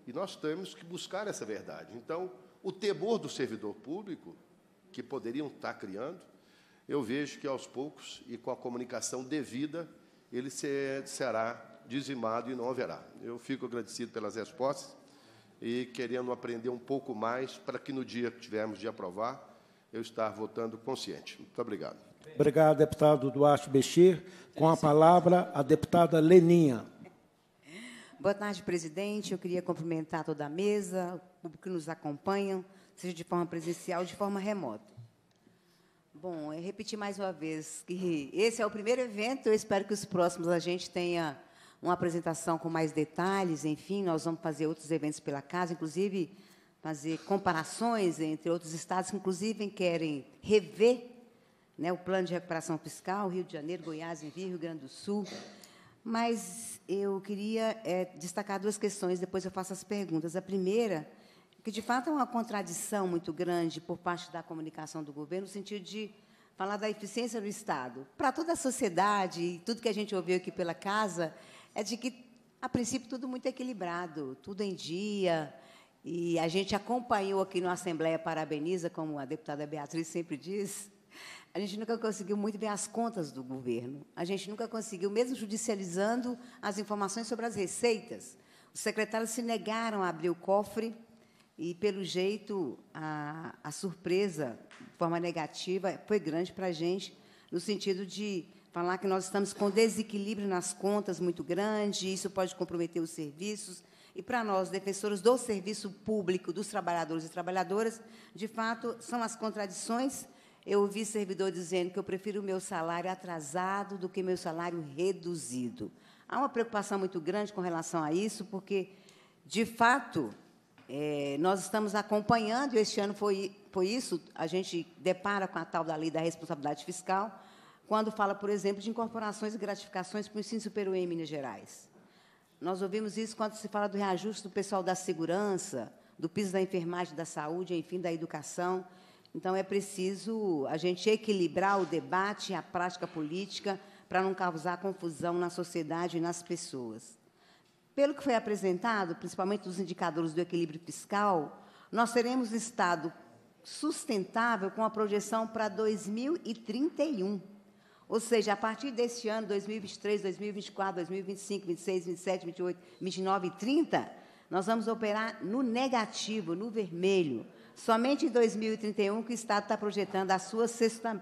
E nós temos que buscar essa verdade. Então, o temor do servidor público, que poderiam estar criando, eu vejo que aos poucos e com a comunicação devida, ele se, será dizimado e não haverá. Eu fico agradecido pelas respostas e querendo aprender um pouco mais para que no dia que tivermos de aprovar, eu estar votando consciente. Muito obrigado. Obrigado, deputado Duarte Bexir. Com a palavra, a deputada Leninha. Boa tarde, presidente. Eu queria cumprimentar toda a mesa, o público que nos acompanha, seja de forma presencial ou de forma remota. Bom, eu repeti mais uma vez que esse é o primeiro evento. Eu espero que os próximos a gente tenha uma apresentação com mais detalhes. Enfim, nós vamos fazer outros eventos pela casa, inclusive fazer comparações entre outros estados que, inclusive, querem rever né, o plano de recuperação fiscal, Rio de Janeiro, Goiás, Envio, Rio Grande do Sul. Mas eu queria é, destacar duas questões, depois eu faço as perguntas. A primeira que de fato é uma contradição muito grande por parte da comunicação do governo, no sentido de falar da eficiência do Estado. Para toda a sociedade e tudo que a gente ouviu aqui pela casa, é de que, a princípio, tudo muito equilibrado, tudo em dia. E a gente acompanhou aqui na Assembleia Parabeniza, como a deputada Beatriz sempre diz, a gente nunca conseguiu muito ver as contas do governo. A gente nunca conseguiu, mesmo judicializando as informações sobre as receitas. Os secretários se negaram a abrir o cofre e, pelo jeito, a, a surpresa, de forma negativa, foi grande para a gente, no sentido de falar que nós estamos com desequilíbrio nas contas muito grande, isso pode comprometer os serviços. E para nós, defensores do serviço público, dos trabalhadores e trabalhadoras, de fato, são as contradições. Eu ouvi servidor dizendo que eu prefiro o meu salário atrasado do que meu salário reduzido. Há uma preocupação muito grande com relação a isso, porque, de fato, é, nós estamos acompanhando, e este ano foi, foi isso, a gente depara com a tal da lei da responsabilidade fiscal, quando fala, por exemplo, de incorporações e gratificações para o ensino superior em Minas Gerais. Nós ouvimos isso quando se fala do reajuste do pessoal da segurança, do piso da enfermagem, da saúde, enfim, da educação. Então, é preciso a gente equilibrar o debate e a prática política para não causar confusão na sociedade e nas pessoas. Pelo que foi apresentado, principalmente dos indicadores do equilíbrio fiscal, nós teremos Estado sustentável com a projeção para 2031. Ou seja, a partir deste ano, 2023, 2024, 2025, 26, 27, 28, 29 e 30, nós vamos operar no negativo, no vermelho. Somente em 2031 que o Estado está projetando a sua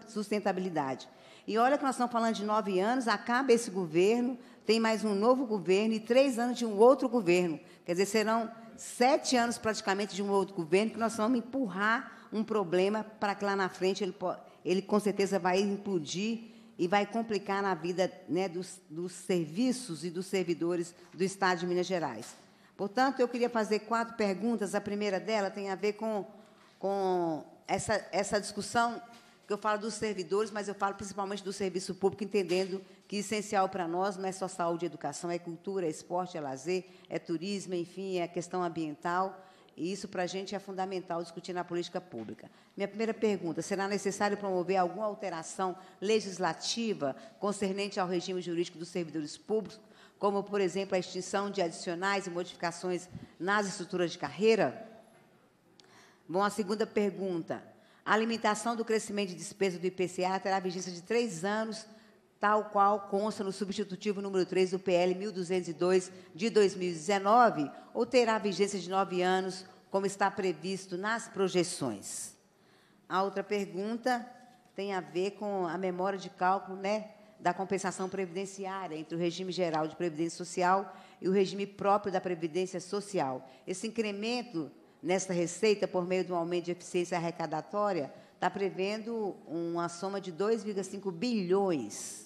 sustentabilidade. E olha que nós estamos falando de nove anos, acaba esse governo, tem mais um novo governo e três anos de um outro governo. Quer dizer, serão sete anos praticamente de um outro governo que nós vamos empurrar um problema para que lá na frente ele, ele com certeza vai implodir e vai complicar na vida né, dos, dos serviços e dos servidores do Estado de Minas Gerais. Portanto, eu queria fazer quatro perguntas. A primeira dela tem a ver com, com essa, essa discussão que eu falo dos servidores, mas eu falo principalmente do serviço público, entendendo que é essencial para nós não é só saúde e educação, é cultura, é esporte, é lazer, é turismo, enfim, é questão ambiental. E isso para a gente é fundamental discutir na política pública. Minha primeira pergunta: será necessário promover alguma alteração legislativa concernente ao regime jurídico dos servidores públicos, como, por exemplo, a extinção de adicionais e modificações nas estruturas de carreira? Bom, a segunda pergunta: a limitação do crescimento de despesa do IPCA terá vigência de três anos tal qual consta no substitutivo número 3 do PL 1202 de 2019, ou terá vigência de nove anos, como está previsto nas projeções. A outra pergunta tem a ver com a memória de cálculo né, da compensação previdenciária entre o regime geral de previdência social e o regime próprio da previdência social. Esse incremento nesta receita, por meio de um aumento de eficiência arrecadatória, está prevendo uma soma de 2,5 bilhões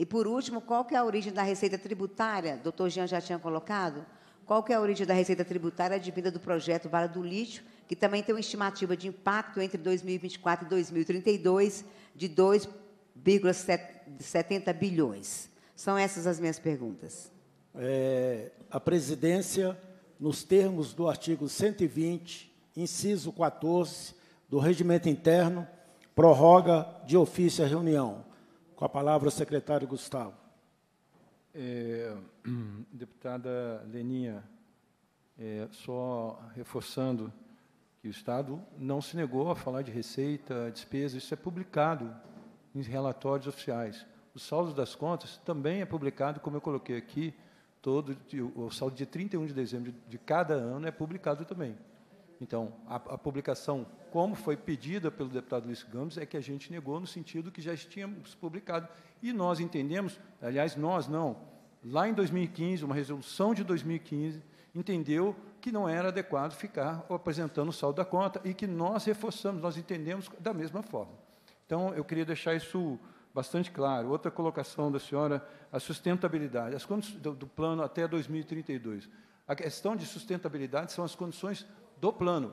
e por último, qual que é a origem da receita tributária? Doutor Jean já tinha colocado. Qual que é a origem da receita tributária advinda do projeto Vale do Lítio, que também tem uma estimativa de impacto entre 2024 e 2032 de 2,70 bilhões. São essas as minhas perguntas. É, a presidência, nos termos do artigo 120, inciso 14 do Regimento Interno, prorroga de ofício a reunião com a palavra o secretário Gustavo. É, (clears throat) deputada Leninha, é, só reforçando que o Estado não se negou a falar de receita, despesa, isso é publicado em relatórios oficiais. O saldo das contas também é publicado, como eu coloquei aqui, todo o saldo de 31 de dezembro de cada ano é publicado também. Então, a, a publicação, como foi pedida pelo deputado Luiz Gomes, é que a gente negou no sentido que já tínhamos publicado. E nós entendemos, aliás, nós não, lá em 2015, uma resolução de 2015, entendeu que não era adequado ficar apresentando o saldo da conta e que nós reforçamos, nós entendemos da mesma forma. Então, eu queria deixar isso bastante claro. Outra colocação da senhora, a sustentabilidade, as condições do, do plano até 2032. A questão de sustentabilidade são as condições do plano.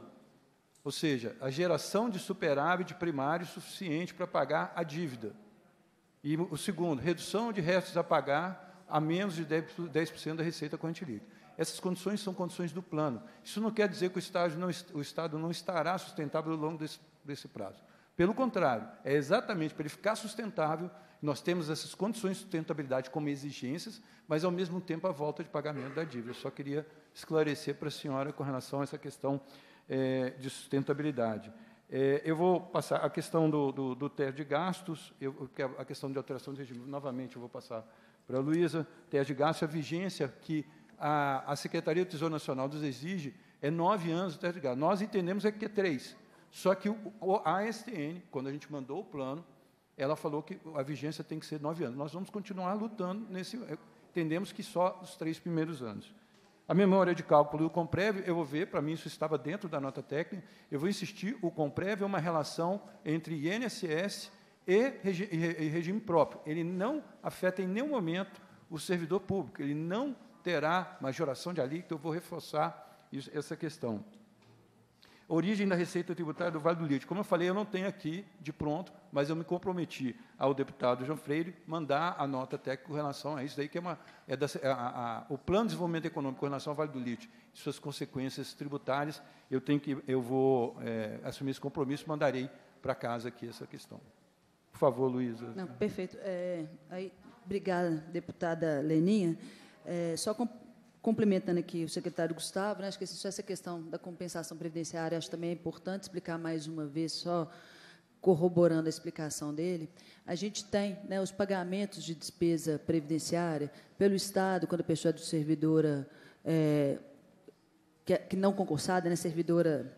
Ou seja, a geração de superávit primário suficiente para pagar a dívida. E o segundo, redução de restos a pagar a menos de 10%, da receita corrente líquida. Essas condições são condições do plano. Isso não quer dizer que o, estágio não, o Estado não estará sustentável ao longo desse, desse prazo. Pelo contrário, é exatamente para ele ficar sustentável nós temos essas condições de sustentabilidade como exigências, mas, ao mesmo tempo, a volta de pagamento da dívida. Eu só queria esclarecer para a senhora com relação a essa questão é, de sustentabilidade. É, eu vou passar a questão do, do, do de gastos, eu, a questão de alteração de regime, novamente eu vou passar para a Luísa. Ter de gastos, a vigência que a, a Secretaria do Tesouro Nacional nos exige é nove anos do ter de gastos. Nós entendemos é que é três. Só que o, a ASTN, quando a gente mandou o plano, ela falou que a vigência tem que ser nove anos. Nós vamos continuar lutando nesse. Eh, entendemos que só os três primeiros anos. A memória de cálculo e o comprévio, eu vou ver, para mim isso estava dentro da nota técnica, eu vou insistir, o comprévio é uma relação entre INSS e, regi e regime próprio. Ele não afeta em nenhum momento o servidor público, ele não terá majoração de alíquota, eu vou reforçar isso, essa questão. Origem da receita tributária do Vale do Lítio. Como eu falei, eu não tenho aqui de pronto, mas eu me comprometi ao deputado João Freire mandar a nota técnica com relação a isso daí, que é, uma, é, da, é a, a, o plano de desenvolvimento econômico com relação ao Vale do Lítio e suas consequências tributárias. Eu tenho que, eu vou é, assumir esse compromisso, mandarei para casa aqui essa questão. Por favor, Luísa. Não, perfeito. É, aí, obrigada, deputada Leninha. É, só com, complementando aqui o secretário Gustavo, né, acho que assim, só essa questão da compensação previdenciária acho também é importante explicar mais uma vez, só corroborando a explicação dele, a gente tem né, os pagamentos de despesa previdenciária pelo Estado, quando a pessoa é servidora é, é, que, não concursada, né, servidora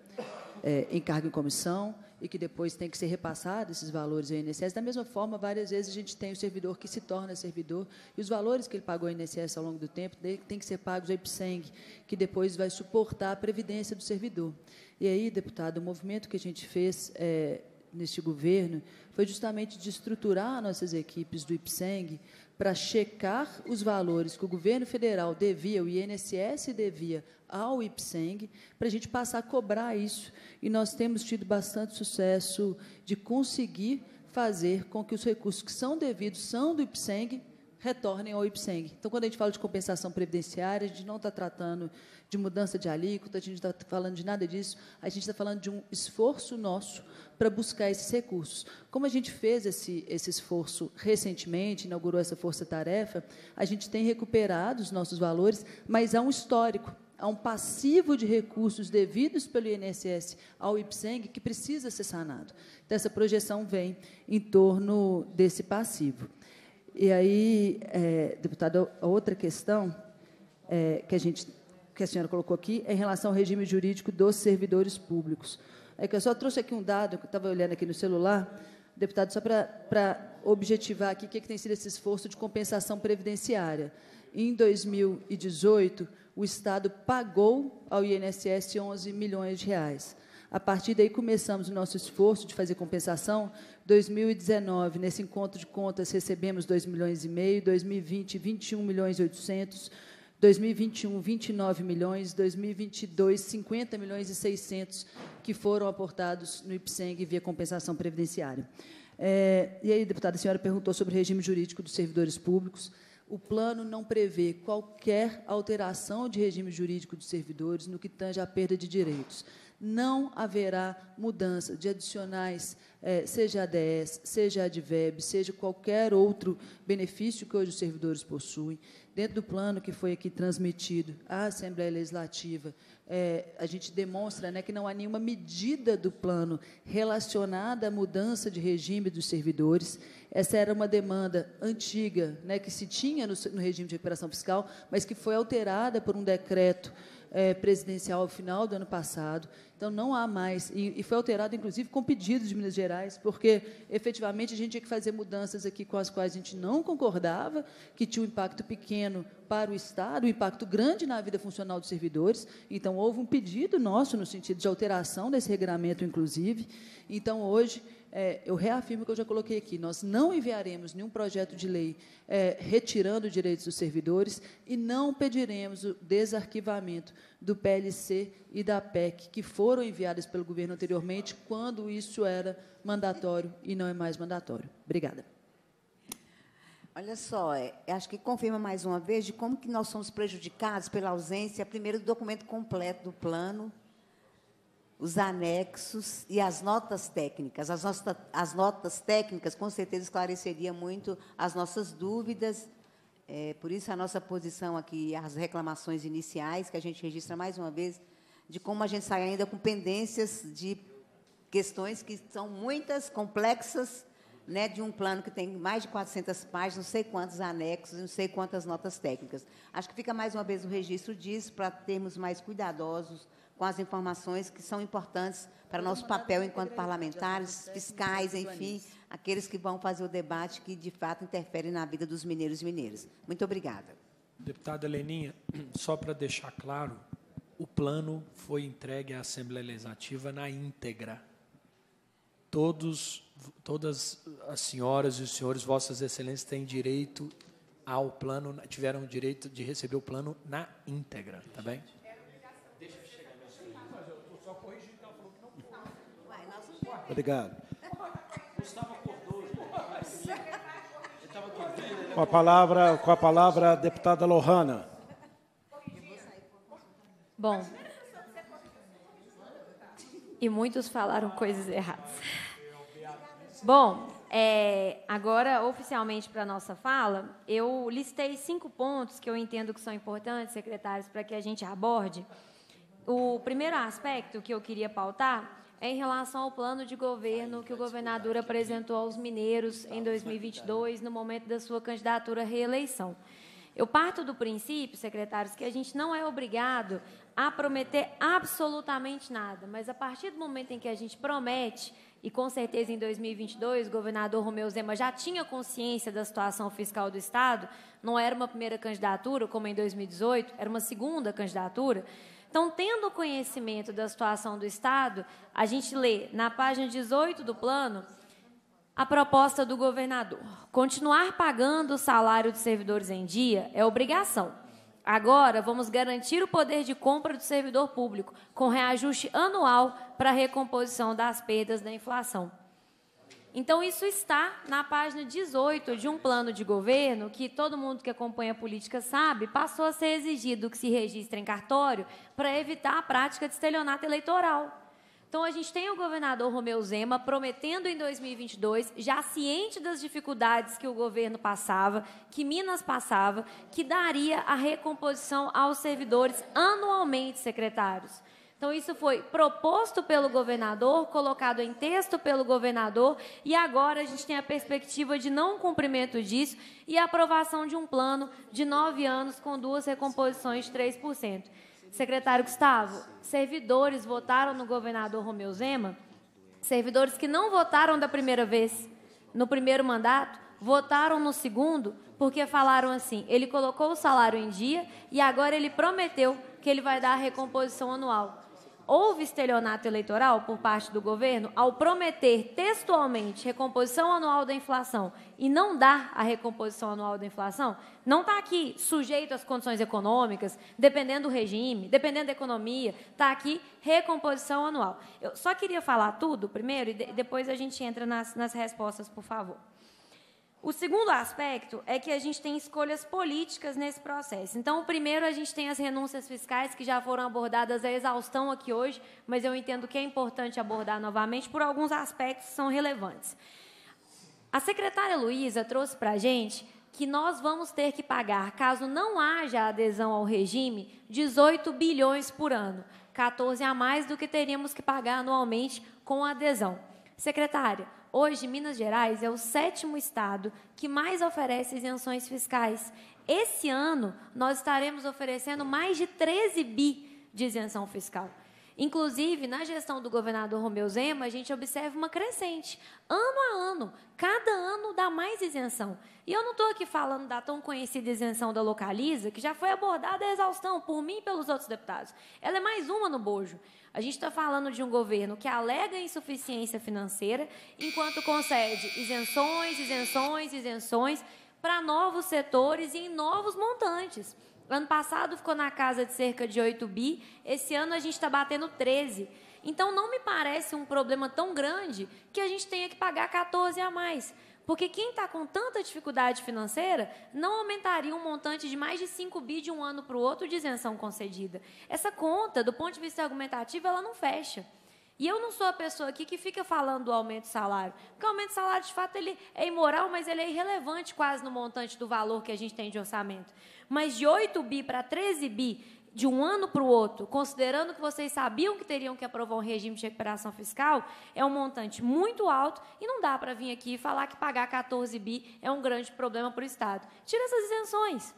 é, em cargo em comissão, e que depois tem que ser repassado esses valores ao INSS. Da mesma forma, várias vezes a gente tem o servidor que se torna servidor e os valores que ele pagou ao INSS ao longo do tempo tem que ser pagos ao IPSENG, que depois vai suportar a previdência do servidor. E aí, deputado, o movimento que a gente fez é, neste governo foi justamente de estruturar nossas equipes do IPSENG para checar os valores que o governo federal devia, o INSS devia ao IPSENG, para a gente passar a cobrar isso. E nós temos tido bastante sucesso de conseguir fazer com que os recursos que são devidos, são do IPSENG, retornem ao IPSENG. Então, quando a gente fala de compensação previdenciária, a gente não está tratando de mudança de alíquota, a gente está falando de nada disso, a gente está falando de um esforço nosso para buscar esses recursos. Como a gente fez esse, esse esforço recentemente, inaugurou essa força-tarefa, a gente tem recuperado os nossos valores, mas há um histórico há um passivo de recursos devidos pelo INSS ao IPSENG que precisa ser sanado. Então, essa projeção vem em torno desse passivo. E aí, é, deputado, outra questão é, que a gente que a senhora colocou aqui é em relação ao regime jurídico dos servidores públicos. É que eu só trouxe aqui um dado, que eu estava olhando aqui no celular, deputado, só para objetivar aqui o que, é que tem sido esse esforço de compensação previdenciária. Em 2018, o Estado pagou ao INSS 11 milhões de reais. A partir daí, começamos o nosso esforço de fazer compensação 2019, nesse encontro de contas, recebemos 2 milhões e meio, 2020, 21 milhões e 800, 2021, 29 milhões, 2022, 50 milhões e 600 que foram aportados no IPSENG via compensação previdenciária. É, e aí, deputada, a senhora perguntou sobre o regime jurídico dos servidores públicos. O plano não prevê qualquer alteração de regime jurídico dos servidores no que tange à perda de direitos. Não haverá mudança de adicionais é, seja ADS, seja ADVEB, seja qualquer outro benefício que hoje os servidores possuem, dentro do plano que foi aqui transmitido à Assembleia Legislativa, é, a gente demonstra né, que não há nenhuma medida do plano relacionada à mudança de regime dos servidores. Essa era uma demanda antiga né, que se tinha no, no regime de recuperação fiscal, mas que foi alterada por um decreto é, presidencial ao final do ano passado. Então, não há mais. E, e, foi alterado, inclusive, com pedidos de Minas Gerais, porque, efetivamente, a gente tinha que fazer mudanças aqui com as quais a gente não concordava, que tinha um impacto pequeno para o Estado, um impacto grande na vida funcional dos servidores. Então, houve um pedido nosso no sentido de alteração desse regulamento, inclusive. Então, hoje, é, eu reafirmo o que eu já coloquei aqui, nós não enviaremos nenhum projeto de lei é, retirando direitos dos servidores e não pediremos o desarquivamento do PLC e da PEC, que foram enviadas pelo governo anteriormente, quando isso era mandatório e não é mais mandatório. Obrigada. Olha só, é, acho que confirma mais uma vez de como que nós somos prejudicados pela ausência, primeiro, do documento completo do plano, os anexos e as notas técnicas. As, nossas, as notas técnicas, com certeza, esclareceria muito as nossas dúvidas. É, por isso, a nossa posição aqui, as reclamações iniciais, que a gente registra mais uma vez, de como a gente sai ainda com pendências de questões que são muitas, complexas, né, de um plano que tem mais de 400 páginas, não sei quantos anexos, não sei quantas notas técnicas. Acho que fica mais uma vez o registro disso, para termos mais cuidadosos com as informações que são importantes para nosso papel enquanto parlamentares, fiscais, enfim, aqueles que vão fazer o debate que de fato interfere na vida dos mineiros e mineiras. Muito obrigada. Deputada Leninha, (clears throat) só para deixar claro, o plano foi entregue à Assembleia Legislativa na íntegra. Todos, todas as senhoras e os senhores, vossas excelências, têm direito ao plano, tiveram o direito de receber o plano na íntegra, tá bem? Obrigado. Com a palavra, com a palavra, a deputada Lohana. Bom. E muitos falaram coisas erradas. Bom, é, agora, oficialmente para a nossa fala, eu listei cinco pontos que eu entendo que são importantes, secretários, para que a gente aborde. O primeiro aspecto que eu queria pautar é em relação ao plano de governo que o governador apresentou aos mineiros em 2022, no momento da sua candidatura à reeleição. Eu parto do princípio, secretários, que a gente não é obrigado a prometer absolutamente nada, mas a partir do momento em que a gente promete, e com certeza em 2022 o governador Romeu Zema já tinha consciência da situação fiscal do Estado, não era uma primeira candidatura, como em 2018, era uma segunda candidatura. Então, tendo conhecimento da situação do Estado, a gente lê na página 18 do plano a proposta do governador. Continuar pagando o salário dos servidores em dia é obrigação. Agora, vamos garantir o poder de compra do servidor público, com reajuste anual para a recomposição das perdas da inflação. Então, isso está na página 18 de um plano de governo que todo mundo que acompanha a política sabe, passou a ser exigido que se registre em cartório para evitar a prática de estelionato eleitoral. Então, a gente tem o governador Romeu Zema prometendo em 2022, já ciente das dificuldades que o governo passava, que Minas passava, que daria a recomposição aos servidores anualmente, secretários. Então, isso foi proposto pelo governador, colocado em texto pelo governador, e agora a gente tem a perspectiva de não cumprimento disso e a aprovação de um plano de nove anos com duas recomposições de 3%. Secretário Gustavo, servidores votaram no governador Romeu Zema, servidores que não votaram da primeira vez, no primeiro mandato, votaram no segundo, porque falaram assim: ele colocou o salário em dia e agora ele prometeu que ele vai dar a recomposição anual houve estelionato eleitoral por parte do governo ao prometer textualmente recomposição anual da inflação e não dar a recomposição anual da inflação, não está aqui sujeito às condições econômicas, dependendo do regime, dependendo da economia, está aqui recomposição anual. Eu só queria falar tudo primeiro e de, depois a gente entra nas, nas respostas, por favor. O segundo aspecto é que a gente tem escolhas políticas nesse processo. Então, o primeiro, a gente tem as renúncias fiscais, que já foram abordadas a exaustão aqui hoje, mas eu entendo que é importante abordar novamente por alguns aspectos que são relevantes. A secretária Luísa trouxe para a gente que nós vamos ter que pagar, caso não haja adesão ao regime, 18 bilhões por ano, 14 a mais do que teríamos que pagar anualmente com adesão. Secretária, Hoje, Minas Gerais é o sétimo estado que mais oferece isenções fiscais. Esse ano, nós estaremos oferecendo mais de 13 bi de isenção fiscal. Inclusive, na gestão do governador Romeu Zema, a gente observa uma crescente, ano a ano. Cada ano dá mais isenção. E eu não estou aqui falando da tão conhecida isenção da Localiza, que já foi abordada a exaustão por mim e pelos outros deputados. Ela é mais uma no bojo. A gente está falando de um governo que alega insuficiência financeira, enquanto concede isenções, isenções, isenções para novos setores e em novos montantes. Ano passado ficou na casa de cerca de 8 bi, esse ano a gente está batendo 13. Então não me parece um problema tão grande que a gente tenha que pagar 14 a mais. Porque quem está com tanta dificuldade financeira não aumentaria um montante de mais de 5 bi de um ano para o outro de isenção concedida. Essa conta, do ponto de vista argumentativo, ela não fecha. E eu não sou a pessoa aqui que fica falando do aumento de salário, porque o aumento de salário, de fato, ele é imoral, mas ele é irrelevante quase no montante do valor que a gente tem de orçamento. Mas de 8 bi para 13 bi, de um ano para o outro, considerando que vocês sabiam que teriam que aprovar um regime de recuperação fiscal, é um montante muito alto e não dá para vir aqui e falar que pagar 14 bi é um grande problema para o Estado. Tira essas isenções.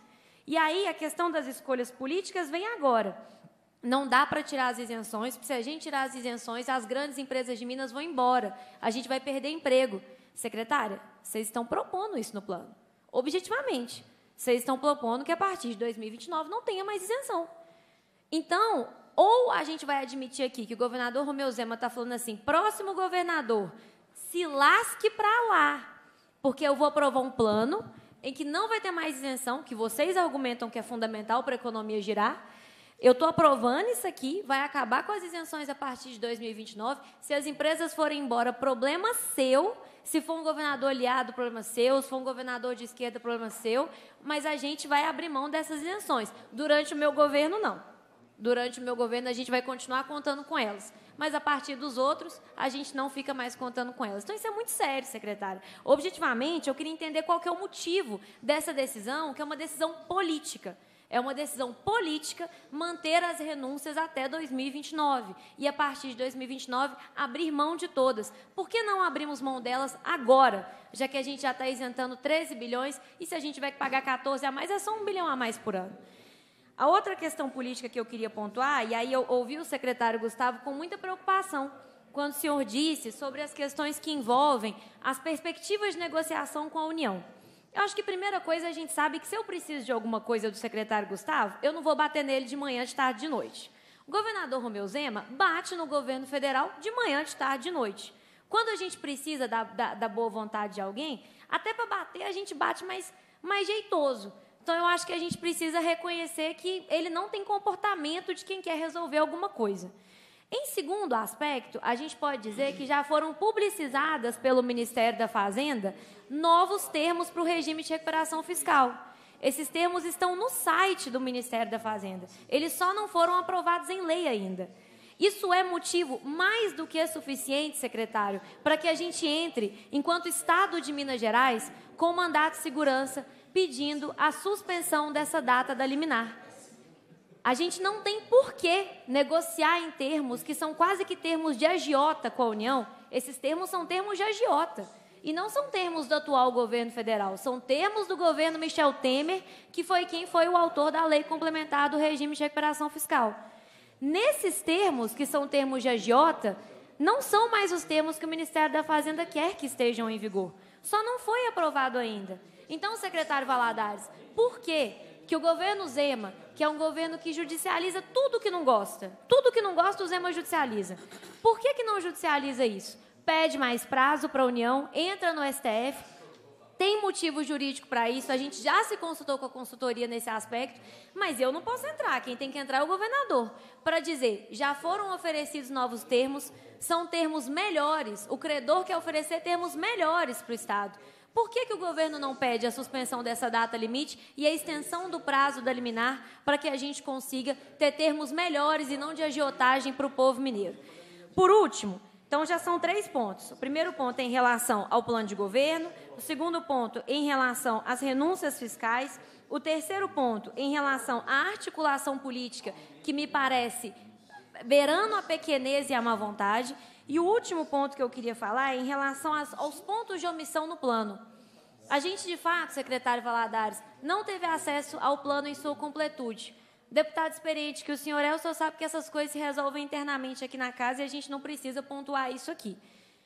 E aí a questão das escolhas políticas vem agora. Não dá para tirar as isenções, porque se a gente tirar as isenções, as grandes empresas de Minas vão embora. A gente vai perder emprego. Secretária, vocês estão propondo isso no plano. Objetivamente, vocês estão propondo que a partir de 2029 não tenha mais isenção. Então, ou a gente vai admitir aqui que o governador Romeu Zema está falando assim: próximo governador, se lasque para lá, porque eu vou aprovar um plano em que não vai ter mais isenção, que vocês argumentam que é fundamental para a economia girar, eu estou aprovando isso aqui, vai acabar com as isenções a partir de 2029. Se as empresas forem embora, problema seu. Se for um governador aliado, problema seu. Se for um governador de esquerda, problema seu. Mas a gente vai abrir mão dessas isenções. Durante o meu governo, não. Durante o meu governo, a gente vai continuar contando com elas. Mas a partir dos outros, a gente não fica mais contando com elas. Então, isso é muito sério, secretário. Objetivamente, eu queria entender qual que é o motivo dessa decisão, que é uma decisão política. É uma decisão política manter as renúncias até 2029 e, a partir de 2029, abrir mão de todas. Por que não abrimos mão delas agora, já que a gente já está isentando 13 bilhões e se a gente vai pagar 14 a mais, é só um bilhão a mais por ano? A outra questão política que eu queria pontuar, e aí eu ouvi o secretário Gustavo com muita preocupação quando o senhor disse sobre as questões que envolvem as perspectivas de negociação com a União. Eu acho que a primeira coisa a gente sabe que se eu preciso de alguma coisa do secretário Gustavo, eu não vou bater nele de manhã, de tarde, de noite. O governador Romeu Zema bate no governo federal de manhã, de tarde, de noite. Quando a gente precisa da, da, da boa vontade de alguém, até para bater, a gente bate mais, mais jeitoso. Então, eu acho que a gente precisa reconhecer que ele não tem comportamento de quem quer resolver alguma coisa. Em segundo aspecto, a gente pode dizer que já foram publicizadas pelo Ministério da Fazenda novos termos para o regime de recuperação fiscal. Esses termos estão no site do Ministério da Fazenda. Eles só não foram aprovados em lei ainda. Isso é motivo mais do que suficiente, secretário, para que a gente entre, enquanto Estado de Minas Gerais, com mandato de segurança, pedindo a suspensão dessa data da liminar. A gente não tem por que negociar em termos que são quase que termos de agiota com a União. Esses termos são termos de agiota. E não são termos do atual governo federal, são termos do governo Michel Temer, que foi quem foi o autor da lei complementar do regime de recuperação fiscal. Nesses termos, que são termos de agiota, não são mais os termos que o Ministério da Fazenda quer que estejam em vigor. Só não foi aprovado ainda. Então, secretário Valadares, por quê? que o governo Zema, que é um governo que judicializa tudo que não gosta, tudo que não gosta o Zema judicializa. Por que, que não judicializa isso? pede mais prazo para a União, entra no STF. Tem motivo jurídico para isso, a gente já se consultou com a consultoria nesse aspecto, mas eu não posso entrar, quem tem que entrar é o governador, para dizer: já foram oferecidos novos termos, são termos melhores, o credor quer oferecer termos melhores para o Estado. Por que, que o governo não pede a suspensão dessa data limite e a extensão do prazo da liminar para que a gente consiga ter termos melhores e não de agiotagem para o povo mineiro? Por último, então, já são três pontos. O primeiro ponto é em relação ao plano de governo, o segundo ponto em relação às renúncias fiscais, o terceiro ponto em relação à articulação política, que me parece beirando a pequenez e a má vontade, e o último ponto que eu queria falar é em relação aos pontos de omissão no plano. A gente, de fato, secretário Valadares, não teve acesso ao plano em sua completude. Deputado experiente, que o senhor é, o senhor sabe que essas coisas se resolvem internamente aqui na casa e a gente não precisa pontuar isso aqui.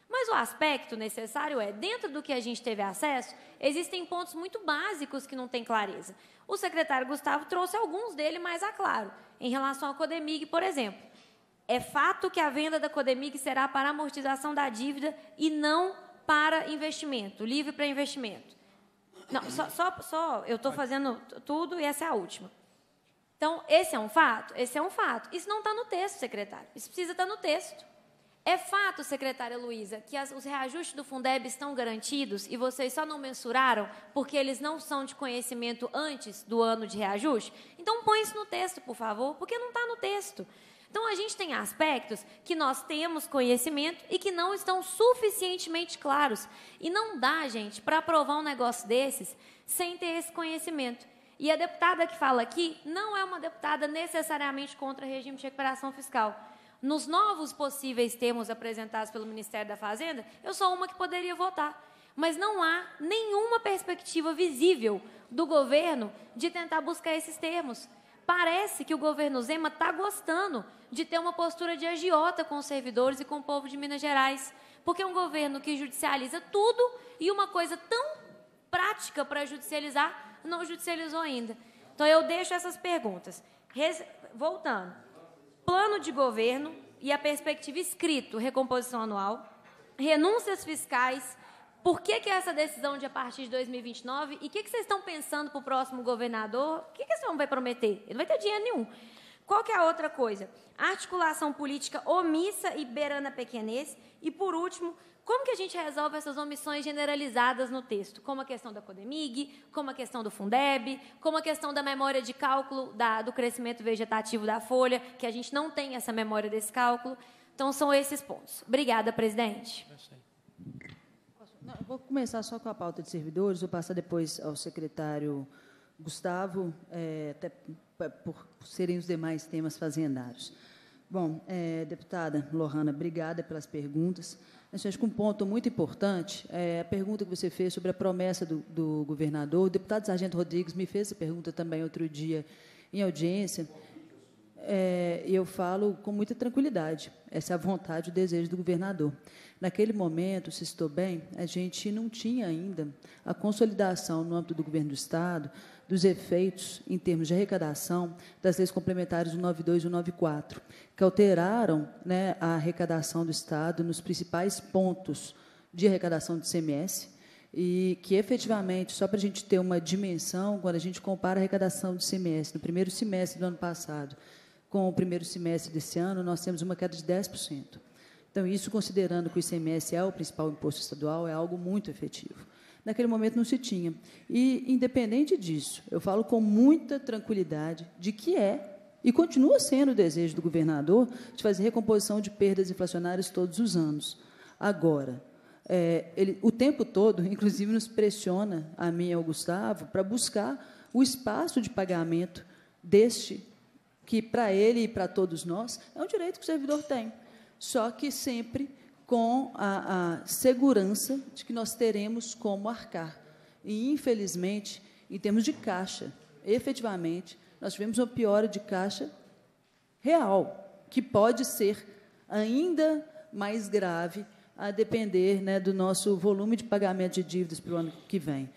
Mas o aspecto necessário é, dentro do que a gente teve acesso, existem pontos muito básicos que não têm clareza. O secretário Gustavo trouxe alguns dele mais a claro, em relação à Codemig, por exemplo. É fato que a venda da Codemig será para amortização da dívida e não para investimento, livre para investimento. Não, só, só, só eu estou fazendo tudo e essa é a última. Então, esse é um fato? Esse é um fato. Isso não está no texto, secretário. Isso precisa estar tá no texto. É fato, secretária Luísa, que as, os reajustes do Fundeb estão garantidos e vocês só não mensuraram porque eles não são de conhecimento antes do ano de reajuste? Então, põe isso no texto, por favor, porque não está no texto. Então, a gente tem aspectos que nós temos conhecimento e que não estão suficientemente claros. E não dá, gente, para aprovar um negócio desses sem ter esse conhecimento. E a deputada que fala aqui não é uma deputada necessariamente contra regime de recuperação fiscal. Nos novos possíveis termos apresentados pelo Ministério da Fazenda, eu sou uma que poderia votar. Mas não há nenhuma perspectiva visível do governo de tentar buscar esses termos. Parece que o governo Zema está gostando de ter uma postura de agiota com os servidores e com o povo de Minas Gerais, porque é um governo que judicializa tudo e uma coisa tão prática para judicializar não judicializou ainda. Então, eu deixo essas perguntas. Res... Voltando. Plano de governo e a perspectiva escrito, recomposição anual, renúncias fiscais, por que, que é essa decisão de a partir de 2029? E o que, que, vocês estão pensando para o próximo governador? O que, que esse homem vai prometer? Ele não vai ter dinheiro nenhum. Qual que é a outra coisa? Articulação política omissa e beirana a pequenez. E, por último, como que a gente resolve essas omissões generalizadas no texto? Como a questão da Codemig, como a questão do Fundeb, como a questão da memória de cálculo da, do crescimento vegetativo da folha, que a gente não tem essa memória desse cálculo. Então, são esses pontos. Obrigada, presidente. Não, vou começar só com a pauta de servidores, vou passar depois ao secretário Gustavo, é, até por serem os demais temas fazendários. Bom, é, deputada Lohana, obrigada pelas perguntas. Francisco, um ponto muito importante é a pergunta que você fez sobre a promessa do, do governador. O deputado Sargento Rodrigues me fez essa pergunta também outro dia em audiência. É, eu falo com muita tranquilidade. Essa é a vontade e o desejo do governador. Naquele momento, se estou bem, a gente não tinha ainda a consolidação no âmbito do governo do Estado dos efeitos em termos de arrecadação das leis complementares 192 e 194, que alteraram né, a arrecadação do Estado nos principais pontos de arrecadação do CMS e que efetivamente, só para a gente ter uma dimensão, quando a gente compara a arrecadação do CMS no primeiro semestre do ano passado com o primeiro semestre desse ano, nós temos uma queda de 10%. Então, isso considerando que o ICMS é o principal imposto estadual, é algo muito efetivo naquele momento não se tinha. E, independente disso, eu falo com muita tranquilidade de que é e continua sendo o desejo do governador de fazer recomposição de perdas inflacionárias todos os anos. Agora, é, ele, o tempo todo, (laughs) inclusive, nos pressiona, a mim e ao Gustavo, para buscar o espaço de pagamento deste, que para ele e para todos nós é um direito que o servidor tem. Só que sempre com a, a segurança de que nós teremos como arcar. E, infelizmente, em termos de caixa, efetivamente, nós tivemos uma piora de caixa real, que pode ser ainda mais grave a depender né, do nosso volume de pagamento de dívidas para o ano que vem.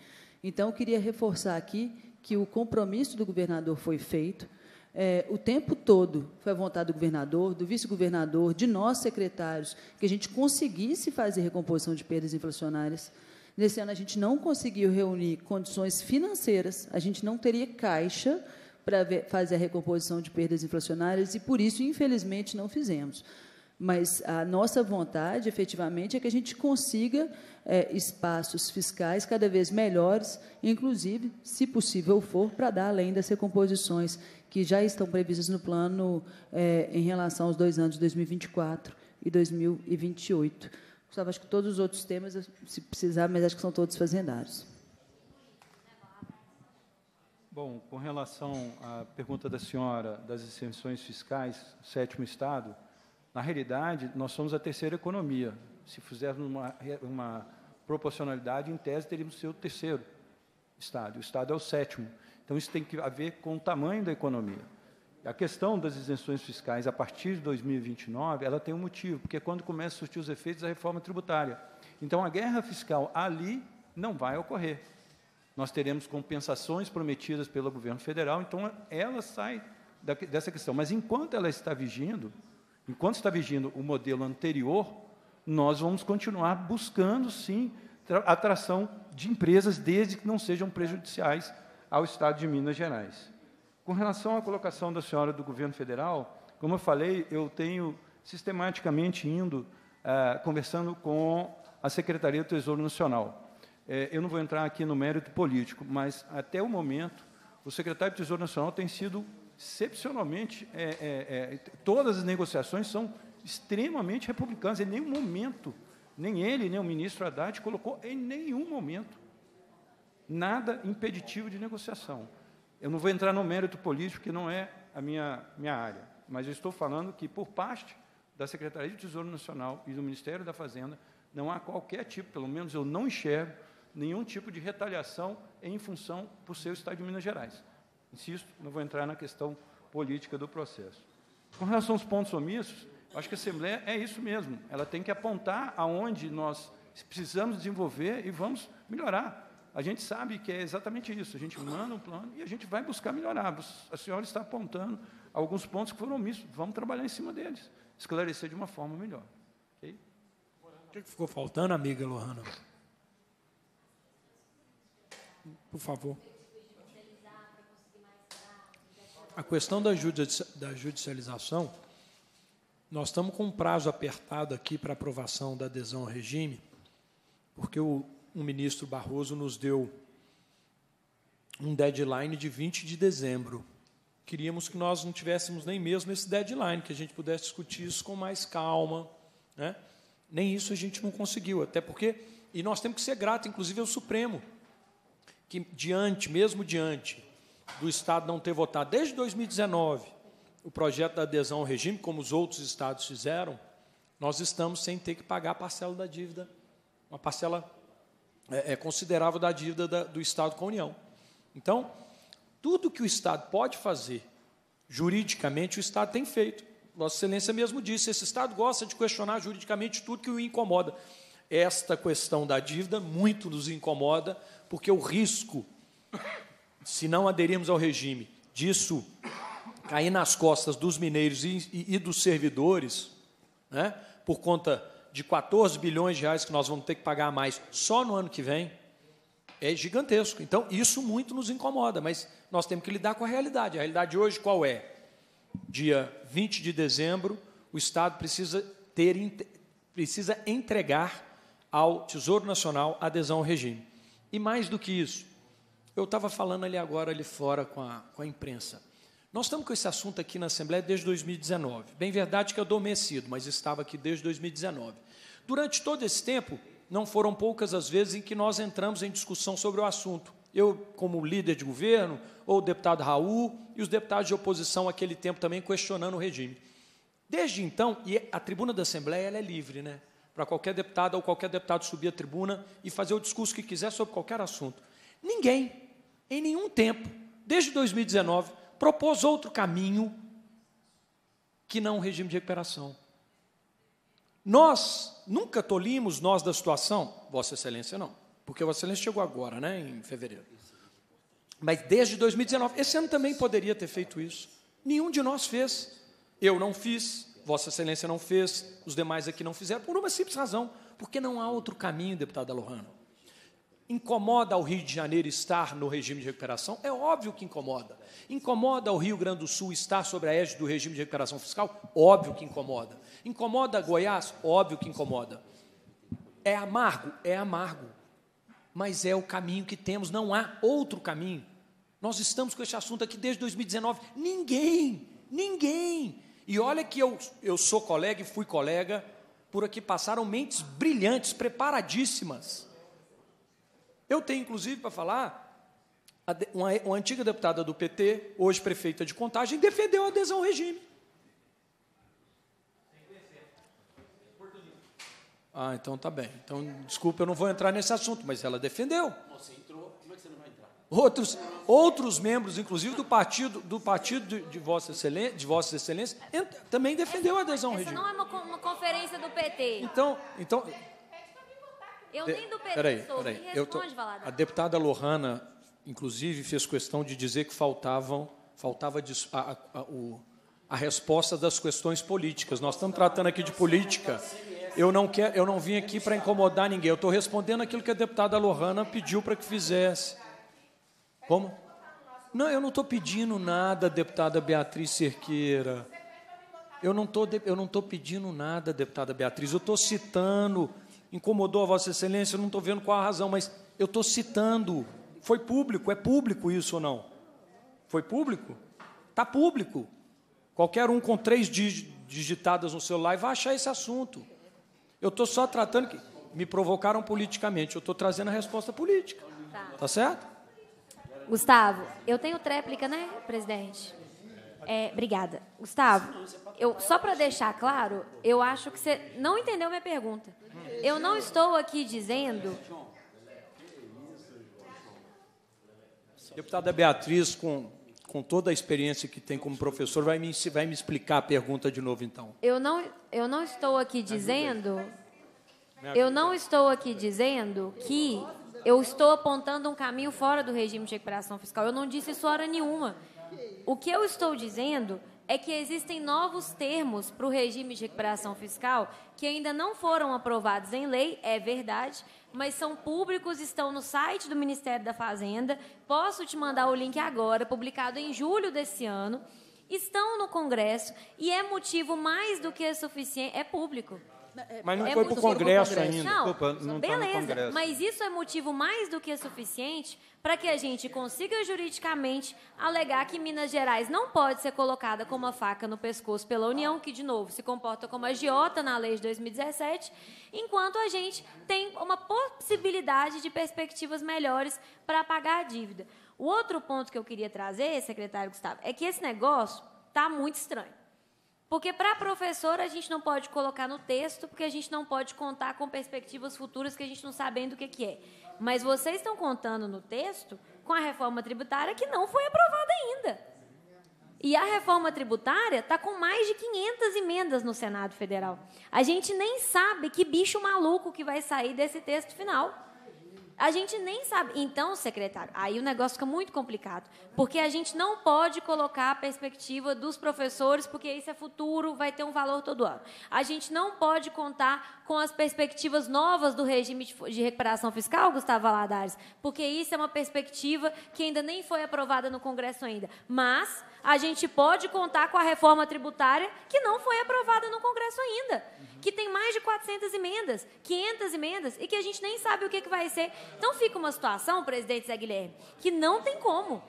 Então, eu queria reforçar aqui que o compromisso do governador foi feito, é, o tempo todo foi a vontade do governador, do vice-governador, de nós secretários, que a gente conseguisse fazer recomposição de perdas inflacionárias. Nesse ano, a gente não conseguiu reunir condições financeiras, a gente não teria caixa para fazer a recomposição de perdas inflacionárias e, por isso, infelizmente, não fizemos. Mas a nossa vontade, efetivamente, é que a gente consiga é, espaços fiscais cada vez melhores, inclusive, se possível for, para dar além das recomposições que já estão previstas no plano é, em relação aos dois anos, 2024 e 2028. Gustavo, acho que todos os outros temas, se precisar, mas acho que são todos fazendários. Bom, com relação à pergunta da senhora das exceções fiscais, sétimo estado, na realidade, nós somos a terceira economia. Se fizermos uma, uma proporcionalidade, em tese, teríamos que ser o terceiro estado. O estado é o sétimo. Então, isso tem a ver com o tamanho da economia. A questão das isenções fiscais a partir de 2029, ela tem um motivo, porque é quando começa a surtir os efeitos da reforma tributária. Então, a guerra fiscal ali não vai ocorrer. Nós teremos compensações prometidas pelo governo federal, então ela sai da, dessa questão. Mas enquanto ela está vigindo, enquanto está vigindo o modelo anterior, nós vamos continuar buscando, sim, atração de empresas, desde que não sejam prejudiciais ao Estado de Minas Gerais. Com relação à colocação da senhora do governo federal, como eu falei, eu tenho sistematicamente indo eh, conversando com a Secretaria do Tesouro Nacional. Eh, eu não vou entrar aqui no mérito político, mas até o momento o secretário do Tesouro Nacional tem sido excepcionalmente. Eh, todas as negociações são extremamente republicanas. Em nenhum momento, nem ele, nem o ministro Haddad colocou em nenhum momento nada impeditivo de negociação. Eu não vou entrar no mérito político, que não é a minha, minha área, mas eu estou falando que, por parte da Secretaria de Tesouro Nacional e do Ministério da Fazenda, não há qualquer tipo, pelo menos eu não enxergo, nenhum tipo de retaliação em função por seu Estado de Minas Gerais. Insisto, não vou entrar na questão política do processo. Com relação aos pontos omissos, acho que a Assembleia é isso mesmo, ela tem que apontar aonde nós precisamos desenvolver e vamos melhorar a gente sabe que é exatamente isso. A gente manda um plano e a gente vai buscar melhorar. A senhora está apontando alguns pontos que foram omissos. Vamos trabalhar em cima deles, esclarecer de uma forma melhor. Okay? O que ficou faltando, amiga Lohana? Por favor. A questão da judicialização, nós estamos com um prazo apertado aqui para aprovação da adesão ao regime, porque o, o ministro Barroso nos deu um deadline de 20 de dezembro. Queríamos que nós não tivéssemos nem mesmo esse deadline, que a gente pudesse discutir isso com mais calma. Né? Nem isso a gente não conseguiu, até porque. E nós temos que ser grato, inclusive ao Supremo, que diante, mesmo diante do Estado não ter votado desde 2019 o projeto da adesão ao regime, como os outros estados fizeram, nós estamos sem ter que pagar a parcela da dívida, uma parcela é, é, considerável da dívida da, do Estado com a União. Então, tudo que o Estado pode fazer, juridicamente, o Estado tem feito. Vossa Excelência mesmo disse, esse Estado gosta de questionar juridicamente tudo que o incomoda. Esta questão da dívida muito nos incomoda, porque o risco, se não aderirmos ao regime, disso cair nas costas dos mineiros e, e, e dos servidores, né, por conta de 14 bilhões de reais que nós vamos ter que pagar a mais só no ano que vem é gigantesco. Então, isso muito nos incomoda, mas nós temos que lidar com a realidade. A realidade hoje qual é? Dia 20 de dezembro, o Estado precisa ter precisa entregar ao Tesouro Nacional adesão ao regime. E mais do que isso, eu estava falando ali agora, ali fora, com a, com a imprensa. Nós estamos com esse assunto aqui na Assembleia desde 2019. Bem verdade que eu adormecido, mas estava aqui desde 2019. Durante todo esse tempo, não foram poucas as vezes em que nós entramos em discussão sobre o assunto. Eu, como líder de governo, ou o deputado Raul, e os deputados de oposição, aquele tempo também questionando o regime. Desde então, e a tribuna da Assembleia é livre, né? Para qualquer deputada ou qualquer deputado subir a tribuna e fazer o discurso que quiser sobre qualquer assunto. Ninguém, em nenhum tempo, desde 2019, propôs outro caminho que não o regime de recuperação. Nós nunca tolimos nós da situação, Vossa Excelência não, porque Vossa Excelência chegou agora, né, em fevereiro. Mas desde 2019, esse ano também poderia ter feito isso. Nenhum de nós fez. Eu não fiz, Vossa Excelência não fez, os demais aqui não fizeram, por uma simples razão, porque não há outro caminho, deputada Lohana. Incomoda ao Rio de Janeiro estar no regime de recuperação? É óbvio que incomoda. Incomoda ao Rio Grande do Sul estar sobre a égide do regime de recuperação fiscal? Óbvio que incomoda. Incomoda Goiás? Óbvio que incomoda. É amargo? É amargo. Mas é o caminho que temos, não há outro caminho. Nós estamos com esse assunto aqui desde 2019. Ninguém, ninguém. E olha que eu, eu sou colega e fui colega, por aqui passaram mentes brilhantes, preparadíssimas eu tenho, inclusive, para falar, uma, uma, antiga deputada do PT, hoje prefeita de Contagem, defendeu a adesão ao regime. Ah, então tá bem. Então, desculpa, eu não vou entrar nesse assunto, mas ela defendeu. Você entrou, como é que você não vai entrar? Outros, outros membros, inclusive do partido, do partido de, de Vossa Excelência, de Vossa Excelência também defendeu a adesão ao regime. Isso não é uma, uma conferência do PT. Então, então eu de, nem do Pedro peraí, sou, peraí, me responde, tô, A deputada Lohana, inclusive, fez questão de dizer que faltavam, faltava a, a, a, o, a resposta das questões políticas. Nós estamos tratando aqui de política. Eu não, quer, eu não vim aqui para incomodar ninguém. Eu estou respondendo aquilo que a deputada Lohana pediu para que fizesse. Como? Não, eu não estou pedindo nada, deputada Beatriz Cerqueira. Eu não estou pedindo nada, deputada Beatriz. Eu estou citando incomodou a Vossa Excelência, eu não estou vendo qual a razão, mas eu estou citando. Foi público, é público isso ou não? Foi público? Está público. Qualquer um com três digitadas no celular vai achar esse assunto. Eu estou só tratando que me provocaram politicamente, eu estou trazendo a resposta política. Tá, tá certo? Gustavo, eu tenho tréplica, né, presidente? É, obrigada. Gustavo, eu, só para deixar claro, eu acho que você não entendeu minha pergunta. Eu não estou aqui dizendo. Deputada Beatriz, com, com toda a experiência que tem como professor, vai me, vai me explicar a pergunta de novo, então. Eu não, eu não estou aqui dizendo. Eu não estou aqui dizendo que eu estou apontando um caminho fora do regime de recuperação fiscal. Eu não disse isso hora nenhuma. O que eu estou dizendo é que existem novos termos para o regime de recuperação fiscal que ainda não foram aprovados em lei, é verdade, mas são públicos, estão no site do Ministério da Fazenda. Posso te mandar o link agora, publicado em julho desse ano. Estão no Congresso e é motivo mais do que suficiente, é público é, mas não é foi para o Congresso, ainda, ainda. Não, Desculpa, não tá beleza, tá mas isso é motivo mais do que suficiente para que a gente consiga juridicamente alegar que Minas Gerais não pode ser colocada com uma faca no pescoço pela União, que, de novo, se comporta como a giota na lei de 2017, enquanto a gente tem uma possibilidade de perspectivas melhores para pagar a dívida. O outro ponto que eu queria trazer, secretário Gustavo, é que esse negócio está muito estranho. Porque para professora a gente não pode colocar no texto, porque a gente não pode contar com perspectivas futuras que a gente não sabendo o que, que é. Mas vocês estão contando no texto com a reforma tributária que não foi aprovada ainda. E a reforma tributária está com mais de 500 emendas no Senado Federal. A gente nem sabe que bicho maluco que vai sair desse texto final. A gente nem sabe. Então, secretário, aí o negócio fica muito complicado, porque a gente não pode colocar a perspectiva dos professores, porque isso é futuro, vai ter um valor todo ano. A gente não pode contar com as perspectivas novas do regime de recuperação fiscal, Gustavo Aladares, porque isso é uma perspectiva que ainda nem foi aprovada no Congresso ainda. Mas a gente pode contar com a reforma tributária que não foi aprovada no Congresso ainda que tem mais de 400 emendas, 500 emendas, e que a gente nem sabe o que, que vai ser. Então fica uma situação, presidente Zé Guilherme, que não tem como.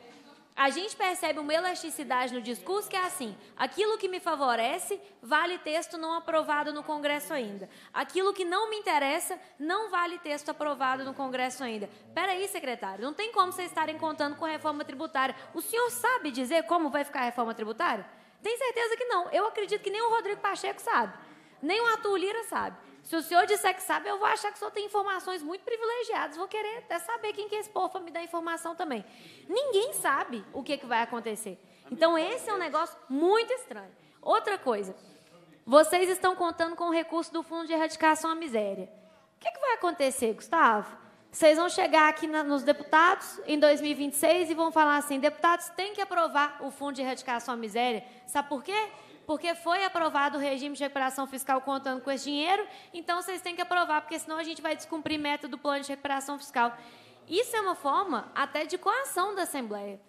A gente percebe uma elasticidade no discurso que é assim: aquilo que me favorece vale texto não aprovado no Congresso ainda. Aquilo que não me interessa não vale texto aprovado no Congresso ainda. Peraí, secretário, não tem como vocês estarem contando com reforma tributária. O senhor sabe dizer como vai ficar a reforma tributária? Tem certeza que não. Eu acredito que nem o Rodrigo Pacheco sabe. Nem o Arthur Lira sabe. Se o senhor disser que sabe, eu vou achar que o senhor tem informações muito privilegiadas. Vou querer até saber quem que é esse povo para me dar informação também. Ninguém sabe o que, que vai acontecer. Então, esse é um negócio muito estranho. Outra coisa, vocês estão contando com o recurso do Fundo de Erradicação à Miséria. O que, que vai acontecer, Gustavo? Vocês vão chegar aqui na, nos deputados em 2026 e vão falar assim: deputados têm que aprovar o Fundo de Erradicação à Miséria. Sabe por quê? porque foi aprovado o regime de recuperação fiscal contando com esse dinheiro, então vocês têm que aprovar, porque senão a gente vai descumprir meta do plano de recuperação fiscal. Isso é uma forma até de coação da Assembleia.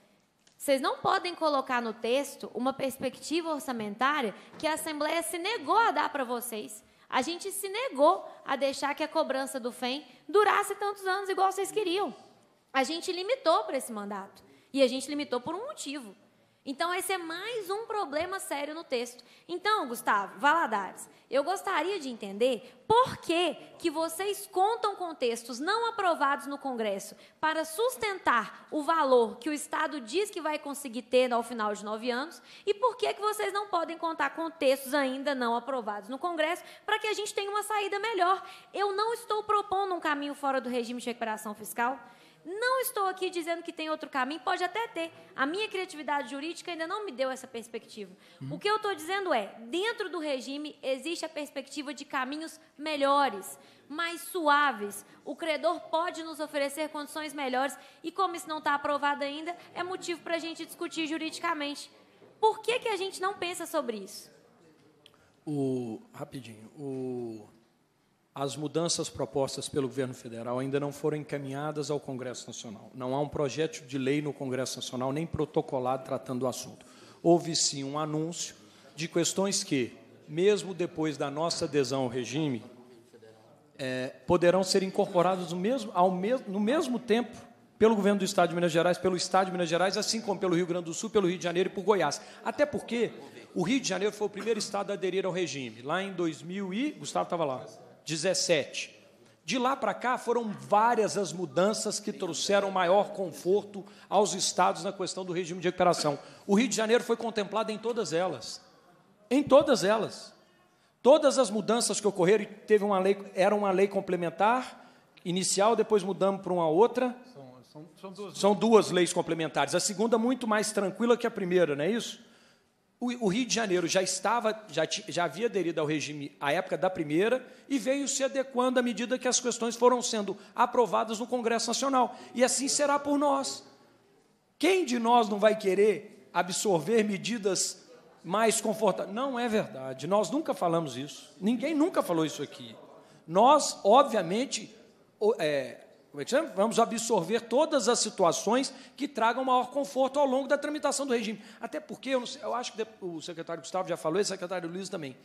Vocês não podem colocar no texto uma perspectiva orçamentária que a Assembleia se negou a dar para vocês. A gente se negou a deixar que a cobrança do FEM durasse tantos anos igual vocês queriam. A gente limitou para esse mandato. E a gente limitou por um motivo. Então, esse é mais um problema sério no texto. Então, Gustavo, Valadares, eu gostaria de entender por que, que vocês contam com textos não aprovados no Congresso para sustentar o valor que o Estado diz que vai conseguir ter ao final de nove anos e por que, que vocês não podem contar com textos ainda não aprovados no Congresso para que a gente tenha uma saída melhor. Eu não estou propondo um caminho fora do regime de recuperação fiscal. Não estou aqui dizendo que tem outro caminho, pode até ter. A minha criatividade jurídica ainda não me deu essa perspectiva. Uhum. O que eu estou dizendo é: dentro do regime existe a perspectiva de caminhos melhores, mais suaves. O credor pode nos oferecer condições melhores e, como isso não está aprovado ainda, é motivo para a gente discutir juridicamente. Por que, que a gente não pensa sobre isso? O, rapidinho. O, as mudanças propostas pelo governo federal ainda não foram encaminhadas ao Congresso Nacional. Não há um projeto de lei no Congresso Nacional nem protocolado tratando do assunto. Houve sim um anúncio de questões que, mesmo depois da nossa adesão ao regime, é, poderão ser incorporadas no mesmo, ao mesmo, no mesmo tempo pelo governo do Estado de Minas Gerais, pelo Estado de Minas Gerais, assim como pelo Rio Grande do Sul, pelo Rio de Janeiro e por Goiás. Até porque o Rio de Janeiro foi o primeiro estado a aderir ao regime, lá em 2000 e... Gustavo estava lá. 17. De lá para cá foram várias as mudanças que trouxeram maior conforto aos estados na questão do regime de recuperação. O Rio de Janeiro foi contemplado em todas elas. Em todas elas. Todas as mudanças que ocorreram, teve uma lei, era uma lei complementar inicial, depois mudamos para uma outra. São, são, são, duas, são duas leis complementares. A segunda muito mais tranquila que a primeira, não é isso? o, o Rio de Janeiro já estava, já, já havia aderido ao regime à época da primeira e veio se adequando à medida que as questões foram sendo aprovadas no Congresso Nacional. E assim será por nós. Quem de nós não vai querer absorver medidas mais confortáveis? Não é verdade. Nós nunca falamos isso. Ninguém nunca falou isso aqui. Nós, obviamente, é, como é que chama? Vamos absorver todas as situações que tragam maior conforto ao longo da tramitação do regime. Até porque, eu, sei, eu acho que o secretário Gustavo já falou, e o secretário Luiz também.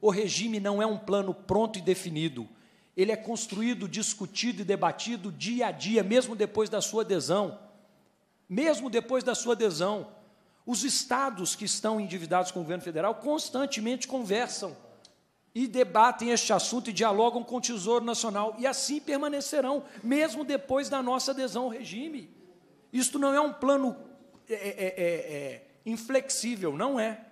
O regime não é um plano pronto e definido. Ele é construído, discutido e debatido dia a dia, mesmo depois da sua adesão. Mesmo depois da sua adesão. Os estados que estão endividados com o governo federal constantemente conversam e debatem este assunto e dialogam com o Tesouro Nacional. E assim permanecerão, mesmo depois da nossa adesão ao regime. Isto não é um plano é é, é, é, é, inflexível, não é.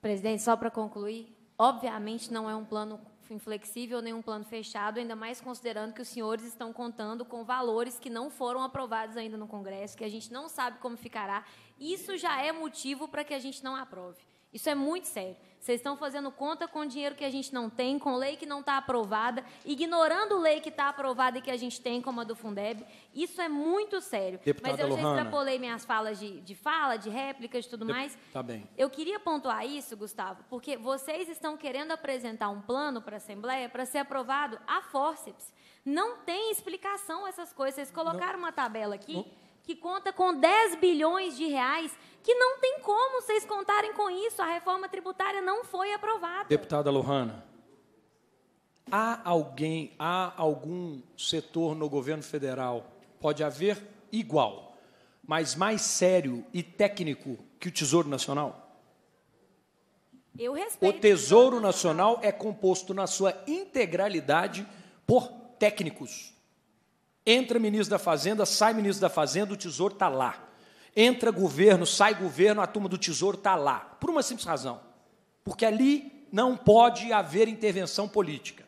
Presidente, só para concluir, obviamente não é um plano inflexível nem um plano fechado, ainda mais considerando que os senhores estão contando com valores que não foram aprovados ainda no Congresso, que a gente não sabe como ficará. Isso já é motivo para que a gente não aprove. Isso é muito sério. Vocês estão fazendo conta com dinheiro que a gente não tem, com lei que não está aprovada, ignorando lei que está aprovada e que a gente tem, como a do Fundeb. Isso é muito sério. Deputada Mas eu Lohana. já extrapolei minhas falas de, de fala, de réplicas e tudo Dep mais. Tá bem. Eu queria pontuar isso, Gustavo, porque vocês estão querendo apresentar um plano para a Assembleia para ser aprovado a fórceps. Não tem explicação essas coisas. Vocês colocaram não. uma tabela aqui. Não que conta com 10 bilhões de reais, que não tem como vocês contarem com isso. A reforma tributária não foi aprovada. Deputada Lohana, há alguém, há algum setor no governo federal, pode haver igual, mas mais sério e técnico que o Tesouro Nacional? Eu respeito. O Tesouro Nacional é composto na sua integralidade por técnicos Entra ministro da Fazenda, sai ministro da Fazenda, o tesouro está lá. Entra governo, sai governo, a turma do tesouro está lá. Por uma simples razão. Porque ali não pode haver intervenção política.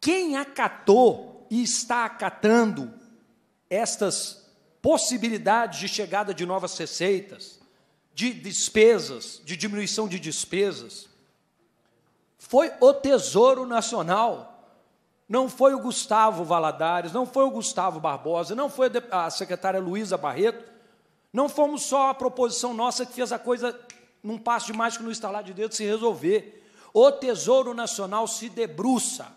Quem acatou e está acatando estas possibilidades de chegada de novas receitas, de despesas, de diminuição de despesas, foi o Tesouro Nacional não foi o Gustavo Valadares, não foi o Gustavo Barbosa, não foi a secretária Luísa Barreto, não fomos só a proposição nossa que fez a coisa num passo de mágico no estalar de dedo se resolver. O Tesouro Nacional se debruça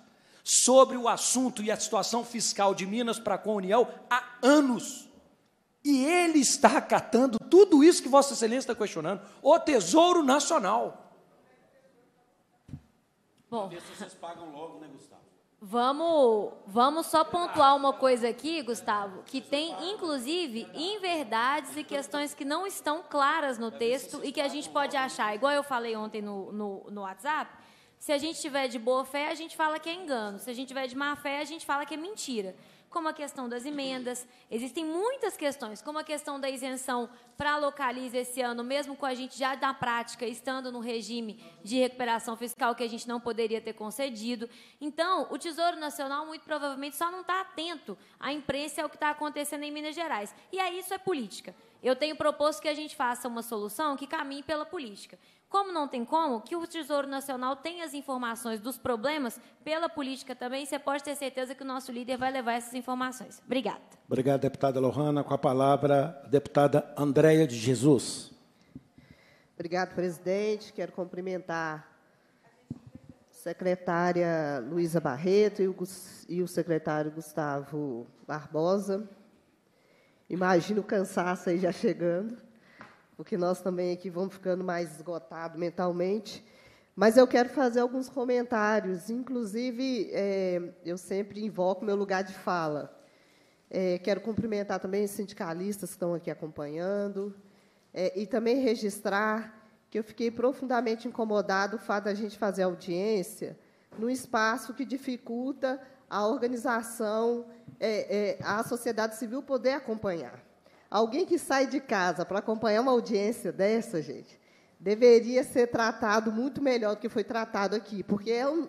sobre o assunto e a situação fiscal de Minas para com a União há anos. E ele está acatando tudo isso que Vossa Excelência está questionando. O Tesouro Nacional. Bom. Vocês pagam logo, né, Gustavo? Vamos, vamos só pontuar uma coisa aqui, Gustavo, que tem inclusive inverdades e questões que não estão claras no texto e que a gente pode achar, igual eu falei ontem no, no, no WhatsApp, se a gente tiver de boa fé, a gente fala que é engano, se a gente tiver de má fé, a gente fala que é mentira como a questão das emendas. Existem muitas questões, como a questão da isenção para localiza esse ano, mesmo com a gente já na prática, estando no regime de recuperação fiscal que a gente não poderia ter concedido. Então, o Tesouro Nacional, muito provavelmente, só não está atento à imprensa e ao que está acontecendo em Minas Gerais. E aí isso é política. Eu tenho proposto que a gente faça uma solução que caminhe pela política. Como não tem como, que o Tesouro Nacional tenha as informações dos problemas pela política também, você pode ter certeza que o nosso líder vai levar essas informações. Obrigada. Obrigado, deputada Lohana. Com a palavra, a deputada Andréia de Jesus. Obrigado, presidente. Quero cumprimentar secretária Luísa Barreto e o, e o, secretário Gustavo Barbosa. Imagino o cansaço aí já chegando porque nós também aqui vamos ficando mais esgotados mentalmente. Mas eu quero fazer alguns comentários, inclusive é, eu sempre invoco meu lugar de fala. É, quero cumprimentar também os sindicalistas que estão aqui acompanhando é, e também registrar que eu fiquei profundamente incomodado o fato da gente fazer audiência num espaço que dificulta a organização, é, é, a sociedade civil poder acompanhar. Alguém que sai de casa para acompanhar uma audiência dessa, gente, deveria ser tratado muito melhor do que foi tratado aqui, porque é, um,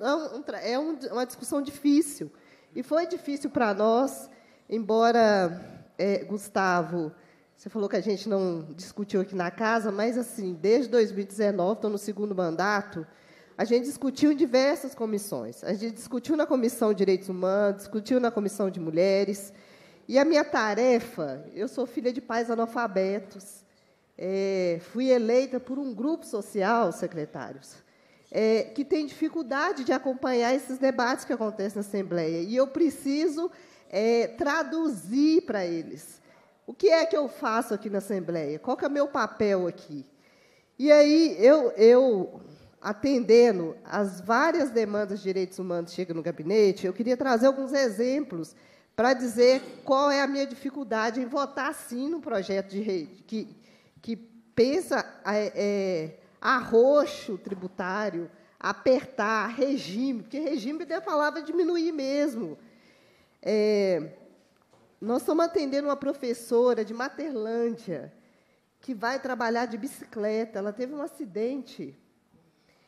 é, um, é uma discussão difícil. E foi difícil para nós, embora, é, Gustavo, você falou que a gente não discutiu aqui na casa, mas, assim, desde 2019, estou no segundo mandato, a gente discutiu em diversas comissões. A gente discutiu na Comissão de Direitos Humanos, discutiu na Comissão de Mulheres, e a minha tarefa, eu sou filha de pais analfabetos, é, fui eleita por um grupo social, secretários, é, que tem dificuldade de acompanhar esses debates que acontecem na Assembleia. E eu preciso é, traduzir para eles. O que é que eu faço aqui na Assembleia? Qual é o meu papel aqui? E aí, eu, eu atendendo às várias demandas de direitos humanos que chegam no gabinete, eu queria trazer alguns exemplos para dizer qual é a minha dificuldade em votar sim no projeto de rede, que, que pensa é, é, arroxo tributário, apertar, regime, porque regime é a palavra diminuir mesmo. É, nós estamos atendendo uma professora de Materlândia que vai trabalhar de bicicleta. Ela teve um acidente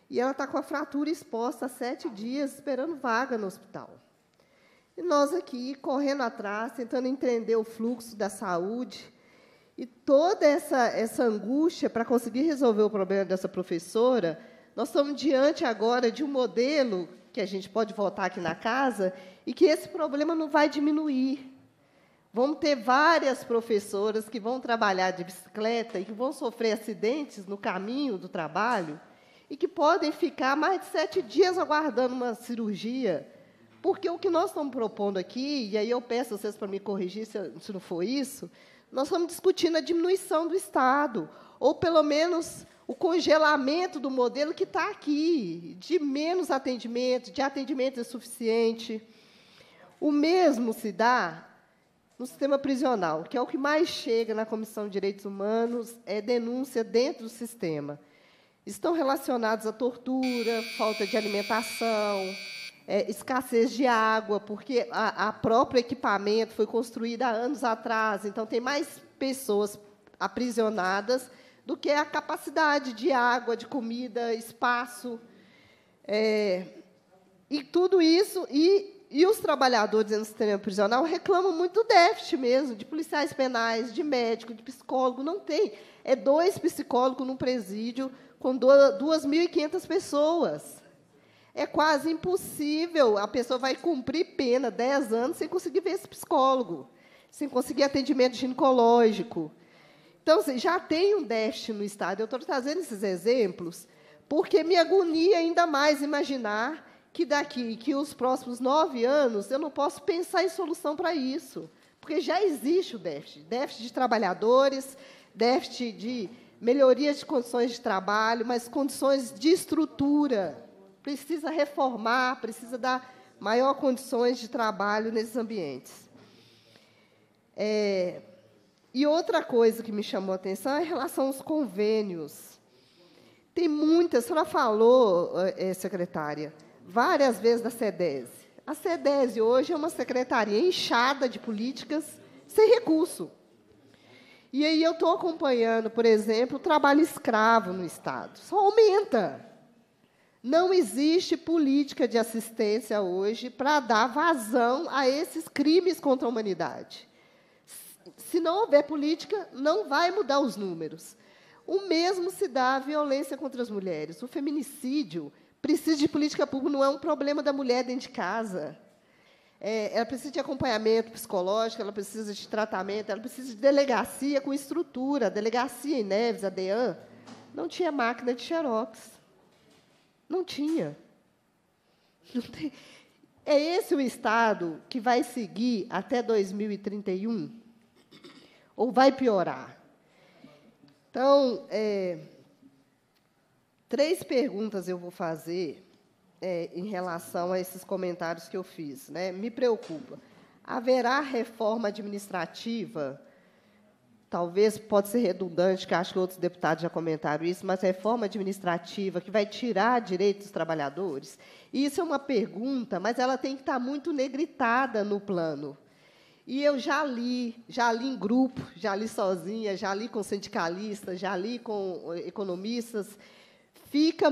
e ela está com a fratura exposta há sete dias, esperando vaga no hospital. E nós aqui correndo atrás, tentando entender o fluxo da saúde. E toda essa, essa angústia para conseguir resolver o problema dessa professora, nós estamos diante agora de um modelo que a gente pode votar aqui na casa e que esse problema não vai diminuir. Vamos ter várias professoras que vão trabalhar de bicicleta e que vão sofrer acidentes no caminho do trabalho e que podem ficar mais de sete dias aguardando uma cirurgia porque o que nós estamos propondo aqui, e aí eu peço a vocês para me corrigir se, se não for isso, nós estamos discutindo a diminuição do Estado, ou pelo menos o congelamento do modelo que está aqui, de menos atendimento, de atendimento insuficiente. O mesmo se dá no sistema prisional, que é o que mais chega na Comissão de Direitos Humanos, é denúncia dentro do sistema. Estão relacionados à tortura, falta de alimentação, é, escassez de água, porque a, a próprio equipamento foi construído há anos atrás, então tem mais pessoas aprisionadas do que a capacidade de água, de comida, espaço. É, e tudo isso, e, e os trabalhadores no sistema prisional reclamam muito do déficit mesmo, de policiais penais, de médico, de psicólogo, não tem. É dois psicólogos num presídio com 2.500 pessoas é quase impossível. A pessoa vai cumprir pena 10 anos sem conseguir ver esse psicólogo, sem conseguir atendimento ginecológico. Então, assim, já tem um déficit no Estado. Eu estou trazendo esses exemplos porque me agonia ainda mais imaginar que daqui, que os próximos nove anos, eu não posso pensar em solução para isso. Porque já existe o déficit. Déficit de trabalhadores, déficit de melhorias de condições de trabalho, mas condições de estrutura precisa reformar, precisa dar maior condições de trabalho nesses ambientes. É, e outra coisa que me chamou a atenção é em relação aos convênios. Tem muitas, a senhora falou, é, secretária, várias vezes da SEDESE. A SEDESE hoje é uma secretaria inchada de políticas sem recurso. E aí eu estou acompanhando, por exemplo, o trabalho escravo no Estado. Só aumenta. Não existe política de assistência hoje para dar vazão a esses crimes contra a humanidade. Se não houver política, não vai mudar os números. O mesmo se dá à violência contra as mulheres. O feminicídio precisa de política pública, não é um problema da mulher dentro de casa. É, ela precisa de acompanhamento psicológico, ela precisa de tratamento, ela precisa de delegacia com estrutura. A delegacia em Neves, a DEAN, não tinha máquina de xerox. Não tinha. Não tem. É esse o estado que vai seguir até 2031? Ou vai piorar? Então, é, três perguntas eu vou fazer é, em relação a esses comentários que eu fiz. Né? Me preocupa. Haverá reforma administrativa talvez pode ser redundante, que acho que outros deputados já comentaram isso, mas reforma administrativa que vai tirar direitos dos trabalhadores? Isso é uma pergunta, mas ela tem que estar muito negritada no plano. E eu já li, já li em grupo, já li sozinha, já li com sindicalistas, já li com eh, economistas. Fica,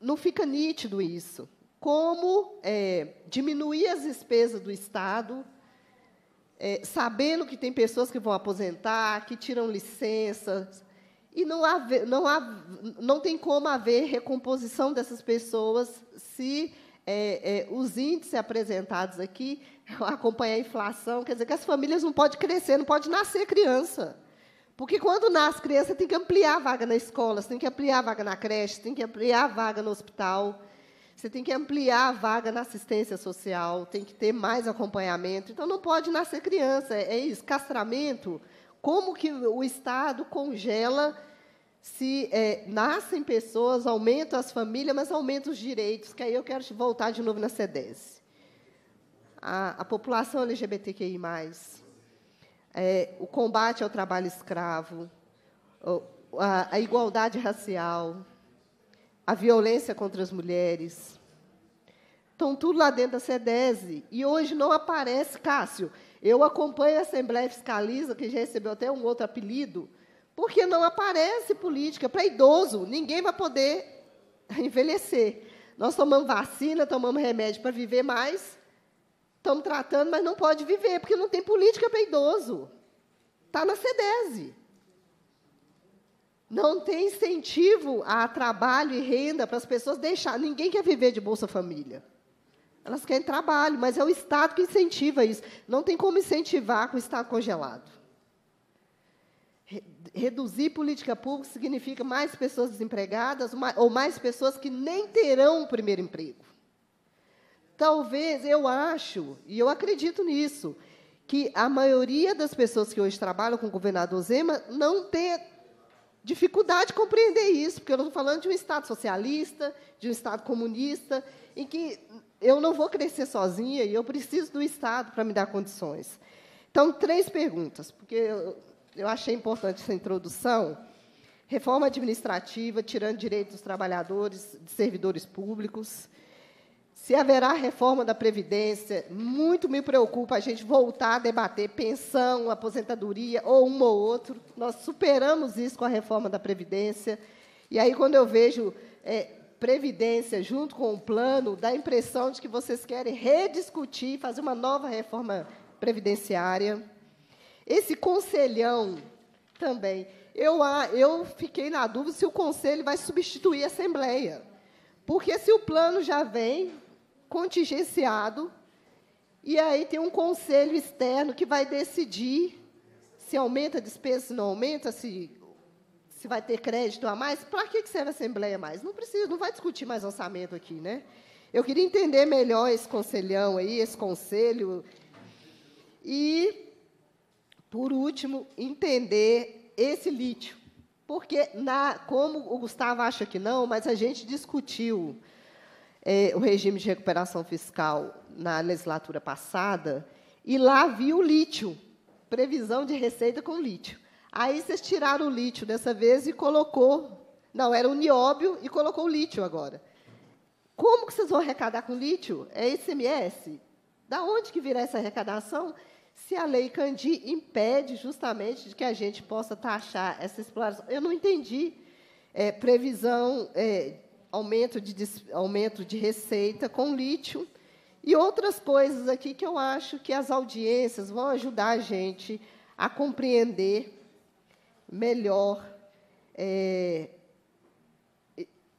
não fica nítido isso. Como é, diminuir as despesas do Estado é, sabendo que tem pessoas que vão aposentar, que tiram licenças, e não, há, não, há, não tem como haver recomposição dessas pessoas se é, é, os índices apresentados aqui (laughs) acompanhar a inflação. Quer dizer, que as famílias não podem crescer, não pode nascer criança. Porque quando nasce criança, tem que ampliar a vaga na escola, tem que ampliar a vaga na creche, tem que ampliar a vaga no hospital. Você tem que ampliar a vaga na assistência social, tem que ter mais acompanhamento. Então, não pode nascer criança. É, é isso, castramento. Como que o Estado congela se é, nascem pessoas, aumentam as famílias, mas aumentam os direitos? Que aí eu quero voltar de novo na CEDES. A, a população LGBTQI+, é, o combate ao trabalho escravo, a, a igualdade racial, a violência contra as mulheres. Estão tudo lá dentro da SEDESE. E hoje não aparece, Cássio. Eu acompanho a Assembleia Fiscaliza, que já recebeu até um outro apelido, porque não aparece política. Para idoso, ninguém vai poder envelhecer. Nós tomamos vacina, tomamos remédio para viver mais, estamos tratando, mas não pode viver, porque não tem política para idoso. Está na SEDESE. Não tem incentivo a trabalho e renda para as pessoas deixar. Ninguém quer viver de Bolsa Família. Elas querem trabalho, mas é o Estado que incentiva isso. Não tem como incentivar com o Estado congelado. Reduzir política pública significa mais pessoas desempregadas ou mais pessoas que nem terão o primeiro emprego. Talvez, eu acho, e eu acredito nisso, que a maioria das pessoas que hoje trabalham com o governador Zema não, tenha dificuldade de compreender isso, porque eu estou falando de um Estado socialista, de um Estado comunista, em que eu não vou crescer sozinha e eu preciso do Estado para me dar condições. Então, três perguntas, porque eu, eu achei importante essa introdução. Reforma administrativa, tirando direitos dos trabalhadores, de servidores públicos se haverá reforma da Previdência, muito me preocupa a gente voltar a debater pensão, aposentadoria ou um ou outro. Nós superamos isso com a reforma da Previdência. E aí, quando eu vejo é, Previdência junto com o plano, dá a impressão de que vocês querem rediscutir, fazer uma nova reforma previdenciária. Esse conselhão também. Eu, eu fiquei na dúvida se o conselho vai substituir a Assembleia. Porque se o plano já vem contingenciado, e aí tem um conselho externo que vai decidir se aumenta a despesa, se não aumenta, se, se vai ter crédito a mais. Para que serve a Assembleia mais? Não precisa, não vai discutir mais orçamento aqui, né? Eu queria entender melhor esse conselhão aí, esse conselho. E, por último, entender esse lítio. Porque, na, como o Gustavo acha que não, mas a gente discutiu é, o regime de recuperação fiscal na legislatura passada, e lá viu o lítio, previsão de receita com lítio. Aí vocês tiraram o lítio dessa vez e colocou, não, era o nióbio e colocou o lítio agora. Como que vocês vão arrecadar com lítio? É ICMS? Da onde que virá essa arrecadação? Se a lei Candi impede justamente de que a gente possa taxar essa exploração. Eu não entendi. É, previsão é, aumento de, aumento de receita com lítio e outras coisas aqui que eu acho que as audiências vão ajudar a gente a compreender melhor é,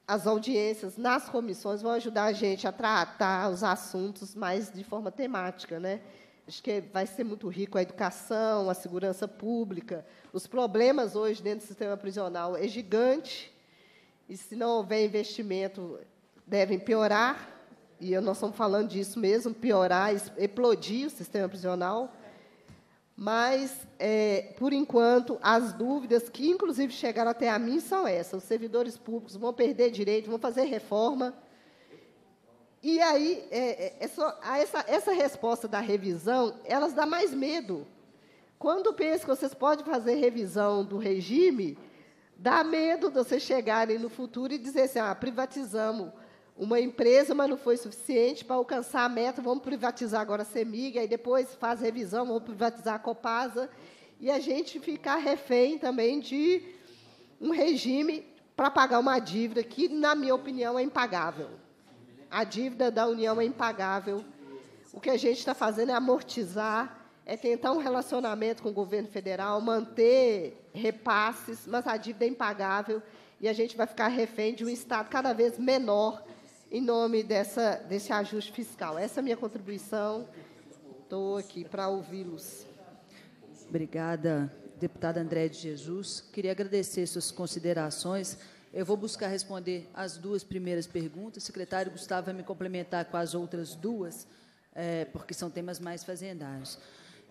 as audiências nas comissões vão ajudar a gente a tratar os assuntos mais de forma temática, né? Acho que vai ser muito rico a educação, a segurança pública, os problemas hoje dentro do sistema prisional é gigante e se não houver investimento, devem piorar, e nós estamos falando disso mesmo, piorar, explodir o sistema prisional. Mas, é, por enquanto, as dúvidas que, inclusive, chegaram até a mim são essas. Os servidores públicos vão perder direito, vão fazer reforma. E aí, é, é, é só, essa, essa resposta da revisão, elas dá mais medo. Quando pensa que vocês podem fazer revisão do regime, Dá medo de você chegarem no futuro e dizer assim: ah, privatizamos uma empresa, mas não foi suficiente para alcançar a meta, vamos privatizar agora a CEMIG, aí depois faz revisão, vamos privatizar a Copasa. E a gente ficar refém também de um regime para pagar uma dívida que, na minha opinião, é impagável. A dívida da União é impagável. O que a gente está fazendo é amortizar é tentar um relacionamento com o governo federal, manter repasses, mas a dívida é impagável e a gente vai ficar refém de um Estado cada vez menor em nome dessa, desse ajuste fiscal. Essa é a minha contribuição. Estou aqui para ouvi-los. Obrigada, deputada André de Jesus. Queria agradecer suas considerações. Eu vou buscar responder as duas primeiras perguntas. O secretário Gustavo vai me complementar com as outras duas, é, porque são temas mais fazendários.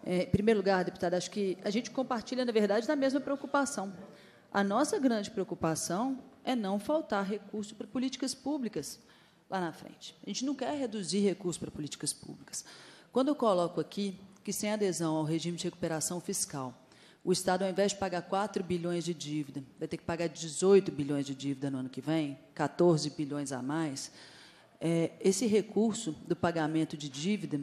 É, em primeiro lugar, deputada, acho que a gente compartilha, na verdade, da mesma preocupação. A nossa grande preocupação é não faltar recurso para políticas públicas lá na frente. A gente não quer reduzir recurso para políticas públicas. Quando eu coloco aqui que, sem adesão ao regime de recuperação fiscal, o Estado, ao invés de pagar 4 bilhões de dívida, vai ter que pagar 18 bilhões de dívida no ano que vem, 14 bilhões a mais, é, esse recurso do pagamento de dívida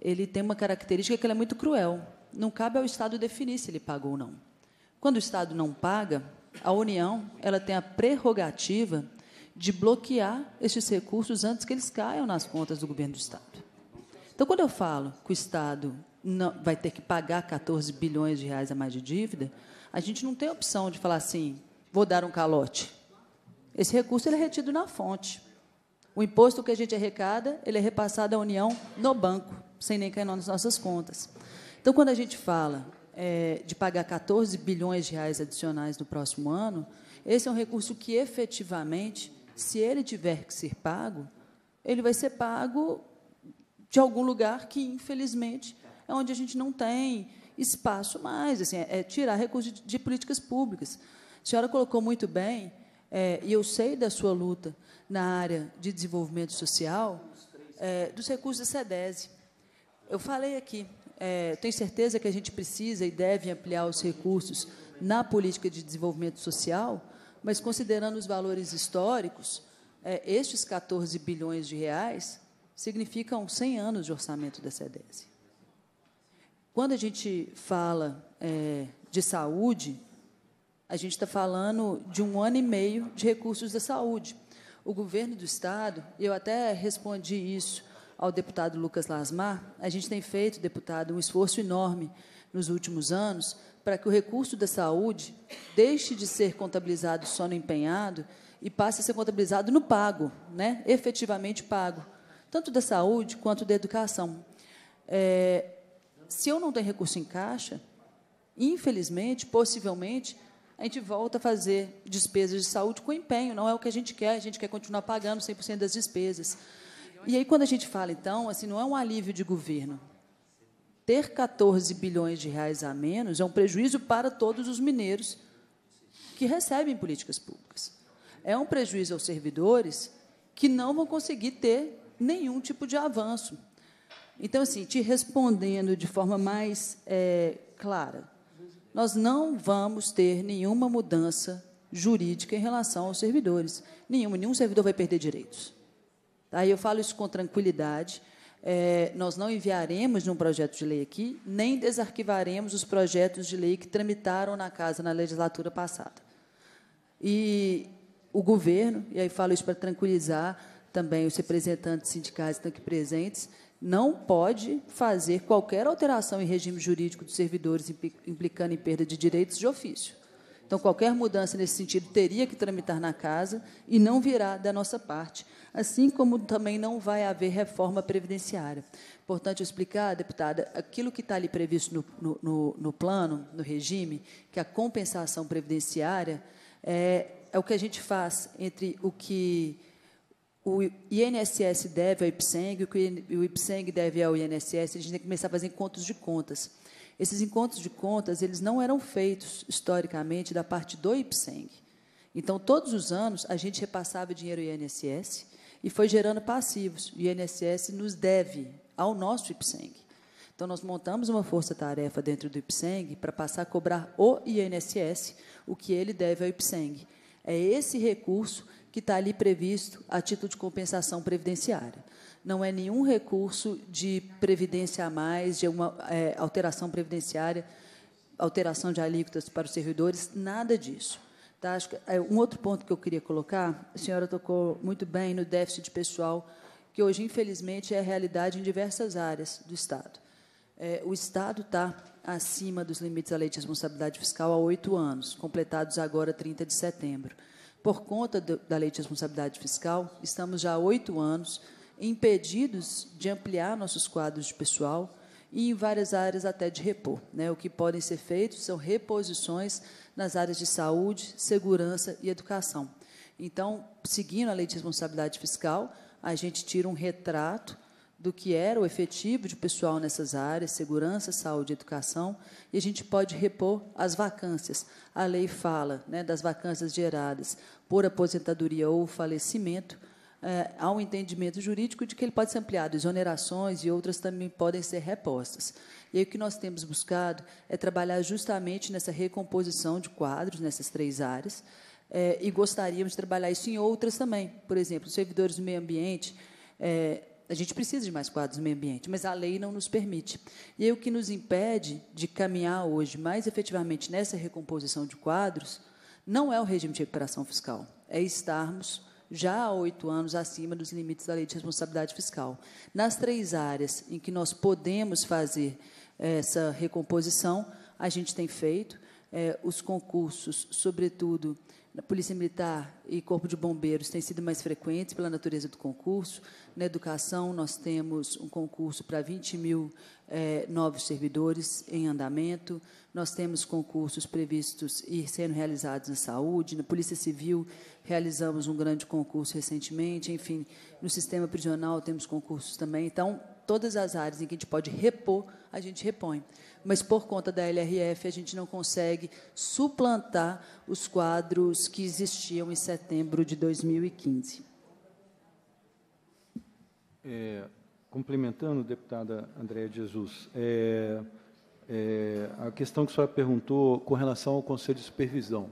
ele tem uma característica que é muito cruel. Não cabe ao Estado definir se ele paga ou não. Quando o Estado não paga, a União ela tem a prerrogativa de bloquear esses recursos antes que eles caiam nas contas do governo do Estado. Então, quando eu falo que o Estado não, vai ter que pagar 14 bilhões de reais a mais de dívida, a gente não tem opção de falar assim, vou dar um calote. Esse recurso ele é retido na fonte. O imposto que a gente arrecada, ele é repassado à União no banco sem nem cair nas nossas contas. Então, quando a gente fala é, de pagar 14 bilhões de reais adicionais no próximo ano, esse é um recurso que, efetivamente, se ele tiver que ser pago, ele vai ser pago de algum lugar que, infelizmente, é onde a gente não tem espaço mais, assim, é, é tirar recursos de, de, políticas públicas. A senhora colocou muito bem, é, e eu sei da sua luta na área de desenvolvimento social, é, dos recursos da SEDESI. Eu falei aqui, é, tenho certeza que a gente precisa e deve ampliar os recursos na política de desenvolvimento social, mas considerando os valores históricos, é, estes 14 bilhões de reais significam 100 anos de orçamento da CEDES. Quando a gente fala é, de saúde, a gente está falando de um ano e meio de recursos da saúde. O governo do Estado, eu até respondi isso ao deputado Lucas Lasmar, a gente tem feito, deputado, um esforço enorme nos últimos anos para que o recurso da saúde deixe de ser contabilizado só no empenhado e passe a ser contabilizado no pago, né? efetivamente pago, tanto da saúde quanto da educação. É, se eu não tenho recurso em caixa, infelizmente, possivelmente, a gente volta a fazer despesas de saúde com empenho, não é o que a gente quer, a gente quer continuar pagando 100% das despesas. E aí, quando a gente fala, então, assim, não é um alívio de governo. Ter 14 bilhões de reais a menos é um prejuízo para todos os mineiros que recebem políticas públicas. É um prejuízo aos servidores que não vão conseguir ter nenhum tipo de avanço. Então, assim, te respondendo de forma mais é, clara, nós não vamos ter nenhuma mudança jurídica em relação aos servidores. Nenhum, nenhum servidor vai perder direitos. Tá? Eu falo isso com tranquilidade. É, nós não enviaremos nenhum projeto de lei aqui, nem desarquivaremos os projetos de lei que tramitaram na casa na legislatura passada. E o governo, e aí falo isso para tranquilizar também os representantes sindicais que estão aqui presentes, não pode fazer qualquer alteração em regime jurídico dos servidores implicando em perda de direitos de ofício. Então, qualquer mudança nesse sentido teria que tramitar na casa e não virá da nossa parte, assim como também não vai haver reforma previdenciária. Importante eu explicar, deputada, aquilo que está ali previsto no, no, no, plano, no regime, que a compensação previdenciária é, é o que a gente faz entre o que o INSS deve ao IPSENG, o que o IPSENG deve ao INSS, a gente tem que começar a fazer contos de contas. Esses encontros de contas, eles não eram feitos historicamente da parte do IPSENG. Então, todos os anos, a gente repassava dinheiro ao INSS e foi gerando passivos. O INSS nos deve ao nosso IPSENG. Então, nós montamos uma força-tarefa dentro do IPSENG para passar a cobrar o INSS o que ele deve ao IPSENG. É esse recurso que está ali previsto a título de compensação previdenciária não é nenhum recurso de previdência a mais, de uma é, alteração previdenciária, alteração de alíquotas para os servidores, nada disso. Tá? Acho que, é, um outro ponto que eu queria colocar, a senhora tocou muito bem no déficit pessoal, que hoje, infelizmente, é realidade em diversas áreas do Estado. É, o Estado está acima dos limites da lei de responsabilidade fiscal há oito anos, completados agora 30 de setembro. Por conta do, da lei de responsabilidade fiscal, estamos já há oito anos impedidos de ampliar nossos quadros de pessoal e em várias áreas até de repor. Né? O que podem ser feitos são reposições nas áreas de saúde, segurança e educação. Então, seguindo a lei de responsabilidade fiscal, a gente tira um retrato do que era o efetivo de pessoal nessas áreas, segurança, saúde e educação, e a gente pode repor as vacâncias. A lei fala né, das vacâncias geradas por aposentadoria ou falecimento, é, há um entendimento jurídico de que ele pode ser ampliado, exonerações e outras também podem ser repostas. E aí, o que nós temos buscado é trabalhar justamente nessa recomposição de quadros nessas três áreas, é, e gostaríamos de trabalhar isso em outras também. Por exemplo, os servidores do meio ambiente, é, a gente precisa de mais quadros do meio ambiente, mas a lei não nos permite. E aí, o que nos impede de caminhar hoje mais efetivamente nessa recomposição de quadros não é o regime de recuperação fiscal, é estarmos já há oito anos acima dos limites da lei de responsabilidade fiscal. Nas três áreas em que nós podemos fazer eh, essa recomposição, a gente tem feito. É, os concursos, sobretudo na Polícia Militar e Corpo de Bombeiros, têm sido mais frequentes pela natureza do concurso. Na educação, nós temos um concurso para 20 mil é, novos servidores em andamento. Nós temos concursos previstos e sendo realizados na saúde, na Polícia Civil realizamos um grande concurso recentemente, enfim, no sistema prisional temos concursos também. Então, todas as áreas em que a gente pode repor, a gente repõe. Mas, por conta da LRF, a gente não consegue suplantar os quadros que existiam em setembro de 2015. É, complementando, deputada Andréa Jesus, é, é, a questão que a senhora perguntou com relação ao Conselho de Supervisão.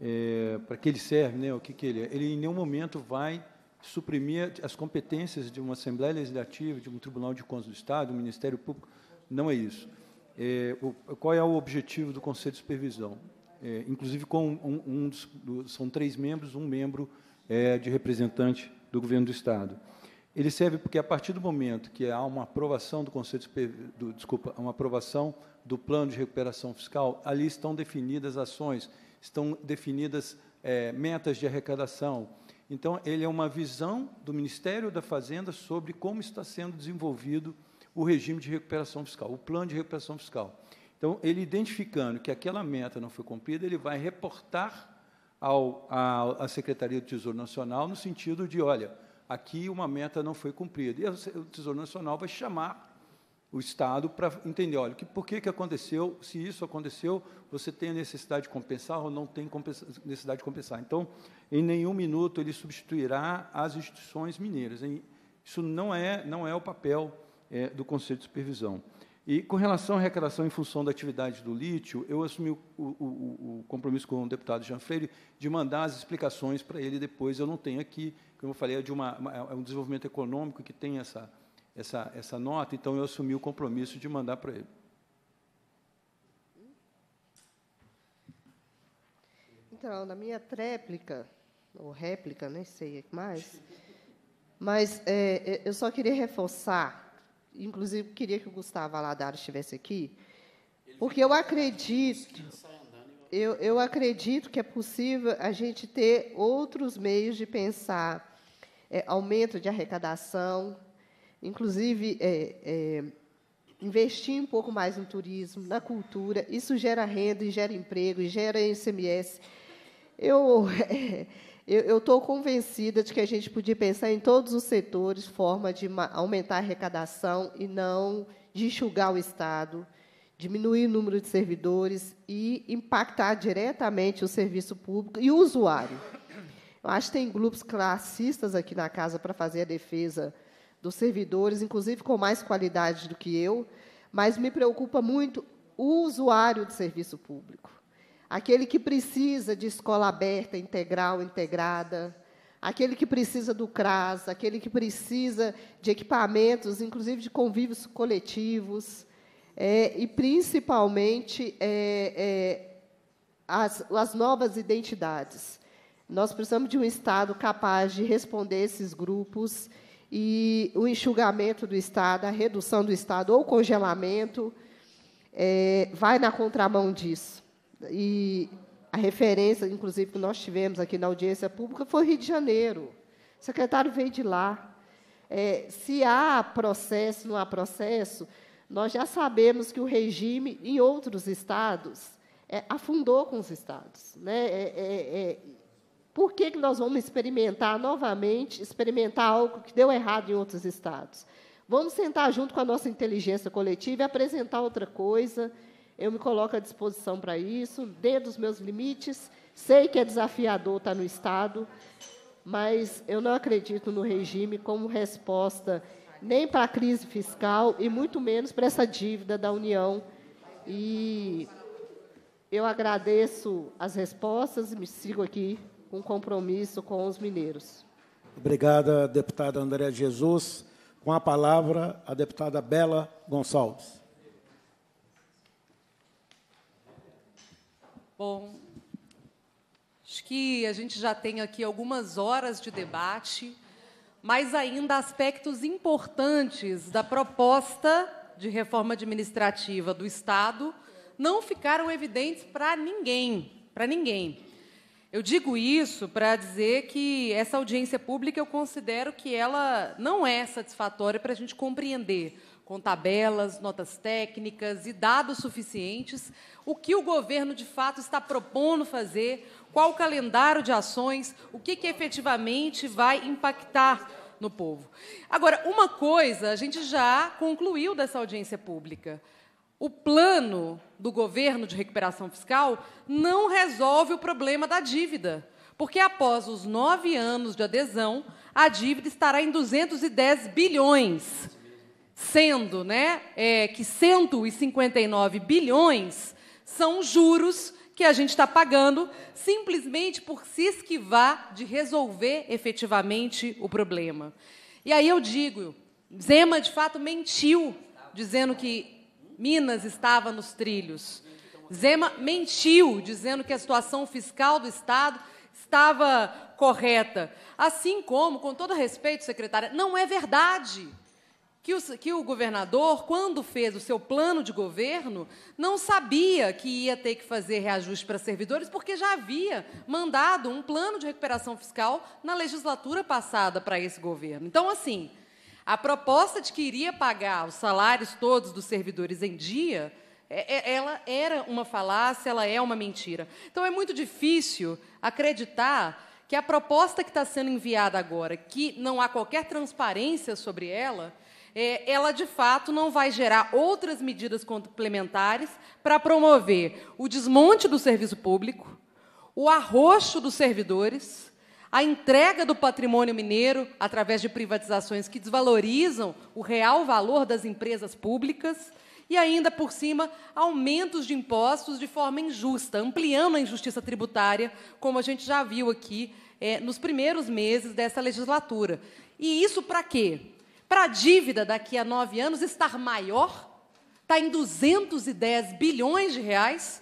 É, Para que ele serve, né, o que, que ele é? Ele, em nenhum momento, vai suprimir as competências de uma Assembleia Legislativa, de um Tribunal de Contas do Estado, do Ministério Público. Não é isso. É, o, qual é o objetivo do Conselho de Supervisão? É, inclusive, com um, um dos, são três membros, um membro é de representante do Governo do Estado. Ele serve porque a partir do momento que há uma aprovação do conceito do, desculpa, uma aprovação do plano de recuperação fiscal, ali estão definidas ações, estão definidas é, metas de arrecadação. Então, ele é uma visão do Ministério da Fazenda sobre como está sendo desenvolvido o regime de recuperação fiscal, o plano de recuperação fiscal. Então, ele identificando que aquela meta não foi cumprida, ele vai reportar ao, à Secretaria do Tesouro Nacional no sentido de, olha, aqui uma meta não foi cumprida. E o Tesouro Nacional vai chamar o Estado para entender, olha, que, por que, que aconteceu, se isso aconteceu, você tem a necessidade de compensar ou não tem necessidade de compensar. Então, em nenhum minuto ele substituirá as instituições mineiras. Isso não é, não é o papel é, do Conselho de Supervisão. E com relação à recuperação em função da atividade do lítio, eu assumi o, o, o compromisso com o deputado Jean Freire de mandar as explicações para ele depois. Eu não tenho aqui, como eu falei, é, de uma, é um desenvolvimento econômico que tem essa, essa, essa nota, então eu assumi o compromisso de mandar para ele. Então, na minha tréplica, ou réplica, nem sei mais, mas é, é eu só queria reforçar Inclusive, queria que o Gustavo Aladar estivesse aqui, porque eu acredito, eu, eu acredito que é possível a gente ter outros meios de pensar é, aumento de arrecadação, inclusive é, é, investir um pouco mais no turismo, na cultura. Isso gera renda, e gera emprego, e gera ICMS. Eu (laughs) é, eu estou convencida de que a gente podia pensar em todos os setores forma de aumentar a arrecadação e não de enxugar o Estado, diminuir o número de servidores e impactar diretamente o serviço público e o usuário. Eu acho que tem grupos classistas aqui na casa para fazer a defesa dos servidores, inclusive com mais qualidade do que eu, mas me preocupa muito o usuário de serviço público aquele que precisa de escola aberta, integral, integrada, aquele que precisa do CRAS, aquele que precisa de equipamentos, inclusive de convívios coletivos, é, e principalmente é, é, as, as novas identidades. Nós precisamos de um Estado capaz de responder esses grupos e o enxugamento do Estado, a redução do Estado ou congelamento é, vai na contramão disso. E a referência, inclusive, que nós tivemos aqui na audiência pública foi Rio de Janeiro. O secretário veio de lá. É, se há processo, não há processo, nós já sabemos que o regime em outros estados é, afundou com os estados. Né? É, é, é por que, que nós vamos experimentar novamente, experimentar algo que deu errado em outros estados? Vamos sentar junto com a nossa inteligência coletiva e apresentar outra coisa, eu me coloco à disposição para isso, dentro dos meus limites. Sei que é desafiador estar no Estado, mas eu não acredito no regime como resposta nem para a crise fiscal e muito menos para essa dívida da União. E eu agradeço as respostas e me sigo aqui com compromisso com os mineiros. Obrigada, deputada Andréa Jesus. Com a palavra, a deputada Bela Gonçalves. Bom, acho que a gente já tem aqui algumas horas de debate, mas ainda aspectos importantes da proposta de reforma administrativa do Estado não ficaram evidentes para ninguém, para ninguém. Eu digo isso para dizer que essa audiência pública eu considero que ela não é satisfatória para a gente compreender com tabelas, notas técnicas e dados suficientes, o que o governo de fato está propondo fazer, qual o calendário de ações, o que, que efetivamente vai impactar no povo. Agora, uma coisa a gente já concluiu dessa audiência pública. O plano do governo de recuperação fiscal não resolve o problema da dívida, porque após os nove anos de adesão, a dívida estará em 210 bilhões sendo né, é, que 159 bilhões são juros que a gente está pagando simplesmente por se esquivar de resolver efetivamente o problema. E aí eu digo, Zema de fato mentiu dizendo que Minas estava nos trilhos. Zema mentiu dizendo que a situação fiscal do Estado estava correta. Assim como, com todo respeito, secretária, não é verdade. Que o, que o governador, quando fez o seu plano de governo, não sabia que ia ter que fazer reajuste para servidores, porque já havia mandado um plano de recuperação fiscal na legislatura passada para esse governo. Então, assim, a proposta de que iria pagar os salários todos dos servidores em dia, é, é, ela era uma falácia, ela é uma mentira. Então é muito difícil acreditar que a proposta que está sendo enviada agora, que não há qualquer transparência sobre ela, é, ela de fato não vai gerar outras medidas complementares para promover o desmonte do serviço público, o arroxo dos servidores, a entrega do patrimônio mineiro através de privatizações que desvalorizam o real valor das empresas públicas e ainda por cima aumentos de impostos de forma injusta, ampliando a injustiça tributária, como a gente já viu aqui é, nos primeiros meses dessa legislatura. E isso para quê? para a dívida daqui a nove anos estar maior, está em 210 bilhões de reais.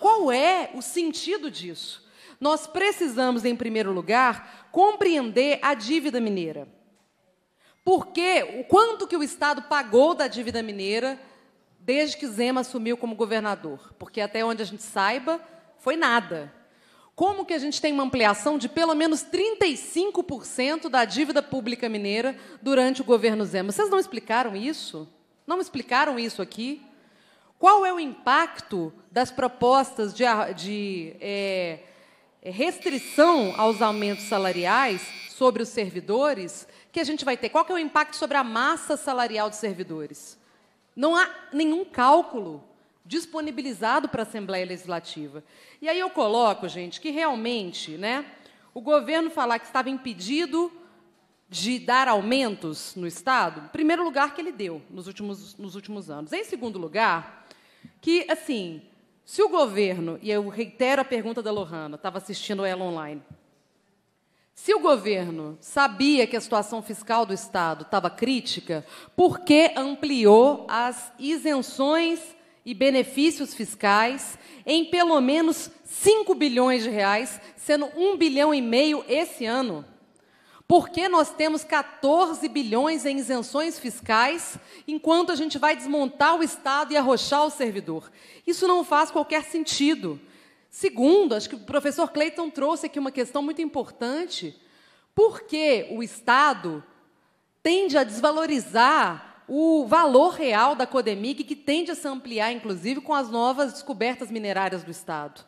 Qual é o sentido disso? Nós precisamos, em primeiro lugar, compreender a dívida mineira. Porque o quanto que o Estado pagou da dívida mineira desde que Zema assumiu como governador? Porque até onde a gente saiba, foi nada como que a gente tem uma ampliação de pelo menos 35% da dívida pública mineira durante o governo Zema. Vocês não explicaram isso? Não explicaram isso aqui? Qual é o impacto das propostas de, de é, restrição aos aumentos salariais sobre os servidores que a gente vai ter? Qual é o impacto sobre a massa salarial dos servidores? Não há nenhum cálculo disponibilizado para a Assembleia Legislativa. E aí eu coloco, gente, que realmente, né, o governo falar que estava impedido de dar aumentos no Estado, primeiro lugar que ele deu nos últimos, nos últimos anos. Em segundo lugar, que, assim, se o governo, e eu reitero a pergunta da Lohana, estava assistindo ela online, se o governo sabia que a situação fiscal do Estado estava crítica, por que ampliou as isenções e benefícios fiscais em pelo menos 5 bilhões de reais, sendo 1 bilhão e meio esse ano. Por que nós temos 14 bilhões em isenções fiscais, enquanto a gente vai desmontar o Estado e arrochar o servidor? Isso não faz qualquer sentido. Segundo, acho que o professor Cleiton trouxe aqui uma questão muito importante. Por que o Estado tende a desvalorizar o valor real da Codemig, que tende a se ampliar, inclusive, com as novas descobertas minerárias do Estado.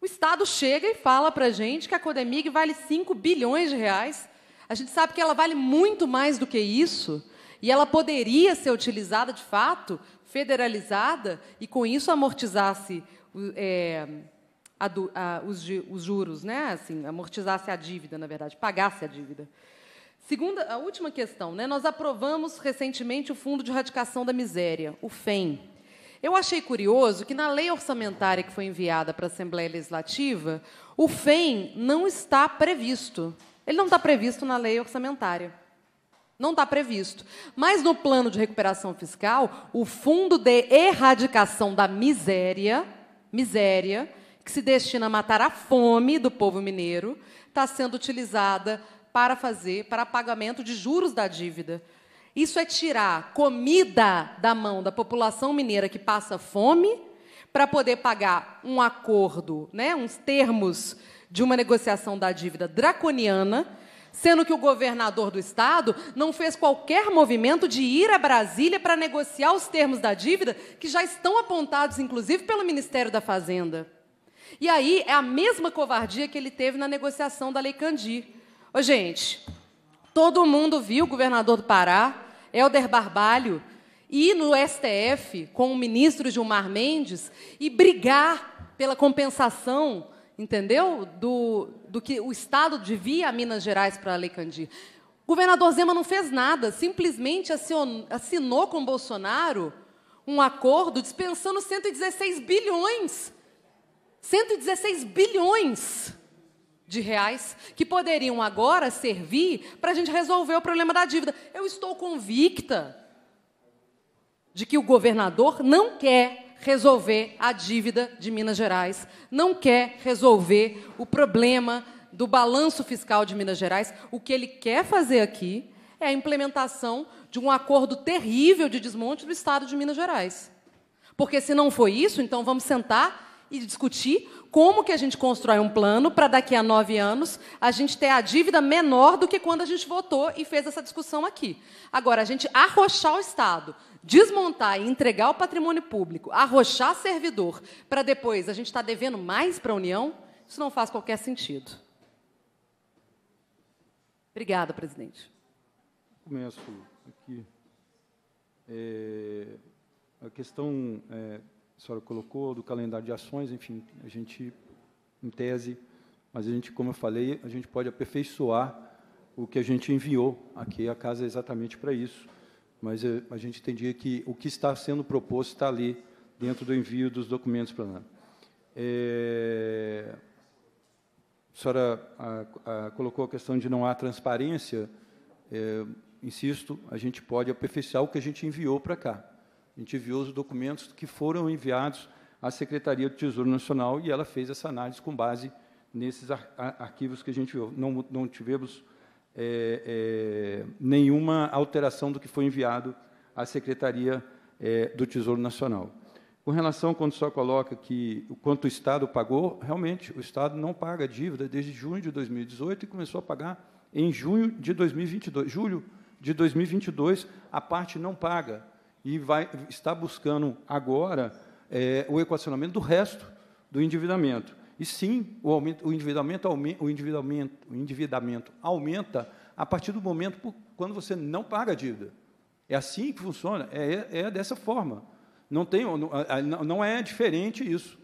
O Estado chega e fala para a gente que a Codemig vale 5 bilhões de reais. A gente sabe que ela vale muito mais do que isso e ela poderia ser utilizada de fato, federalizada, e com isso amortizasse é, a, a, os, os, juros, né? assim, amortizasse a dívida, na verdade, pagasse a dívida. Segunda, a última questão, né? Nós aprovamos recentemente o Fundo de Erradicação da Miséria, o FEM. Eu achei curioso que na lei orçamentária que foi enviada para a Assembleia Legislativa, o FEM não está previsto. Ele não está previsto na lei orçamentária. Não está previsto. Mas no plano de recuperação fiscal, o Fundo de Erradicação da Miséria, miséria, que se destina a matar a fome do povo mineiro, está sendo utilizada para fazer para pagamento de juros da dívida. Isso é tirar comida da mão da população mineira que passa fome para poder pagar um acordo, né, uns termos de uma negociação da dívida draconiana, sendo que o governador do estado não fez qualquer movimento de ir a Brasília para negociar os termos da dívida que já estão apontados inclusive pelo Ministério da Fazenda. E aí é a mesma covardia que ele teve na negociação da Lei Candir. Ô, gente, todo mundo viu o governador do Pará, Helder Barbalho, ir no STF com o ministro Gilmar Mendes e brigar pela compensação, entendeu? Do, do que o Estado devia a Minas Gerais para a Lei Candir. O governador Zema não fez nada, simplesmente assinou, assinou com Bolsonaro um acordo dispensando 116 bilhões. 116 bilhões de reais que poderiam agora servir para a gente resolver o problema da dívida. Eu estou convicta de que o governador não quer resolver a dívida de Minas Gerais, não quer resolver o problema do balanço fiscal de Minas Gerais. O que ele quer fazer aqui é a implementação de um acordo terrível de desmonte do Estado de Minas Gerais. Porque se não foi isso, então vamos sentar e discutir como que a gente constrói um plano para daqui a nove anos a gente ter a dívida menor do que quando a gente votou e fez essa discussão aqui. Agora, a gente arrochar o Estado, desmontar e entregar o patrimônio público, arrochar servidor, para depois a gente estar tá devendo mais para a União, isso não faz qualquer sentido. Obrigada, presidente. Começo aqui. É, a questão é a senhora colocou, do calendário de ações, enfim, a gente, em tese, mas a gente, como eu falei, a gente pode aperfeiçoar o que a gente enviou aqui a casa é exatamente para isso. Mas eh, a gente entendia que o que está sendo proposto está ali, dentro do envio dos documentos para lá. É... A senhora a, a, colocou a questão de não há transparência. É, insisto, a gente pode aperfeiçoar o que a gente enviou para cá. A gente viu os documentos que foram enviados à Secretaria do Tesouro Nacional e ela fez essa análise com base nesses ar arquivos que a gente viu. Não, não tivemos é, é, nenhuma alteração do que foi enviado à Secretaria é, do Tesouro Nacional. Com relação quando só coloca que o quanto o Estado pagou, realmente o Estado não paga dívida desde junho de 2018 e começou a pagar em junho de 2022, julho de 2022, a parte não paga e vai está buscando agora é, o equacionamento do resto do endividamento. E sim, o, aumento, o, endividamento, o, endividamento, o endividamento aumenta a partir do momento por, quando você não paga a dívida. É assim que funciona, é, é, é dessa forma. Não, tem, não, não é diferente isso.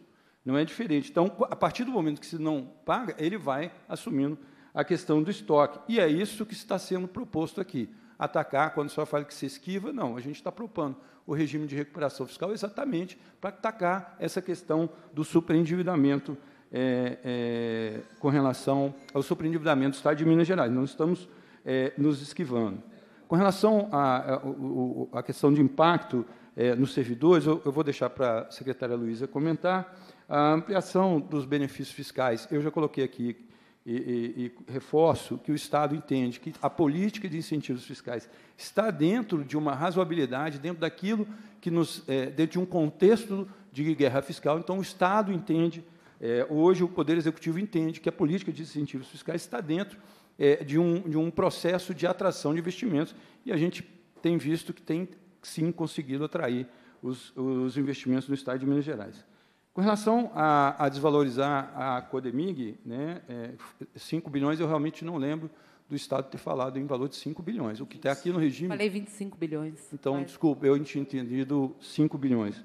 Não é diferente. Então, a partir do momento que se não paga, ele vai assumindo a questão do estoque. E é isso que está sendo proposto aqui atacar quando só fala que se esquiva. Não, a gente está propondo o regime de recuperação fiscal exatamente para atacar essa questão do superendividamento é, é, com relação ao superendividamento do Estado de Minas Gerais. Não estamos é, nos esquivando. Com relação à questão de impacto é, nos servidores, eu, eu vou deixar para a secretária Luísa comentar. A ampliação dos benefícios fiscais, eu já coloquei aqui e, e, e reforço que o Estado entende que a política de incentivos fiscais está dentro de uma razoabilidade, dentro daquilo que nos, é, dentro de um contexto de guerra fiscal. Então, o Estado entende, é, hoje o Poder Executivo entende que a política de incentivos fiscais está dentro é, de, um, de um processo de atração de investimentos e a gente tem visto que tem sim conseguido atrair os, os investimentos no Estado de Minas Gerais. Com relação a, a desvalorizar a Codemig, né, é, 5 bilhões eu realmente não lembro do Estado ter falado em valor de 5 bilhões. O que está aqui no regime... Falei 25 bilhões. Então, mas... desculpa, eu tinha entendido 5 bilhões.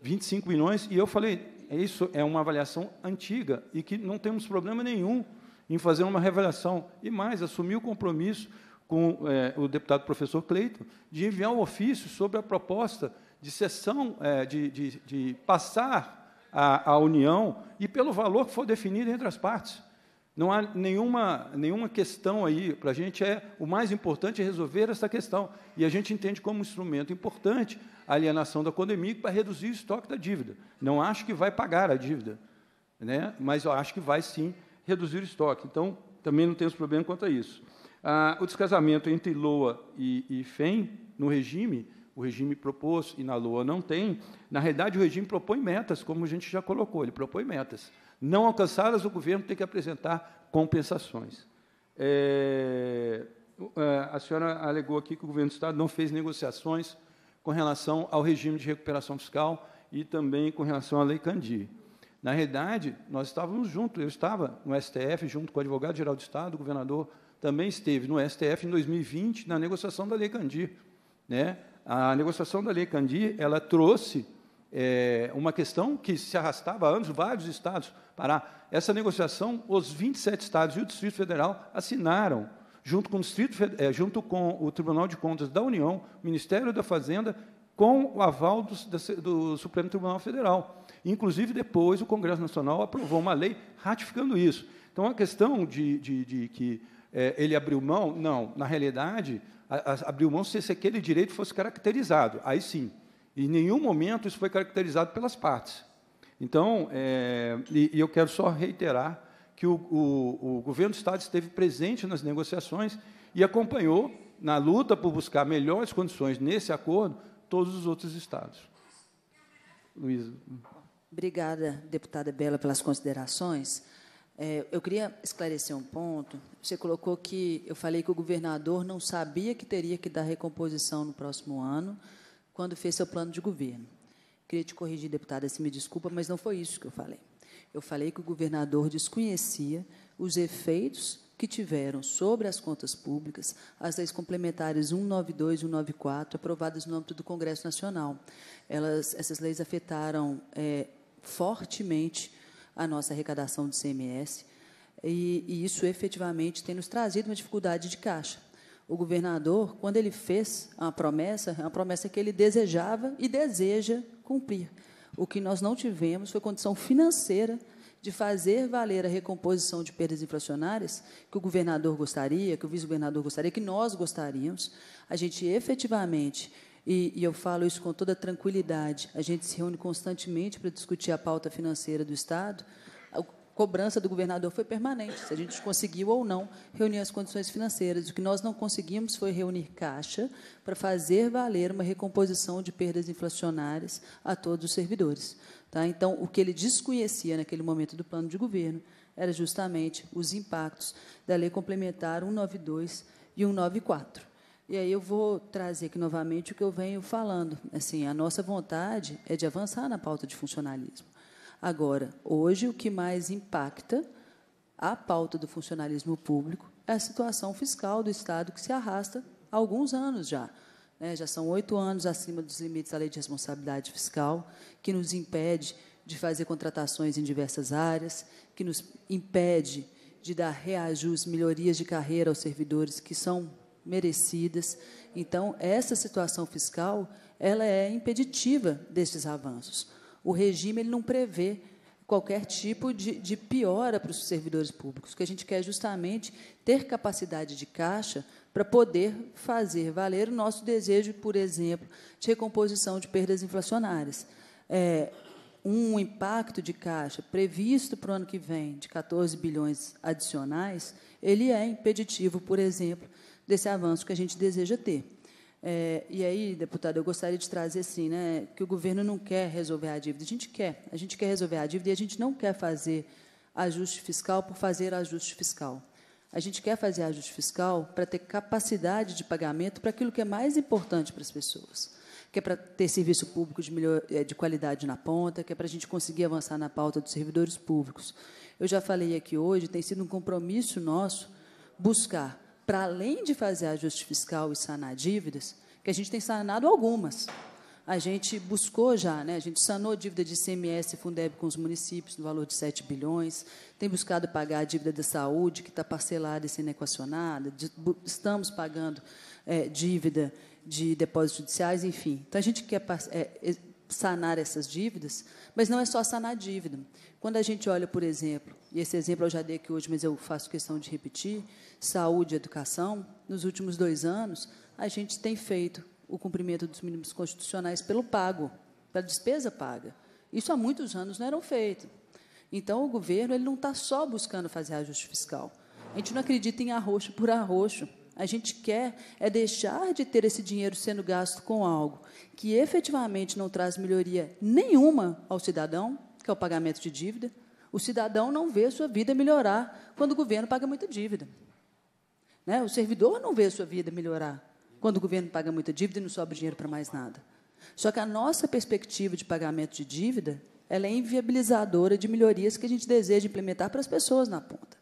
25 bilhões, e eu falei, isso é uma avaliação antiga e que não temos problema nenhum em fazer uma revelação. E mais, assumir o compromisso com é, o deputado professor Cleito de enviar um ofício sobre a proposta de sessão, é, de, de, de passar a, a união e pelo valor que for definido entre as partes. Não há nenhuma, nenhuma questão aí. Para a gente é o mais importante é resolver essa questão. E a gente entende como um instrumento importante a alienação da Condemic para reduzir o estoque da dívida. Não acho que vai pagar a dívida, né? mas eu acho que vai sim reduzir o estoque. Então, também não temos problema quanto a isso. Ah, o descasamento entre LOA e, e FEM no regime o regime propôs e na Lua não tem, na realidade o regime propõe metas, como a gente já colocou, ele propõe metas. Não alcançadas, o governo tem que apresentar compensações. É, é, a senhora alegou aqui que o governo do Estado não fez negociações com relação ao regime de recuperação fiscal e também com relação à Lei Candir. Na realidade, nós estávamos juntos, eu estava no STF, junto com o advogado-geral do Estado, o governador também esteve no STF em 2020, na negociação da Lei Candir. Né? A negociação da Lei Candi, ela trouxe é, uma questão que se arrastava há anos, vários estados, para Essa negociação, os 27 estados e o Distrito Federal assinaram, junto com o, Distrito, é, junto com o Tribunal de Contas da União, Ministério da Fazenda, com o aval do, do Supremo Tribunal Federal. Inclusive, depois, o Congresso Nacional aprovou uma lei ratificando isso. Então, a questão de, de, de que é, ele abriu mão, não. Na realidade, abriu mão se aquele direito fosse caracterizado. Aí sim. Em nenhum momento isso foi caracterizado pelas partes. Então, é, e, e, eu quero só reiterar que o, o, o, governo do Estado esteve presente nas negociações e acompanhou, na luta por buscar melhores condições nesse acordo, todos os outros Estados. Luísa. Obrigada, deputada Bela, pelas considerações. É, eu queria esclarecer um ponto. Você colocou que eu falei que o governador não sabia que teria que dar recomposição no próximo ano, quando fez seu plano de governo. Queria te corrigir, deputada, se me desculpa, mas não foi isso que eu falei. Eu falei que o governador desconhecia os efeitos que tiveram sobre as contas públicas as leis complementares 192 e 194 aprovadas no âmbito do Congresso Nacional. Elas, essas leis afetaram é, fortemente a nossa arrecadação de CMS, e, e isso efetivamente tem nos trazido uma dificuldade de caixa. O governador, quando ele fez a promessa, é uma promessa que ele desejava e deseja cumprir. O que nós não tivemos foi condição financeira de fazer valer a recomposição de perdas inflacionárias que o governador gostaria, que o vice-governador gostaria, que nós gostaríamos. A gente efetivamente e, e eu falo isso com toda tranquilidade. A gente se reúne constantemente para discutir a pauta financeira do Estado. A cobrança do governador foi permanente, se a gente conseguiu ou não reunir as condições financeiras. O que nós não conseguimos foi reunir caixa para fazer valer uma recomposição de perdas inflacionárias a todos os servidores. Tá? Então, o que ele desconhecia naquele momento do plano de governo era justamente os impactos da Lei Complementar 192 e 194. E aí eu vou trazer aqui novamente o que eu venho falando. Assim, a nossa vontade é de avançar na pauta de funcionalismo. Agora, hoje o que mais impacta a pauta do funcionalismo público é a situação fiscal do Estado que se arrasta há alguns anos já. Né? Já são oito anos acima dos limites da lei de responsabilidade fiscal, que nos impede de fazer contratações em diversas áreas, que nos impede de dar reajuste, melhorias de carreira aos servidores que são merecidas. Então, essa situação fiscal ela é impeditiva desses avanços. O regime ele não prevê qualquer tipo de, de piora para os servidores públicos. O que a gente quer é justamente ter capacidade de caixa para poder fazer valer o nosso desejo, por exemplo, de recomposição de perdas inflacionárias. É, um impacto de caixa previsto para o ano que vem de 14 bilhões adicionais, ele é impeditivo, por exemplo, desse avanço que a gente deseja ter. É, e aí, deputado, eu gostaria de trazer assim, né, que o governo não quer resolver a dívida. A gente quer, a gente quer resolver a dívida e a gente não quer fazer ajuste fiscal por fazer ajuste fiscal. A gente quer fazer ajuste fiscal para ter capacidade de pagamento para aquilo que é mais importante para as pessoas, que é para ter serviço público de, melhor, é, de qualidade na ponta, que é para a gente conseguir avançar na pauta dos servidores públicos. Eu já falei aqui hoje, tem sido um compromisso nosso buscar para além de fazer ajuste fiscal e sanar dívidas, que a gente tem sanado algumas. A gente buscou já, né? a gente sanou dívida de ICMS e Fundeb com os municípios, no valor de 7 bilhões, tem buscado pagar a dívida da saúde, que está parcelada e sendo equacionada, estamos pagando é, dívida de depósitos judiciais, enfim. Então, a gente quer é, sanar essas dívidas, mas não é só sanar a dívida. Quando a gente olha, por exemplo, e esse exemplo eu já dei aqui hoje, mas eu faço questão de repetir, saúde e educação, nos últimos dois anos, a gente tem feito o cumprimento dos mínimos constitucionais pelo pago, pela despesa paga. Isso há muitos anos não era feito. Então, o governo ele não está só buscando fazer ajuste fiscal. A gente não acredita em arroxo por arroxo. A gente quer é deixar de ter esse dinheiro sendo gasto com algo que efetivamente não traz melhoria nenhuma ao cidadão, que é o pagamento de dívida. O cidadão não vê sua vida melhorar quando o governo paga muita dívida. Né? O servidor não vê sua vida melhorar quando o governo paga muita dívida e não sobra dinheiro para mais nada. Só que a nossa perspectiva de pagamento de dívida ela é inviabilizadora de melhorias que a gente deseja implementar para as pessoas na ponta.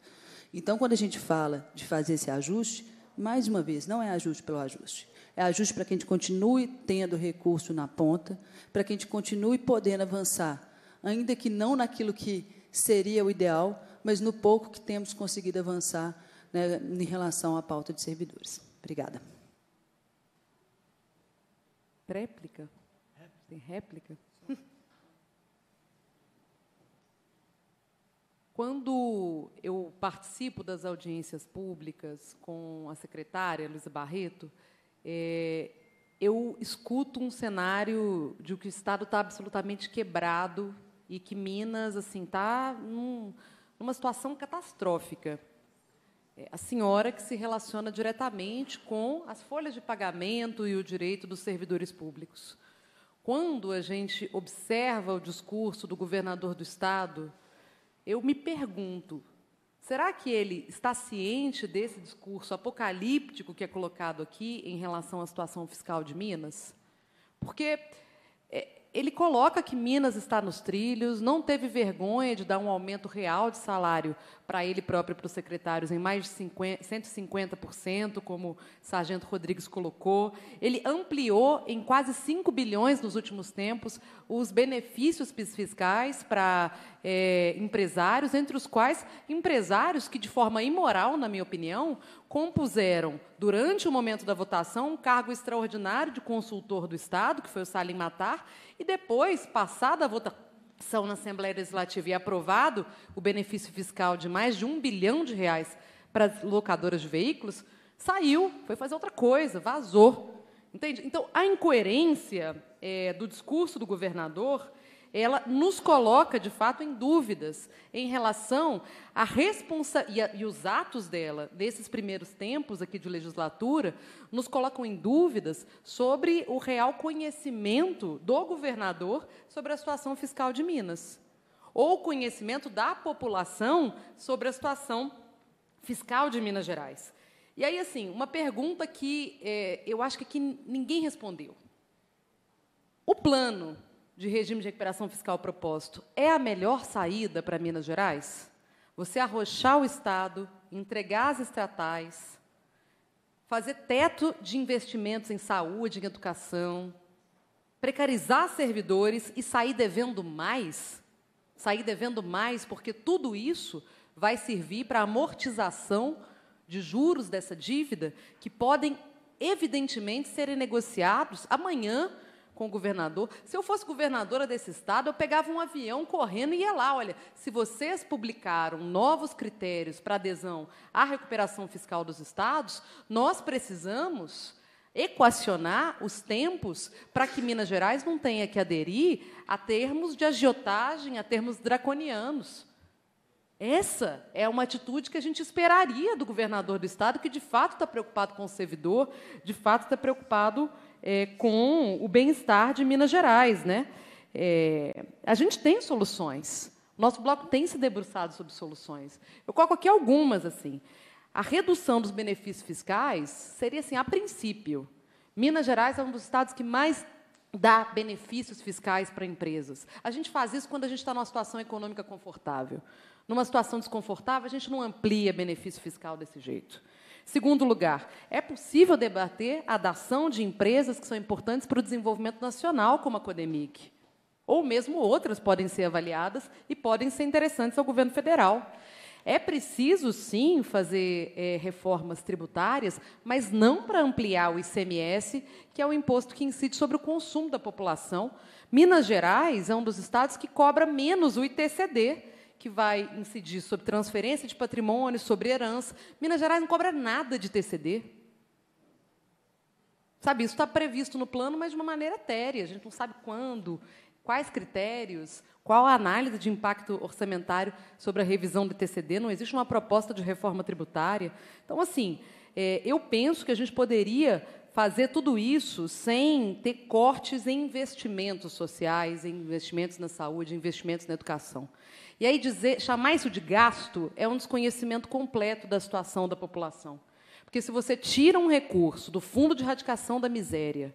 Então, quando a gente fala de fazer esse ajuste, mais uma vez, não é ajuste pelo ajuste. É ajuste para que a gente continue tendo recurso na ponta, para que a gente continue podendo avançar, ainda que não naquilo que seria o ideal, mas no pouco que temos conseguido avançar né, em relação à pauta de servidores. Obrigada. Réplica? Tem réplica? Quando eu participo das audiências públicas com a secretária Luiza Barreto, é, eu escuto um cenário de que o Estado está absolutamente quebrado e que Minas assim está num, numa situação catastrófica. É, a senhora que se relaciona diretamente com as folhas de pagamento e o direito dos servidores públicos. Quando a gente observa o discurso do governador do Estado eu me pergunto: será que ele está ciente desse discurso apocalíptico que é colocado aqui em relação à situação fiscal de Minas? Porque é, ele coloca que Minas está nos trilhos, não teve vergonha de dar um aumento real de salário para ele próprio e para os secretários em mais de 50, 150%, como o Sargento Rodrigues colocou. Ele ampliou em quase 5 bilhões nos últimos tempos os benefícios fiscais para é, eh, empresários, entre os quais empresários que, de forma imoral, na minha opinião, compuseram, durante o momento da votação, um cargo extraordinário de consultor do Estado, que foi o Salim Matar, e depois, passada a votação, na Assembleia Legislativa e aprovado o benefício fiscal de mais de um bilhão de reais para as locadoras de veículos, saiu, foi fazer outra coisa, vazou. Entende? Então, a incoerência é, do discurso do governador ela nos coloca, de fato, em dúvidas em relação à responsa e, a, e os atos dela, desses primeiros tempos aqui de legislatura, nos colocam em dúvidas sobre o real conhecimento do governador sobre a situação fiscal de Minas, ou conhecimento da população sobre a situação fiscal de Minas Gerais. E aí, assim, uma pergunta que é, eu acho que aqui ninguém respondeu. O plano de regime de recuperação fiscal proposto é a melhor saída para Minas Gerais? Você arrochar o Estado, entregar as estatais, fazer teto de investimentos em saúde, em educação, precarizar servidores e sair devendo mais? Sair devendo mais, porque tudo isso vai servir para amortização de juros dessa dívida que podem, evidentemente, serem negociados amanhã com o governador. Se eu fosse governadora desse estado, eu pegava um avião correndo e ia lá. Olha, se vocês publicaram novos critérios para adesão à recuperação fiscal dos estados, nós precisamos equacionar os tempos para que Minas Gerais não tenha que aderir a termos de agiotagem, a termos draconianos. Essa é uma atitude que a gente esperaria do governador do Estado, que de fato está preocupado com o servidor, de fato está preocupado é, com o bem-estar de Minas Gerais. Né? É, a gente tem soluções. Nosso bloco tem se debruçado sobre soluções. Eu coloco aqui algumas. assim. A redução dos benefícios fiscais seria, assim, a princípio. Minas Gerais é um dos estados que mais dá benefícios fiscais para empresas. A gente faz isso quando a gente está numa situação econômica confortável. Numa situação desconfortável, a gente não amplia benefício fiscal desse jeito. Segundo lugar, é possível debater a dação de empresas que são importantes para o desenvolvimento nacional, como a Codemic. Ou mesmo outras podem ser avaliadas e podem ser interessantes ao governo federal. É preciso, sim, fazer é, reformas tributárias, mas não para ampliar o ICMS, que é o imposto que incide sobre o consumo da população. Minas Gerais é um dos estados que cobra menos o ITCD, que vai incidir sobre transferência de patrimônio, sobre herança. Minas Gerais não cobra nada de TCD. Sabe, isso está previsto no plano, mas de uma maneira etérea. A gente não sabe quando, quais critérios, qual a análise de impacto orçamentário sobre a revisão do TCD. Não existe uma proposta de reforma tributária. Então, assim, é, eu penso que a gente poderia fazer tudo isso sem ter cortes em investimentos sociais, em investimentos na saúde, investimentos na educação. E aí dizer, chamar isso de gasto é um desconhecimento completo da situação da população. Porque se você tira um recurso do Fundo de Erradicação da Miséria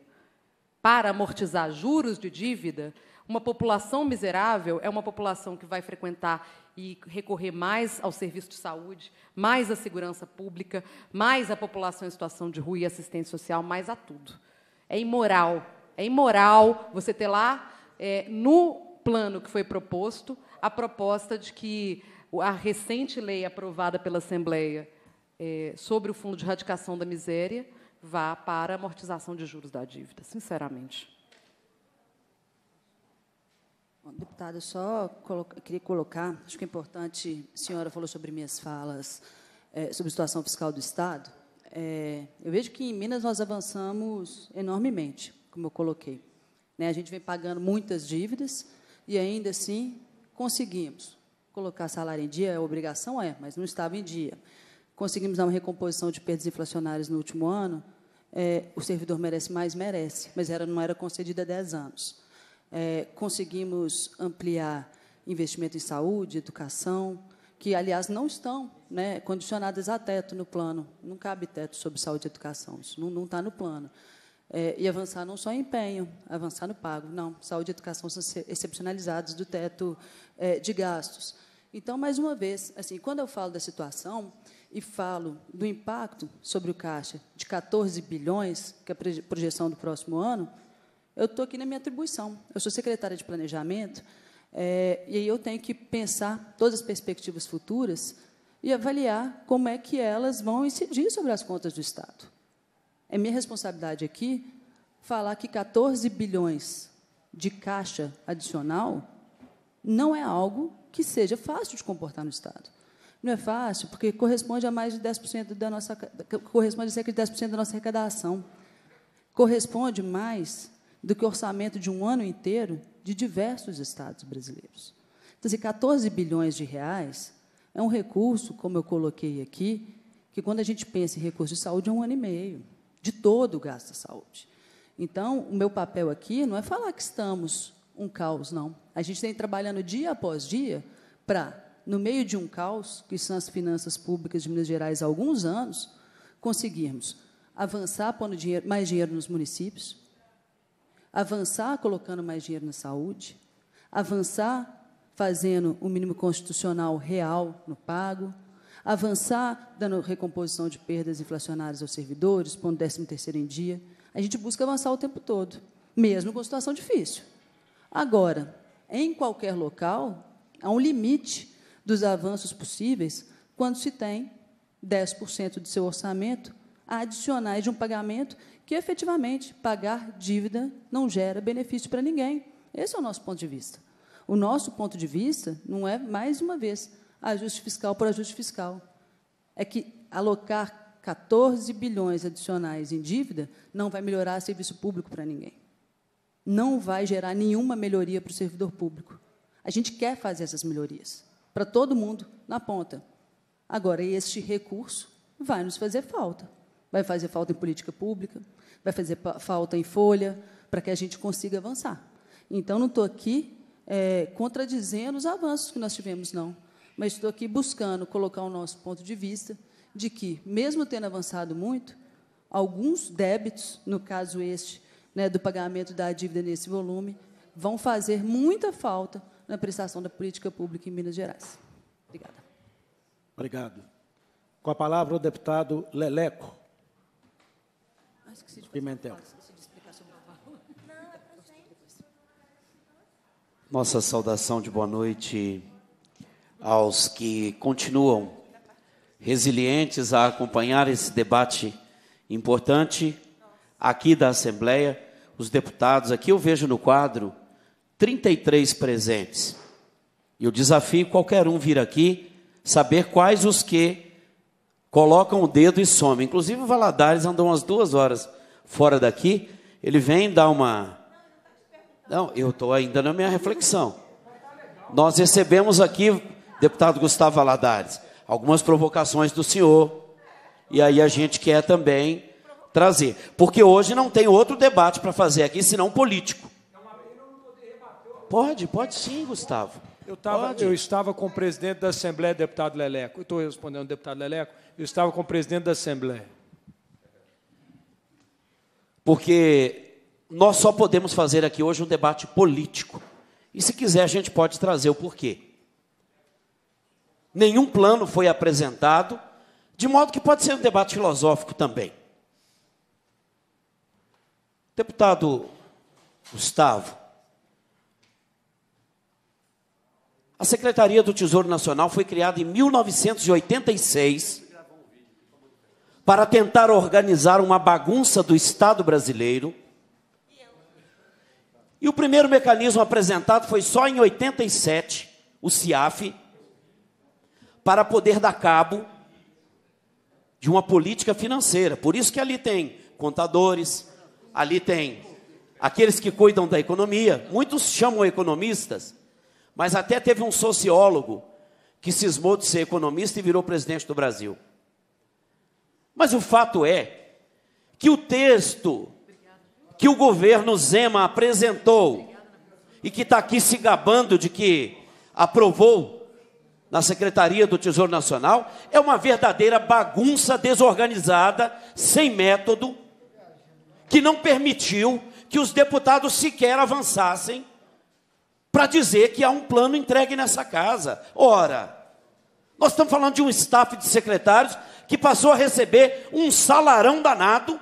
para amortizar juros de dívida, uma população miserável é uma população que vai frequentar e recorrer mais ao serviço de saúde, mais à segurança pública, mais à população em situação de rua e assistência social, mais a tudo. É imoral. É imoral você ter lá, é, no plano que foi proposto, a proposta de que a recente lei aprovada pela Assembleia é, sobre o Fundo de Erradicação da Miséria vá para a amortização de juros da dívida, sinceramente. Bom, deputada, só queria colocar, acho que é importante, a senhora falou sobre minhas falas é, sobre a situação fiscal do Estado. É, eu vejo que em Minas nós avançamos enormemente, como eu coloquei. Né, a gente vem pagando muitas dívidas e ainda assim Conseguimos. Colocar salário em dia é obrigação? É, mas não estava em dia. Conseguimos dar uma recomposição de perdas inflacionárias no último ano? É, o servidor merece mais? Merece, mas era, não era concedida há 10 anos. É, conseguimos ampliar investimento em saúde, educação, que, aliás, não estão né, condicionadas a teto no plano. Não cabe teto sobre saúde e educação, isso não está no plano. É, e avançar não só em empenho, avançar no pago, não. Saúde e educação são excepcionalizados do teto é, de gastos. Então, mais uma vez, assim, quando eu falo da situação e falo do impacto sobre o caixa de 14 bilhões, que é a projeção do próximo ano, eu estou aqui na minha atribuição. Eu sou secretária de planejamento, é, e aí eu tenho que pensar todas as perspectivas futuras e avaliar como é que elas vão incidir sobre as contas do Estado. É minha responsabilidade aqui falar que 14 bilhões de caixa adicional não é algo que seja fácil de comportar no Estado. Não é fácil, porque corresponde a mais de 10% da nossa corresponde a cerca de 10% da nossa arrecadação. Corresponde mais do que o orçamento de um ano inteiro de diversos estados brasileiros. Então, assim, 14 bilhões de reais é um recurso, como eu coloquei aqui, que quando a gente pensa em recurso de saúde é um ano e meio de todo o gasto da saúde. Então, o meu papel aqui não é falar que estamos um caos, não. A gente tem trabalhando dia após dia para, no meio de um caos, que são as finanças públicas de Minas Gerais há alguns anos, conseguirmos avançar pondo dinheiro, mais dinheiro nos municípios, avançar colocando mais dinheiro na saúde, avançar fazendo o um mínimo constitucional real no pago, avançar dando recomposição de perdas inflacionárias aos servidores, pondo 13º em dia. A gente busca avançar o tempo todo, mesmo com situação difícil. Agora, em qualquer local, há um limite dos avanços possíveis quando se tem 10% do seu orçamento adicionais de um pagamento que, efetivamente, pagar dívida não gera benefício para ninguém. Esse é o nosso ponto de vista. O nosso ponto de vista não é, mais uma vez, ajuste fiscal por ajuste fiscal. É que alocar 14 bilhões adicionais em dívida não vai melhorar serviço público para ninguém. Não vai gerar nenhuma melhoria para o servidor público. A gente quer fazer essas melhorias para todo mundo na ponta. Agora, este recurso vai nos fazer falta. Vai fazer falta em política pública, vai fazer falta em folha, para que a gente consiga avançar. Então, não estou aqui é, contradizendo os avanços que nós tivemos, não mas estou aqui buscando colocar o nosso ponto de vista de que, mesmo tendo avançado muito, alguns débitos, no caso este, né, do pagamento da dívida nesse volume, vão fazer muita falta na prestação da política pública em Minas Gerais. Obrigada. Obrigado. Com a palavra o deputado Leleco. Ah, se Pimentel. É Nossa saudação de boa noite aos que continuam resilientes a acompanhar esse debate importante aqui da Assembleia, os deputados. Aqui eu vejo no quadro 33 presentes. E eu desafio qualquer um vir aqui saber quais os que colocam o dedo e somem. Inclusive o Valadares andou umas duas horas fora daqui. Ele vem dar uma. Não, eu estou ainda na minha reflexão. Nós recebemos aqui deputado Gustavo Aladares, algumas provocações do senhor. E aí a gente quer também trazer. Porque hoje não tem outro debate para fazer aqui, senão político. Pode, pode sim, Gustavo. Eu, tava, eu, estava com o presidente da Assembleia, deputado Leleco. Estou respondendo, deputado Leleco. Eu estava com o presidente da Assembleia. Porque nós só podemos fazer aqui hoje um debate político. E se quiser, a gente pode trazer o porquê nenhum plano foi apresentado, de modo que pode ser um debate filosófico também. Deputado Gustavo, a Secretaria do Tesouro Nacional foi criada em 1986 para tentar organizar uma bagunça do Estado brasileiro. E o primeiro mecanismo apresentado foi só em 87, o CIAF, para poder dar cabo de uma política financeira. Por isso que ali tem contadores, ali tem aqueles que cuidam da economia. Muitos chamam economistas, mas até teve um sociólogo que cismou de ser economista e virou presidente do Brasil. Mas o fato é que o texto que o governo Zema apresentou e que está aqui se gabando de que aprovou na Secretaria do Tesouro Nacional, é uma verdadeira bagunça desorganizada, sem método, que não permitiu que os deputados sequer avançassem para dizer que há um plano entregue nessa casa. Ora, nós estamos falando de um staff de secretários que passou a receber um salarão danado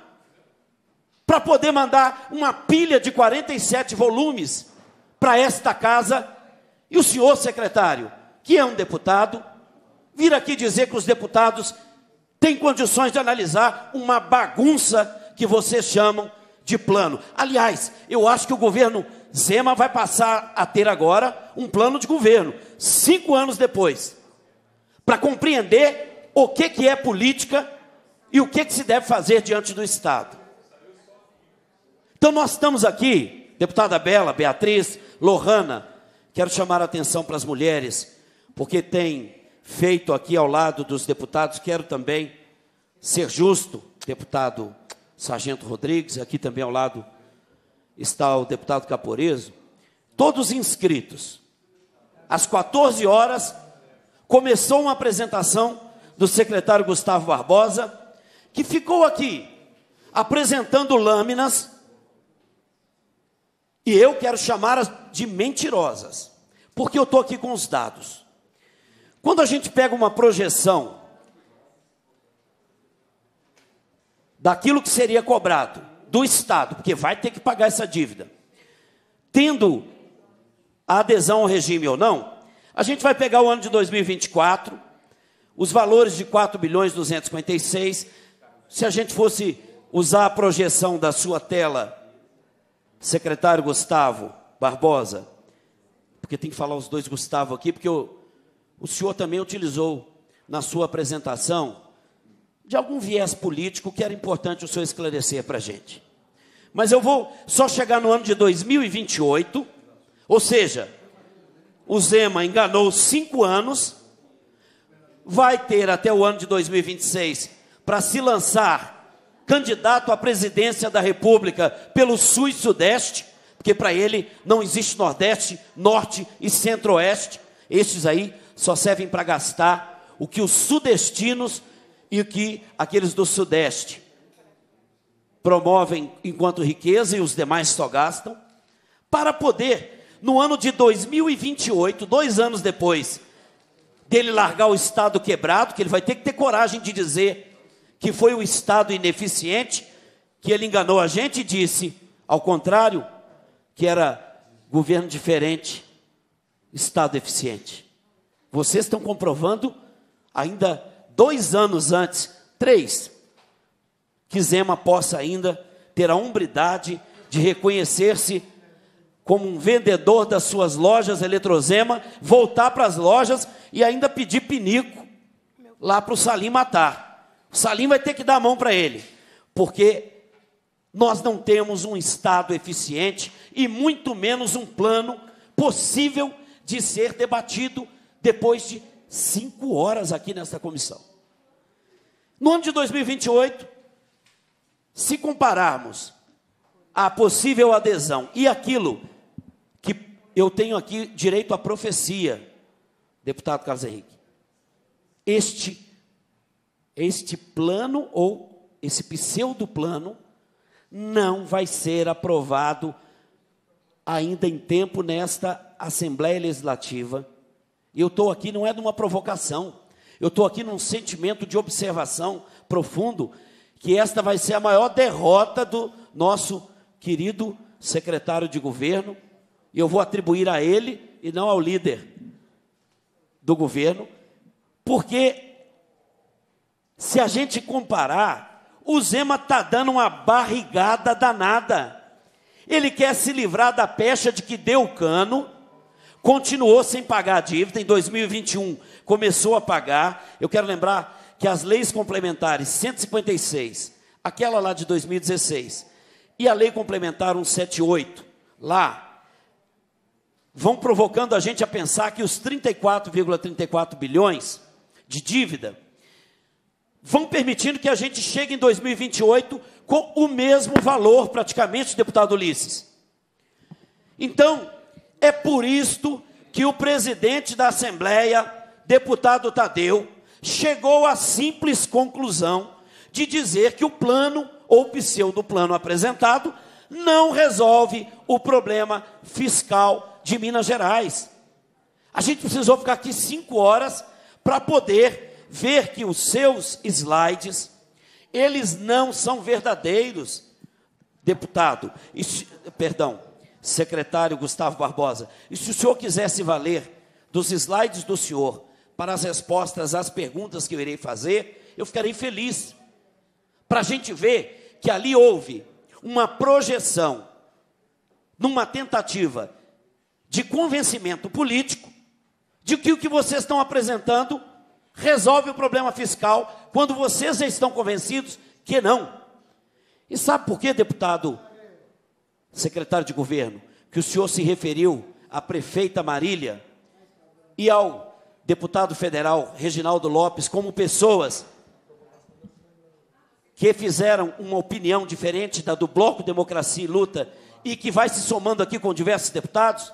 para poder mandar uma pilha de 47 volumes para esta casa. E o senhor secretário que é um deputado, vir aqui dizer que os deputados têm condições de analisar uma bagunça que vocês chamam de plano. Aliás, eu acho que o governo Zema vai passar a ter agora um plano de governo, cinco anos depois, para compreender o que, que é política e o que, que se deve fazer diante do Estado. Então, nós estamos aqui, deputada Bela, Beatriz, Lohana, quero chamar a atenção para as mulheres porque tem feito aqui ao lado dos deputados. Quero também ser justo, deputado Sargento Rodrigues, aqui também ao lado está o deputado Caporeso. Todos inscritos. Às 14 horas começou uma apresentação do secretário Gustavo Barbosa, que ficou aqui apresentando lâminas e eu quero chamar de mentirosas, porque eu estou aqui com os dados. Quando a gente pega uma projeção daquilo que seria cobrado do Estado, porque vai ter que pagar essa dívida, tendo a adesão ao regime ou não, a gente vai pegar o ano de 2024, os valores de 4 bilhões 256, se a gente fosse usar a projeção da sua tela, secretário Gustavo Barbosa, porque tem que falar os dois Gustavo aqui, porque eu o senhor também utilizou na sua apresentação de algum viés político que era importante o senhor esclarecer para a gente. Mas eu vou só chegar no ano de 2028, ou seja, o Zema enganou cinco anos, vai ter até o ano de 2026 para se lançar candidato à presidência da República pelo Sul e Sudeste, porque para ele não existe Nordeste, Norte e Centro-Oeste, esses aí só servem para gastar o que os sudestinos e o que aqueles do sudeste promovem enquanto riqueza e os demais só gastam, para poder, no ano de 2028, dois anos depois dele largar o Estado quebrado, que ele vai ter que ter coragem de dizer que foi o Estado ineficiente, que ele enganou a gente e disse, ao contrário, que era governo diferente, Estado eficiente. Vocês estão comprovando ainda dois anos antes, três, que Zema possa ainda ter a hombridade de reconhecer-se como um vendedor das suas lojas Eletrozema, voltar para as lojas e ainda pedir pinico lá para o Salim matar. O Salim vai ter que dar a mão para ele, porque nós não temos um Estado eficiente e muito menos um plano possível de ser debatido depois de cinco horas aqui nesta comissão. No ano de 2028, se compararmos a possível adesão e aquilo que eu tenho aqui direito à profecia, deputado Carlos Henrique, este este plano ou esse pseudo plano não vai ser aprovado ainda em tempo nesta Assembleia Legislativa eu estou aqui não é numa provocação, eu estou aqui num sentimento de observação profundo, que esta vai ser a maior derrota do nosso querido secretário de governo, e eu vou atribuir a ele e não ao líder do governo, porque se a gente comparar, o Zema está dando uma barrigada danada. Ele quer se livrar da pecha de que deu o cano continuou sem pagar a dívida, em 2021 começou a pagar. Eu quero lembrar que as leis complementares 156, aquela lá de 2016, e a lei complementar 178, lá, vão provocando a gente a pensar que os 34,34 ,34 bilhões de dívida vão permitindo que a gente chegue em 2028 com o mesmo valor, praticamente, deputado Ulisses. Então, é por isto que o presidente da Assembleia, deputado Tadeu, chegou à simples conclusão de dizer que o plano ou pseudo plano apresentado não resolve o problema fiscal de Minas Gerais. A gente precisou ficar aqui cinco horas para poder ver que os seus slides eles não são verdadeiros, deputado. Isso, perdão, secretário Gustavo Barbosa. E se o senhor quisesse valer dos slides do senhor para as respostas às perguntas que eu irei fazer, eu ficarei feliz. Para a gente ver que ali houve uma projeção, numa tentativa de convencimento político, de que o que vocês estão apresentando resolve o problema fiscal, quando vocês já estão convencidos que não. E sabe por quê, deputado secretário de governo, que o senhor se referiu à prefeita Marília e ao deputado federal Reginaldo Lopes como pessoas que fizeram uma opinião diferente da do Bloco Democracia e Luta e que vai se somando aqui com diversos deputados?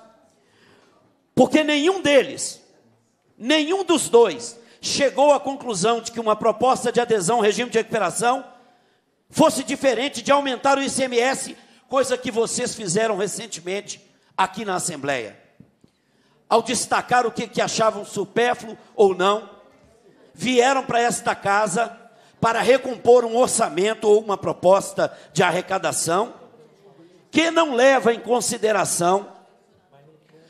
Porque nenhum deles, nenhum dos dois, chegou à conclusão de que uma proposta de adesão ao regime de recuperação fosse diferente de aumentar o ICMS coisa que vocês fizeram recentemente aqui na Assembleia. Ao destacar o que, que achavam supérfluo ou não, vieram para esta casa para recompor um orçamento ou uma proposta de arrecadação que não leva em consideração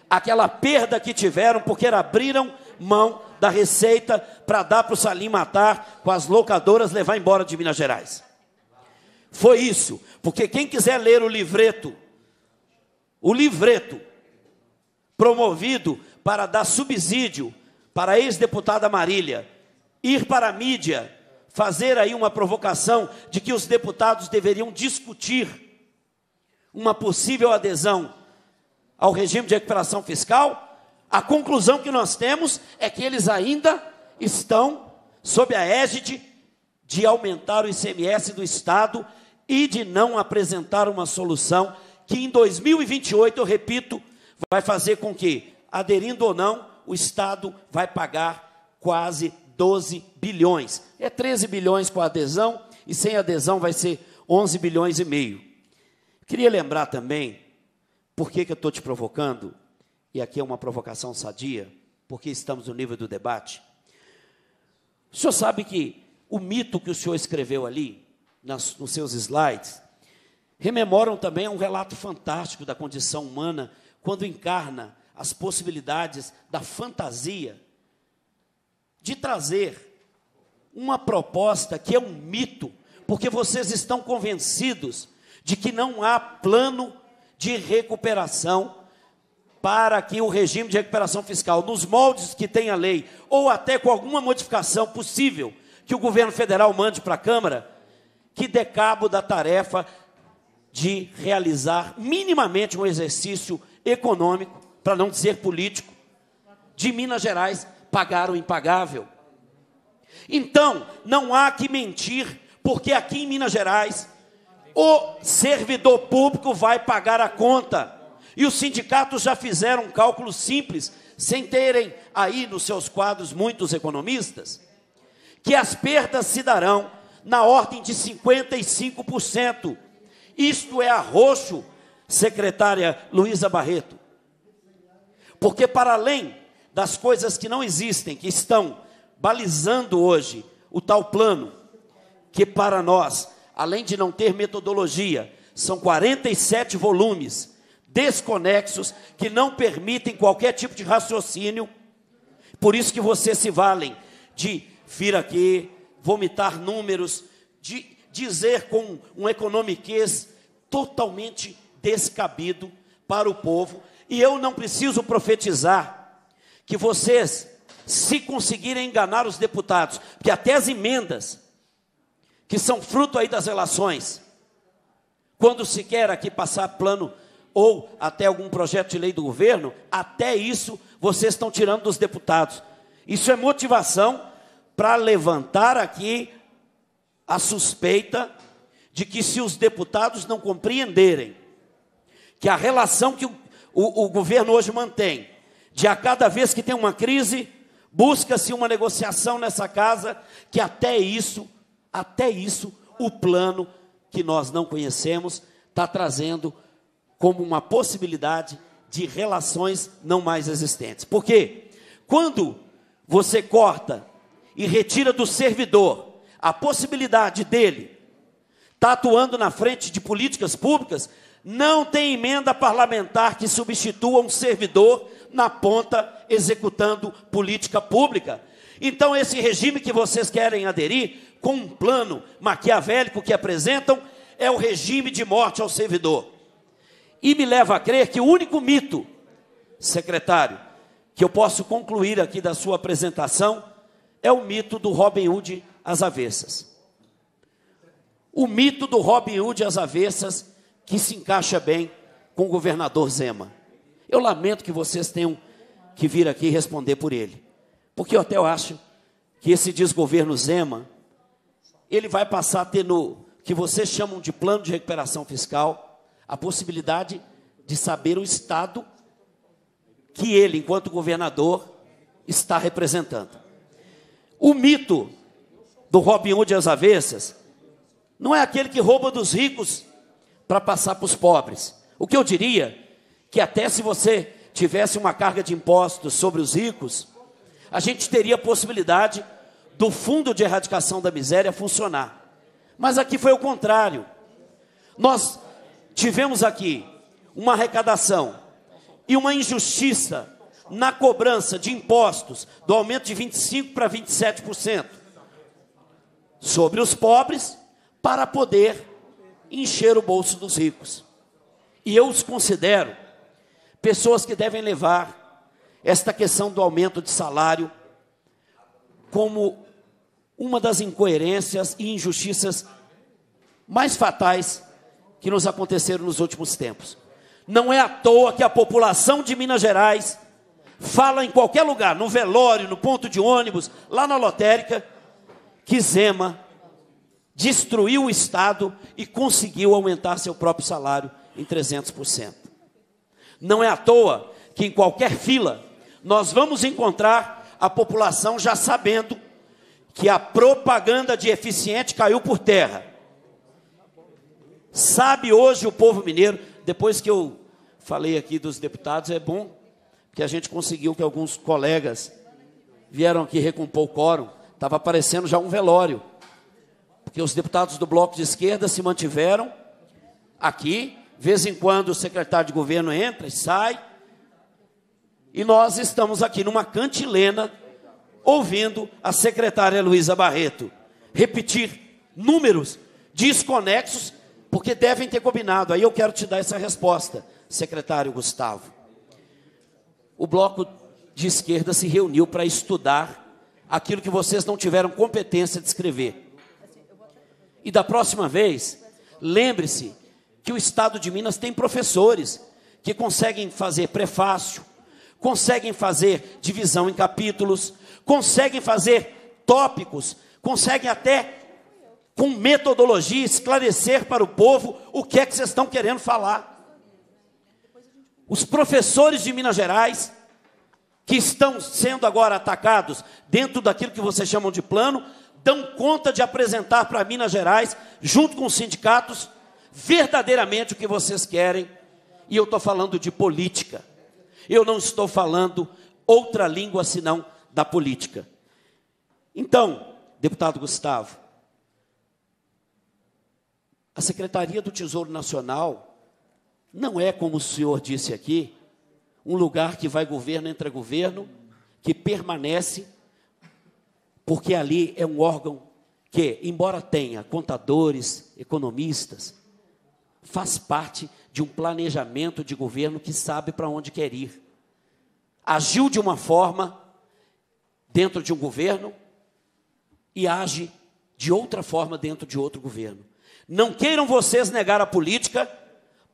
aquela perda que tiveram porque abriram mão da receita para dar para o Salim matar com as locadoras levar embora de Minas Gerais. Foi isso. Porque quem quiser ler o livreto, o livreto promovido para dar subsídio para a ex-deputada Marília, ir para a mídia, fazer aí uma provocação de que os deputados deveriam discutir uma possível adesão ao regime de recuperação fiscal, a conclusão que nós temos é que eles ainda estão sob a égide de aumentar o ICMS do Estado e de não apresentar uma solução que em 2028, eu repito, vai fazer com que, aderindo ou não, o Estado vai pagar quase 12 bilhões. É 13 bilhões com adesão e sem adesão vai ser 11 bilhões e meio. Queria lembrar também por que, que eu estou te provocando, e aqui é uma provocação sadia, porque estamos no nível do debate. O senhor sabe que o mito que o senhor escreveu ali, nas, nos seus slides, rememoram também um relato fantástico da condição humana quando encarna as possibilidades da fantasia de trazer uma proposta que é um mito, porque vocês estão convencidos de que não há plano de recuperação para que o regime de recuperação fiscal, nos moldes que tem a lei, ou até com alguma modificação possível que o governo federal mande para a Câmara, que dê cabo da tarefa de realizar minimamente um exercício econômico, para não dizer político, de Minas Gerais pagar o impagável. Então, não há que mentir, porque aqui em Minas Gerais, o servidor público vai pagar a conta. E os sindicatos já fizeram um cálculo simples, sem terem aí nos seus quadros muitos economistas, que as perdas se darão na ordem de 55%. Isto é arroxo, secretária Luísa Barreto. Porque, para além das coisas que não existem, que estão balizando hoje o tal plano, que para nós, além de não ter metodologia, são 47 volumes desconexos que não permitem qualquer tipo de raciocínio. Por isso que vocês se valem de vir aqui, vomitar números, de dizer com um economiquez totalmente descabido para o povo. E eu não preciso profetizar que vocês, se conseguirem enganar os deputados, porque até as emendas, que são fruto aí das relações, quando se quer aqui passar plano ou até algum projeto de lei do governo, até isso vocês estão tirando dos deputados. Isso é motivação para levantar aqui a suspeita de que se os deputados não compreenderem que a relação que o, o, o governo hoje mantém, de a cada vez que tem uma crise, busca-se uma negociação nessa casa, que até isso, até isso, o plano que nós não conhecemos está trazendo como uma possibilidade de relações não mais existentes. Porque quando você corta e retira do servidor a possibilidade dele estar tá atuando na frente de políticas públicas, não tem emenda parlamentar que substitua um servidor na ponta executando política pública. Então, esse regime que vocês querem aderir, com um plano maquiavélico que apresentam, é o regime de morte ao servidor. E me leva a crer que o único mito, secretário, que eu posso concluir aqui da sua apresentação é o mito do Robin Hood às avessas. O mito do Robin Hood às avessas que se encaixa bem com o governador Zema. Eu lamento que vocês tenham que vir aqui responder por ele. Porque eu até acho que esse desgoverno Zema, ele vai passar a ter no que vocês chamam de plano de recuperação fiscal, a possibilidade de saber o estado que ele, enquanto governador, está representando. O mito do Robin Hood às avessas não é aquele que rouba dos ricos para passar para os pobres. O que eu diria que até se você tivesse uma carga de impostos sobre os ricos, a gente teria a possibilidade do fundo de erradicação da miséria funcionar. Mas aqui foi o contrário. Nós tivemos aqui uma arrecadação e uma injustiça na cobrança de impostos, do aumento de 25% para 27%, sobre os pobres, para poder encher o bolso dos ricos. E eu os considero pessoas que devem levar esta questão do aumento de salário como uma das incoerências e injustiças mais fatais que nos aconteceram nos últimos tempos. Não é à toa que a população de Minas Gerais fala em qualquer lugar, no velório, no ponto de ônibus, lá na lotérica, que Zema destruiu o Estado e conseguiu aumentar seu próprio salário em 300%. Não é à toa que em qualquer fila nós vamos encontrar a população já sabendo que a propaganda de eficiente caiu por terra. Sabe hoje o povo mineiro, depois que eu falei aqui dos deputados, é bom que a gente conseguiu que alguns colegas vieram aqui recompor o quórum, estava aparecendo já um velório. Porque os deputados do bloco de esquerda se mantiveram aqui, de vez em quando o secretário de governo entra e sai. E nós estamos aqui numa cantilena ouvindo a secretária Luísa Barreto repetir números desconexos, porque devem ter combinado. Aí eu quero te dar essa resposta, secretário Gustavo o bloco de esquerda se reuniu para estudar aquilo que vocês não tiveram competência de escrever. E da próxima vez, lembre-se que o estado de Minas tem professores que conseguem fazer prefácio, conseguem fazer divisão em capítulos, conseguem fazer tópicos, conseguem até com metodologia esclarecer para o povo o que é que vocês estão querendo falar os professores de Minas Gerais, que estão sendo agora atacados dentro daquilo que vocês chamam de plano, dão conta de apresentar para Minas Gerais, junto com os sindicatos, verdadeiramente o que vocês querem. E eu estou falando de política. Eu não estou falando outra língua senão da política. Então, deputado Gustavo, a Secretaria do Tesouro Nacional não é como o senhor disse aqui, um lugar que vai governo, entra governo, que permanece, porque ali é um órgão que, embora tenha contadores, economistas, faz parte de um planejamento de governo que sabe para onde quer ir. Agiu de uma forma dentro de um governo e age de outra forma dentro de outro governo. Não queiram vocês negar a política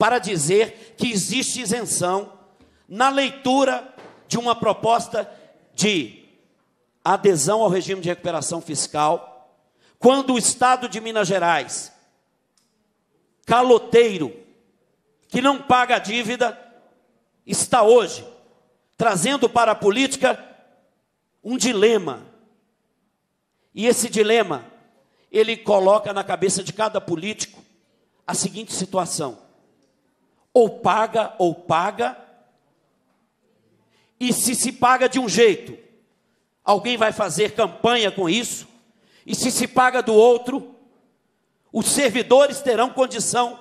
para dizer que existe isenção na leitura de uma proposta de adesão ao regime de recuperação fiscal, quando o Estado de Minas Gerais, caloteiro, que não paga a dívida, está hoje trazendo para a política um dilema. E esse dilema ele coloca na cabeça de cada político a seguinte situação: ou paga, ou paga. E se se paga de um jeito, alguém vai fazer campanha com isso. E se se paga do outro, os servidores terão condição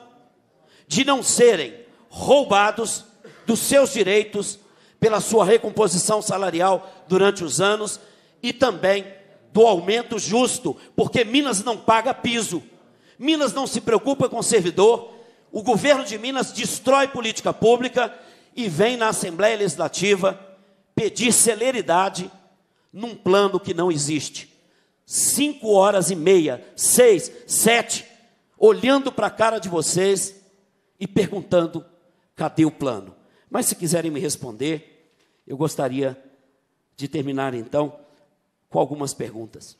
de não serem roubados dos seus direitos pela sua recomposição salarial durante os anos e também do aumento justo, porque Minas não paga piso. Minas não se preocupa com servidor, o governo de Minas destrói política pública e vem na Assembleia Legislativa pedir celeridade num plano que não existe. Cinco horas e meia, seis, sete, olhando para a cara de vocês e perguntando: cadê o plano? Mas se quiserem me responder, eu gostaria de terminar então com algumas perguntas.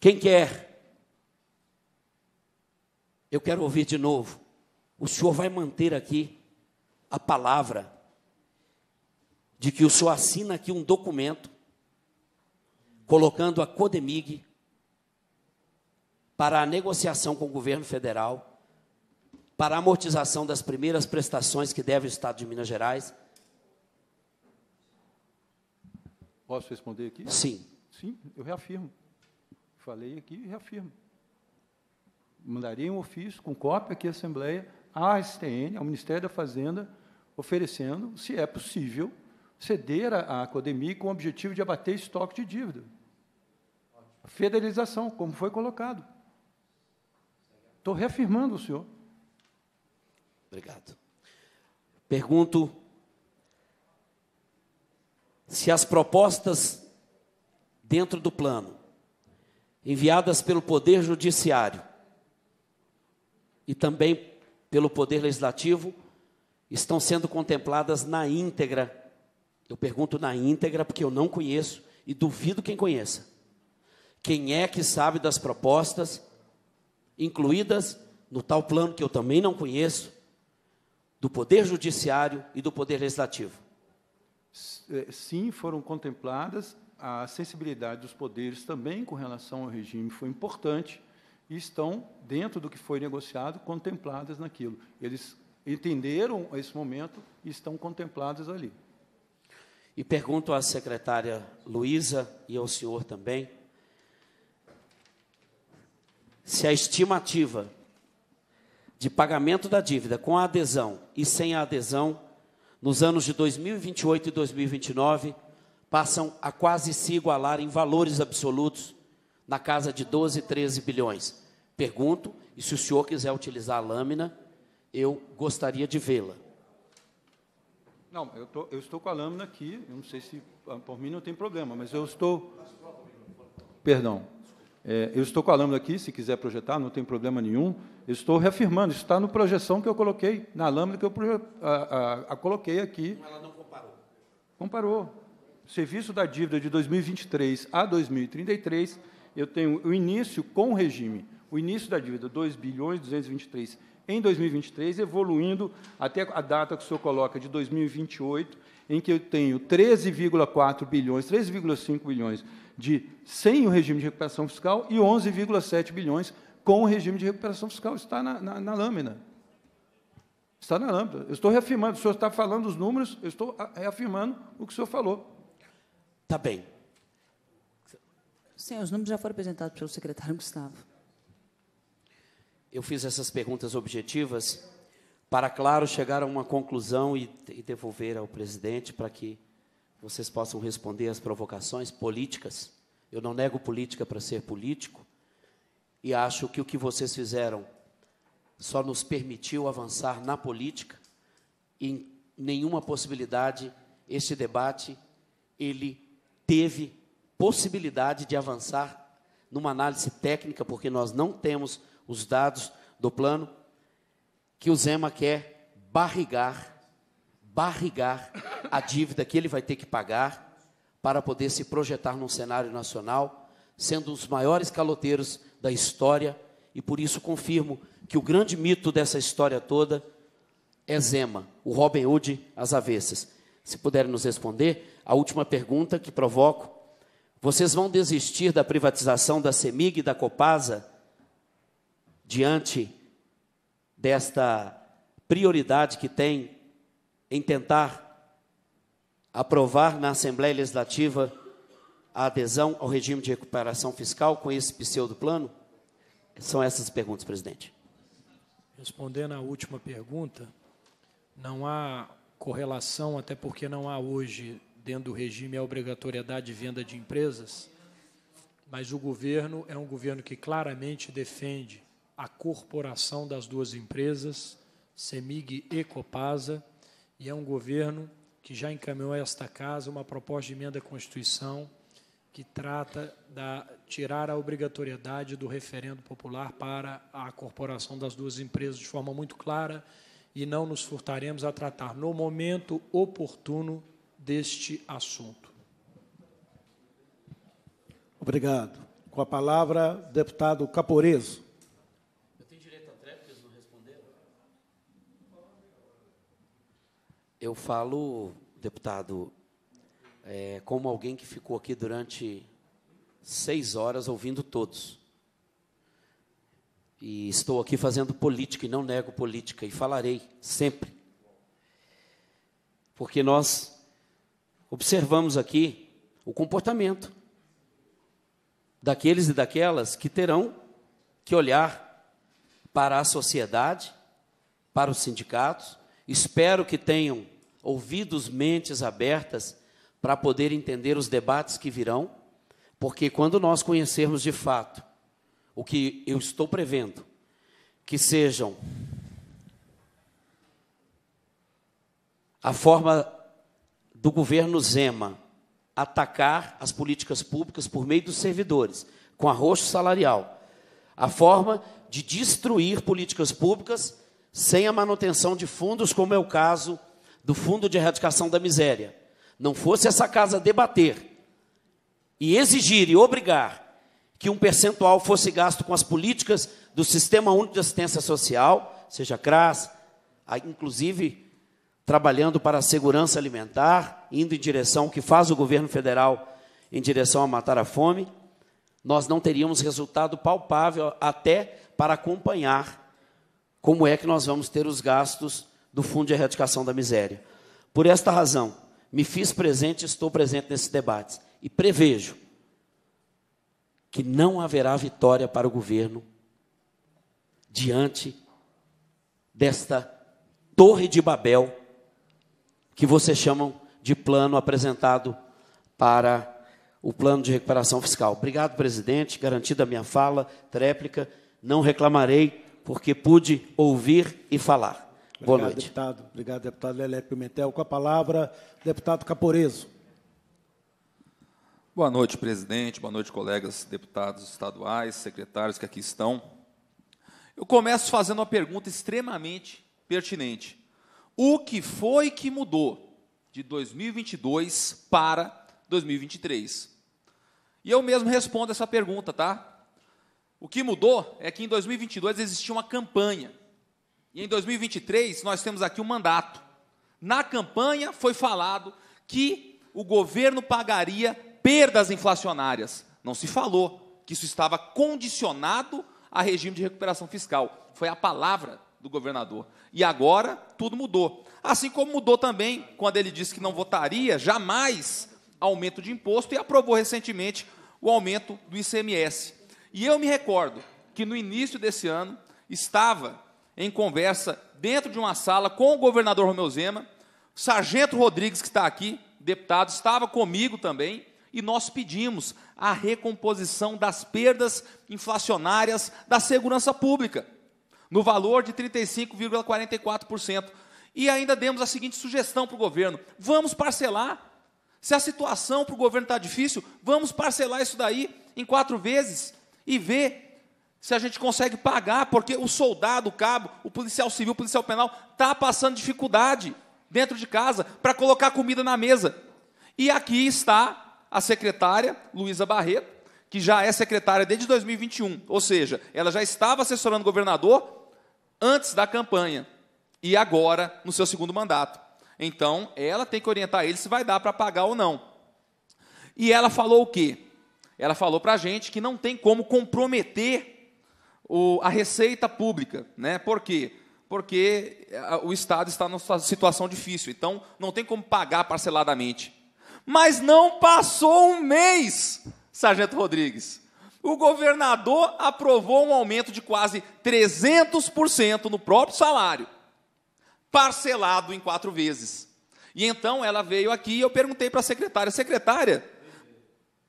Quem quer eu quero ouvir de novo. O Senhor vai manter aqui a palavra de que o Senhor assina aqui um documento colocando a Codemig para a negociação com o governo federal, para a amortização das primeiras prestações que deve o Estado de Minas Gerais. Posso responder aqui? Sim. Sim, eu reafirmo. Falei aqui e reafirmo mandaria um ofício com cópia aqui à Assembleia, à STN, ao Ministério da Fazenda, oferecendo, se é possível, ceder à Codemia com o objetivo de abater estoque de dívida. Federalização, como foi colocado. Estou reafirmando o senhor. Obrigado. Pergunto se as propostas dentro do plano, enviadas pelo Poder Judiciário, e também pelo Poder Legislativo estão sendo contempladas na íntegra. Eu pergunto na íntegra porque eu não conheço e duvido quem conheça. Quem é que sabe das propostas incluídas no tal plano que eu também não conheço, do Poder Judiciário e do Poder Legislativo? É, sim, foram contempladas. A sensibilidade dos poderes também com relação ao regime foi importante e estão, dentro do que foi negociado, contempladas naquilo. Eles entenderam esse momento e estão contempladas ali. E pergunto à secretária Luísa e ao senhor também se a estimativa de pagamento da dívida com a adesão e sem a adesão nos anos de 2028 e 2029 passam a quase se igualar em valores absolutos na casa de 12, 13 bilhões. Pergunto, e se o senhor quiser utilizar a lâmina, eu gostaria de vê-la. Não, eu, tô, eu, estou com a lâmina aqui, eu não sei se ah, por mim não tem problema, mas eu estou. Perdão. É, eu estou com a lâmina aqui, se quiser projetar, não tem problema nenhum. Eu estou reafirmando, está no projeção que eu coloquei, na lâmina que eu a, a, a coloquei aqui. Ela não comparou. Comparou. Serviço da dívida de 2023 a 2033 eu tenho o início com o regime, o início da dívida, 2 bilhões 223 em 2023, evoluindo até a data que o senhor coloca de 2028, em que eu tenho 13,4 bilhões, 13,5 bilhões de sem o regime de recuperação fiscal e 11,7 bilhões com o regime de recuperação fiscal. Está na, na, na lâmina. Está na lâmina. Eu estou reafirmando, o senhor está falando os números, eu estou reafirmando o que o senhor falou. Tá bem. Sim, os números já foram apresentados pelo secretário Gustavo. Eu fiz essas perguntas objetivas para, claro, chegar a uma conclusão e, e devolver ao presidente para que vocês possam responder às provocações políticas. Eu não nego política para ser político e acho que o que vocês fizeram só nos permitiu avançar na política e em nenhuma possibilidade este debate ele teve possibilidade de avançar numa análise técnica, porque nós não temos os dados do plano, que o Zema quer barrigar, barrigar a dívida que ele vai ter que pagar para poder se projetar num cenário nacional, sendo um dos maiores caloteiros da história, e por isso confirmo que o grande mito dessa história toda é Zema, o Robin Hood às avessas. Se puderem nos responder, a última pergunta que provoco vocês vão desistir da privatização da CEMIG e da Copasa diante desta prioridade que tem em tentar aprovar na Assembleia Legislativa a adesão ao regime de recuperação fiscal com esse pseudo plano? São essas perguntas, presidente. Respondendo à última pergunta, não há correlação, até porque não há hoje dentro do regime é a obrigatoriedade de venda de empresas, mas o governo é um governo que claramente defende a corporação das duas empresas, Semig e Copasa, e é um governo que já encaminhou a esta casa uma proposta de emenda à Constituição que trata da tirar a obrigatoriedade do referendo popular para a corporação das duas empresas de forma muito clara e não nos furtaremos a tratar no momento oportuno deste assunto. Obrigado. Com a palavra, deputado Caporeso. Eu tenho direito a tréplicas, não responderam? Eu falo, deputado, é, como alguém que ficou aqui durante seis horas ouvindo todos. E estou aqui fazendo política e não nego política, e falarei sempre. Porque nós observamos aqui o comportamento daqueles e daquelas que terão que olhar para a sociedade, para os sindicatos. Espero que tenham ouvidos, mentes abertas para poder entender os debates que virão, porque quando nós conhecermos de fato o que eu estou prevendo, que sejam a forma do governo Zema atacar as políticas públicas por meio dos servidores, com arroxo salarial. A forma de destruir políticas públicas sem a manutenção de fundos, como é o caso do Fundo de Erradicação da Miséria. Não fosse essa casa debater e exigir e obrigar que um percentual fosse gasto com as políticas do Sistema Único de Assistência Social, seja CRAS, inclusive trabalhando para a segurança alimentar, indo em direção que faz o governo federal em direção a matar a fome, nós não teríamos resultado palpável até para acompanhar como é que nós vamos ter os gastos do Fundo de Erradicação da Miséria. Por esta razão, me fiz presente e estou presente nesses debates e prevejo que não haverá vitória para o governo diante desta Torre de Babel que vocês chamam de plano apresentado para o plano de recuperação fiscal. Obrigado, presidente. Garantida a minha fala, tréplica. Não reclamarei, porque pude ouvir e falar. Obrigado, Boa noite. Deputado. Obrigado, deputado Lelé Pimentel. Com a palavra, deputado Caporeso. Boa noite, presidente. Boa noite, colegas deputados estaduais, secretários que aqui estão. Eu começo fazendo uma pergunta extremamente pertinente. O que foi que mudou de 2022 para 2023? E eu mesmo respondo essa pergunta, tá? O que mudou é que em 2022 existia uma campanha. E em 2023 nós temos aqui um mandato. Na campanha foi falado que o governo pagaria perdas inflacionárias. Não se falou que isso estava condicionado a regime de recuperação fiscal. Foi a palavra do governador. E agora tudo mudou. Assim como mudou também quando ele disse que não votaria jamais aumento de imposto e aprovou recentemente o aumento do ICMS. E eu me recordo que no início desse ano estava em conversa dentro de uma sala com o governador Romeu Zema, Sargento Rodrigues que está aqui, deputado, estava comigo também, e nós pedimos a recomposição das perdas inflacionárias da segurança pública no valor de 35,44%. E ainda demos a seguinte sugestão para o governo: vamos parcelar. Se a situação para o governo está difícil, vamos parcelar isso daí em quatro vezes e ver se a gente consegue pagar, porque o soldado, o cabo, o policial civil, o policial penal está passando dificuldade dentro de casa para colocar comida na mesa. E aqui está a secretária Luísa Barreto, que já é secretária desde 2021, ou seja, ela já estava assessorando o governador antes da campanha e agora no seu segundo mandato. Então, ela tem que orientar ele se vai dar para pagar ou não. E ela falou o quê? Ela falou para a gente que não tem como comprometer o, a receita pública. Né? Por quê? Porque eh, o Estado está numa situação difícil, então não tem como pagar parceladamente. Mas não passou um mês, Sargento Rodrigues. O governador aprovou um aumento de quase 300% no próprio salário, parcelado em quatro vezes. E então ela veio aqui e eu perguntei para a secretária: secretária?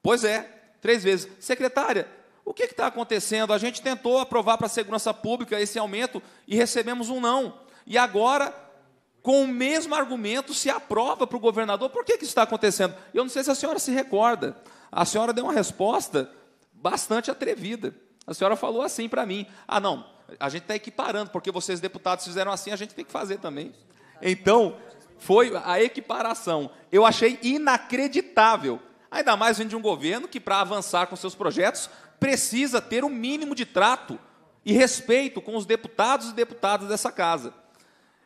Pois é, três vezes. Secretária, o que está acontecendo? A gente tentou aprovar para a segurança pública esse aumento e recebemos um não. E agora, com o mesmo argumento, se aprova para o governador. Por que, que isso está acontecendo? Eu não sei se a senhora se recorda. A senhora deu uma resposta bastante atrevida. A senhora falou assim para mim: ah, não, a gente está equiparando, porque vocês deputados fizeram assim, a gente tem que fazer também. Então, foi a equiparação. Eu achei inacreditável. Ainda mais vindo de um governo que, para avançar com seus projetos, precisa ter o um mínimo de trato e respeito com os deputados e deputadas dessa casa.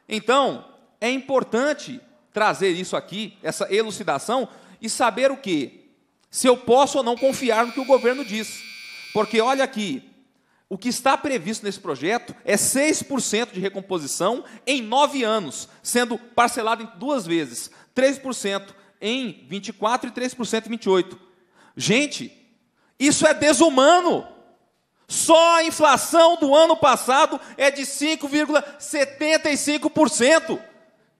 Então, é importante trazer isso aqui, essa elucidação, e saber o que se eu posso ou não confiar no que o governo diz. Porque olha aqui, o que está previsto nesse projeto é 6% de recomposição em nove anos, sendo parcelado em duas vezes, 3% em 24 e 3% em 28. Gente, isso é desumano. Só a inflação do ano passado é de 5,75%.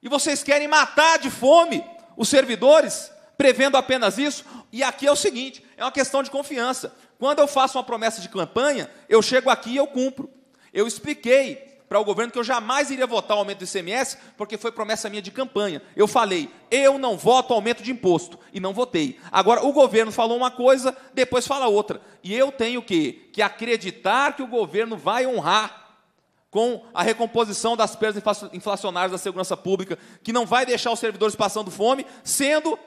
E vocês querem matar de fome os servidores? prevendo apenas isso. E aqui é o seguinte: é uma questão de confiança. Quando eu faço uma promessa de campanha, eu chego aqui e eu cumpro. Eu expliquei para o governo que eu jamais iria votar o aumento do ICMS, porque foi promessa minha de campanha. Eu falei, eu não voto aumento de imposto, e não votei. Agora, o governo falou uma coisa, depois fala outra. E eu tenho que, que acreditar que o governo vai honrar com a recomposição das perdas inflacionárias da segurança pública, que não vai deixar os servidores passando fome, sendo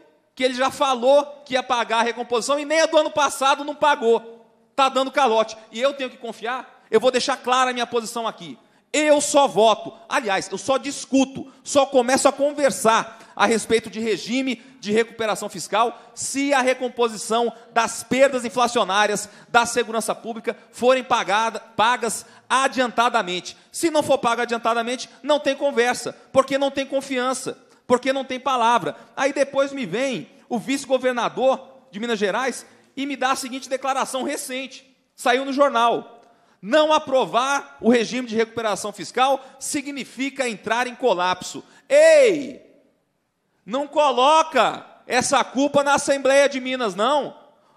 que ele já falou que ia pagar a recomposição e nem a do ano passado não pagou. Está dando calote. E eu tenho que confiar? Eu vou deixar clara a minha posição aqui. Eu só voto, aliás, eu só discuto, só começo a conversar a respeito de regime de recuperação fiscal se a recomposição das perdas inflacionárias da segurança pública forem pagada, pagas adiantadamente. Se não for paga adiantadamente, não tem conversa, porque não tem confiança porque não tem palavra. Aí depois me vem o vice-governador de Minas Gerais e me dá a seguinte declaração recente, saiu no jornal. Não aprovar o regime de recuperação fiscal significa entrar em colapso. Ei! Não coloca essa culpa na Assembleia de Minas, não.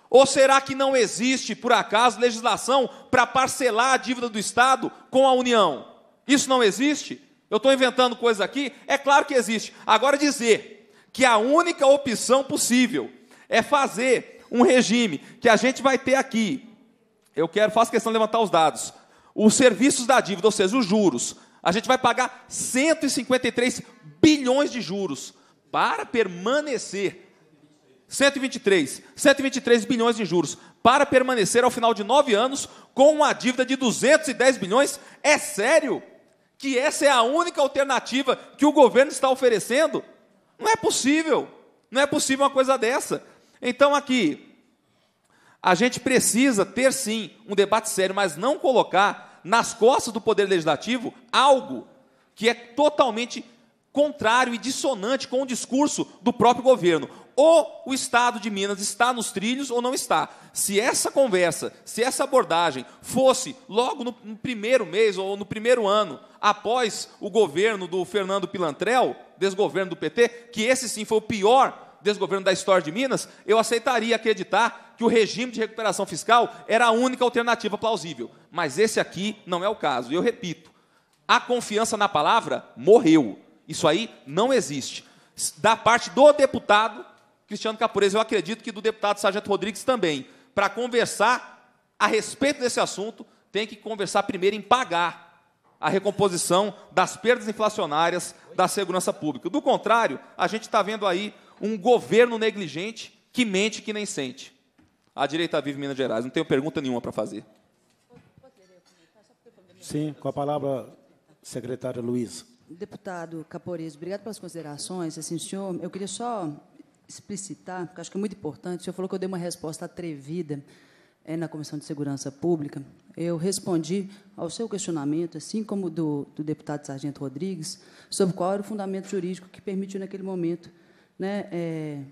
Ou será que não existe, por acaso, legislação para parcelar a dívida do Estado com a União? Isso não existe? Eu estou inventando coisas aqui, é claro que existe. Agora, dizer que a única opção possível é fazer um regime que a gente vai ter aqui. Eu quero, faço questão de levantar os dados. Os serviços da dívida, ou seja, os juros. A gente vai pagar 153 bilhões de juros para permanecer. 123, 123 bilhões de juros para permanecer ao final de nove anos com uma dívida de 210 bilhões? É sério? que essa é a única alternativa que o governo está oferecendo? Não é possível. Não é possível uma coisa dessa. Então, aqui, a gente precisa ter sim um debate sério, mas não colocar nas costas do Poder Legislativo algo que é totalmente contrário e dissonante com o discurso do próprio governo ou o Estado de Minas está nos trilhos ou não está. Se essa conversa, se essa abordagem fosse logo no, no primeiro mês ou no primeiro ano, após o governo do Fernando Pilantrel, desgoverno do PT, que esse sim foi o pior desgoverno da história de Minas, eu aceitaria acreditar que o regime de recuperação fiscal era a única alternativa plausível. Mas esse aqui não é o caso. E eu repito, a confiança na palavra morreu. Isso aí não existe. Da parte do deputado, Cristiano Capureza, eu acredito que do deputado Sargento Rodrigues também. Para conversar a respeito desse assunto, tem que conversar primeiro em pagar a recomposição das perdas inflacionárias da segurança pública. Do contrário, a gente está vendo aí um governo negligente que mente que nem sente. A direita vive Minas Gerais. Não tenho pergunta nenhuma para fazer. Sim, com a palavra, secretária Luiz. Deputado Capores, obrigado pelas considerações. Assim, senhor, eu queria só explicitar, porque acho que é muito importante, o senhor falou que eu dei uma resposta atrevida é, na Comissão de Segurança Pública. Eu respondi ao seu questionamento, assim como do, do deputado Sargento Rodrigues, sobre qual era o fundamento jurídico que permitiu, naquele momento, né, é,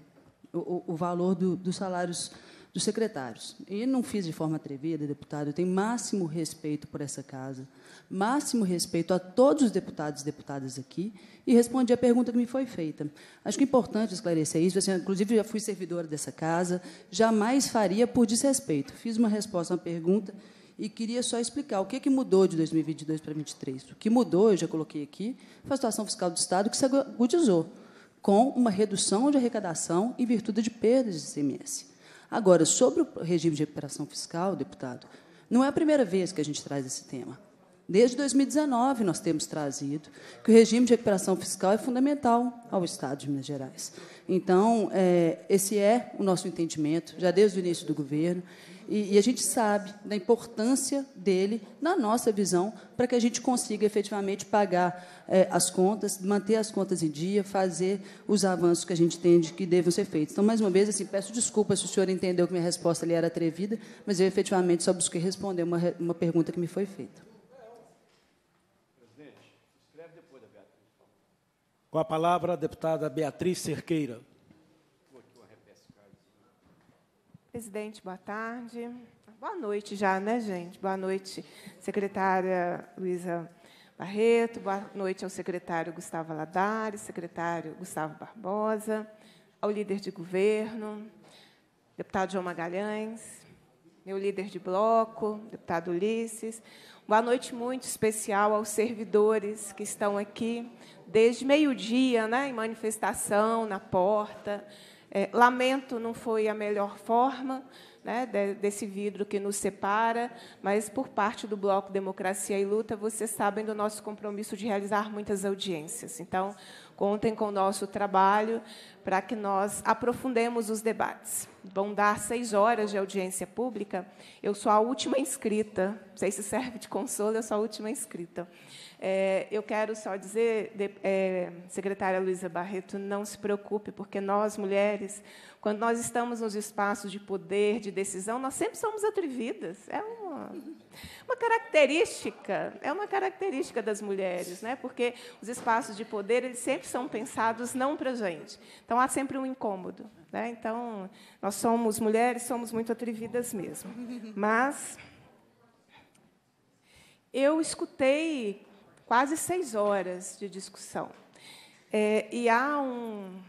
o, o valor do, dos salários dos secretários. E não fiz de forma atrevida, deputado. Eu tenho máximo respeito por essa casa, máximo respeito a todos os deputados e deputadas aqui, e respondi a pergunta que me foi feita. Acho que é importante esclarecer isso. Assim, inclusive, já fui servidora dessa casa, jamais faria por desrespeito. Fiz uma resposta a uma pergunta e queria só explicar o que, é que mudou de 2022 para 2023. O que mudou, eu já coloquei aqui, foi a situação fiscal do Estado que se agudizou, com uma redução de arrecadação em virtude de perdas de ICMS. Agora, sobre o regime de recuperação fiscal, deputado, não é a primeira vez que a gente traz esse tema. Desde 2019 nós temos trazido que o regime de recuperação fiscal é fundamental ao Estado de Minas Gerais. Então, é, esse é o nosso entendimento, já desde o início do governo, e, e, a gente sabe da importância dele na nossa visão para que a gente consiga efetivamente pagar é, as contas, manter as contas em dia, fazer os avanços que a gente entende que devam ser feitos. Então, mais uma vez, assim, peço desculpas se o senhor entendeu que minha resposta ali era atrevida, mas eu efetivamente só busquei responder uma, uma pergunta que me foi feita. Presidente, escreve depois da Beatriz. Com a palavra, a deputada Beatriz Cerqueira. Presidente, boa tarde. Boa noite já, né, gente? Boa noite, secretária Luísa Barreto. Boa noite ao secretário Gustavo Ladares, secretário Gustavo Barbosa, ao líder de governo, deputado João Magalhães, meu líder de bloco, deputado Ulisses. Boa noite muito especial aos servidores que estão aqui desde meio-dia, né, em manifestação, na porta. É, lamento não foi a melhor forma né, desse vidro que nos separa, mas por parte do Bloco Democracia e Luta, vocês sabem do nosso compromisso de realizar muitas audiências. Então, contem com o nosso trabalho para que nós aprofundemos os debates. Vão dar seis horas de audiência pública. Eu sou a última inscrita. Não sei se serve de consolo, eu sou a última inscrita. É, eu quero só dizer, de, é, secretária Luísa Barreto, não se preocupe, porque nós, mulheres, quando nós estamos nos espaços de poder, de decisão, nós sempre somos atrevidas. É uma, uma característica, é uma característica das mulheres, né? porque os espaços de poder eles sempre são pensados não para a gente. Então, há sempre um incômodo. Né? Então, nós somos mulheres, somos muito atrevidas mesmo. Mas eu escutei quase seis horas de discussão. É, e há, um,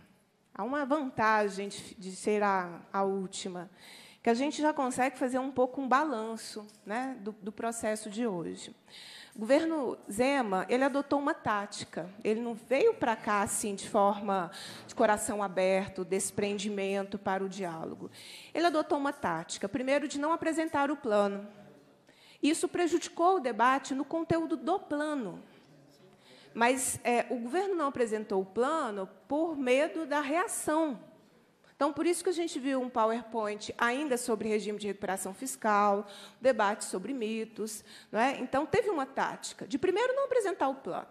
há uma vantagem de, de ser a, a última, que a gente já consegue fazer um pouco um balanço né, do, do processo de hoje. O governo Zema ele adotou uma tática. Ele não veio para cá assim de forma de coração aberto, desprendimento para o diálogo. Ele adotou uma tática, primeiro de não apresentar o plano. Isso prejudicou o debate no conteúdo do plano. Mas é, o governo não apresentou o plano por medo da reação. Então, por isso que a gente viu um PowerPoint ainda sobre regime de recuperação fiscal, debate sobre mitos. É? Então, teve uma tática de, primeiro, não apresentar o plano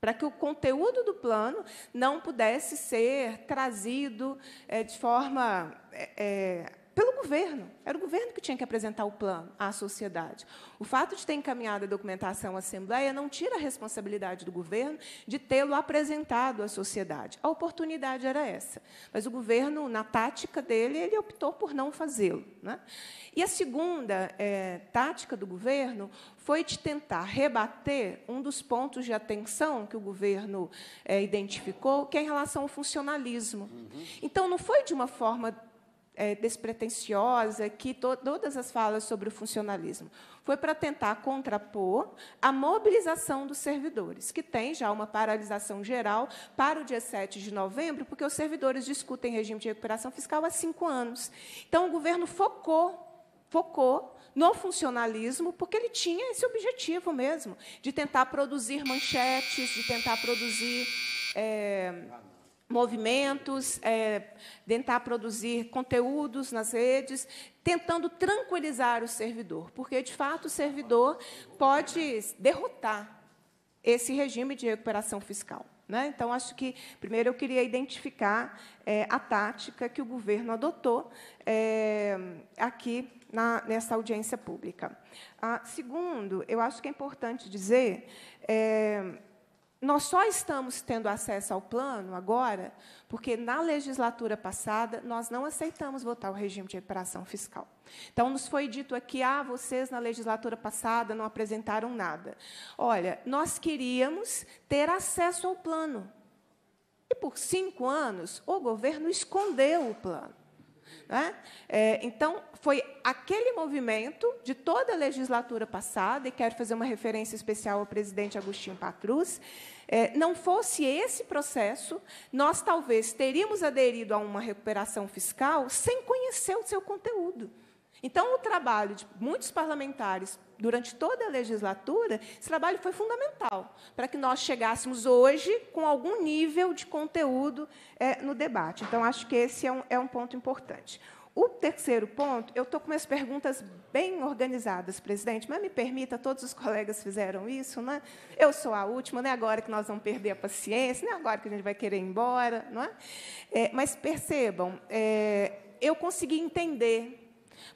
para que o conteúdo do plano não pudesse ser trazido é, de forma é, é pelo governo. Era o governo que tinha que apresentar o plano à sociedade. O fato de ter encaminhado a documentação à Assembleia não tira a responsabilidade do governo de tê-lo apresentado à sociedade. A oportunidade era essa. Mas o governo, na tática dele, ele optou por não fazê-lo. Né? E a segunda é, tática do governo foi de tentar rebater um dos pontos de atenção que o governo é, identificou, que é em relação ao funcionalismo. Uhum. Então, não foi de uma forma é, despretensiosa, que to todas as falas sobre o funcionalismo. Foi para tentar contrapor a mobilização dos servidores, que tem já uma paralisação geral para o dia 7 de novembro, porque os servidores discutem regime de recuperação fiscal há cinco anos. Então, o governo focou focou no funcionalismo, porque ele tinha esse objetivo mesmo, de tentar produzir manchetes, de tentar produzir. É, movimentos, é, tentar produzir conteúdos nas redes, tentando tranquilizar o servidor, porque, de fato, o servidor pode derrotar esse regime de recuperação fiscal. Né? Então, acho que, primeiro, eu queria identificar é, a tática que o governo adotou é, aqui na, nessa audiência pública. Ah, segundo, eu acho que é importante dizer é, nós só estamos tendo acesso ao plano agora porque, na legislatura passada, nós não aceitamos votar o regime de reparação fiscal. Então, nos foi dito aqui, ah, vocês, na legislatura passada, não apresentaram nada. Olha, nós queríamos ter acesso ao plano. E, por cinco anos, o governo escondeu o plano. Né? É, então, foi aquele movimento de toda a legislatura passada, e quero fazer uma referência especial ao presidente Agostinho Patrus, é, não fosse esse processo, nós talvez teríamos aderido a uma recuperação fiscal sem conhecer o seu conteúdo. Então, o trabalho de muitos parlamentares durante toda a legislatura, esse trabalho foi fundamental para que nós chegássemos hoje com algum nível de conteúdo é, no debate. Então, acho que esse é um, é um ponto importante. O terceiro ponto, eu estou com minhas perguntas bem organizadas, presidente, mas me permita, todos os colegas fizeram isso, né? Eu sou a última, não é agora que nós vamos perder a paciência, não é agora que a gente vai querer ir embora, não é? é mas percebam, é, eu consegui entender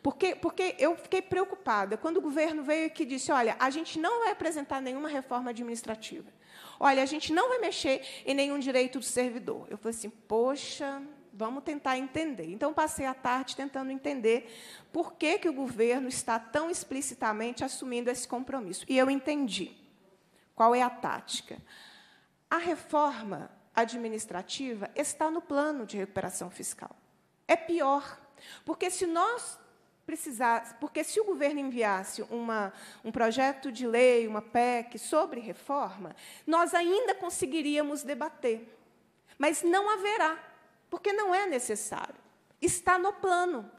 porque, porque eu fiquei preocupada quando o governo veio e disse: olha, a gente não vai apresentar nenhuma reforma administrativa. Olha, a gente não vai mexer em nenhum direito do servidor. Eu falei assim: poxa, vamos tentar entender. Então, passei a tarde tentando entender por que, que o governo está tão explicitamente assumindo esse compromisso. E eu entendi qual é a tática. A reforma administrativa está no plano de recuperação fiscal. É pior, porque se nós precisasse, porque se o governo enviasse uma, um projeto de lei, uma PEC sobre reforma, nós ainda conseguiríamos debater. Mas não haverá, porque não é necessário. Está no plano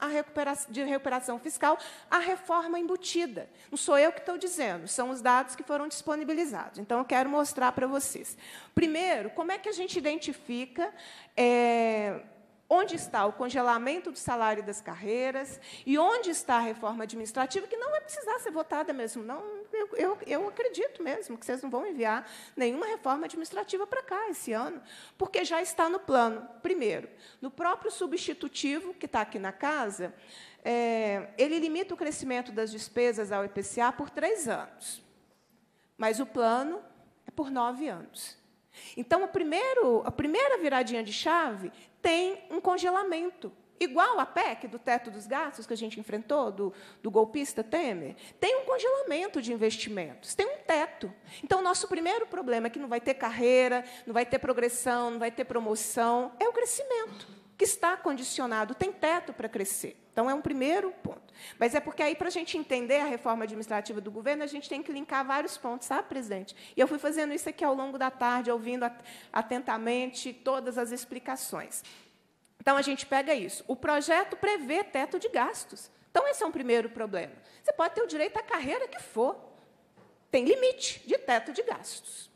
de recuperação fiscal a reforma embutida. Não sou eu que estou dizendo, são os dados que foram disponibilizados. Então, eu quero mostrar para vocês. Primeiro, como é que a gente identifica. É, onde está o congelamento do salário das carreiras e onde está a reforma administrativa, que não vai precisar ser votada mesmo, não. Eu, eu, eu acredito mesmo que vocês não vão enviar nenhuma reforma administrativa para cá esse ano, porque já está no plano. Primeiro, no próprio substitutivo, que está aqui na casa, é, ele limita o crescimento das despesas ao IPCA por três anos, mas o plano é por nove anos. Então, o primeiro, a primeira viradinha de chave tem um congelamento. Igual a PEC do teto dos gastos que a gente enfrentou, do, do golpista Temer, tem um congelamento de investimentos, tem um teto. Então, o nosso primeiro problema é que não vai ter carreira, não vai ter progressão, não vai ter promoção, é o crescimento, que está condicionado, tem teto para crescer. Então, é um primeiro ponto. Mas é porque aí, para a gente entender a reforma administrativa do governo, a gente tem que linkar vários pontos, sabe, presidente? E eu fui fazendo isso aqui ao longo da tarde, ouvindo atentamente todas as explicações. Então, a gente pega isso. O projeto prevê teto de gastos. Então, esse é um primeiro problema. Você pode ter o direito à carreira que for. Tem limite de teto de gastos.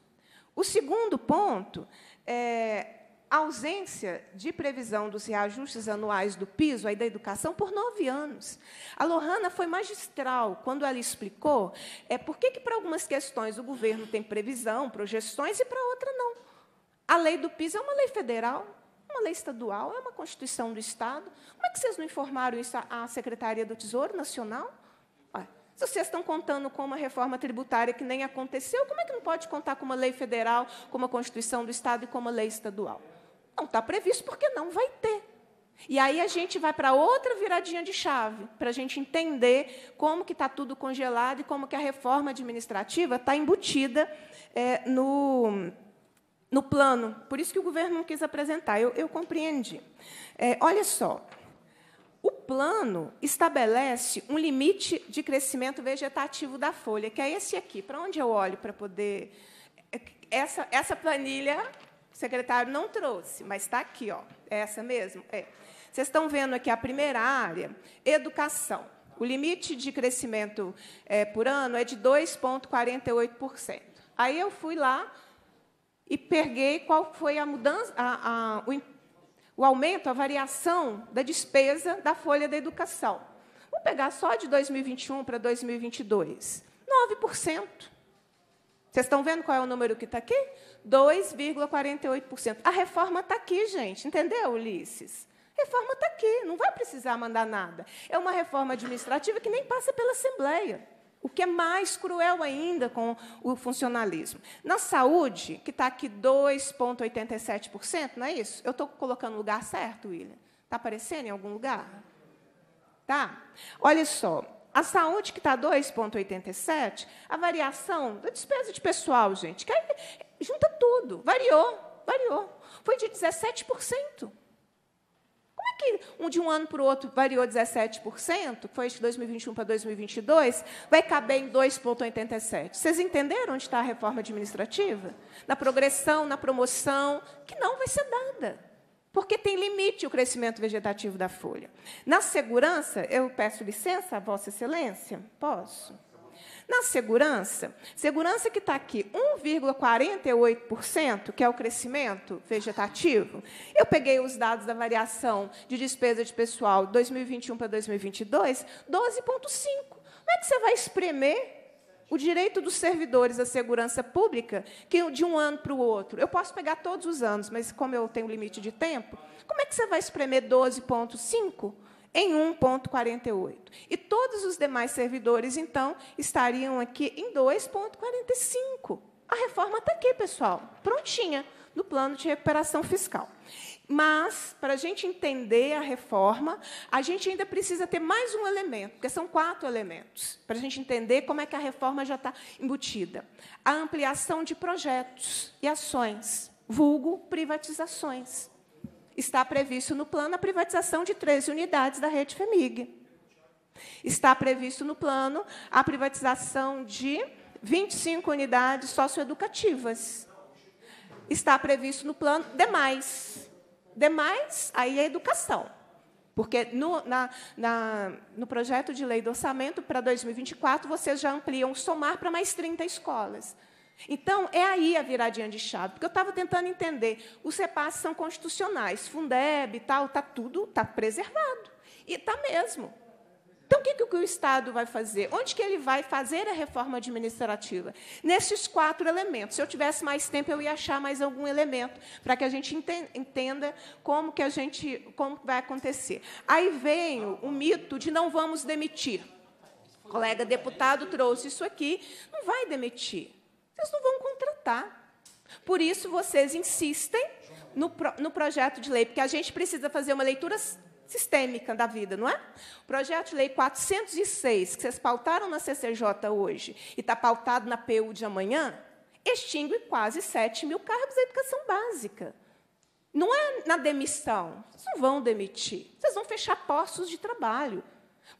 O segundo ponto é a ausência de previsão dos reajustes anuais do piso aí da educação por nove anos. A Lohana foi magistral quando ela explicou é por que, que para algumas questões o governo tem previsão, projeções, e para outra não. A lei do piso é uma lei federal, uma lei estadual, é uma constituição do Estado. Como é que vocês não informaram isso à Secretaria do Tesouro Nacional? Se vocês estão contando com uma reforma tributária que nem aconteceu, como é que não pode contar com uma lei federal, com uma Constituição do Estado e com uma lei estadual? Não está previsto porque não vai ter. E aí a gente vai para outra viradinha de chave, para a gente entender como que está tudo congelado e como que a reforma administrativa está embutida é, no, no plano. Por isso que o governo não quis apresentar, eu, eu compreendi. É, olha só, o plano estabelece um limite de crescimento vegetativo da folha, que é esse aqui. Para onde eu olho para poder... É, essa, essa planilha secretário não trouxe, mas está aqui, ó. É essa mesmo? É. Vocês estão vendo aqui a primeira área, educação. O limite de crescimento é, por ano é de 2,48%. Aí eu fui lá e peguei qual foi a mudança, a, a, o, o aumento, a variação da despesa da folha da educação. Vou pegar só de 2021 para 2022. 9%. Vocês estão vendo qual é o número que está aqui? 2,48%. A reforma está aqui, gente. Entendeu, Ulisses? A reforma está aqui, não vai precisar mandar nada. É uma reforma administrativa que nem passa pela Assembleia. O que é mais cruel ainda com o funcionalismo. Na saúde, que está aqui 2,87%, não é isso? Eu estou colocando o lugar certo, William? Está aparecendo em algum lugar? Tá? Olha só, a saúde, que está 2,87, a variação da despesa de pessoal, gente, que aí junta tudo, variou, variou. Foi de 17%. Como é que um, de um ano para o outro variou 17%, foi de 2021 para 2022, vai caber em 2,87%? Vocês entenderam onde está a reforma administrativa? Na progressão, na promoção, que não vai ser dada porque tem limite o crescimento vegetativo da folha. Na segurança, eu peço licença Vossa Excelência? Posso? Na segurança, segurança que está aqui, 1,48%, que é o crescimento vegetativo. Eu peguei os dados da variação de despesa de pessoal 2021 para 2022, 12,5%. Como é que você vai espremer o direito dos servidores à segurança pública, que de um ano para o outro, eu posso pegar todos os anos, mas como eu tenho limite de tempo, como é que você vai espremer 12,5 em 1,48? E todos os demais servidores, então, estariam aqui em 2,45. A reforma está aqui, pessoal, prontinha, no plano de recuperação fiscal. Mas, para a gente entender a reforma, a gente ainda precisa ter mais um elemento, porque são quatro elementos, para a gente entender como é que a reforma já está embutida. A ampliação de projetos e ações, vulgo privatizações. Está previsto no plano a privatização de 13 unidades da rede FEMIG. Está previsto no plano a privatização de 25 unidades socioeducativas. Está previsto no plano demais Demais, aí é educação. Porque no, na, na, no projeto de lei do orçamento para 2024, vocês já ampliam o somar para mais 30 escolas. Então, é aí a viradinha de chave, porque eu estava tentando entender. Os repasses são constitucionais, Fundeb e tal, está tudo tá preservado. E está mesmo. Então, o que, que o Estado vai fazer? Onde que ele vai fazer a reforma administrativa? Nesses quatro elementos. Se eu tivesse mais tempo, eu ia achar mais algum elemento para que a gente entenda como que a gente como vai acontecer. Aí vem o mito de não vamos demitir. O colega deputado trouxe isso aqui. Não vai demitir. Vocês não vão contratar. Por isso, vocês insistem no, pro, no projeto de lei, porque a gente precisa fazer uma leitura sistêmica da vida, não é? O projeto de lei 406, que vocês pautaram na CCJ hoje e está pautado na PU de amanhã, extingue quase 7 mil cargos da educação básica. Não é na demissão. Vocês não vão demitir. Vocês vão fechar postos de trabalho.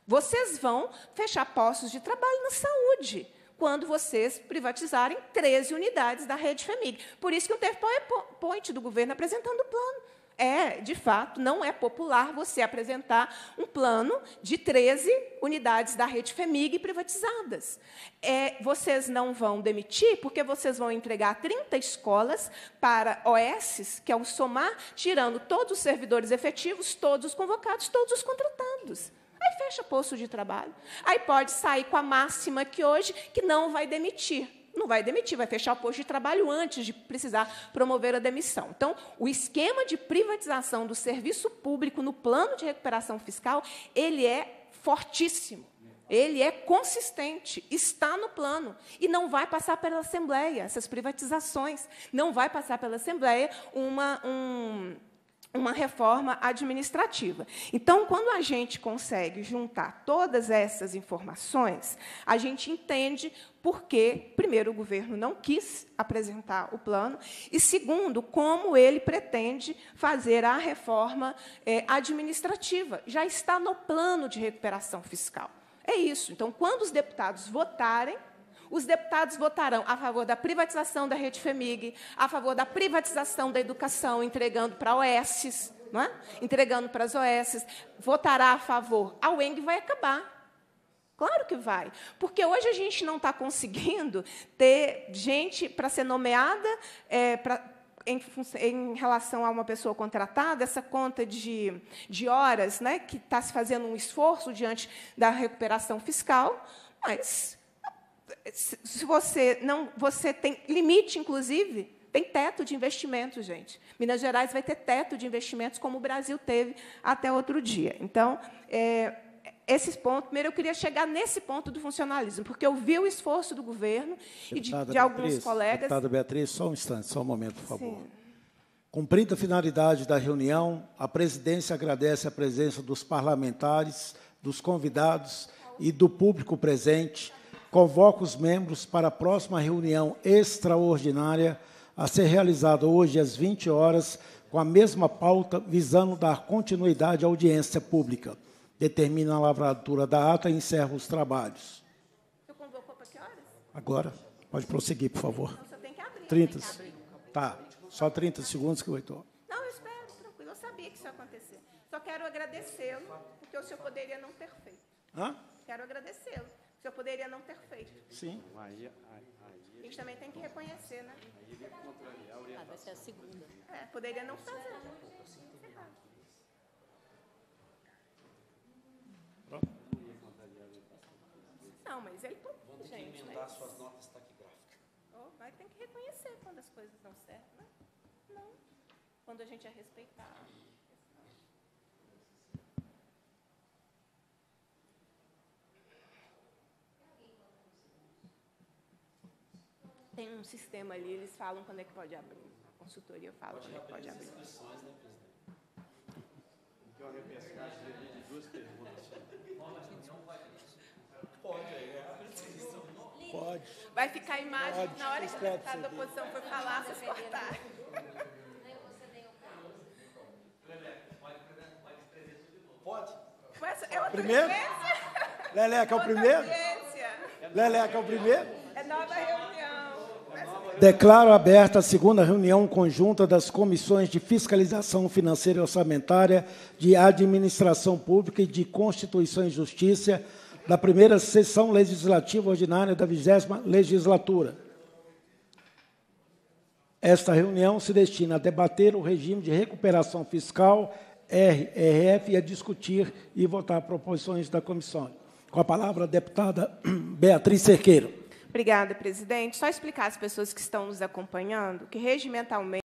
Vocês vão fechar postos de trabalho na saúde quando vocês privatizarem 13 unidades da rede família. Por isso que não teve é PowerPoint do governo apresentando o plano é, de fato, não é popular você apresentar um plano de 13 unidades da rede FEMIG privatizadas. É, vocês não vão demitir, porque vocês vão entregar 30 escolas para OS, que é o somar, tirando todos os servidores efetivos, todos os convocados, todos os contratados. Aí fecha posto de trabalho. Aí pode sair com a máxima que hoje, que não vai demitir não vai demitir, vai fechar o posto de trabalho antes de precisar promover a demissão. Então, o esquema de privatização do serviço público no plano de recuperação fiscal, ele é fortíssimo. Ele é consistente, está no plano e não vai passar pela Assembleia, essas privatizações. Não vai passar pela Assembleia uma, um, uma reforma administrativa. Então, quando a gente consegue juntar todas essas informações, a gente entende por que, primeiro, o governo não quis apresentar o plano, e, segundo, como ele pretende fazer a reforma eh, administrativa. Já está no plano de recuperação fiscal. É isso. Então, quando os deputados votarem, os deputados votarão a favor da privatização da rede FEMIG, a favor da privatização da educação, entregando para OESs, não é? entregando para as OESs, votará a favor. A UENG vai acabar. Claro que vai, porque hoje a gente não está conseguindo ter gente para ser nomeada é, pra, em, em, relação a uma pessoa contratada, essa conta de, de horas, né, que está se fazendo um esforço diante da recuperação fiscal, mas se você não, você tem limite, inclusive, tem teto de investimento, gente. Minas Gerais vai ter teto de investimentos, como o Brasil teve até outro dia. Então, é, esses pontos. Primeiro, eu queria chegar nesse ponto do funcionalismo, porque eu vi o esforço do governo deputada e de, de alguns Beatriz, colegas. Deputada Beatriz, só um instante, só um momento, por favor. Sim. a finalidade da reunião, a presidência agradece a presença dos parlamentares, dos convidados e do público presente convoca os membros para a próxima reunião extraordinária a ser realizada hoje às 20 horas, com a mesma pauta, visando dar continuidade à audiência pública. Determina a lavratura da ata e encerra os trabalhos. Tu convocou para que horas? Agora. Pode prosseguir, por favor. Não, só tem que abrir. 30. Que abrir. Tá. Só 30 segundos que eu estou. Não, eu espero, tranquilo. Eu sabia que isso ia acontecer. Só quero agradecê-lo, porque o senhor poderia não ter feito. Hã? Quero agradecê-lo o senhor poderia não ter feito. Sim. a gente também tem que reconhecer, né? Aí ele é contrariar a orientação. Ah, vai ser a segunda. É, poderia não fazer. Pronto. Não, mas ele pô, Vão ter que emendar mas... suas notas taquigráficas. Oh, vai ter que reconhecer quando as coisas dão certo, né? Não. Quando a gente é respeitado. tem um sistema ali, eles falam quando é que pode abrir. A consultoria fala pode quando é que pode abrir. né, presidente? Tem uma repescagem de duas perguntas. Pode, é. Pode. Vai ficar a imagem pode, na hora que o deputado da oposição for falar, vocês cortarem. Pode? Essa é primeiro? Leleca é o primeiro? Leleca é o primeiro? É nova reunião. Declaro aberta a segunda reunião conjunta das comissões de fiscalização financeira e orçamentária, de administração pública e de Constituição e Justiça da primeira sessão legislativa ordinária da vigésima legislatura. Esta reunião se destina a debater o regime de recuperação fiscal RRF e a discutir e votar proposições da comissão. Com a palavra, a deputada Beatriz Cerqueiro. Obrigada, presidente. Só explicar às pessoas que estão nos acompanhando que, regimentalmente,